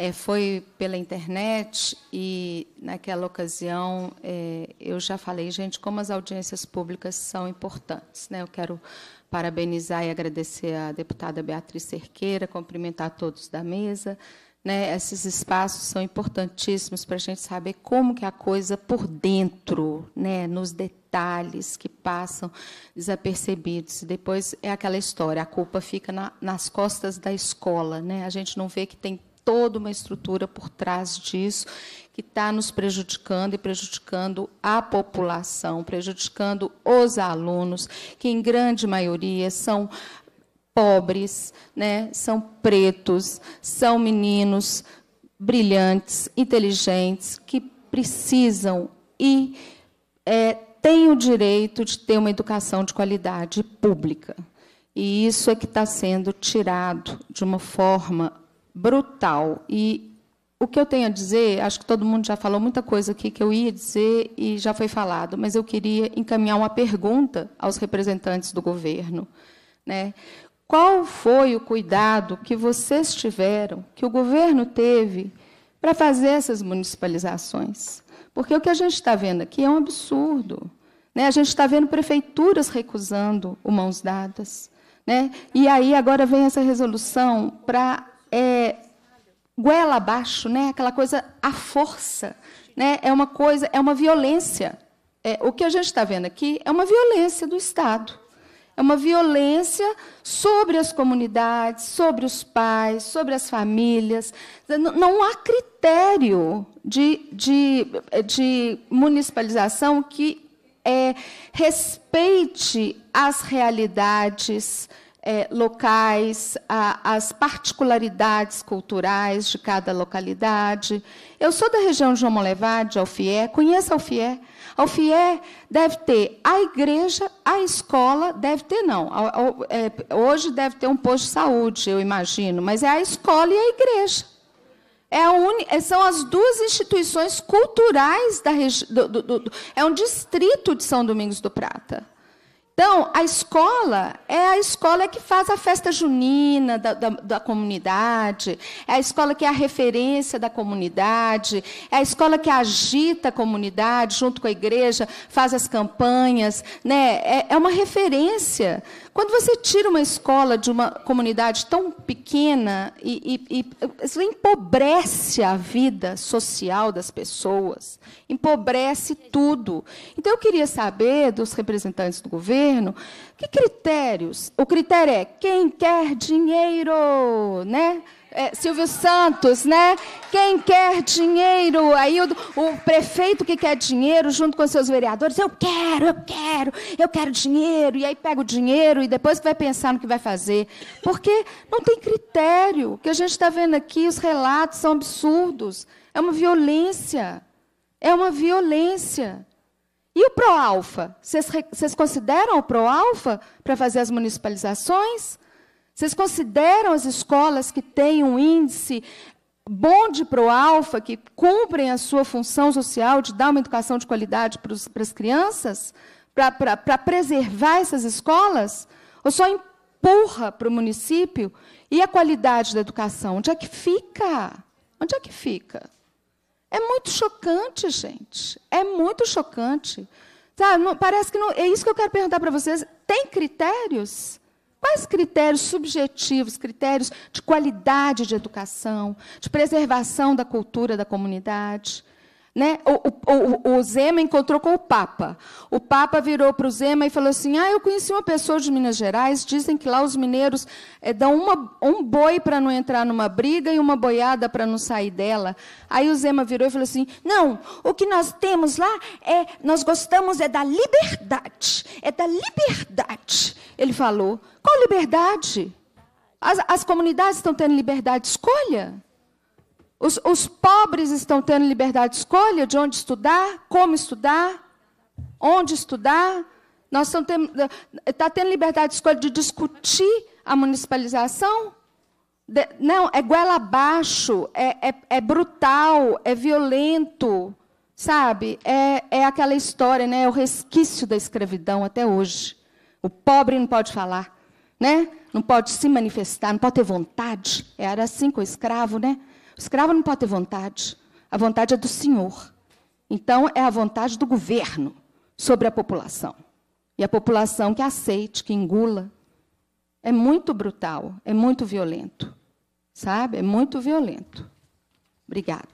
é, foi pela internet e, naquela ocasião, é, eu já falei, gente, como as audiências públicas são importantes. Né? Eu quero parabenizar e agradecer à deputada Beatriz Cerqueira, cumprimentar todos da mesa. Né? Esses espaços são importantíssimos para a gente saber como que a coisa por dentro, né? nos detalhes que passam desapercebidos. Depois é aquela história, a culpa fica na, nas costas da escola. Né? A gente não vê que tem toda uma estrutura por trás disso que está nos prejudicando e prejudicando a população, prejudicando os alunos, que em grande maioria são pobres, né? são pretos, são meninos brilhantes, inteligentes, que precisam e é, têm o direito de ter uma educação de qualidade pública. E isso é que está sendo tirado de uma forma brutal. E o que eu tenho a dizer, acho que todo mundo já falou muita coisa aqui que eu ia dizer e já foi falado, mas eu queria encaminhar uma pergunta aos representantes do governo. Né? Qual foi o cuidado que vocês tiveram, que o governo teve, para fazer essas municipalizações? Porque o que a gente está vendo aqui é um absurdo. Né? A gente está vendo prefeituras recusando o mãos dadas. Né? E aí agora vem essa resolução para é, goela abaixo, né? Aquela coisa à força, né? É uma coisa, é uma violência. É, o que a gente está vendo aqui é uma violência do Estado. É uma violência sobre as comunidades, sobre os pais, sobre as famílias. Não, não há critério de, de, de municipalização que é, respeite as realidades é, locais, a, as particularidades culturais de cada localidade. Eu sou da região de João Molevade, de Alfié, conheço Alfié. Alfié deve ter a igreja, a escola, deve ter, não. É, hoje deve ter um posto de saúde, eu imagino, mas é a escola e a igreja. É a uni, é, são as duas instituições culturais da região. É um distrito de São Domingos do Prata. Então, a escola é a escola que faz a festa junina da, da, da, comunidade, é a escola que é a referência da comunidade, é a escola que agita a comunidade junto com a igreja, faz as campanhas, né? é, é uma referência. Quando você tira uma escola de uma comunidade tão pequena e, e, e isso empobrece a vida social das pessoas, empobrece tudo. Então eu queria saber dos representantes do governo que critérios. O critério é quem quer dinheiro, né? é, Silvio Santos, né? Quem quer dinheiro? Aí o, o, prefeito que quer dinheiro, junto com seus vereadores, eu quero, eu quero, eu quero dinheiro. E aí pega o dinheiro e depois vai pensar no que vai fazer. Porque não tem critério. O que a gente está vendo aqui, os relatos são absurdos. É uma violência. É uma violência. E o Pro-Alfa? Vocês consideram o Pro-Alfa para fazer as municipalizações? Vocês consideram as escolas que têm um índice bom de pro-alfa, que cumprem a sua função social de dar uma educação de qualidade para, as crianças, para, preservar essas escolas? Ou só empurra para o município? E a qualidade da educação? Onde é que fica? Onde é que fica? É muito chocante, gente. É muito chocante. Sabe, parece que não, é isso que eu quero perguntar para vocês. Tem critérios? Quais critérios subjetivos, critérios de qualidade de educação, de preservação da cultura da comunidade, né? O, o, o, Zema encontrou com o Papa. O Papa virou para o Zema e falou assim: Ah, eu conheci uma pessoa de Minas Gerais, dizem que lá os mineiros é, dão uma, um boi para não entrar numa briga e uma boiada para não sair dela. Aí o Zema virou e falou assim: Não, o que nós temos lá é, nós gostamos é da liberdade. É da liberdade. Ele falou: Qual liberdade? As, as comunidades estão tendo liberdade de escolha? Os, os pobres estão tendo liberdade de escolha de onde estudar, como estudar, onde estudar. Nós estamos tendo, está tendo liberdade de escolha de discutir a municipalização? De, não, é goela abaixo, é, é, é, brutal, é violento, sabe? É, é aquela história, né? É o resquício da escravidão até hoje. O pobre não pode falar, né? Não pode se manifestar, não pode ter vontade. Era assim com o escravo, né? O escravo não pode ter vontade. A vontade é do senhor. Então, é a vontade do governo sobre a população. E a população que aceite, que engula. É muito brutal, é muito violento. Sabe? É muito violento. Obrigada.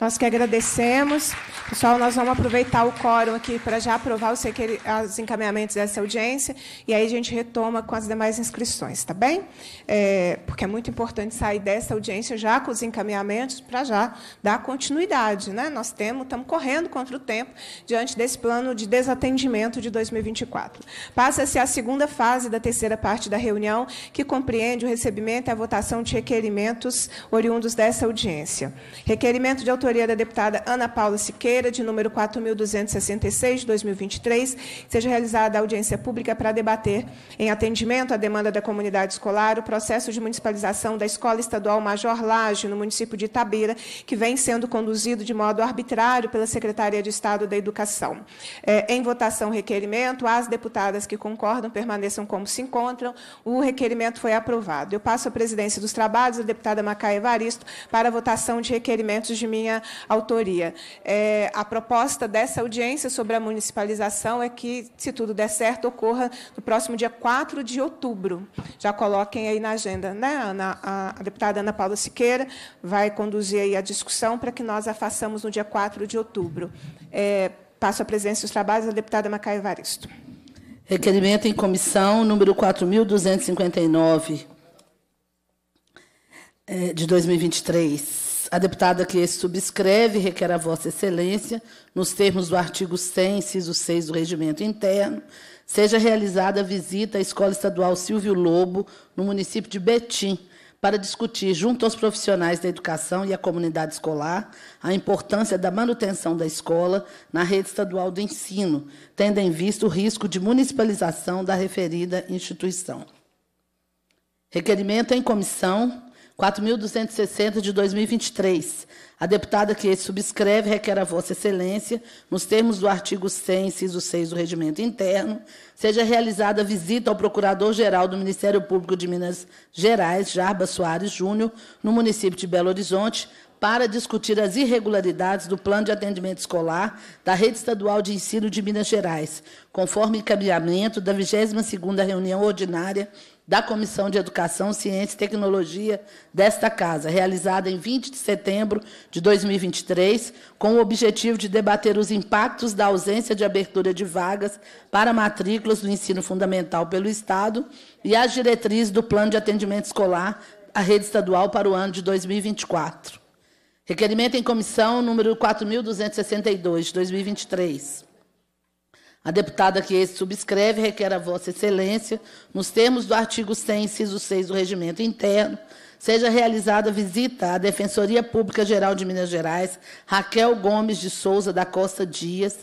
Nós que agradecemos. Pessoal, nós vamos aproveitar o quórum aqui para já aprovar os, os encaminhamentos dessa audiência e aí a gente retoma com as demais inscrições, tá bem? É, porque é muito importante sair dessa audiência já com os encaminhamentos para já dar continuidade. Né? Nós temos, estamos correndo contra o tempo diante desse plano de desatendimento de 2024. Passa-se a segunda fase da terceira parte da reunião, que compreende o recebimento e a votação de requerimentos oriundos dessa audiência. Requerimento de autoria da deputada Ana Paula Siqueira, de número 4.266, 2023, seja realizada a audiência pública para debater, em atendimento à demanda da comunidade escolar, o processo de municipalização da Escola Estadual Major Laje, no município de Itabeira, que vem sendo conduzido de modo arbitrário pela Secretaria de Estado da Educação. É, em votação, requerimento. As deputadas que concordam permaneçam como se encontram. O requerimento foi aprovado. Eu passo a presidência dos trabalhos, a deputada Macaia Evaristo, para a votação de requerimento requerimentos de minha autoria. É, a proposta dessa audiência sobre a municipalização é que, se tudo der certo, ocorra no próximo dia 4 de outubro. Já coloquem aí na agenda, né, Ana? A, a deputada Ana Paula Siqueira vai conduzir aí a discussão para que nós a façamos no dia 4 de outubro. É, passo a presença dos trabalhos da deputada Macaia Evaristo. Requerimento em comissão número 4259 é, de 2023. A deputada que subscreve requer a Vossa Excelência, nos termos do artigo 100, inciso 6 do Regimento Interno, seja realizada a visita à Escola Estadual Silvio Lobo, no município de Betim, para discutir, junto aos profissionais da educação e à comunidade escolar, a importância da manutenção da escola na rede estadual do ensino, tendo em vista o risco de municipalização da referida instituição. Requerimento em comissão 4.260 de 2023. A deputada que subscreve requer a Vossa Excelência, nos termos do artigo 100, inciso 6 do Regimento Interno, seja realizada visita ao Procurador-Geral do Ministério Público de Minas Gerais, Jarba Soares Júnior, no município de Belo Horizonte, para discutir as irregularidades do plano de atendimento escolar da Rede Estadual de Ensino de Minas Gerais, conforme encaminhamento da 22ª reunião ordinária da Comissão de Educação, Ciência e Tecnologia desta Casa, realizada em 20 de setembro de 2023, com o objetivo de debater os impactos da ausência de abertura de vagas para matrículas do ensino fundamental pelo Estado e as diretrizes do Plano de Atendimento Escolar à Rede Estadual para o ano de 2024. Requerimento em comissão número 4.262, de 2023. A deputada que esse subscreve requer a Vossa Excelência, nos termos do artigo 100, inciso 6 do Regimento Interno, seja realizada visita à Defensoria Pública Geral de Minas Gerais, Raquel Gomes de Souza da Costa Dias,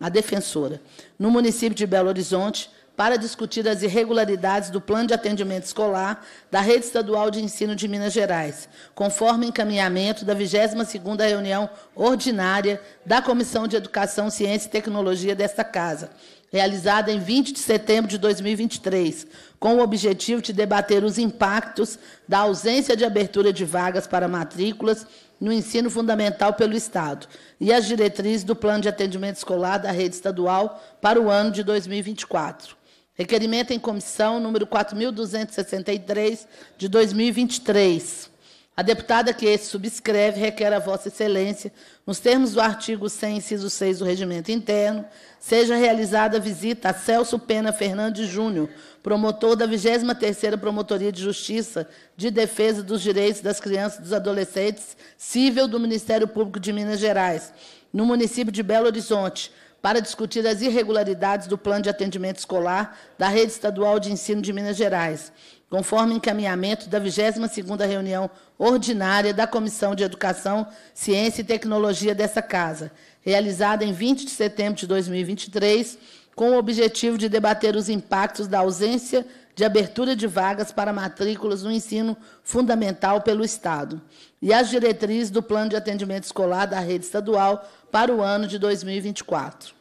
a defensora, no município de Belo Horizonte, para discutir as irregularidades do plano de atendimento escolar da Rede Estadual de Ensino de Minas Gerais, conforme encaminhamento da 22ª reunião ordinária da Comissão de Educação, Ciência e Tecnologia desta Casa, realizada em 20 de setembro de 2023, com o objetivo de debater os impactos da ausência de abertura de vagas para matrículas no ensino fundamental pelo Estado e as diretrizes do plano de atendimento escolar da rede estadual para o ano de 2024. Requerimento em comissão número 4.263, de 2023. A deputada que esse subscreve requer a Vossa Excelência, nos termos do artigo 100, inciso 6 do Regimento Interno, seja realizada a visita a Celso Pena Fernandes Júnior, promotor da 23ª Promotoria de Justiça de Defesa dos Direitos das Crianças e dos Adolescentes, civil do Ministério Público de Minas Gerais, no município de Belo Horizonte, para discutir as irregularidades do plano de atendimento escolar da Rede Estadual de Ensino de Minas Gerais, conforme encaminhamento da 22ª reunião ordinária da Comissão de Educação, Ciência e Tecnologia dessa Casa, realizada em 20 de setembro de 2023, com o objetivo de debater os impactos da ausência de abertura de vagas para matrículas no ensino fundamental pelo Estado e as diretrizes do plano de atendimento escolar da rede estadual para o ano de 2024.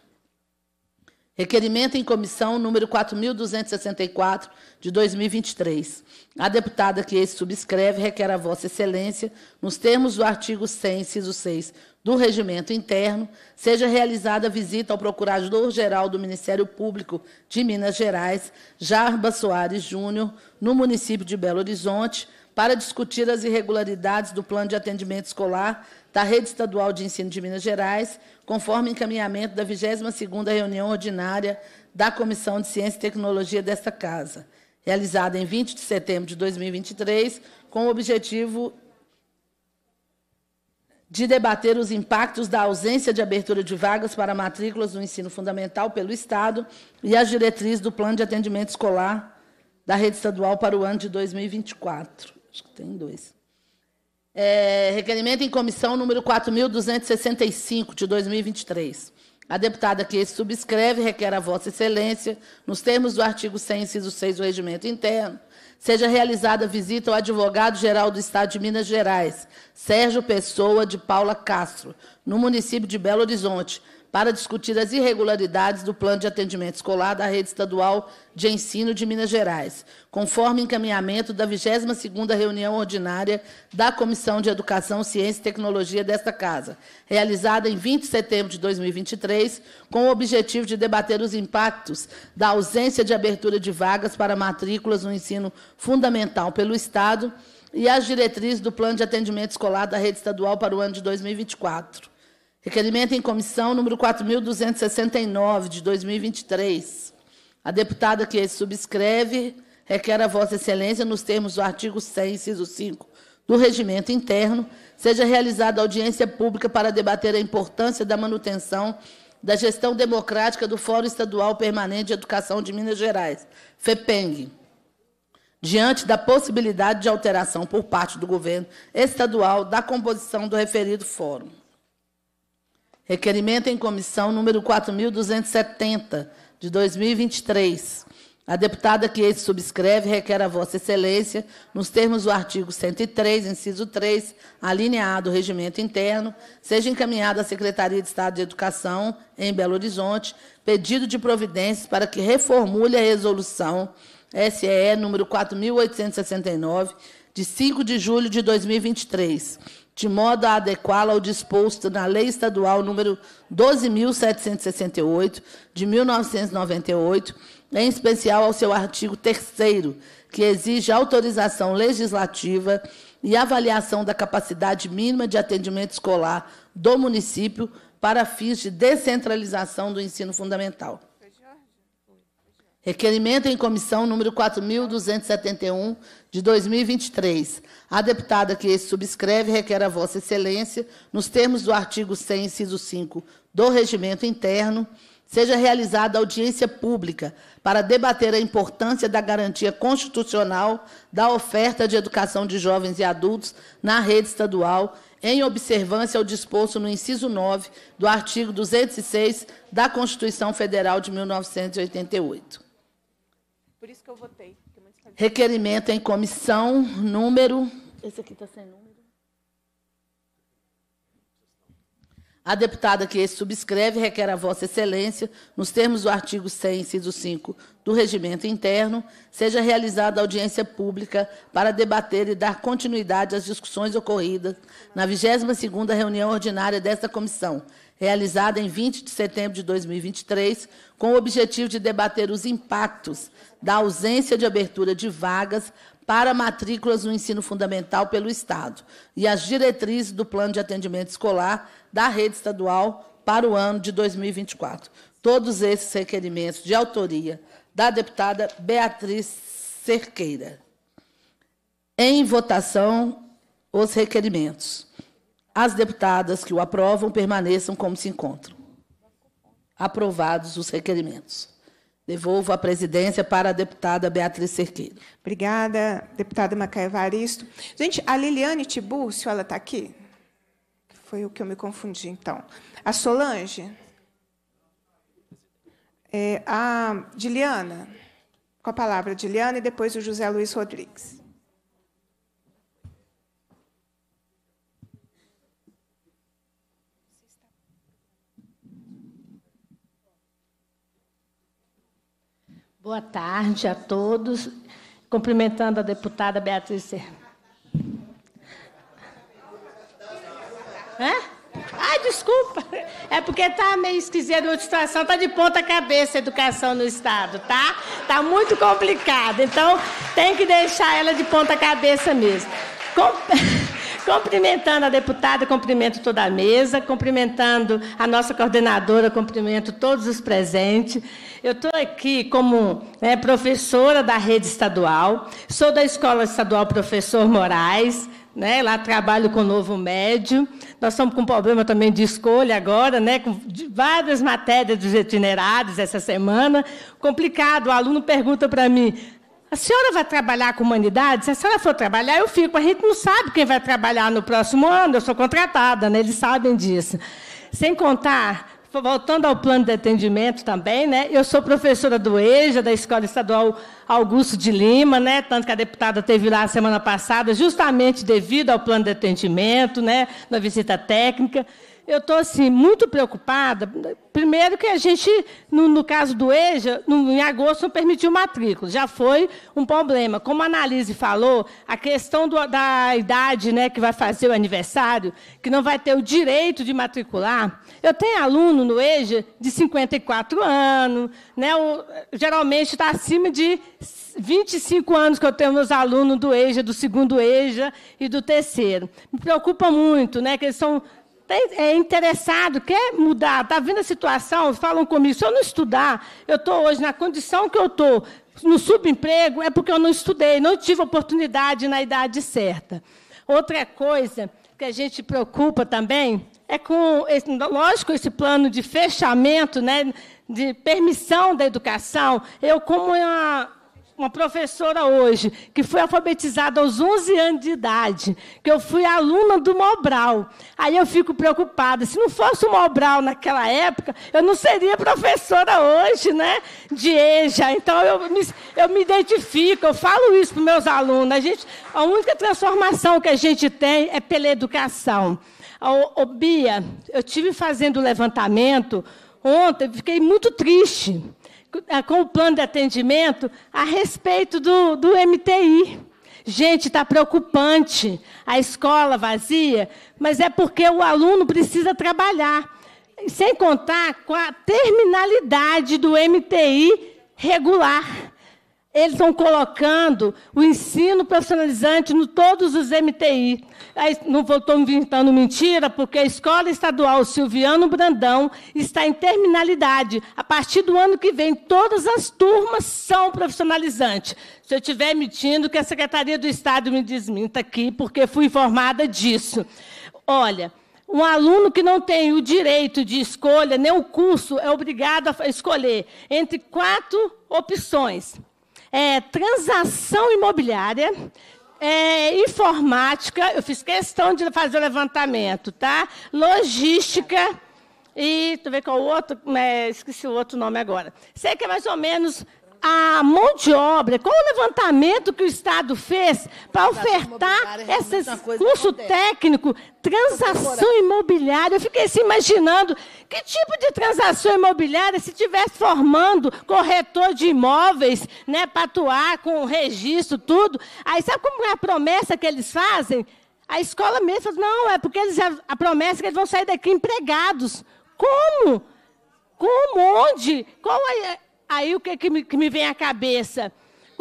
Requerimento em comissão número 4.264 de 2023. A deputada que esse subscreve requer a Vossa Excelência, nos termos do artigo 100, inciso 6 do Regimento Interno, seja realizada visita ao Procurador-Geral do Ministério Público de Minas Gerais, Jarba Soares Júnior, no município de Belo Horizonte, para discutir as irregularidades do plano de atendimento escolar da Rede Estadual de Ensino de Minas Gerais, conforme encaminhamento da 22ª reunião ordinária da Comissão de Ciência e Tecnologia desta Casa, realizada em 20 de setembro de 2023, com o objetivo de debater os impactos da ausência de abertura de vagas para matrículas no ensino fundamental pelo Estado e as diretrizes do Plano de Atendimento Escolar da Rede Estadual para o ano de 2024. Acho que tem dois. É, requerimento em comissão número 4.265, de 2023. A deputada que subscreve requer a Vossa Excelência, nos termos do artigo 100, inciso 6 do Regimento Interno, seja realizada visita ao advogado-geral do Estado de Minas Gerais, Sérgio Pessoa de Paula Castro, no município de Belo Horizonte, para discutir as irregularidades do plano de atendimento escolar da rede estadual de ensino de Minas Gerais, conforme encaminhamento da 22ª reunião ordinária da Comissão de Educação, Ciência e Tecnologia desta Casa, realizada em 20 de setembro de 2023, com o objetivo de debater os impactos da ausência de abertura de vagas para matrículas no ensino fundamental pelo Estado e as diretrizes do plano de atendimento escolar da rede estadual para o ano de 2024. Requerimento em comissão número 4.269, de 2023. A deputada que subscreve requer a Vossa Excelência, nos termos do artigo 100, inciso 5 do regimento interno, seja realizada audiência pública para debater a importância da manutenção da gestão democrática do Fórum Estadual Permanente de Educação de Minas Gerais, FEPENG, diante da possibilidade de alteração por parte do governo estadual da composição do referido fórum. Requerimento em comissão número 4.270, de 2023. A deputada que este subscreve requer a Vossa Excelência, nos termos do artigo 103, inciso 3, alineado ao regimento interno, seja encaminhada à Secretaria de Estado de Educação, em Belo Horizonte, pedido de providências para que reformule a resolução SEE número 4.869, de 5 de julho de 2023 de modo a adequá-la ao disposto na Lei Estadual nº 12.768, de 1998, em especial ao seu artigo 3 que exige autorização legislativa e avaliação da capacidade mínima de atendimento escolar do município para fins de descentralização do ensino fundamental. Requerimento em comissão número 4.271, de 2023. A deputada que esse subscreve requer a Vossa Excelência, nos termos do artigo 100, inciso 5 do Regimento Interno, seja realizada audiência pública para debater a importância da garantia constitucional da oferta de educação de jovens e adultos na rede estadual, em observância ao disposto no inciso 9 do artigo 206 da Constituição Federal de 1988. Por isso que eu votei. Requerimento em comissão, número. Esse aqui está sem número. A deputada que esse subscreve requer a Vossa Excelência, nos termos do artigo 100, inciso 5 do Regimento Interno, seja realizada audiência pública para debater e dar continuidade às discussões ocorridas na 22 reunião ordinária desta comissão, realizada em 20 de setembro de 2023, com o objetivo de debater os impactos da ausência de abertura de vagas para matrículas no ensino fundamental pelo Estado e as diretrizes do plano de atendimento escolar da rede estadual para o ano de 2024. Todos esses requerimentos de autoria da deputada Beatriz Cerqueira. Em votação, os requerimentos. As deputadas que o aprovam permaneçam como se encontram. Aprovados os requerimentos. Devolvo a presidência para a deputada Beatriz Cerqueira. Obrigada, deputada Macaia Varisto. Gente, a Liliane Tibúrcio, ela está aqui? Foi o que eu me confundi, então. A Solange? É, a Diliana? Com a palavra, Diliana, e depois o José Luiz Rodrigues. Boa tarde a todos. Cumprimentando a deputada Beatriz. Hã? Ai, desculpa. É porque tá meio esquisito a situação, tá de ponta cabeça a educação no estado, tá? Tá muito complicado. Então, tem que deixar ela de ponta cabeça mesmo. Com... Cumprimentando a deputada, cumprimento toda a mesa, cumprimentando a nossa coordenadora, cumprimento todos os presentes. Eu estou aqui como né, professora da rede estadual, sou da Escola Estadual Professor Moraes, né, lá trabalho com o novo médio. Nós estamos com um problema também de escolha agora, né, com várias matérias dos itinerários essa semana. Complicado, o aluno pergunta para mim: a senhora vai trabalhar com humanidade? Se a senhora for trabalhar, eu fico. A gente não sabe quem vai trabalhar no próximo ano, eu sou contratada, né? eles sabem disso. Sem contar voltando ao plano de atendimento também, né? Eu sou professora do EJA, da Escola Estadual Augusto de Lima, né? Tanto que a deputada teve lá semana passada, justamente devido ao plano de atendimento, né? Na visita técnica eu estou assim, muito preocupada. Primeiro que a gente, no, no caso do EJA, no, em agosto não permitiu matrícula, já foi um problema. Como a Analise falou, a questão do, da idade né, que vai fazer o aniversário, que não vai ter o direito de matricular. Eu tenho aluno no EJA de 54 anos, né, o, geralmente está acima de 25 anos que eu tenho meus alunos do EJA, do segundo EJA e do terceiro. Me preocupa muito, né, que eles são é, é interessado, quer mudar, está vendo a situação, falam comigo, se eu não estudar, eu estou hoje na condição que eu estou, no subemprego, é porque eu não estudei, não tive oportunidade na idade certa. Outra coisa que a gente preocupa também é com, esse, lógico, esse plano de fechamento, né, de permissão da educação. Eu, como uma uma professora hoje, que foi alfabetizada aos 11 anos de idade, que eu fui aluna do Mobral. Aí eu fico preocupada. Se não fosse o Mobral naquela época, eu não seria professora hoje, né? De EJA. Então eu me, eu me identifico, eu falo isso para meus alunos. A, gente, a única transformação que a gente tem é pela educação. Ô, Bia, eu tive fazendo o levantamento ontem, fiquei muito triste ah, com o plano de atendimento a respeito do, do MTI. Gente, está preocupante a escola vazia, mas é porque o aluno precisa trabalhar. Sem contar com a terminalidade do MTI regular. Eles estão colocando o ensino profissionalizante em todos os MTI. Aí, não estou inventando mentira, porque a escola estadual Silviano Brandão está em terminalidade. A partir do ano que vem, todas as turmas são profissionalizantes. Se eu estiver mentindo, que a Secretaria do Estado me desminta aqui, porque fui informada disso. Olha, um aluno que não tem o direito de escolha, nem o curso, é obrigado a escolher entre quatro opções é, transação imobiliária, é, informática, eu fiz questão de fazer o levantamento, tá? Logística e, tu vê qual o outro, é, esqueci o outro nome agora. Sei que é mais ou menos a mão de obra, qual o levantamento que o Estado fez para ofertar é esse curso técnico, transação imobiliária. Eu fiquei se assim imaginando que tipo de transação imobiliária se tivesse formando corretor de imóveis, né, para atuar com registro, tudo. Aí sabe como é a promessa que eles fazem? A escola mesmo fala, não, é porque eles, a promessa é que eles vão sair daqui empregados. Como? Como? Onde? Qual é Aí o que, que, me, que me vem à cabeça?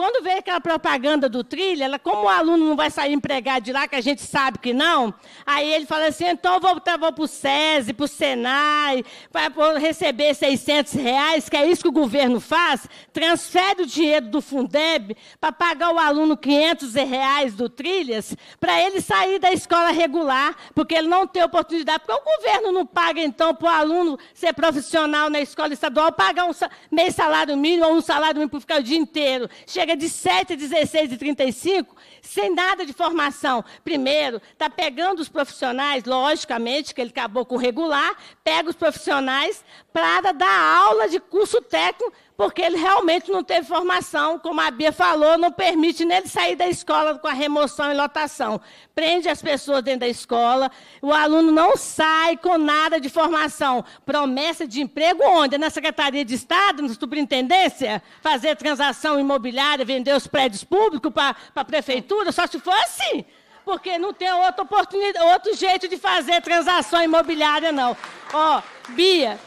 quando vê aquela propaganda do trilha, ela, como o aluno não vai sair empregado de lá, que a gente sabe que não, aí ele fala assim, então eu vou, vou para o SESI, para o SENAI, para receber 600 reais, que é isso que o governo faz, transfere o dinheiro do Fundeb para pagar o aluno 500 reais do Trilhas, para ele sair da escola regular, porque ele não tem oportunidade, porque o governo não paga, então, para o aluno ser profissional na escola estadual, pagar um meio salário mínimo ou um salário mínimo para ficar o dia inteiro. Chega de 7, 16 e 35 sem nada de formação. Primeiro, está pegando os profissionais, logicamente, que ele acabou com o regular, pega os profissionais para dar aula de curso técnico porque ele realmente não teve formação, como a Bia falou, não permite nem ele sair da escola com a remoção e lotação. Prende as pessoas dentro da escola, o aluno não sai com nada de formação. Promessa de emprego onde? Na Secretaria de Estado, na Superintendência? Fazer transação imobiliária, vender os prédios públicos para a prefeitura? Só se for assim porque não tem outra oportunidade, outro jeito de fazer transação imobiliária, não. Ó, Bia,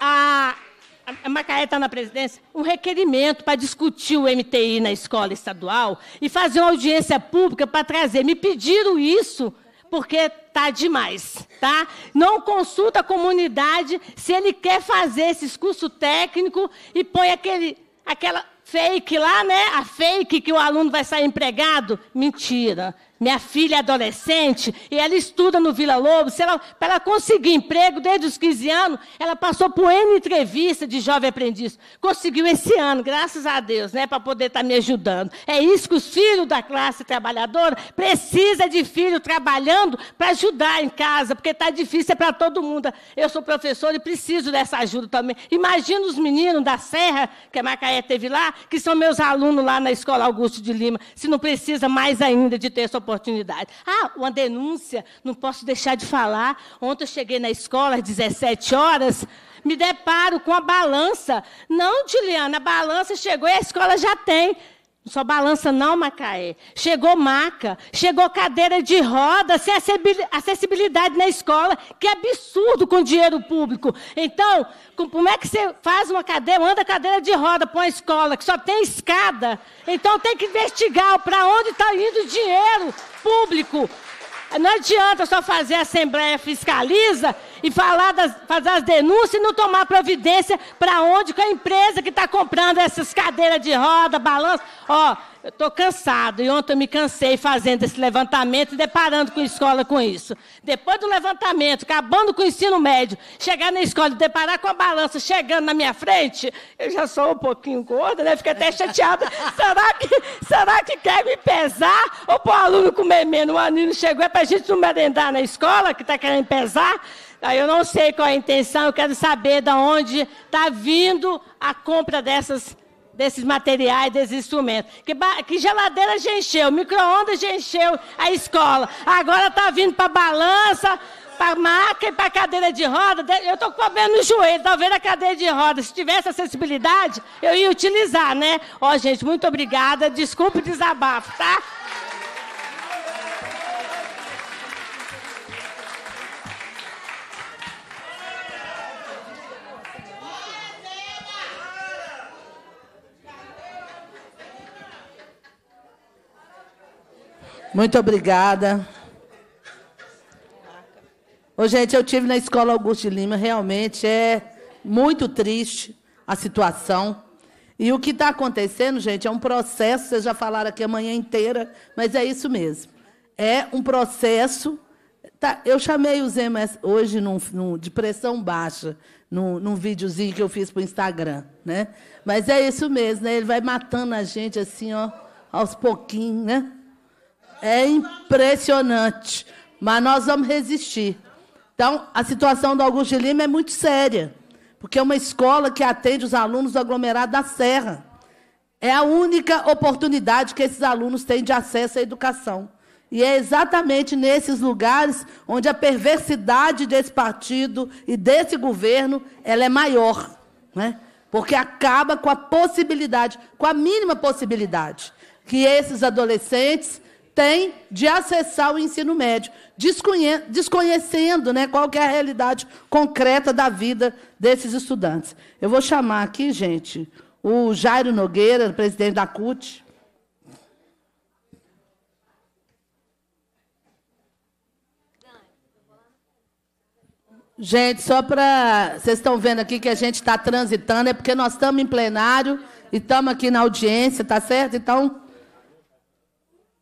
a, a Macaé está na presidência, um requerimento para discutir o MTI na escola estadual e fazer uma audiência pública para trazer. Me pediram isso porque tá demais, tá? Não consulta a comunidade se ele quer fazer esse curso técnico e põe aquele, aquela fake lá, né? A fake que o aluno vai sair empregado. Mentira. Minha filha é adolescente e ela estuda no Vila Lobos. Para ela conseguir emprego desde os 15 anos, ela passou por N entrevista de jovem aprendiz. Conseguiu esse ano, graças a Deus, né, para poder estar tá me ajudando. É isso que os filhos da classe trabalhadora precisa de filho trabalhando para ajudar em casa, porque está difícil é para todo mundo. Eu sou professora e preciso dessa ajuda também. Imagina os meninos da Serra, que a Macaé teve lá, que são meus alunos lá na Escola Augusto de Lima. Se não precisa mais ainda de ter sua oportunidade. Ah, uma denúncia, não posso deixar de falar. Ontem eu cheguei na escola às 17 horas, me deparo com a balança. Não, Juliana, a balança chegou e a escola já tem só balança não, Macaé. Chegou maca, chegou cadeira de roda, acessibilidade na escola, que absurdo com dinheiro público. Então, como é que você faz uma cadeira, manda cadeira de roda para uma escola que só tem escada? Então tem que investigar para onde está indo o dinheiro público. Não adianta só fazer a Assembleia Fiscaliza e falar das, fazer as denúncias e não tomar providência para onde que a empresa que está comprando essas cadeiras de roda, balanço. Ó, eu estou cansado. E ontem eu me cansei fazendo esse levantamento e deparando com a escola com isso. Depois do levantamento, acabando com o ensino médio, chegar na escola e deparar com a balança chegando na minha frente, eu já sou um pouquinho gorda, né? Fico até chateada. será, que, será que quer me pesar? Ou para o aluno comer menos? O aluno chegou, é para a gente não merendar na escola, que está querendo pesar? Eu não sei qual é a intenção, eu quero saber de onde está vindo a compra dessas desses materiais, desses instrumentos. Que, que geladeira já encheu, micro-ondas já encheu a escola. Agora está vindo para balança, para maca e para cadeira de roda. Eu estou com problema no joelho, está vendo a cadeira de roda. Se tivesse acessibilidade, eu ia utilizar, né? Ó, oh, gente, muito obrigada. Desculpe o desabafo, tá? Muito obrigada. Ô, gente, eu tive na escola Augusto de Lima, realmente é muito triste a situação. E o que está acontecendo, gente, é um processo, vocês já falaram aqui a manhã inteira, mas é isso mesmo. É um processo. Tá, eu chamei o Zema hoje num, num, de pressão baixa, num, num videozinho que eu fiz para o Instagram. Né? Mas é isso mesmo, né? ele vai matando a gente assim, ó, aos pouquinhos, né? É impressionante. Mas nós vamos resistir. Então, a situação do Augusto de Lima é muito séria, porque é uma escola que atende os alunos do aglomerado da Serra. É a única oportunidade que esses alunos têm de acesso à educação. E é exatamente nesses lugares onde a perversidade desse partido e desse governo ela é maior, né? porque acaba com a possibilidade, com a mínima possibilidade, que esses adolescentes tem de acessar o ensino médio, desconhe desconhecendo né, qual é a realidade concreta da vida desses estudantes. Eu vou chamar aqui, gente, o Jairo Nogueira, presidente da CUT. Gente, só para. Vocês estão vendo aqui que a gente está transitando, é porque nós estamos em plenário e estamos aqui na audiência, tá certo? Então,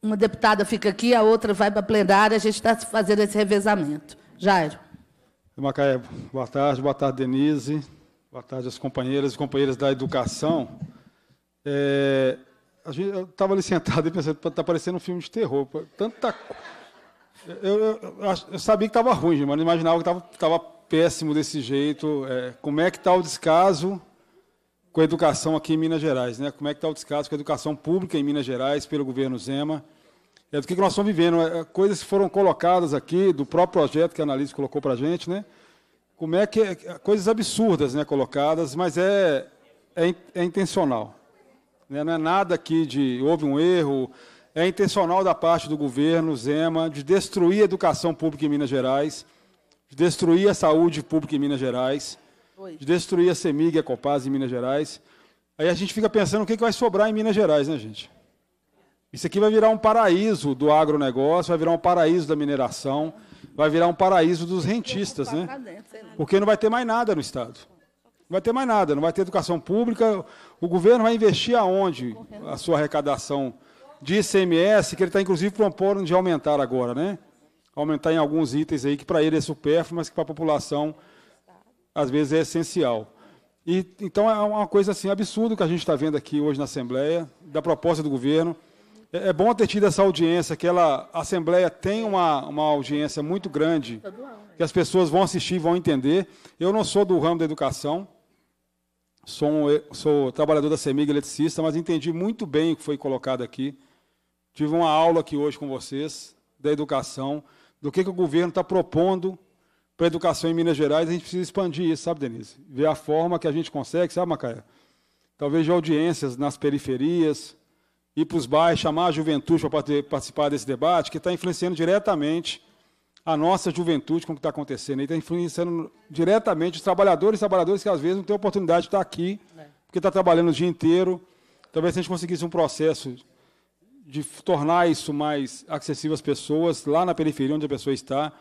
uma deputada fica aqui, a outra vai para a plenária, a gente está fazendo esse revezamento. Jairo. Macaé, boa tarde, boa tarde, Denise, boa tarde às companheiras e companheiros da educação. É, a gente, eu estava ali sentado e pensando, está parecendo um filme de terror. Tanta. Eu, eu, eu sabia que estava ruim, mas não imaginava que estava péssimo desse jeito. É, como é que está o descaso com a educação aqui em Minas Gerais, né? Como é que está o descaso com a educação pública em Minas Gerais pelo governo Zema? É do que nós estamos vivendo. É, é, coisas que foram colocadas aqui do próprio projeto que a análise colocou para a gente, né? Como é que é, coisas absurdas, né? Colocadas, mas é é, é intencional. Né? Não é nada aqui de houve um erro. É intencional da parte do governo Zema de destruir a educação pública em Minas Gerais, de destruir a saúde pública em Minas Gerais foi. de destruir a Semig e a Copasa em Minas Gerais. Aí a gente fica pensando o que, que vai sobrar em Minas Gerais, né, gente? Isso aqui vai virar um paraíso do agronegócio, vai virar um paraíso da mineração, vai virar um paraíso dos rentistas, né? Porque não vai ter mais nada no Estado. Não vai ter mais nada, não vai ter educação pública. O governo vai investir aonde a sua arrecadação de ICMS, que ele está inclusive propondo de aumentar agora, né? Aumentar em alguns itens aí que para ele é supérfluo, mas que para a população às vezes é essencial. E, então é uma coisa assim absurda que a gente está vendo aqui hoje na Assembleia, da proposta do governo. É, é bom ter tido essa audiência, que ela, a Assembleia tem uma, uma audiência muito grande, que as pessoas vão assistir, vão entender. Eu não sou do ramo da educação, sou, um, sou trabalhador da CEMIG eletricista, mas entendi muito bem o que foi colocado aqui. Tive uma aula aqui hoje com vocês da educação, do que, que o governo está propondo para a educação em Minas Gerais, a gente precisa expandir isso, sabe, Denise? Ver a forma que a gente consegue, sabe, Macaia? Talvez de audiências nas periferias, ir para os bairros, chamar a juventude para participar desse debate, que está influenciando diretamente a nossa juventude com o que está acontecendo. E está influenciando diretamente os trabalhadores e trabalhadoras que, às vezes, não têm oportunidade de estar tá aqui, é. porque está trabalhando o dia inteiro. Talvez se a gente conseguisse um processo de tornar isso mais acessível às pessoas, lá na periferia onde a pessoa está,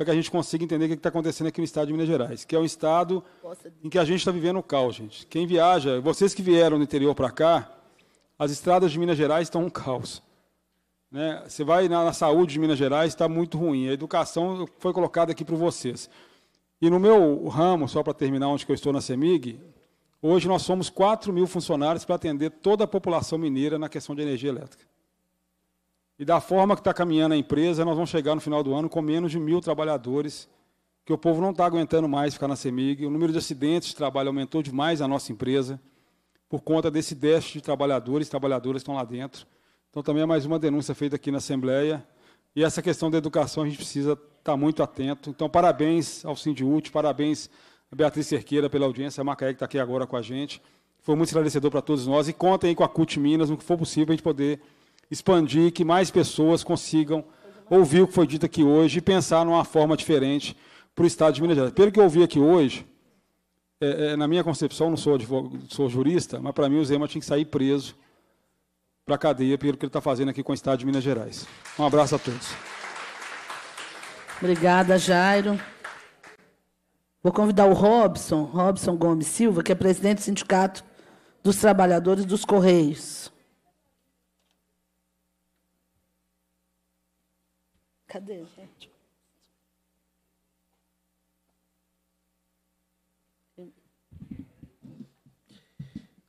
para que a gente consiga entender o que está acontecendo aqui no estado de Minas Gerais, que é um estado em que a gente está vivendo o caos, gente. Quem viaja, vocês que vieram do interior para cá, as estradas de Minas Gerais estão um caos. Né? Você vai na, na saúde de Minas Gerais, está muito ruim. A educação foi colocada aqui para vocês. E no meu ramo, só para terminar onde eu estou na CEMIG, hoje nós somos 4 mil funcionários para atender toda a população mineira na questão de energia elétrica. E da forma que está caminhando a empresa, nós vamos chegar no final do ano com menos de mil trabalhadores, que o povo não está aguentando mais ficar na CEMIG. O número de acidentes de trabalho aumentou demais na nossa empresa, por conta desse déficit de trabalhadores e trabalhadoras estão lá dentro. Então, também é mais uma denúncia feita aqui na Assembleia. E essa questão da educação a gente precisa estar tá muito atento. Então, parabéns ao Sindiúte, parabéns a Beatriz Cerqueira pela audiência, a Macaé que está aqui agora com a gente. Foi muito esclarecedor para todos nós. E contem aí com a CUT Minas, no que for possível, a gente poder expandir, que mais pessoas consigam ouvir o que foi dito aqui hoje e pensar numa forma diferente para o Estado de Minas Gerais. Pelo que eu ouvi aqui hoje, é, é, na minha concepção, não sou, advogado, sou jurista, mas para mim o Zema tinha que sair preso para a cadeia pelo que ele está fazendo aqui com o Estado de Minas Gerais. Um abraço a todos. Obrigada, Jairo. Vou convidar o Robson, Robson Gomes Silva, que é presidente do Sindicato dos Trabalhadores dos Correios. Cadê, gente?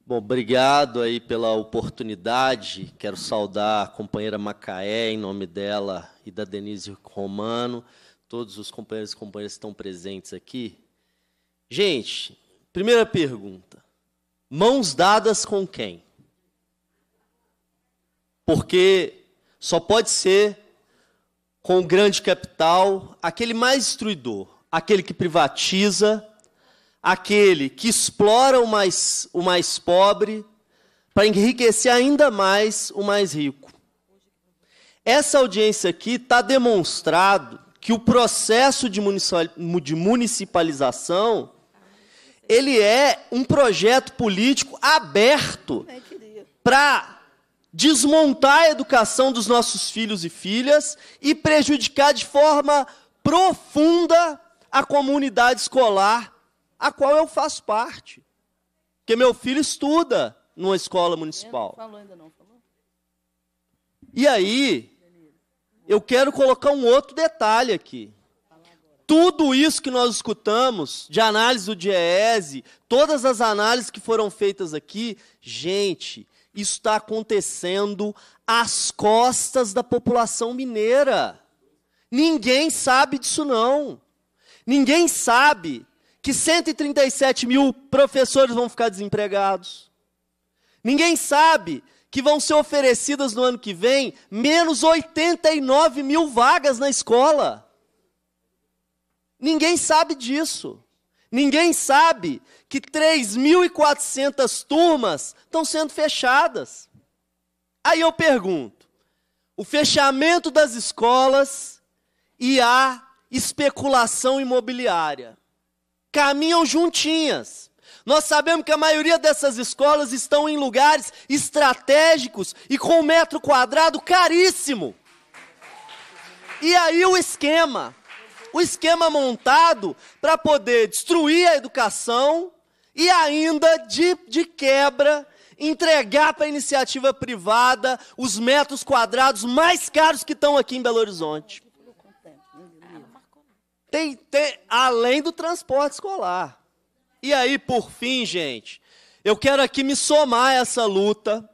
Bom, obrigado aí pela oportunidade. Quero saudar a companheira Macaé, em nome dela e da Denise Romano, todos os companheiros e companheiras que estão presentes aqui. Gente, primeira pergunta: mãos dadas com quem? Porque só pode ser com o grande capital, aquele mais destruidor, aquele que privatiza, aquele que explora o mais, o mais pobre para enriquecer ainda mais o mais rico. Essa audiência aqui está demonstrado que o processo de municipalização ele é um projeto político aberto para desmontar a educação dos nossos filhos e filhas e prejudicar de forma profunda a comunidade escolar a qual eu faço parte. Porque meu filho estuda numa escola municipal. falou ainda não, falou? E aí, eu quero colocar um outro detalhe aqui. Tudo isso que nós escutamos de análise do DIEESE, todas as análises que foram feitas aqui, gente, isso está acontecendo às costas da população mineira. Ninguém sabe disso, não. Ninguém sabe que 137 mil professores vão ficar desempregados. Ninguém sabe que vão ser oferecidas no ano que vem menos 89 mil vagas na escola. Ninguém sabe disso. Ninguém sabe que 3.400 turmas estão sendo fechadas. Aí eu pergunto: o fechamento das escolas e a especulação imobiliária caminham juntinhas. Nós sabemos que a maioria dessas escolas estão em lugares estratégicos e com um metro quadrado caríssimo. E aí o esquema, o esquema montado para poder destruir a educação e ainda, de, de quebra, entregar para a iniciativa privada os metros quadrados mais caros que estão aqui em Belo Horizonte. Tem, tem, além do transporte escolar. E aí, por fim, gente, eu quero aqui me somar a essa luta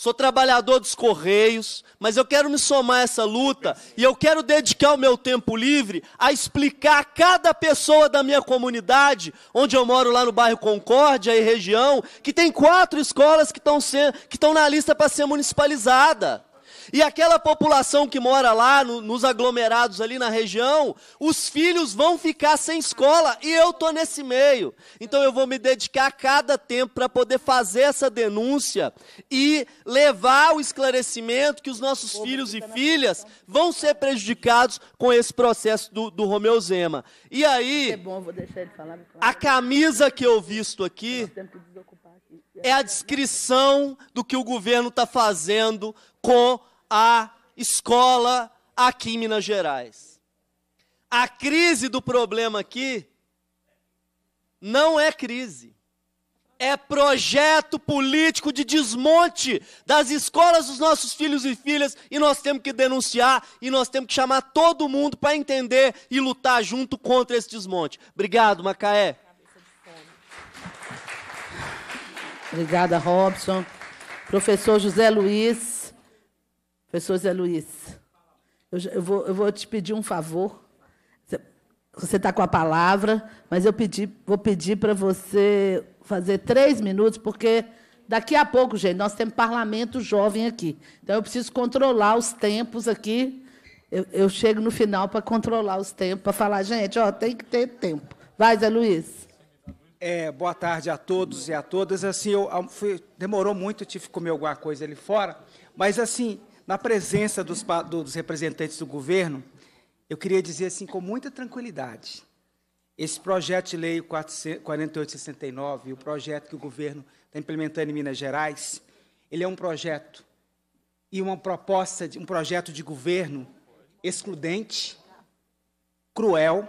sou trabalhador dos Correios, mas eu quero me somar a essa luta e eu quero dedicar o meu tempo livre a explicar a cada pessoa da minha comunidade, onde eu moro lá no bairro Concórdia e região, que tem quatro escolas que estão na lista para ser municipalizada. E aquela população que mora lá, no, nos aglomerados ali na região, os filhos vão ficar sem escola e eu estou nesse meio. Então eu vou me dedicar a cada tempo para poder fazer essa denúncia e levar o esclarecimento que os nossos filhos e tá filhas vão ser prejudicados com esse processo do, do Romeu Zema. E aí, é a camisa que eu visto aqui é a descrição do que o governo está fazendo com à escola aqui em Minas Gerais. A crise do problema aqui não é crise. É projeto político de desmonte das escolas dos nossos filhos e filhas, e nós temos que denunciar, e nós temos que chamar todo mundo para entender e lutar junto contra esse desmonte. Obrigado, Macaé. Obrigada, Robson. Professor José Luiz. Professor Zé Luiz, eu, eu, vou, eu vou te pedir um favor. Você está com a palavra, mas eu pedi, vou pedir para você fazer três minutos, porque daqui a pouco, gente, nós temos parlamento jovem aqui. Então eu preciso controlar os tempos aqui. Eu, eu chego no final para controlar os tempos, para falar, gente, ó, tem que ter tempo. Vai, Zé Luiz. É, boa tarde a todos e a todas. Assim, eu, eu fui, demorou muito, eu tive que comer alguma coisa ali fora, mas assim, na presença dos, dos representantes do governo, eu queria dizer assim com muita tranquilidade. Esse projeto de lei 4869, o projeto que o governo está implementando em Minas Gerais, ele é um projeto e uma proposta, de, um projeto de governo excludente, cruel,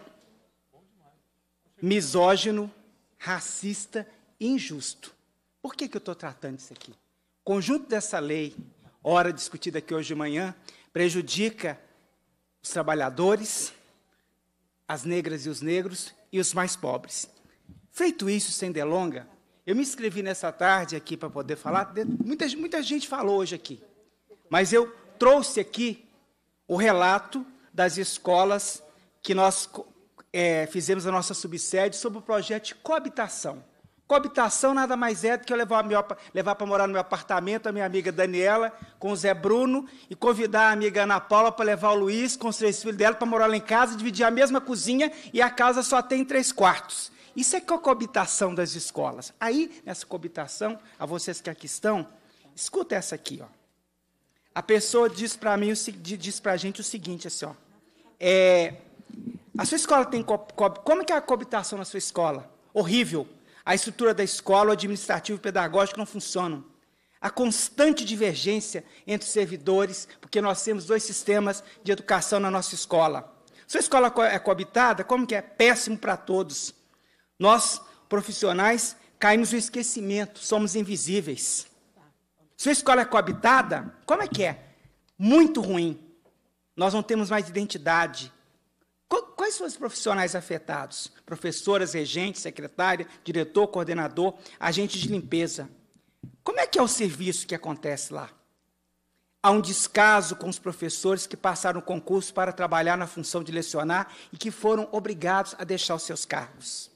misógino, racista e injusto. Por que, que eu estou tratando isso aqui? O conjunto dessa lei Hora discutida aqui hoje de manhã, prejudica os trabalhadores, as negras e os negros e os mais pobres. Feito isso, sem delonga, eu me inscrevi nessa tarde aqui para poder falar. Muita, muita gente falou hoje aqui, mas eu trouxe aqui o relato das escolas que nós é, fizemos a nossa subsede sobre o projeto de coabitação. Coabitação nada mais é do que eu levar, levar para morar no meu apartamento a minha amiga Daniela com o Zé Bruno e convidar a amiga Ana Paula para levar o Luiz com os três filhos dela para morar lá em casa, dividir a mesma cozinha e a casa só tem três quartos. Isso é que é a coabitação das escolas. Aí, nessa coabitação, a vocês que aqui estão, escuta essa aqui. Ó. A pessoa diz para mim, diz para a gente o seguinte, assim, ó, é, a sua escola tem... Co co como é que é a coabitação na sua escola? Horrível a estrutura da escola, o administrativo e pedagógico não funcionam. A constante divergência entre os servidores, porque nós temos dois sistemas de educação na nossa escola. Sua escola é coabitada, como que é? Péssimo para todos. Nós, profissionais, caímos no esquecimento, somos invisíveis. Sua escola é coabitada, como é que é? Muito ruim. Nós não temos mais identidade, Quais são os profissionais afetados? Professoras, regente, secretária, diretor, coordenador, agente de limpeza. Como é que é o serviço que acontece lá? Há um descaso com os professores que passaram o concurso para trabalhar na função de lecionar e que foram obrigados a deixar os seus cargos.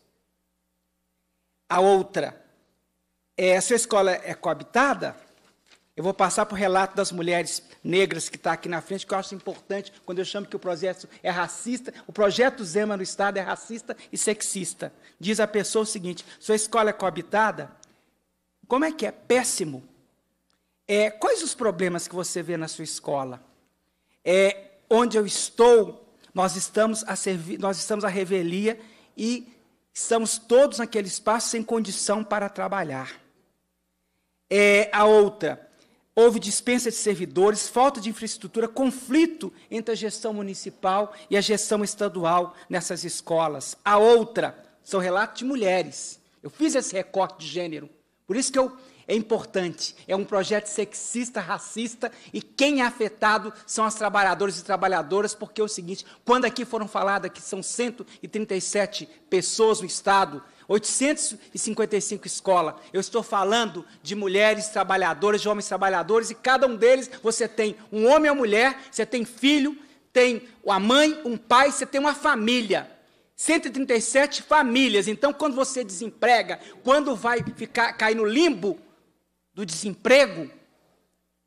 A outra, é, a sua escola é coabitada? Eu vou passar para o relato das mulheres negras que está aqui na frente, que eu acho importante quando eu chamo que o projeto é racista. O projeto Zema no Estado é racista e sexista. Diz a pessoa o seguinte: sua escola é coabitada? Como é que é? Péssimo. É, quais os problemas que você vê na sua escola? É, onde eu estou, nós estamos, a nós estamos à revelia e estamos todos naquele espaço sem condição para trabalhar. É, a outra, Houve dispensa de servidores, falta de infraestrutura, conflito entre a gestão municipal e a gestão estadual nessas escolas. A outra são relatos de mulheres. Eu fiz esse recorte de gênero. Por isso que eu, é importante. É um projeto sexista, racista, e quem é afetado são as trabalhadoras e trabalhadoras, porque é o seguinte, quando aqui foram faladas que são 137 pessoas no Estado 855 escola. Eu estou falando de mulheres trabalhadoras, de homens trabalhadores, e cada um deles você tem um homem ou mulher, você tem filho, tem a mãe, um pai, você tem uma família. 137 famílias. Então, quando você desemprega, quando vai ficar cair no limbo do desemprego,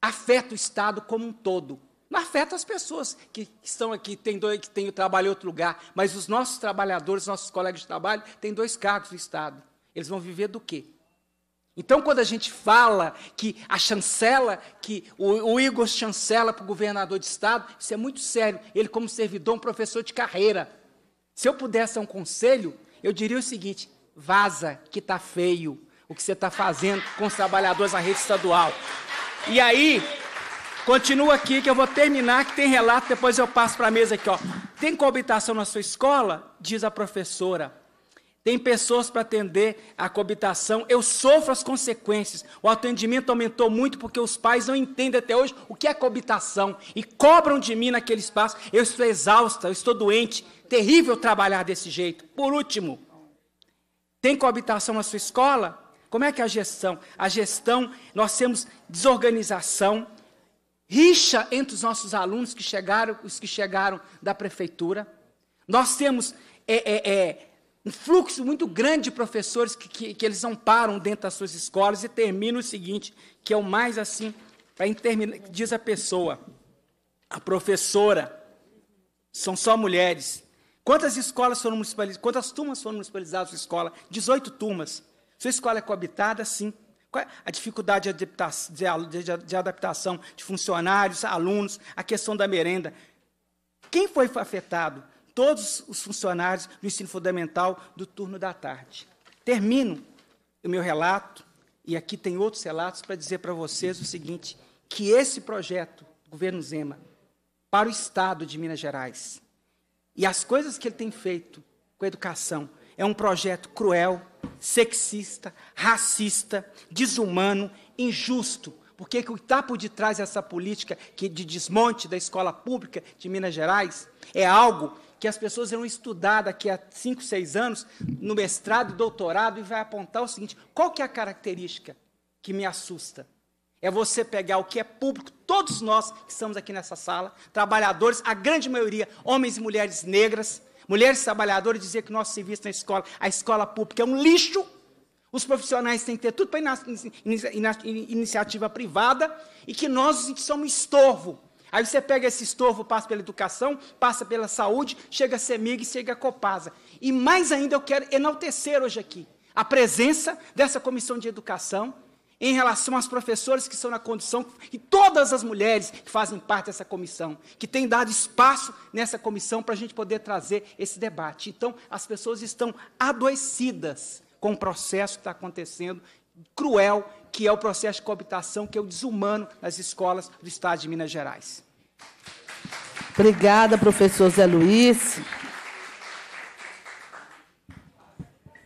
afeta o Estado como um todo. Não afeta as pessoas que, estão aqui, tem dois, que tem o trabalho em outro lugar, mas os nossos trabalhadores, nossos colegas de trabalho, têm dois cargos do Estado. Eles vão viver do quê? Então, quando a gente fala que a chancela, que o, o Igor chancela para o governador de Estado, isso é muito sério. Ele, como servidor, um professor de carreira. Se eu pudesse dar um conselho, eu diria o seguinte: vaza que está feio o que você está fazendo com os trabalhadores na rede estadual. E aí, Continua aqui que eu vou terminar, que tem relato, depois eu passo para a mesa aqui. Ó. Tem coabitação na sua escola? Diz a professora. Tem pessoas para atender a coabitação. Eu sofro as consequências. O atendimento aumentou muito porque os pais não entendem até hoje o que é coabitação e cobram de mim naquele espaço. Eu estou exausta, eu estou doente. Terrível trabalhar desse jeito. Por último, tem coabitação na sua escola? Como é que é a gestão? A gestão, nós temos desorganização, rixa entre os nossos alunos que chegaram, os que chegaram da prefeitura. Nós temos é, é, é, um fluxo muito grande de professores que, que, que, eles amparam dentro das suas escolas e termina o seguinte, que é o mais assim, para diz a pessoa, a professora, são só mulheres. Quantas escolas foram municipalizadas? Quantas turmas foram municipalizadas sua escola? 18 turmas. Sua escola é coabitada? Sim. Qual é a dificuldade de adaptação, de, de adaptação de funcionários, alunos, a questão da merenda. Quem foi afetado? Todos os funcionários do ensino fundamental do turno da tarde. Termino o meu relato, e aqui tem outros relatos, para dizer para vocês o seguinte: que esse projeto, governo Zema, para o Estado de Minas Gerais, e as coisas que ele tem feito com a educação, é um projeto cruel, sexista, racista, desumano, injusto. Porque o que está por detrás dessa política de desmonte da escola pública de Minas Gerais é algo que as pessoas irão estudar daqui a cinco, seis anos, no mestrado, doutorado, e vai apontar o seguinte, qual que é a característica que me assusta? É você pegar o que é público, todos nós que estamos aqui nessa sala, trabalhadores, a grande maioria, homens e mulheres negras, Mulheres trabalhadoras diziam que nosso serviço na escola, a escola pública é um lixo. Os profissionais têm que ter tudo para iniciativa privada e que nós somos estorvo. Aí você pega esse estorvo, passa pela educação, passa pela saúde, chega a CEMIG, chega a Copasa. E mais ainda eu quero enaltecer hoje aqui a presença dessa comissão de educação, em relação às professoras que são na condição e todas as mulheres que fazem parte dessa comissão, que têm dado espaço nessa comissão para a gente poder trazer esse debate. Então, as pessoas estão adoecidas com o processo que está acontecendo, cruel, que é o processo de coabitação, que é o desumano nas escolas do Estado de Minas Gerais. Obrigada, professor Zé Luiz.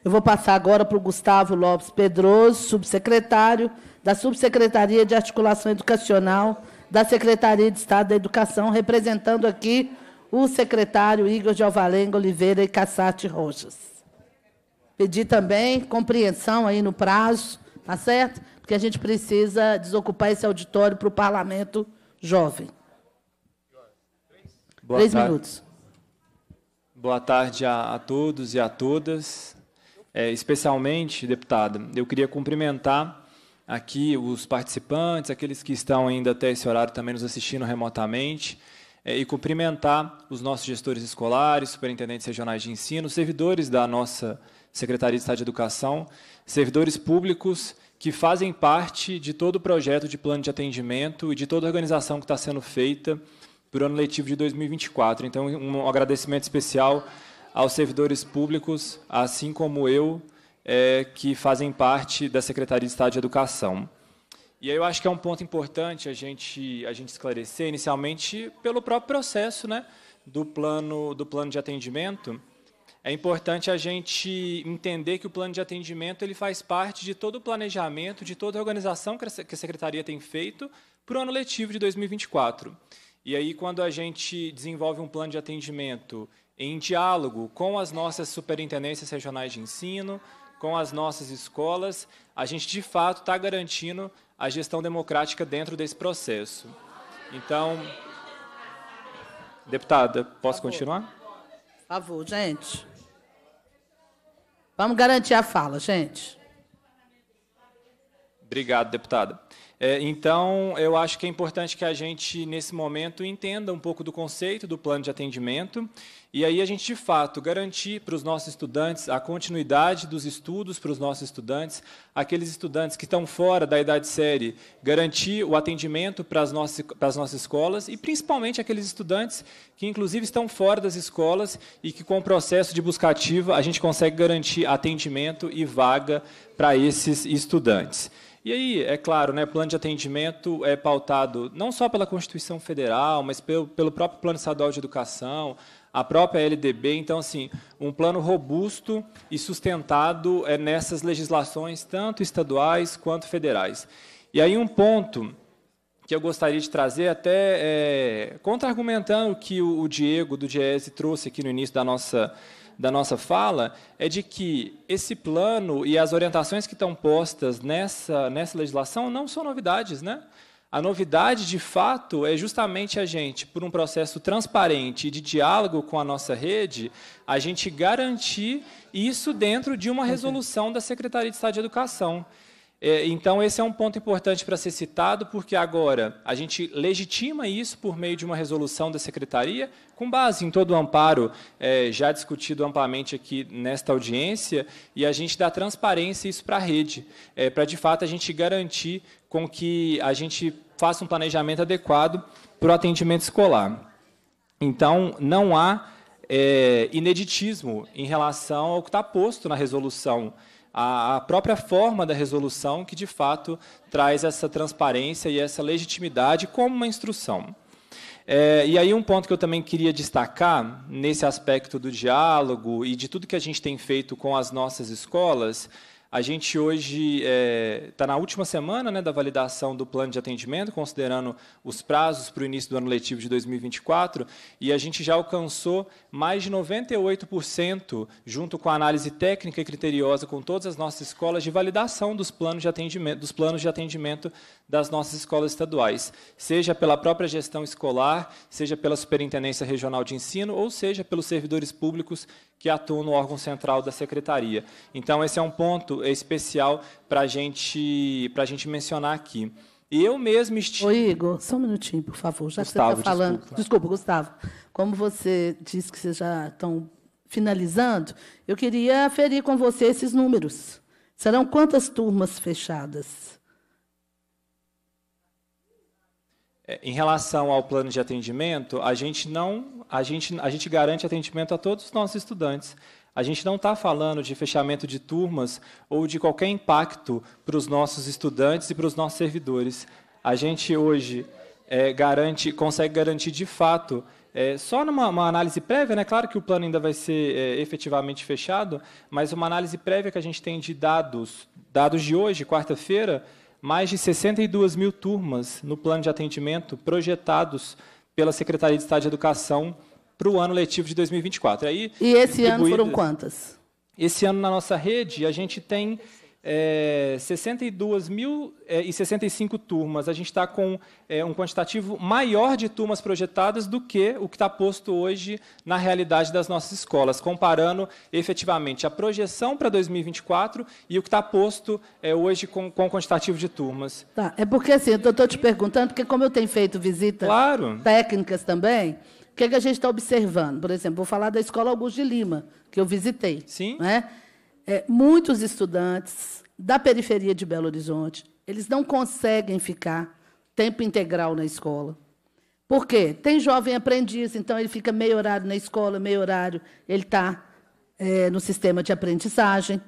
Eu vou passar agora para o Gustavo Lopes Pedroso, subsecretário da Subsecretaria de Articulação Educacional da Secretaria de Estado da Educação, representando aqui o secretário Igor de Alvarenga Oliveira e Cassate Rojas. Pedi também compreensão aí no prazo, tá certo? Porque a gente precisa desocupar esse auditório para o parlamento jovem. Boa Três tarde. minutos. Boa tarde a, a todos e a todas. É, especialmente, deputada, eu queria cumprimentar aqui os participantes, aqueles que estão ainda até esse horário também nos assistindo remotamente, é, e cumprimentar os nossos gestores escolares, superintendentes regionais de ensino, servidores da nossa Secretaria de Estado de Educação, servidores públicos que fazem parte de todo o projeto de plano de atendimento e de toda a organização que está sendo feita para o ano letivo de 2024. Então, um agradecimento especial aos servidores públicos, assim como eu, é, que fazem parte da Secretaria de Estado de Educação. E aí eu acho que é um ponto importante a gente, a gente esclarecer, inicialmente, pelo próprio processo né, do, plano, do plano de atendimento. É importante a gente entender que o plano de atendimento ele faz parte de todo o planejamento, de toda a organização que a Secretaria tem feito para o ano letivo de 2024. E aí, quando a gente desenvolve um plano de atendimento em diálogo com as nossas superintendências regionais de ensino, com as nossas escolas, a gente de fato está garantindo a gestão democrática dentro desse processo. Então, deputada, posso continuar? Por favor, gente. Vamos garantir a fala, gente. Obrigado, deputada. É, então, eu acho que é importante que a gente, nesse momento, entenda um pouco do conceito do plano de atendimento e aí a gente, de fato, garantir para os nossos estudantes a continuidade dos estudos para os nossos estudantes, aqueles estudantes que estão fora da idade série, garantir o atendimento para as nossas, para as nossas escolas e, principalmente, aqueles estudantes que, inclusive, estão fora das escolas e que, com o processo de busca ativa, a gente consegue garantir atendimento e vaga para esses estudantes. E aí, é claro, né, plano de atendimento é pautado não só pela Constituição Federal, mas pelo, pelo próprio Plano Estadual de Educação, a própria LDB. Então, assim, um plano robusto e sustentado é nessas legislações, tanto estaduais quanto federais. E aí, um ponto que eu gostaria de trazer, até é, contra-argumentando o que o, Diego do Diese trouxe aqui no início da nossa da nossa fala é de que esse plano e as orientações que estão postas nessa, nessa legislação não são novidades, né? A novidade, de fato, é justamente a gente, por um processo transparente de diálogo com a nossa rede, a gente garantir isso dentro de uma resolução da Secretaria de Estado de Educação. É, então, esse é um ponto importante para ser citado, porque agora a gente legitima isso por meio de uma resolução da secretaria, com base em todo o amparo é, já discutido amplamente aqui nesta audiência, e a gente dá transparência isso para a rede, é, para de fato a gente garantir com que a gente faça um planejamento adequado para o atendimento escolar. Então, não há é, ineditismo em relação ao que está posto na resolução a, a própria forma da resolução que, de fato, traz essa transparência e essa legitimidade como uma instrução. É, e aí um ponto que eu também queria destacar nesse aspecto do diálogo e de tudo que a gente tem feito com as nossas escolas a gente hoje está é, tá na última semana né, da validação do plano de atendimento, considerando os prazos para o início do ano letivo de 2024, e a gente já alcançou mais de 98%, junto com a análise técnica e criteriosa com todas as nossas escolas, de validação dos planos de atendimento, dos planos de atendimento das nossas escolas estaduais, seja pela própria gestão escolar, seja pela Superintendência Regional de Ensino, ou seja pelos servidores públicos que atuam no órgão central da secretaria. Então, esse é um ponto especial para a gente, pra gente mencionar aqui. Eu mesmo estive. Oi, Igor, só um minutinho, por favor. Já Gustavo, que você está falando. Desculpa. desculpa, Gustavo. Como você disse que vocês já estão finalizando, eu queria ferir com você esses números. Serão quantas turmas fechadas? É, em relação ao plano de atendimento, a gente não, a gente, a gente garante atendimento a todos os nossos estudantes. A gente não está falando de fechamento de turmas ou de qualquer impacto para os nossos estudantes e para os nossos servidores. A gente hoje é, garante, consegue garantir de fato, é, só numa análise prévia, né? claro que o plano ainda vai ser é, efetivamente fechado, mas uma análise prévia que a gente tem de dados, dados de hoje, quarta-feira, mais de 62 mil turmas no plano de atendimento projetados pela Secretaria de Estado de Educação para o ano letivo de 2024. Aí, e esse ano foram quantas? Esse ano, na nossa rede, a gente tem é, 62.065 é, turmas. A gente está com é, um quantitativo maior de turmas projetadas do que o que está posto hoje na realidade das nossas escolas, comparando efetivamente a projeção para 2024 e o que está posto é, hoje com, com o quantitativo de turmas. Tá, é porque assim, eu estou te perguntando, porque como eu tenho feito visitas claro. técnicas também, o que, é que a gente está observando? Por exemplo, vou falar da Escola Augusto de Lima, que eu visitei. Sim. Né? é, muitos estudantes da periferia de Belo Horizonte, eles não conseguem ficar tempo integral na escola. Por quê? Tem jovem aprendiz, então ele fica meio horário na escola, meio horário ele está é, no sistema de aprendizagem.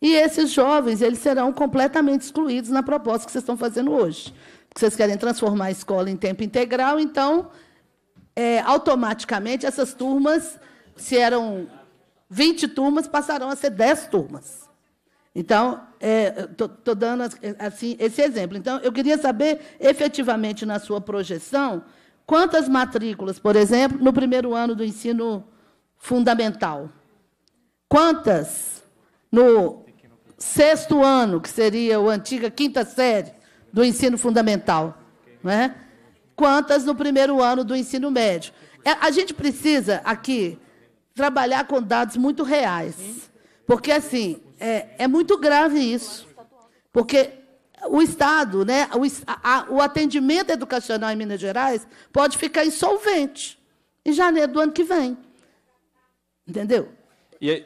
E esses jovens eles serão completamente excluídos na proposta que vocês estão fazendo hoje. vocês querem transformar a escola em tempo integral, então, é, automaticamente, essas turmas, se eram 20 turmas passarão a ser 10 turmas. Então, estou é, dando assim, esse exemplo. Então, eu queria saber, efetivamente, na sua projeção, quantas matrículas, por exemplo, no primeiro ano do ensino fundamental? Quantas no sexto ano, que seria a antiga quinta série do ensino fundamental? Né? Quantas no primeiro ano do ensino médio? É, a gente precisa aqui trabalhar com dados muito reais. Porque, assim, é, é muito grave isso. Porque o Estado, né, o, a, o atendimento educacional em Minas Gerais pode ficar insolvente em janeiro do ano que vem. Entendeu? E,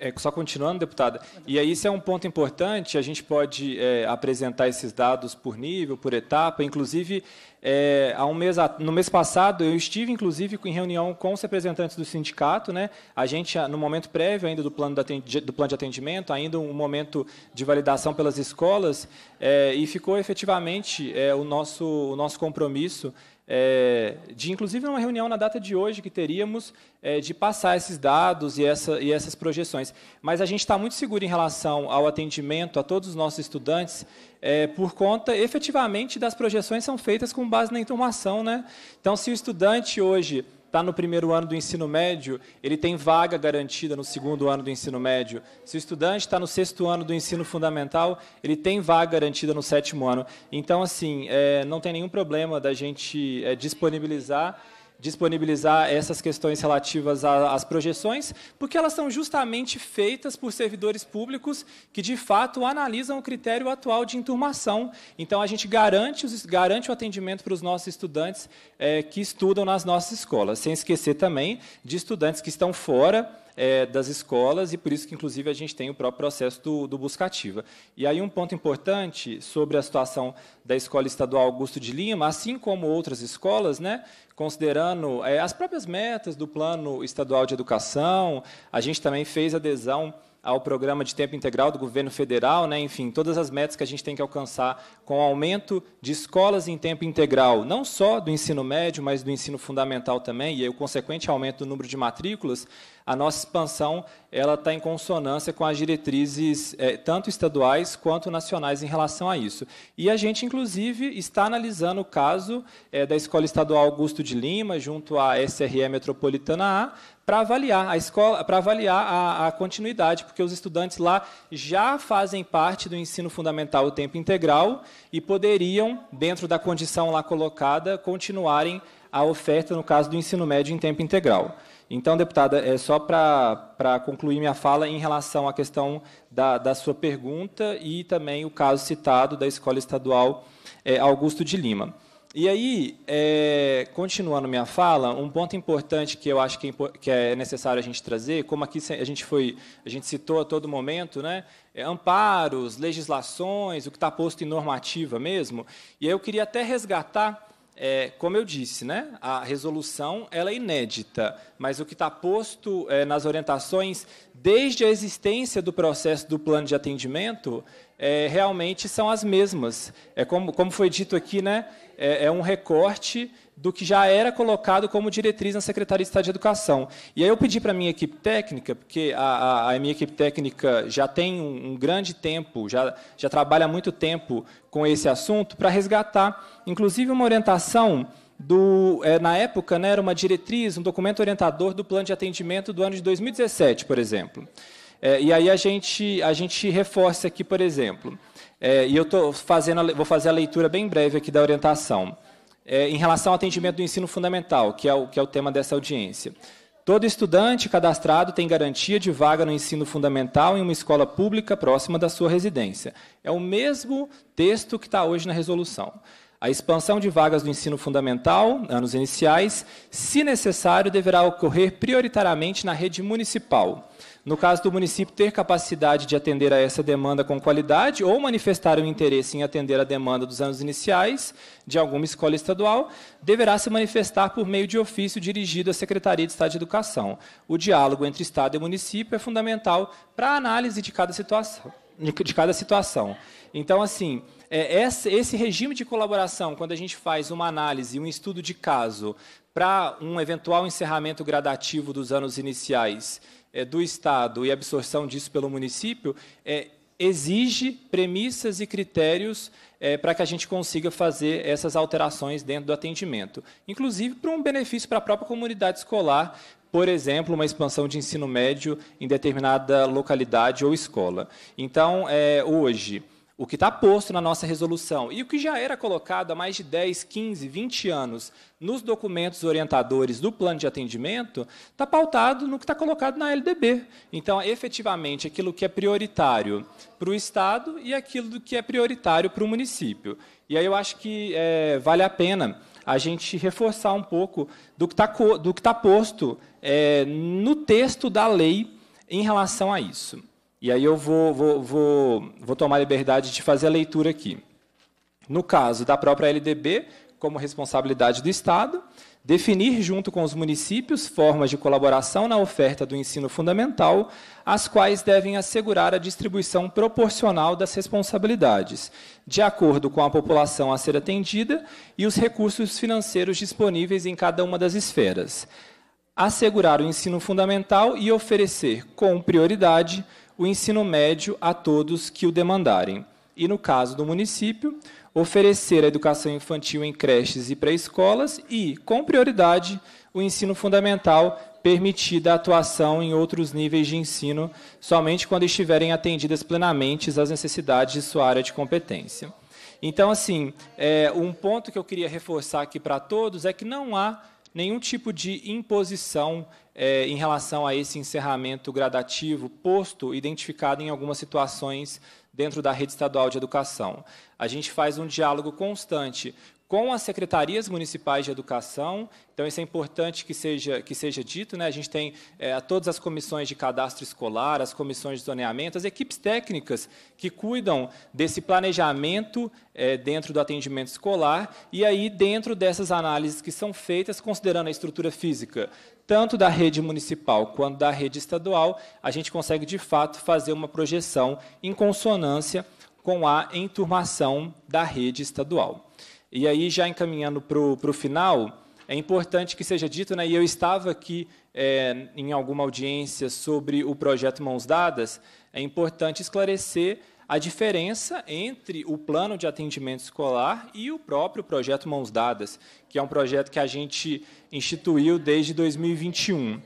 é, só continuando, deputada, e aí isso é um ponto importante, a gente pode é, apresentar esses dados por nível, por etapa, inclusive, é, há um mês, no mês passado, eu estive, inclusive, em reunião com os representantes do sindicato, né? a gente, no momento prévio ainda do plano, do plano de atendimento, ainda um momento de validação pelas escolas, é, e ficou efetivamente é, o, nosso, o nosso compromisso é, de, inclusive, uma reunião na data de hoje que teríamos, é, de passar esses dados e, essa, e essas projeções. Mas a gente está muito seguro em relação ao atendimento a todos os nossos estudantes, é, por conta, efetivamente, das projeções são feitas com base na informação. Né? Então, se o estudante hoje está no primeiro ano do ensino médio, ele tem vaga garantida no segundo ano do ensino médio. Se o estudante está no sexto ano do ensino fundamental, ele tem vaga garantida no sétimo ano. Então, assim, é, não tem nenhum problema da gente é, disponibilizar disponibilizar essas questões relativas às projeções, porque elas são justamente feitas por servidores públicos que, de fato, analisam o critério atual de enturmação. Então, a gente garante, os, garante o atendimento para os nossos estudantes é, que estudam nas nossas escolas, sem esquecer também de estudantes que estão fora é, das escolas e por isso que, inclusive, a gente tem o próprio processo do, do Buscativa. E aí um ponto importante sobre a situação da Escola Estadual Augusto de Lima, assim como outras escolas, né, considerando é, as próprias metas do Plano Estadual de Educação, a gente também fez adesão ao programa de tempo integral do governo federal, né? enfim, todas as metas que a gente tem que alcançar com o aumento de escolas em tempo integral, não só do ensino médio, mas do ensino fundamental também, e aí o consequente aumento do número de matrículas, a nossa expansão ela está em consonância com as diretrizes é, tanto estaduais quanto nacionais em relação a isso. E a gente, inclusive, está analisando o caso é, da Escola Estadual Augusto de Lima, junto à SRE Metropolitana A, para avaliar a escola, para avaliar a, a, continuidade, porque os estudantes lá já fazem parte do ensino fundamental o tempo integral e poderiam, dentro da condição lá colocada, continuarem a oferta no caso do ensino médio em tempo integral. Então, deputada, é só para concluir minha fala em relação à questão da, da sua pergunta e também o caso citado da Escola Estadual é, Augusto de Lima. E aí, é, continuando minha fala, um ponto importante que eu acho que é, que é, necessário a gente trazer, como aqui a gente foi, a gente citou a todo momento, né, é, amparos, legislações, o que está posto em normativa mesmo. E aí eu queria até resgatar é, como eu disse, né, a resolução ela é inédita, mas o que está posto é, nas orientações desde a existência do processo do plano de atendimento é, realmente são as mesmas. É como, como foi dito aqui, né, é, é um recorte do que já era colocado como diretriz na Secretaria de Estado de Educação. E aí eu pedi para a minha equipe técnica, porque a, a, a minha equipe técnica já tem um, um, grande tempo, já, já trabalha muito tempo com esse assunto, para resgatar, inclusive, uma orientação do, é, na época, né, era uma diretriz, um documento orientador do plano de atendimento do ano de 2017, por exemplo. É, e aí a gente, a gente reforça aqui, por exemplo, é, e eu tô fazendo, vou fazer a leitura bem breve aqui da orientação é, em relação ao atendimento do ensino fundamental, que é, o, que é o tema dessa audiência. Todo estudante cadastrado tem garantia de vaga no ensino fundamental em uma escola pública próxima da sua residência. É o mesmo texto que está hoje na resolução. A expansão de vagas do ensino fundamental, anos iniciais, se necessário, deverá ocorrer prioritariamente na rede municipal no caso do município ter capacidade de atender a essa demanda com qualidade ou manifestar um interesse em atender a demanda dos anos iniciais de alguma escola estadual, deverá se manifestar por meio de ofício dirigido à Secretaria de Estado de Educação. O diálogo entre Estado e município é fundamental para a análise de cada situação. De cada situação. Então, assim, é, esse regime de colaboração, quando a gente faz uma análise, um estudo de caso para um eventual encerramento gradativo dos anos iniciais é, do Estado e absorção disso pelo município é, exige premissas e critérios é, para que a gente consiga fazer essas alterações dentro do atendimento, inclusive para um benefício para a própria comunidade escolar, por exemplo, uma expansão de ensino médio em determinada localidade ou escola. Então, é, hoje, o que está posto na nossa resolução e o que já era colocado há mais de 10, 15, 20 anos nos documentos orientadores do plano de atendimento, está pautado no que está colocado na LDB. Então, efetivamente, aquilo que é prioritário para o Estado e aquilo que é prioritário para o município. E aí eu acho que é, vale a pena a gente reforçar um pouco do que está tá posto é, no texto da lei em relação a isso. E aí eu vou, vou, vou, vou tomar a liberdade de fazer a leitura aqui. No caso da própria LDB, como responsabilidade do Estado, definir, junto com os municípios, formas de colaboração na oferta do ensino fundamental, as quais devem assegurar a distribuição proporcional das responsabilidades, de acordo com a população a ser atendida e os recursos financeiros disponíveis em cada uma das esferas. Assegurar o ensino fundamental e oferecer, com prioridade, o ensino médio a todos que o demandarem. E, no caso do município, oferecer a educação infantil em creches e pré-escolas e, com prioridade, o ensino fundamental, permitida a atuação em outros níveis de ensino somente quando estiverem atendidas plenamente as necessidades de sua área de competência. Então, assim, é, um ponto que eu queria reforçar aqui para todos é que não há nenhum tipo de imposição é, em relação a esse encerramento gradativo posto, identificado em algumas situações dentro da rede estadual de educação. A gente faz um diálogo constante com as secretarias municipais de educação. Então, isso é importante que seja, que seja dito. Né? A gente tem é, todas as comissões de cadastro escolar, as comissões de zoneamento, as equipes técnicas que cuidam desse planejamento é, dentro do atendimento escolar. E aí, dentro dessas análises que são feitas, considerando a estrutura física, tanto da rede municipal quanto da rede estadual, a gente consegue de fato fazer uma projeção em consonância com a enturmação da rede estadual. E aí, já encaminhando para o final, é importante que seja dito, né, e eu estava aqui é, em alguma audiência sobre o projeto Mãos Dadas, é importante esclarecer a diferença entre o plano de atendimento escolar e o próprio projeto Mãos Dadas, que é um projeto que a gente instituiu desde 2021.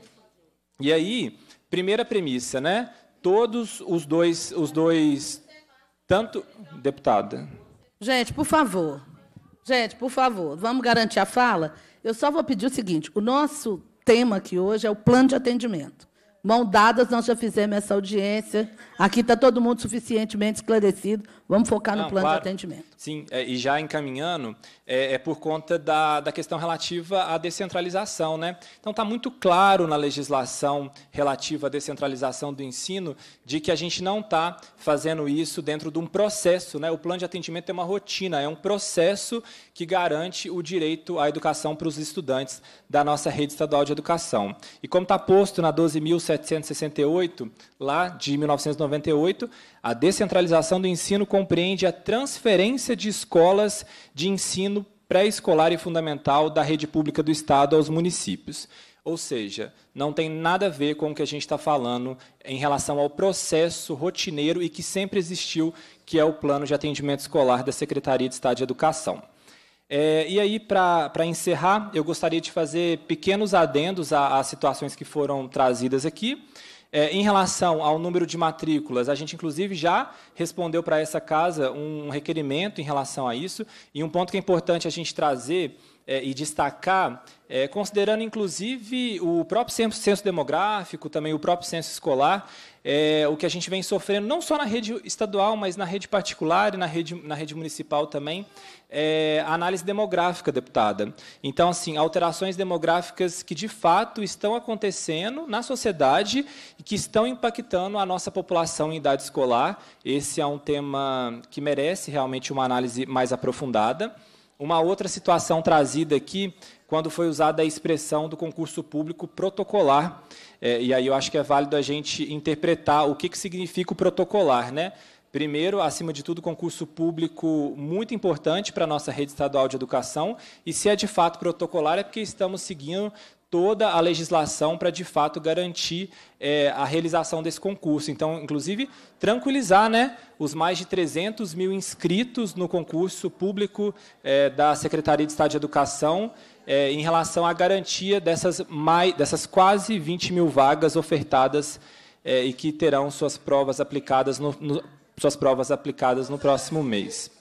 E aí, primeira premissa, né? Todos os dois, os dois, tanto deputada. Gente, por favor, gente, por favor, vamos garantir a fala. Eu só vou pedir o seguinte: o nosso tema aqui hoje é o plano de atendimento. Mão dadas, nós já fizemos essa audiência. Aqui está todo mundo suficientemente esclarecido. Vamos focar Não, no plano claro. de atendimento. Sim, é, e já encaminhando, é, é, por conta da, da questão relativa à descentralização. Né? Então, está muito claro na legislação relativa à descentralização do ensino de que a gente não está fazendo isso dentro de um processo. Né? O plano de atendimento é uma rotina, é um processo que garante o direito à educação para os estudantes da nossa rede estadual de educação. E como está posto na 12.768, lá de 1998, a descentralização do ensino compreende a transferência de escolas de ensino pré-escolar e fundamental da rede pública do Estado aos municípios. Ou seja, não tem nada a ver com o que a gente está falando em relação ao processo rotineiro e que sempre existiu, que é o plano de atendimento escolar da Secretaria de Estado de Educação. É, e aí, para encerrar, eu gostaria de fazer pequenos adendos às situações que foram trazidas aqui. É, em relação ao número de matrículas, a gente inclusive já respondeu para essa casa um requerimento em relação a isso, e um ponto que é importante a gente trazer é, e destacar, é, considerando inclusive o próprio censo, censo demográfico, também o próprio censo escolar, é, o que a gente vem sofrendo, não só na rede estadual, mas na rede particular e na rede, na rede municipal também, é a análise demográfica, deputada. Então, assim, alterações demográficas que de fato estão acontecendo na sociedade e que estão impactando a nossa população em idade escolar. Esse é um tema que merece realmente uma análise mais aprofundada. Uma outra situação trazida aqui quando foi usada a expressão do concurso público protocolar. É, e aí eu acho que é válido a gente interpretar o que, que significa o protocolar, né? Primeiro, acima de tudo, concurso público muito importante para a nossa rede estadual de educação. E se é de fato protocolar, é porque estamos seguindo toda a legislação para, de fato, garantir é, a realização desse concurso. Então, inclusive, tranquilizar né, os mais de 300 mil inscritos no concurso público é, da Secretaria de Estado de Educação é, em relação à garantia dessas, mais, dessas quase 20 mil vagas ofertadas é, e que terão suas provas aplicadas no, no, suas provas aplicadas no próximo mês.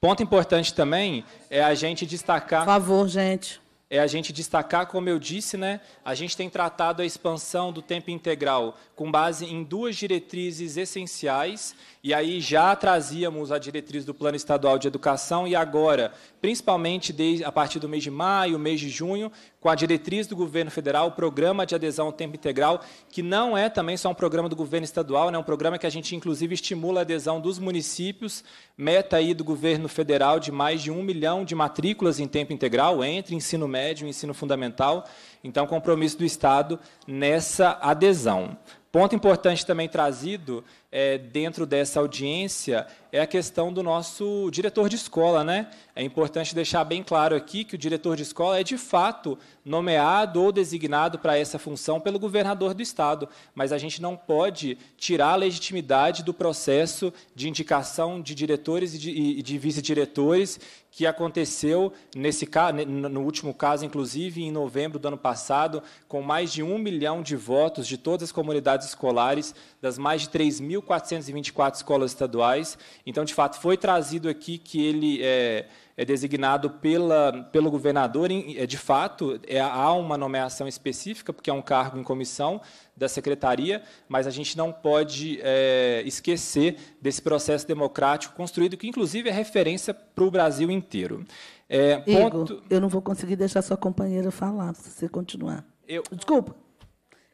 Ponto importante também é a gente destacar. Por favor, gente é a gente destacar, como eu disse, né, a gente tem tratado a expansão do tempo integral com base em duas diretrizes essenciais, e aí já trazíamos a diretriz do Plano Estadual de Educação, e agora, principalmente desde, a partir do mês de maio, mês de junho, com a diretriz do governo federal, o programa de adesão ao tempo integral, que não é também só um programa do governo estadual, é né, um programa que a gente, inclusive, estimula a adesão dos municípios, meta aí do governo federal de mais de um milhão de matrículas em tempo integral, entre ensino médio, médio, o ensino fundamental. Então, compromisso do Estado nessa adesão. Ponto importante também trazido é, dentro dessa audiência é a questão do nosso diretor de escola. Né? É importante deixar bem claro aqui que o diretor de escola é, de fato, nomeado ou designado para essa função pelo governador do Estado, mas a gente não pode tirar a legitimidade do processo de indicação de diretores e de, de vice-diretores que aconteceu nesse no último caso, inclusive, em novembro do ano passado, com mais de um milhão de votos de todas as comunidades escolares das mais de 3.424 escolas estaduais. Então, de fato, foi trazido aqui que ele é, é designado pela, pelo governador. É, de fato, é, há uma nomeação específica, porque é um cargo em comissão da secretaria, mas a gente não pode é, esquecer desse processo democrático construído, que inclusive é referência para o Brasil inteiro. É, Igor, ponto... eu não vou conseguir deixar sua companheira falar, se você continuar. Eu... Desculpa.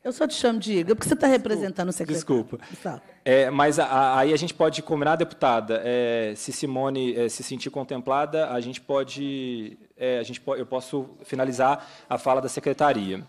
Eu só te chamo de Igor, porque você está representando o secretário. Desculpa. É, mas a, a, aí a gente pode combinar, deputada, é, se Simone é, se sentir contemplada, a gente pode, é, a gente po eu posso finalizar a fala da secretaria.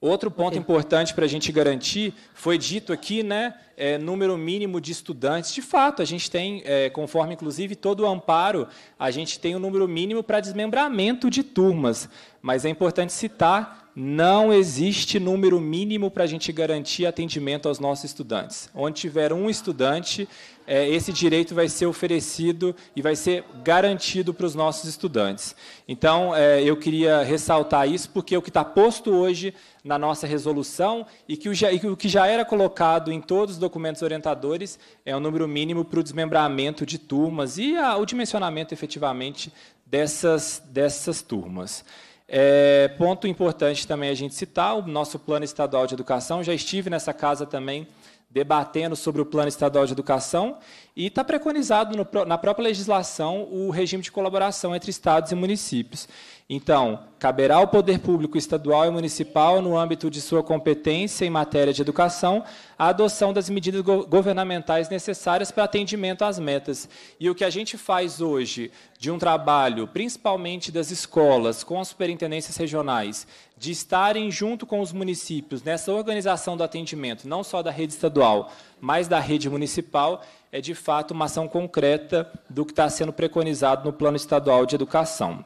Outro ponto okay. importante para a gente garantir foi dito aqui, né? É, número mínimo de estudantes. De fato, a gente tem, é, conforme inclusive todo o amparo, a gente tem o um número mínimo para desmembramento de turmas. Mas é importante citar não existe número mínimo para a gente garantir atendimento aos nossos estudantes. Onde tiver um estudante, é, esse direito vai ser oferecido e vai ser garantido para os nossos estudantes. Então, é, eu queria ressaltar isso, porque o que está posto hoje na nossa resolução e que o que já era colocado em todos os documentos orientadores é o número mínimo para o desmembramento de turmas e o dimensionamento efetivamente dessas, dessas turmas. É, ponto importante também a gente citar: o nosso Plano Estadual de Educação. Já estive nessa casa também debatendo sobre o Plano Estadual de Educação e está preconizado no, na própria legislação o regime de colaboração entre estados e municípios. Então, caberá ao poder público estadual e municipal, no âmbito de sua competência em matéria de educação, a adoção das medidas go governamentais necessárias para atendimento às metas. E o que a gente faz hoje de um trabalho, principalmente das escolas, com as superintendências regionais, de estarem junto com os municípios nessa organização do atendimento, não só da rede estadual, mas da rede municipal, é de fato uma ação concreta do que está sendo preconizado no Plano Estadual de Educação.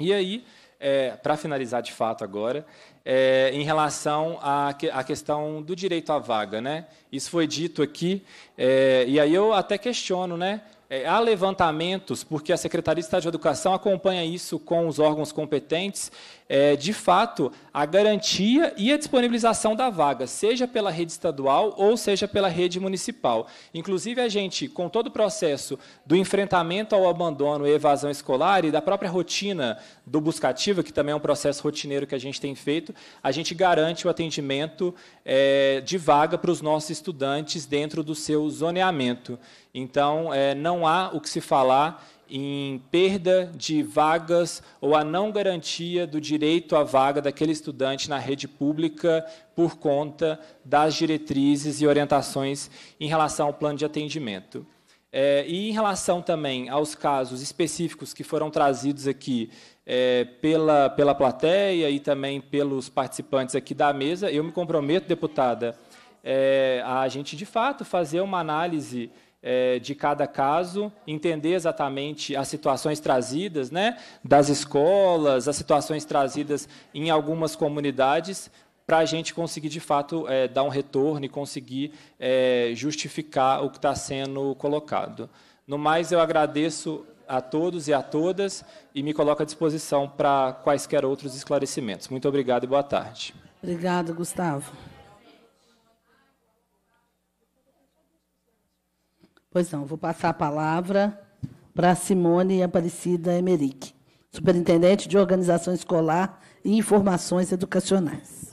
E aí, é, para finalizar de fato agora, é, em relação à, que, à, questão do direito à vaga, né? Isso foi dito aqui, é, e aí eu até questiono, né? É, há levantamentos, porque a Secretaria de Estado de Educação acompanha isso com os órgãos competentes, é, de fato, a garantia e a disponibilização da vaga, seja pela rede estadual ou seja pela rede municipal. Inclusive, a gente, com todo o processo do enfrentamento ao abandono e evasão escolar e da própria rotina do buscativo, que também é um processo rotineiro que a gente tem feito, a gente garante o atendimento é, de vaga para os nossos estudantes dentro do seu zoneamento. Então, é, não há o que se falar em perda de vagas ou a não garantia do direito à vaga daquele estudante na rede pública por conta das diretrizes e orientações em relação ao plano de atendimento. É, e em relação também aos casos específicos que foram trazidos aqui é, pela, pela plateia e também pelos participantes aqui da mesa, eu me comprometo, deputada, é, a gente de fato fazer uma análise é, de cada caso, entender exatamente as situações trazidas né, das escolas, as situações trazidas em algumas comunidades, para a gente conseguir, de fato, é, dar um retorno e conseguir é, justificar o que está sendo colocado. No mais, eu agradeço a todos e a todas e me coloco à disposição para quaisquer outros esclarecimentos. Muito obrigado e boa tarde. Obrigada, Gustavo. Pois não, vou passar a palavra para Simone Aparecida Emerick, Superintendente de Organização Escolar e Informações Educacionais.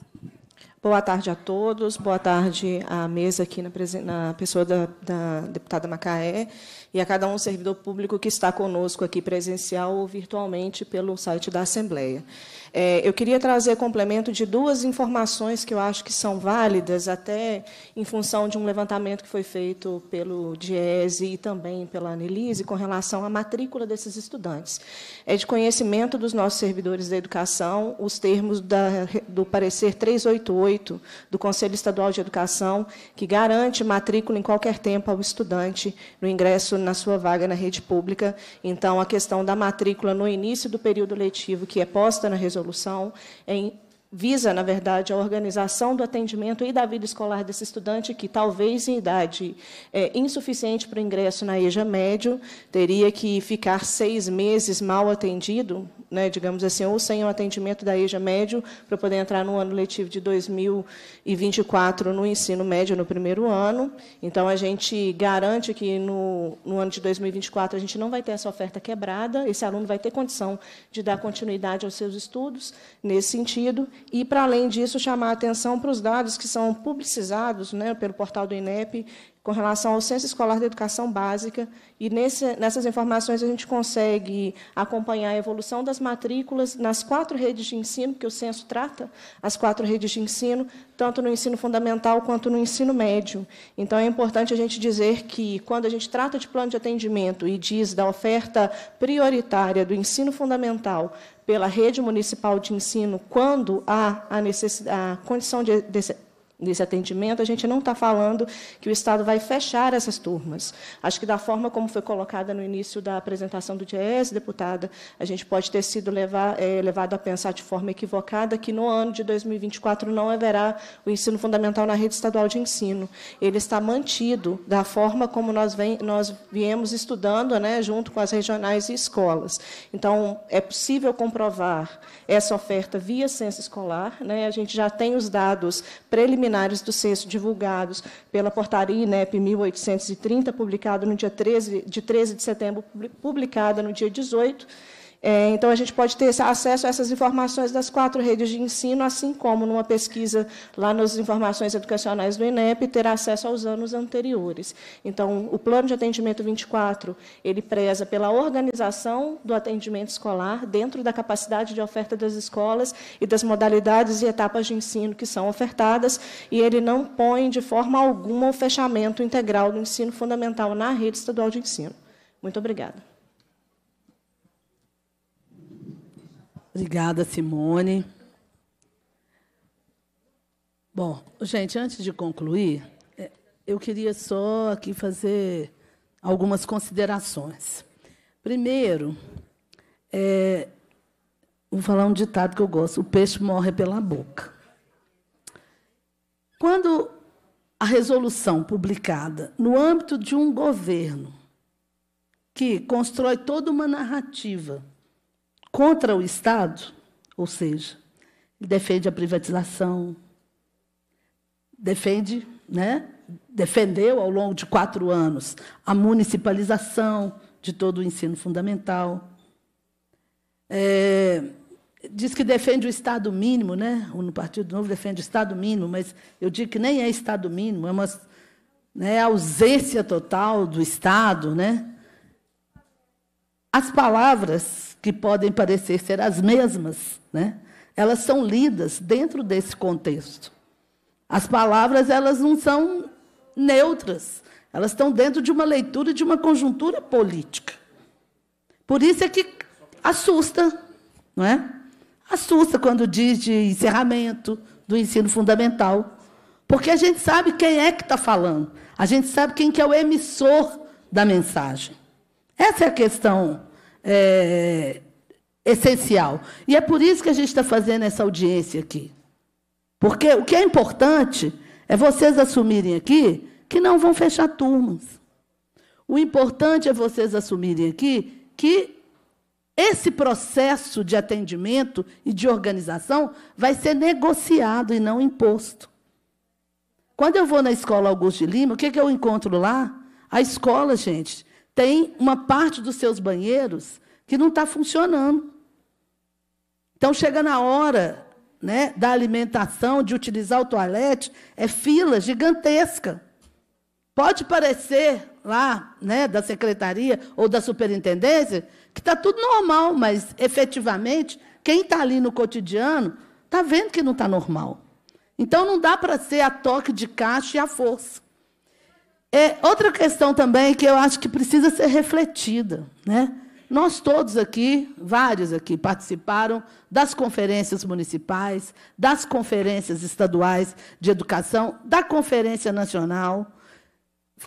Boa tarde a todos, boa tarde à mesa aqui na, na pessoa da, da, deputada Macaé e a cada um servidor público que está conosco aqui presencial ou virtualmente pelo site da Assembleia. É, eu queria trazer complemento de duas informações que eu acho que são válidas, até em função de um levantamento que foi feito pelo Diese e também pela Anelise, com relação à matrícula desses estudantes. É de conhecimento dos nossos servidores da educação os termos da, do parecer 388 do Conselho Estadual de Educação, que garante matrícula em qualquer tempo ao estudante no ingresso na sua vaga na rede pública. Então, a questão da matrícula no início do período letivo, que é posta na resolução, resolução em visa, na verdade, a organização do atendimento e da vida escolar desse estudante que, talvez em idade é, insuficiente para o ingresso na EJA médio, teria que ficar seis meses mal atendido, né, digamos assim, ou sem o atendimento da EJA médio, para poder entrar no ano letivo de 2024 no ensino médio, no primeiro ano. Então, a gente garante que no, no ano de 2024 a gente não vai ter essa oferta quebrada, esse aluno vai ter condição de dar continuidade aos seus estudos nesse sentido e, para além disso, chamar a atenção para os dados que são publicizados né, pelo portal do INEP, com relação ao Censo Escolar de Educação Básica, e nesse, nessas informações a gente consegue acompanhar a evolução das matrículas nas quatro redes de ensino, que o Censo trata, as quatro redes de ensino, tanto no ensino fundamental quanto no ensino médio. Então, é importante a gente dizer que, quando a gente trata de plano de atendimento e diz da oferta prioritária do ensino fundamental pela rede municipal de ensino, quando há a, necessidade a condição de nesse atendimento, a gente não está falando que o Estado vai fechar essas turmas. Acho que da forma como foi colocada no início da apresentação do DIES, deputada, a gente pode ter sido levar, é, eh, levado a pensar de forma equivocada que no ano de 2024 não haverá o ensino fundamental na rede estadual de ensino. Ele está mantido da forma como nós, vem, nós viemos estudando, né, junto com as regionais e escolas. Então, é possível comprovar essa oferta via censo escolar. Né, a gente já tem os dados preliminares preliminares do censo divulgados pela portaria INEP 1830, publicada no dia 13 de 13 de setembro, publicada no dia 18 é, então, a gente pode ter acesso a essas informações das quatro redes de ensino, assim como numa pesquisa lá nas informações educacionais do INEP, ter acesso aos anos anteriores. Então, o plano de atendimento 24, ele preza pela organização do atendimento escolar dentro da capacidade de oferta das escolas e das modalidades e etapas de ensino que são ofertadas, e ele não põe de forma alguma o fechamento integral do ensino fundamental na rede estadual de ensino. Muito obrigada. Obrigada, Simone. Bom, gente, antes de concluir, é, eu queria só aqui fazer algumas considerações. Primeiro, é, vou falar um ditado que eu gosto: o peixe morre pela boca. Quando a resolução publicada no âmbito de um governo que constrói toda uma narrativa contra o Estado, ou seja, defende a privatização, defende, né, defendeu ao longo de quatro anos a municipalização de todo o ensino fundamental. É, diz que defende o Estado mínimo, né? O Partido Novo defende o Estado mínimo, mas eu digo que nem é Estado mínimo, é uma né, é ausência total do Estado, né? As palavras que podem parecer ser as mesmas, né? elas são lidas dentro desse contexto. As palavras elas não são neutras, elas estão dentro de uma leitura de uma conjuntura política. Por isso é que assusta, não é? Assusta quando diz de encerramento do ensino fundamental, porque a gente sabe quem é que está falando, a gente sabe quem que é o emissor da mensagem. Essa é a questão é, essencial. E é por isso que a gente está fazendo essa audiência aqui. Porque o que é importante é vocês assumirem aqui que não vão fechar turmas. O importante é vocês assumirem aqui que esse processo de atendimento e de organização vai ser negociado e não imposto. Quando eu vou na escola Augusto de Lima, o que, que eu encontro lá? A escola, gente, tem uma parte dos seus banheiros que não está funcionando. Então chega na hora né, da alimentação, de utilizar o toalete, é fila gigantesca. Pode parecer lá, né, da secretaria ou da superintendência, que está tudo normal, mas efetivamente quem está ali no cotidiano está vendo que não está normal. Então não dá para ser a toque de caixa e a força. É, outra questão também que eu acho que precisa ser refletida. Né? Nós todos aqui, vários aqui, participaram das conferências municipais, das conferências estaduais de educação, da Conferência Nacional,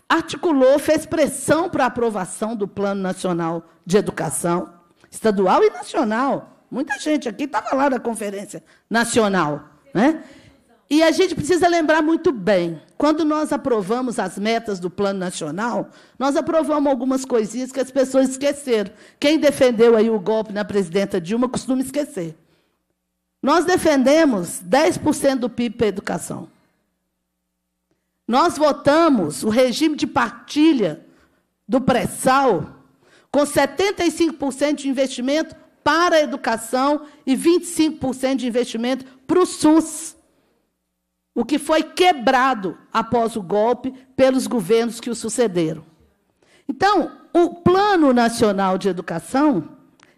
articulou, fez pressão para a aprovação do Plano Nacional de Educação, estadual e nacional. Muita gente aqui estava lá na Conferência Nacional. Né? E a gente precisa lembrar muito bem: quando nós aprovamos as metas do Plano Nacional, nós aprovamos algumas coisinhas que as pessoas esqueceram. Quem defendeu aí o golpe na presidenta Dilma costuma esquecer. Nós defendemos 10% do PIB para a educação. Nós votamos o regime de partilha do pré-sal com 75% de investimento para a educação e 25% de investimento para o SUS o que foi quebrado após o golpe pelos governos que o sucederam. Então, o Plano Nacional de Educação,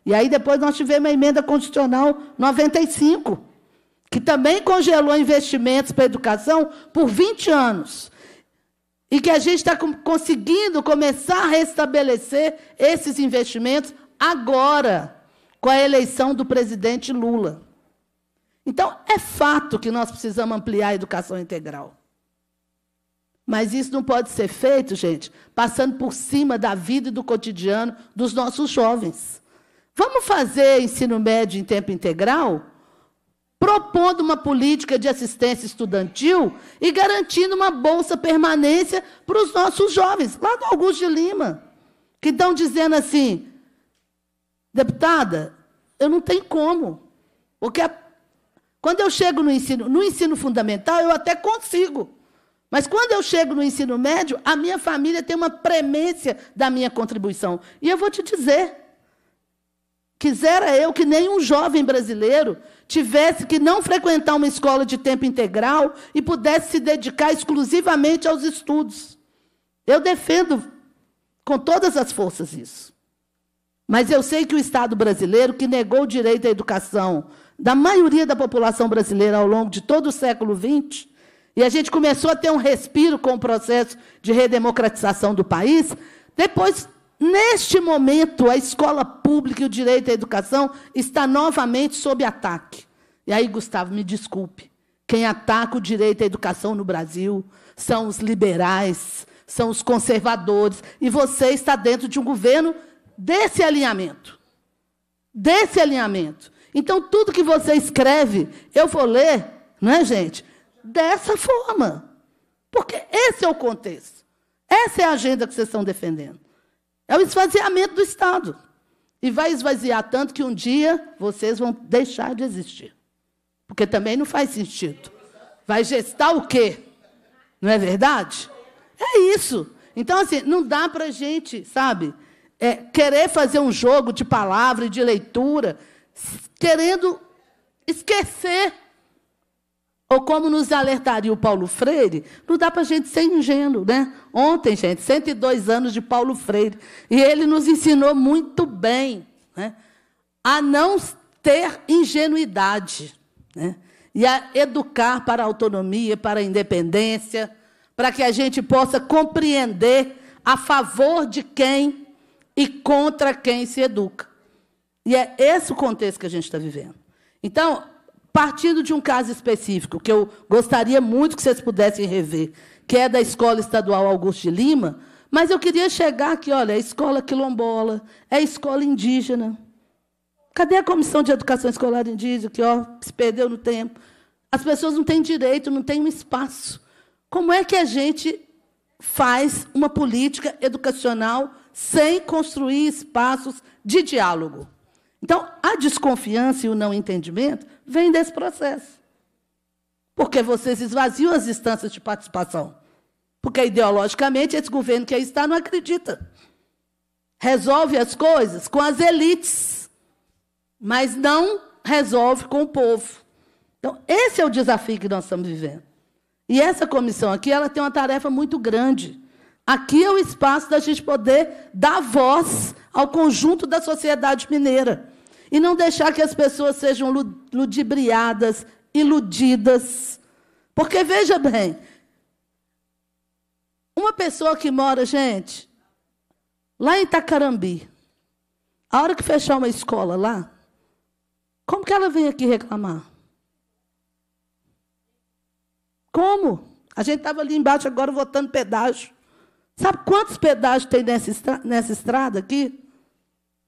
e aí depois nós tivemos a emenda constitucional 95, que também congelou investimentos para a educação por 20 anos. E que a gente está conseguindo começar a restabelecer esses investimentos agora, com a eleição do presidente Lula. Então, é fato que nós precisamos ampliar a educação integral. Mas isso não pode ser feito, gente, passando por cima da vida e do cotidiano dos nossos jovens. Vamos fazer ensino médio em tempo integral? Propondo uma política de assistência estudantil e garantindo uma bolsa permanência para os nossos jovens, lá do Augusto de Lima, que estão dizendo assim: deputada, eu não tenho como, porque a quando eu chego no ensino, no ensino fundamental, eu até consigo. Mas quando eu chego no ensino médio, a minha família tem uma premência da minha contribuição. E eu vou te dizer, quisera eu que nenhum jovem brasileiro tivesse que não frequentar uma escola de tempo integral e pudesse se dedicar exclusivamente aos estudos. Eu defendo com todas as forças isso. Mas eu sei que o Estado brasileiro, que negou o direito à educação da maioria da população brasileira ao longo de todo o século XX, e a gente começou a ter um respiro com o processo de redemocratização do país, depois, neste momento, a escola pública e o direito à educação está novamente sob ataque. E aí, Gustavo, me desculpe. Quem ataca o direito à educação no Brasil são os liberais, são os conservadores. E você está dentro de um governo desse alinhamento. Desse alinhamento. Então, tudo que você escreve, eu vou ler, não é, gente? Dessa forma. Porque esse é o contexto. Essa é a agenda que vocês estão defendendo. É o esvaziamento do Estado. E vai esvaziar tanto que um dia vocês vão deixar de existir. Porque também não faz sentido. Vai gestar o quê? Não é verdade? É isso. Então, assim, não dá para a gente, sabe, é, querer fazer um jogo de palavra e de leitura querendo esquecer. Ou como nos alertaria o Paulo Freire, não dá para a gente ser ingênuo, né? Ontem, gente, 102 anos de Paulo Freire, e ele nos ensinou muito bem né? a não ter ingenuidade, né? e a educar para a autonomia, para a independência, para que a gente possa compreender a favor de quem e contra quem se educa. E é esse o contexto que a gente está vivendo. Então, partindo de um caso específico, que eu gostaria muito que vocês pudessem rever, que é da Escola Estadual Augusto de Lima, mas eu queria chegar aqui, olha, é escola quilombola, é escola indígena. Cadê a Comissão de Educação Escolar Indígena, que ó, se perdeu no tempo? As pessoas não têm direito, não têm um espaço. Como é que a gente faz uma política educacional sem construir espaços de diálogo? Então, a desconfiança e o não entendimento vêm desse processo. Porque vocês esvaziam as instâncias de participação. Porque ideologicamente esse governo que aí está não acredita. Resolve as coisas com as elites, mas não resolve com o povo. Então, esse é o desafio que nós estamos vivendo. E essa comissão aqui, ela tem uma tarefa muito grande. Aqui é o espaço da gente poder dar voz ao conjunto da sociedade mineira. E não deixar que as pessoas sejam ludibriadas, iludidas. Porque, veja bem, uma pessoa que mora, gente, lá em Itacarambi, a hora que fechar uma escola lá, como que ela vem aqui reclamar? Como? A gente estava ali embaixo agora votando pedágio. Sabe quantos pedágios tem nessa, nessa estrada aqui?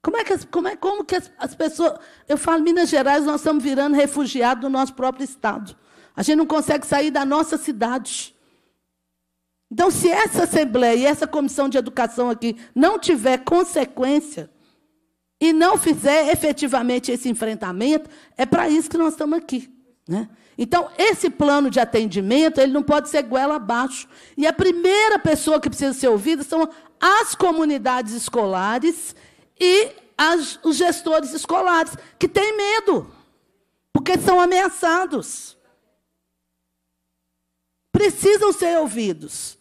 Como é que, as, como é, como que as, as pessoas. Eu falo, Minas Gerais, nós estamos virando refugiados do nosso próprio Estado. A gente não consegue sair da nossa cidade. Então, se essa Assembleia e essa Comissão de Educação aqui não tiver consequência e não fizer efetivamente esse enfrentamento, é para isso que nós estamos aqui. Né? Então, esse plano de atendimento ele não pode ser goela abaixo. E a primeira pessoa que precisa ser ouvida são as comunidades escolares e as, os gestores escolares, que têm medo, porque são ameaçados. Precisam ser ouvidos.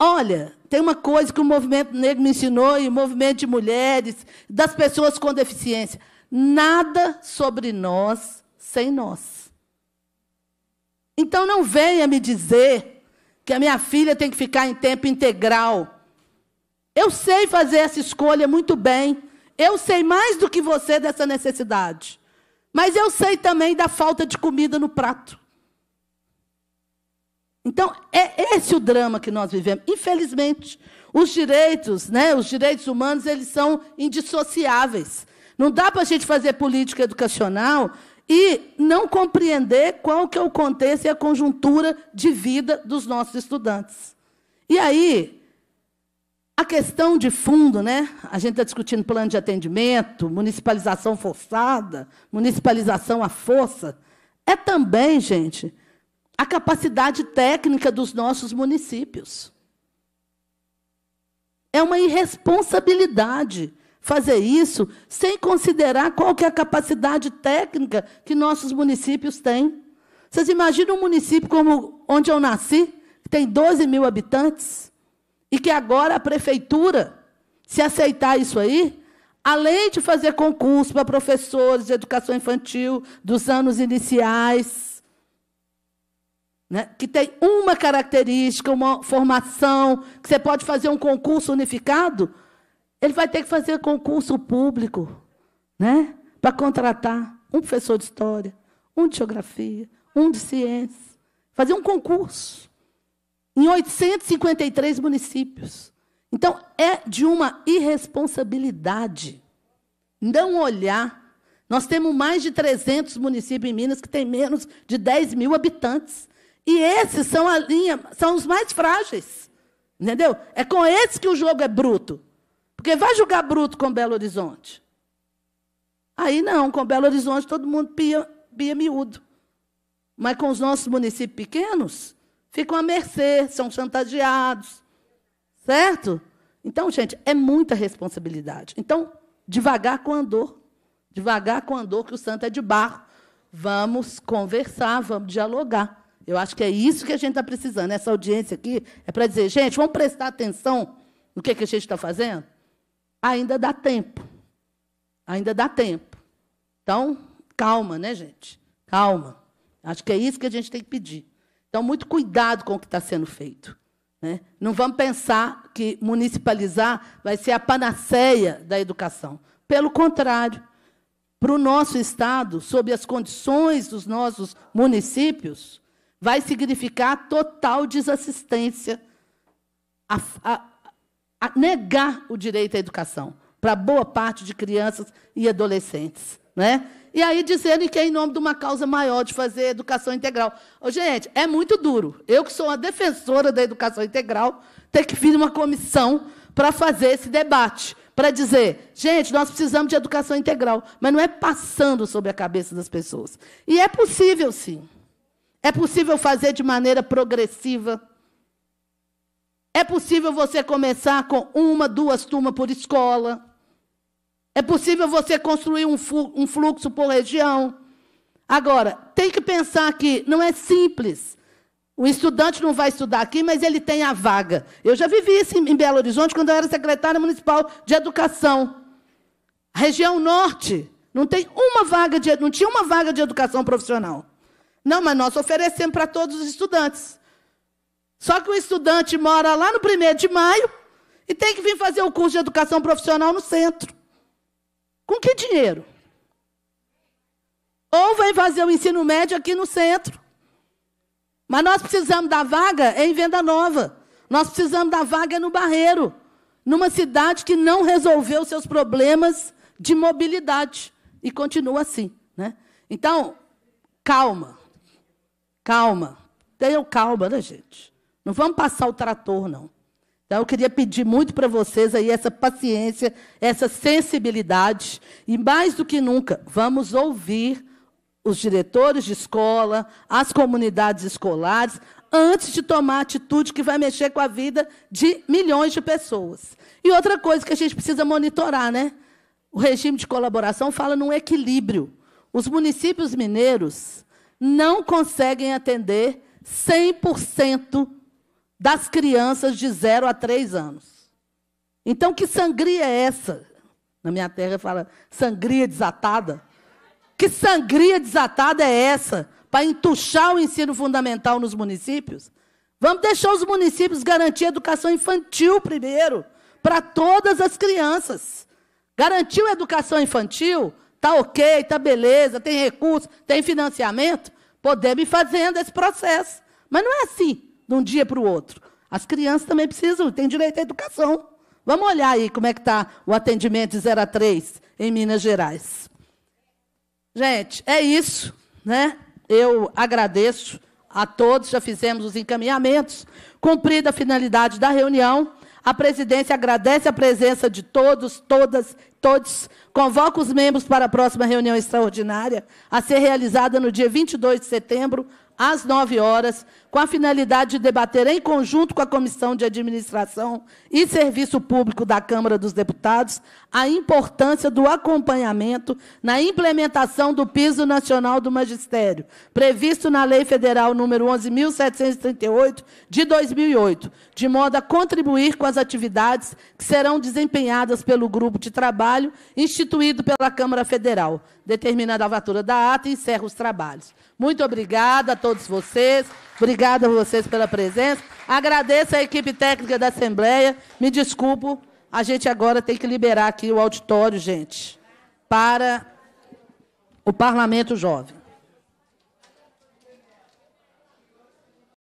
Olha, tem uma coisa que o movimento negro me ensinou, e o movimento de mulheres, das pessoas com deficiência: nada sobre nós sem nós. Então não venha me dizer que a minha filha tem que ficar em tempo integral eu sei fazer essa escolha muito bem. Eu sei mais do que você dessa necessidade. Mas eu sei também da falta de comida no prato. Então, é esse o drama que nós vivemos. Infelizmente, os direitos, né, os direitos humanos, eles são indissociáveis. Não dá para a gente fazer política educacional e não compreender qual que é o contexto e a conjuntura de vida dos nossos estudantes. E aí, a questão de fundo, né? A gente está discutindo plano de atendimento, municipalização forçada, municipalização à força. É também, gente, a capacidade técnica dos nossos municípios. É uma irresponsabilidade fazer isso sem considerar qual que é a capacidade técnica que nossos municípios têm. Vocês imaginam um município como onde eu nasci, que tem 12 mil habitantes? E que agora a prefeitura, se aceitar isso aí, além de fazer concurso para professores de educação infantil dos anos iniciais, né, que tem uma característica, uma formação, que você pode fazer um concurso unificado, ele vai ter que fazer concurso público né, para contratar um professor de história, um de geografia, um de ciências, fazer um concurso em 853 municípios. Então, é de uma irresponsabilidade não olhar. Nós temos mais de 300 municípios em Minas que têm menos de 10 mil habitantes. E esses são a linha, são os mais frágeis. Entendeu? É com esses que o jogo é bruto. Porque vai jogar bruto com Belo Horizonte. Aí não, com Belo Horizonte todo mundo pia, pia miúdo. Mas com os nossos municípios pequenos, ficam à mercê, são chantageados. Certo? Então, gente, é muita responsabilidade. Então, devagar com andor. Devagar com andor, que o santo é de barro. Vamos conversar, vamos dialogar. Eu acho que é isso que a gente está precisando. Essa audiência aqui é para dizer, gente, vamos prestar atenção no que, que a gente está fazendo? Ainda dá tempo. Ainda dá tempo. Então, calma, né, gente? Calma. Acho que é isso que a gente tem que pedir. Então, muito cuidado com o que está sendo feito. Né? Não vamos pensar que municipalizar vai ser a panaceia da educação. Pelo contrário, para o nosso Estado, sob as condições dos nossos municípios, vai significar total desassistência, a, a, a negar o direito à educação para boa parte de crianças e adolescentes. Né? E aí dizendo que é em nome de uma causa maior de fazer educação integral. Ô, gente, é muito duro. Eu que sou uma defensora da educação integral, ter que vir uma comissão para fazer esse debate, para dizer, gente, nós precisamos de educação integral, mas não é passando sobre a cabeça das pessoas. E é possível, sim. É possível fazer de maneira progressiva. É possível você começar com uma, duas turmas por escola. É possível você construir um, fluxo por região. Agora, tem que pensar que não é simples. O estudante não vai estudar aqui, mas ele tem a vaga. Eu já vivi isso em Belo Horizonte quando eu era secretária municipal de educação. região norte não tem uma vaga de, não tinha uma vaga de educação profissional. Não, mas nós oferecemos para todos os estudantes. Só que o estudante mora lá no primeiro de maio e tem que vir fazer o curso de educação profissional no centro. Com que dinheiro? Ou vai fazer o ensino médio aqui no centro. Mas nós precisamos da vaga em Venda Nova. Nós precisamos da vaga no Barreiro. Numa cidade que não resolveu seus problemas de mobilidade. E continua assim. Né? Então, calma. Calma. Tenham calma, né, gente? Não vamos passar o trator, não. Então, eu queria pedir muito para vocês aí essa paciência, essa sensibilidade. E mais do que nunca, vamos ouvir os diretores de escola, as comunidades escolares, antes de tomar atitude que vai mexer com a vida de milhões de pessoas. E outra coisa que a gente precisa monitorar, né? O regime de colaboração fala num equilíbrio. Os municípios mineiros não conseguem atender 100% das crianças de 0 a 3 anos. Então, que sangria é essa? Na minha terra fala sangria desatada. Que sangria desatada é essa para entuchar o ensino fundamental nos municípios? Vamos deixar os municípios garantir educação infantil primeiro, para todas as crianças. Garantiu a educação infantil? Está ok, está beleza, tem recurso, tem financiamento? Podemos ir fazendo esse processo. Mas não é assim de um dia para o outro. As crianças também precisam, têm direito à educação. Vamos olhar aí como é que está o atendimento de 0 a 3 em Minas Gerais. Gente, é isso. Né? Eu agradeço a todos, já fizemos os encaminhamentos. Cumprida a finalidade da reunião, a presidência agradece a presença de todos, todas, todos. Convoca os membros para a próxima reunião extraordinária, a ser realizada no dia 22 de setembro, às 9 horas, com a finalidade de debater em conjunto com a Comissão de Administração e Serviço Público da Câmara dos Deputados a importância do acompanhamento na implementação do Piso Nacional do Magistério, previsto na Lei Federal nº 11.738 de 2008, de modo a contribuir com as atividades que serão desempenhadas pelo grupo de trabalho instituído pela Câmara Federal. Determinada a avatura da ata, encerro os trabalhos. Muito obrigada a todos vocês. Obrigada a vocês pela presença. Agradeço a equipe técnica da Assembleia. Me desculpo, a gente agora tem que liberar aqui o auditório, gente, para o Parlamento Jovem.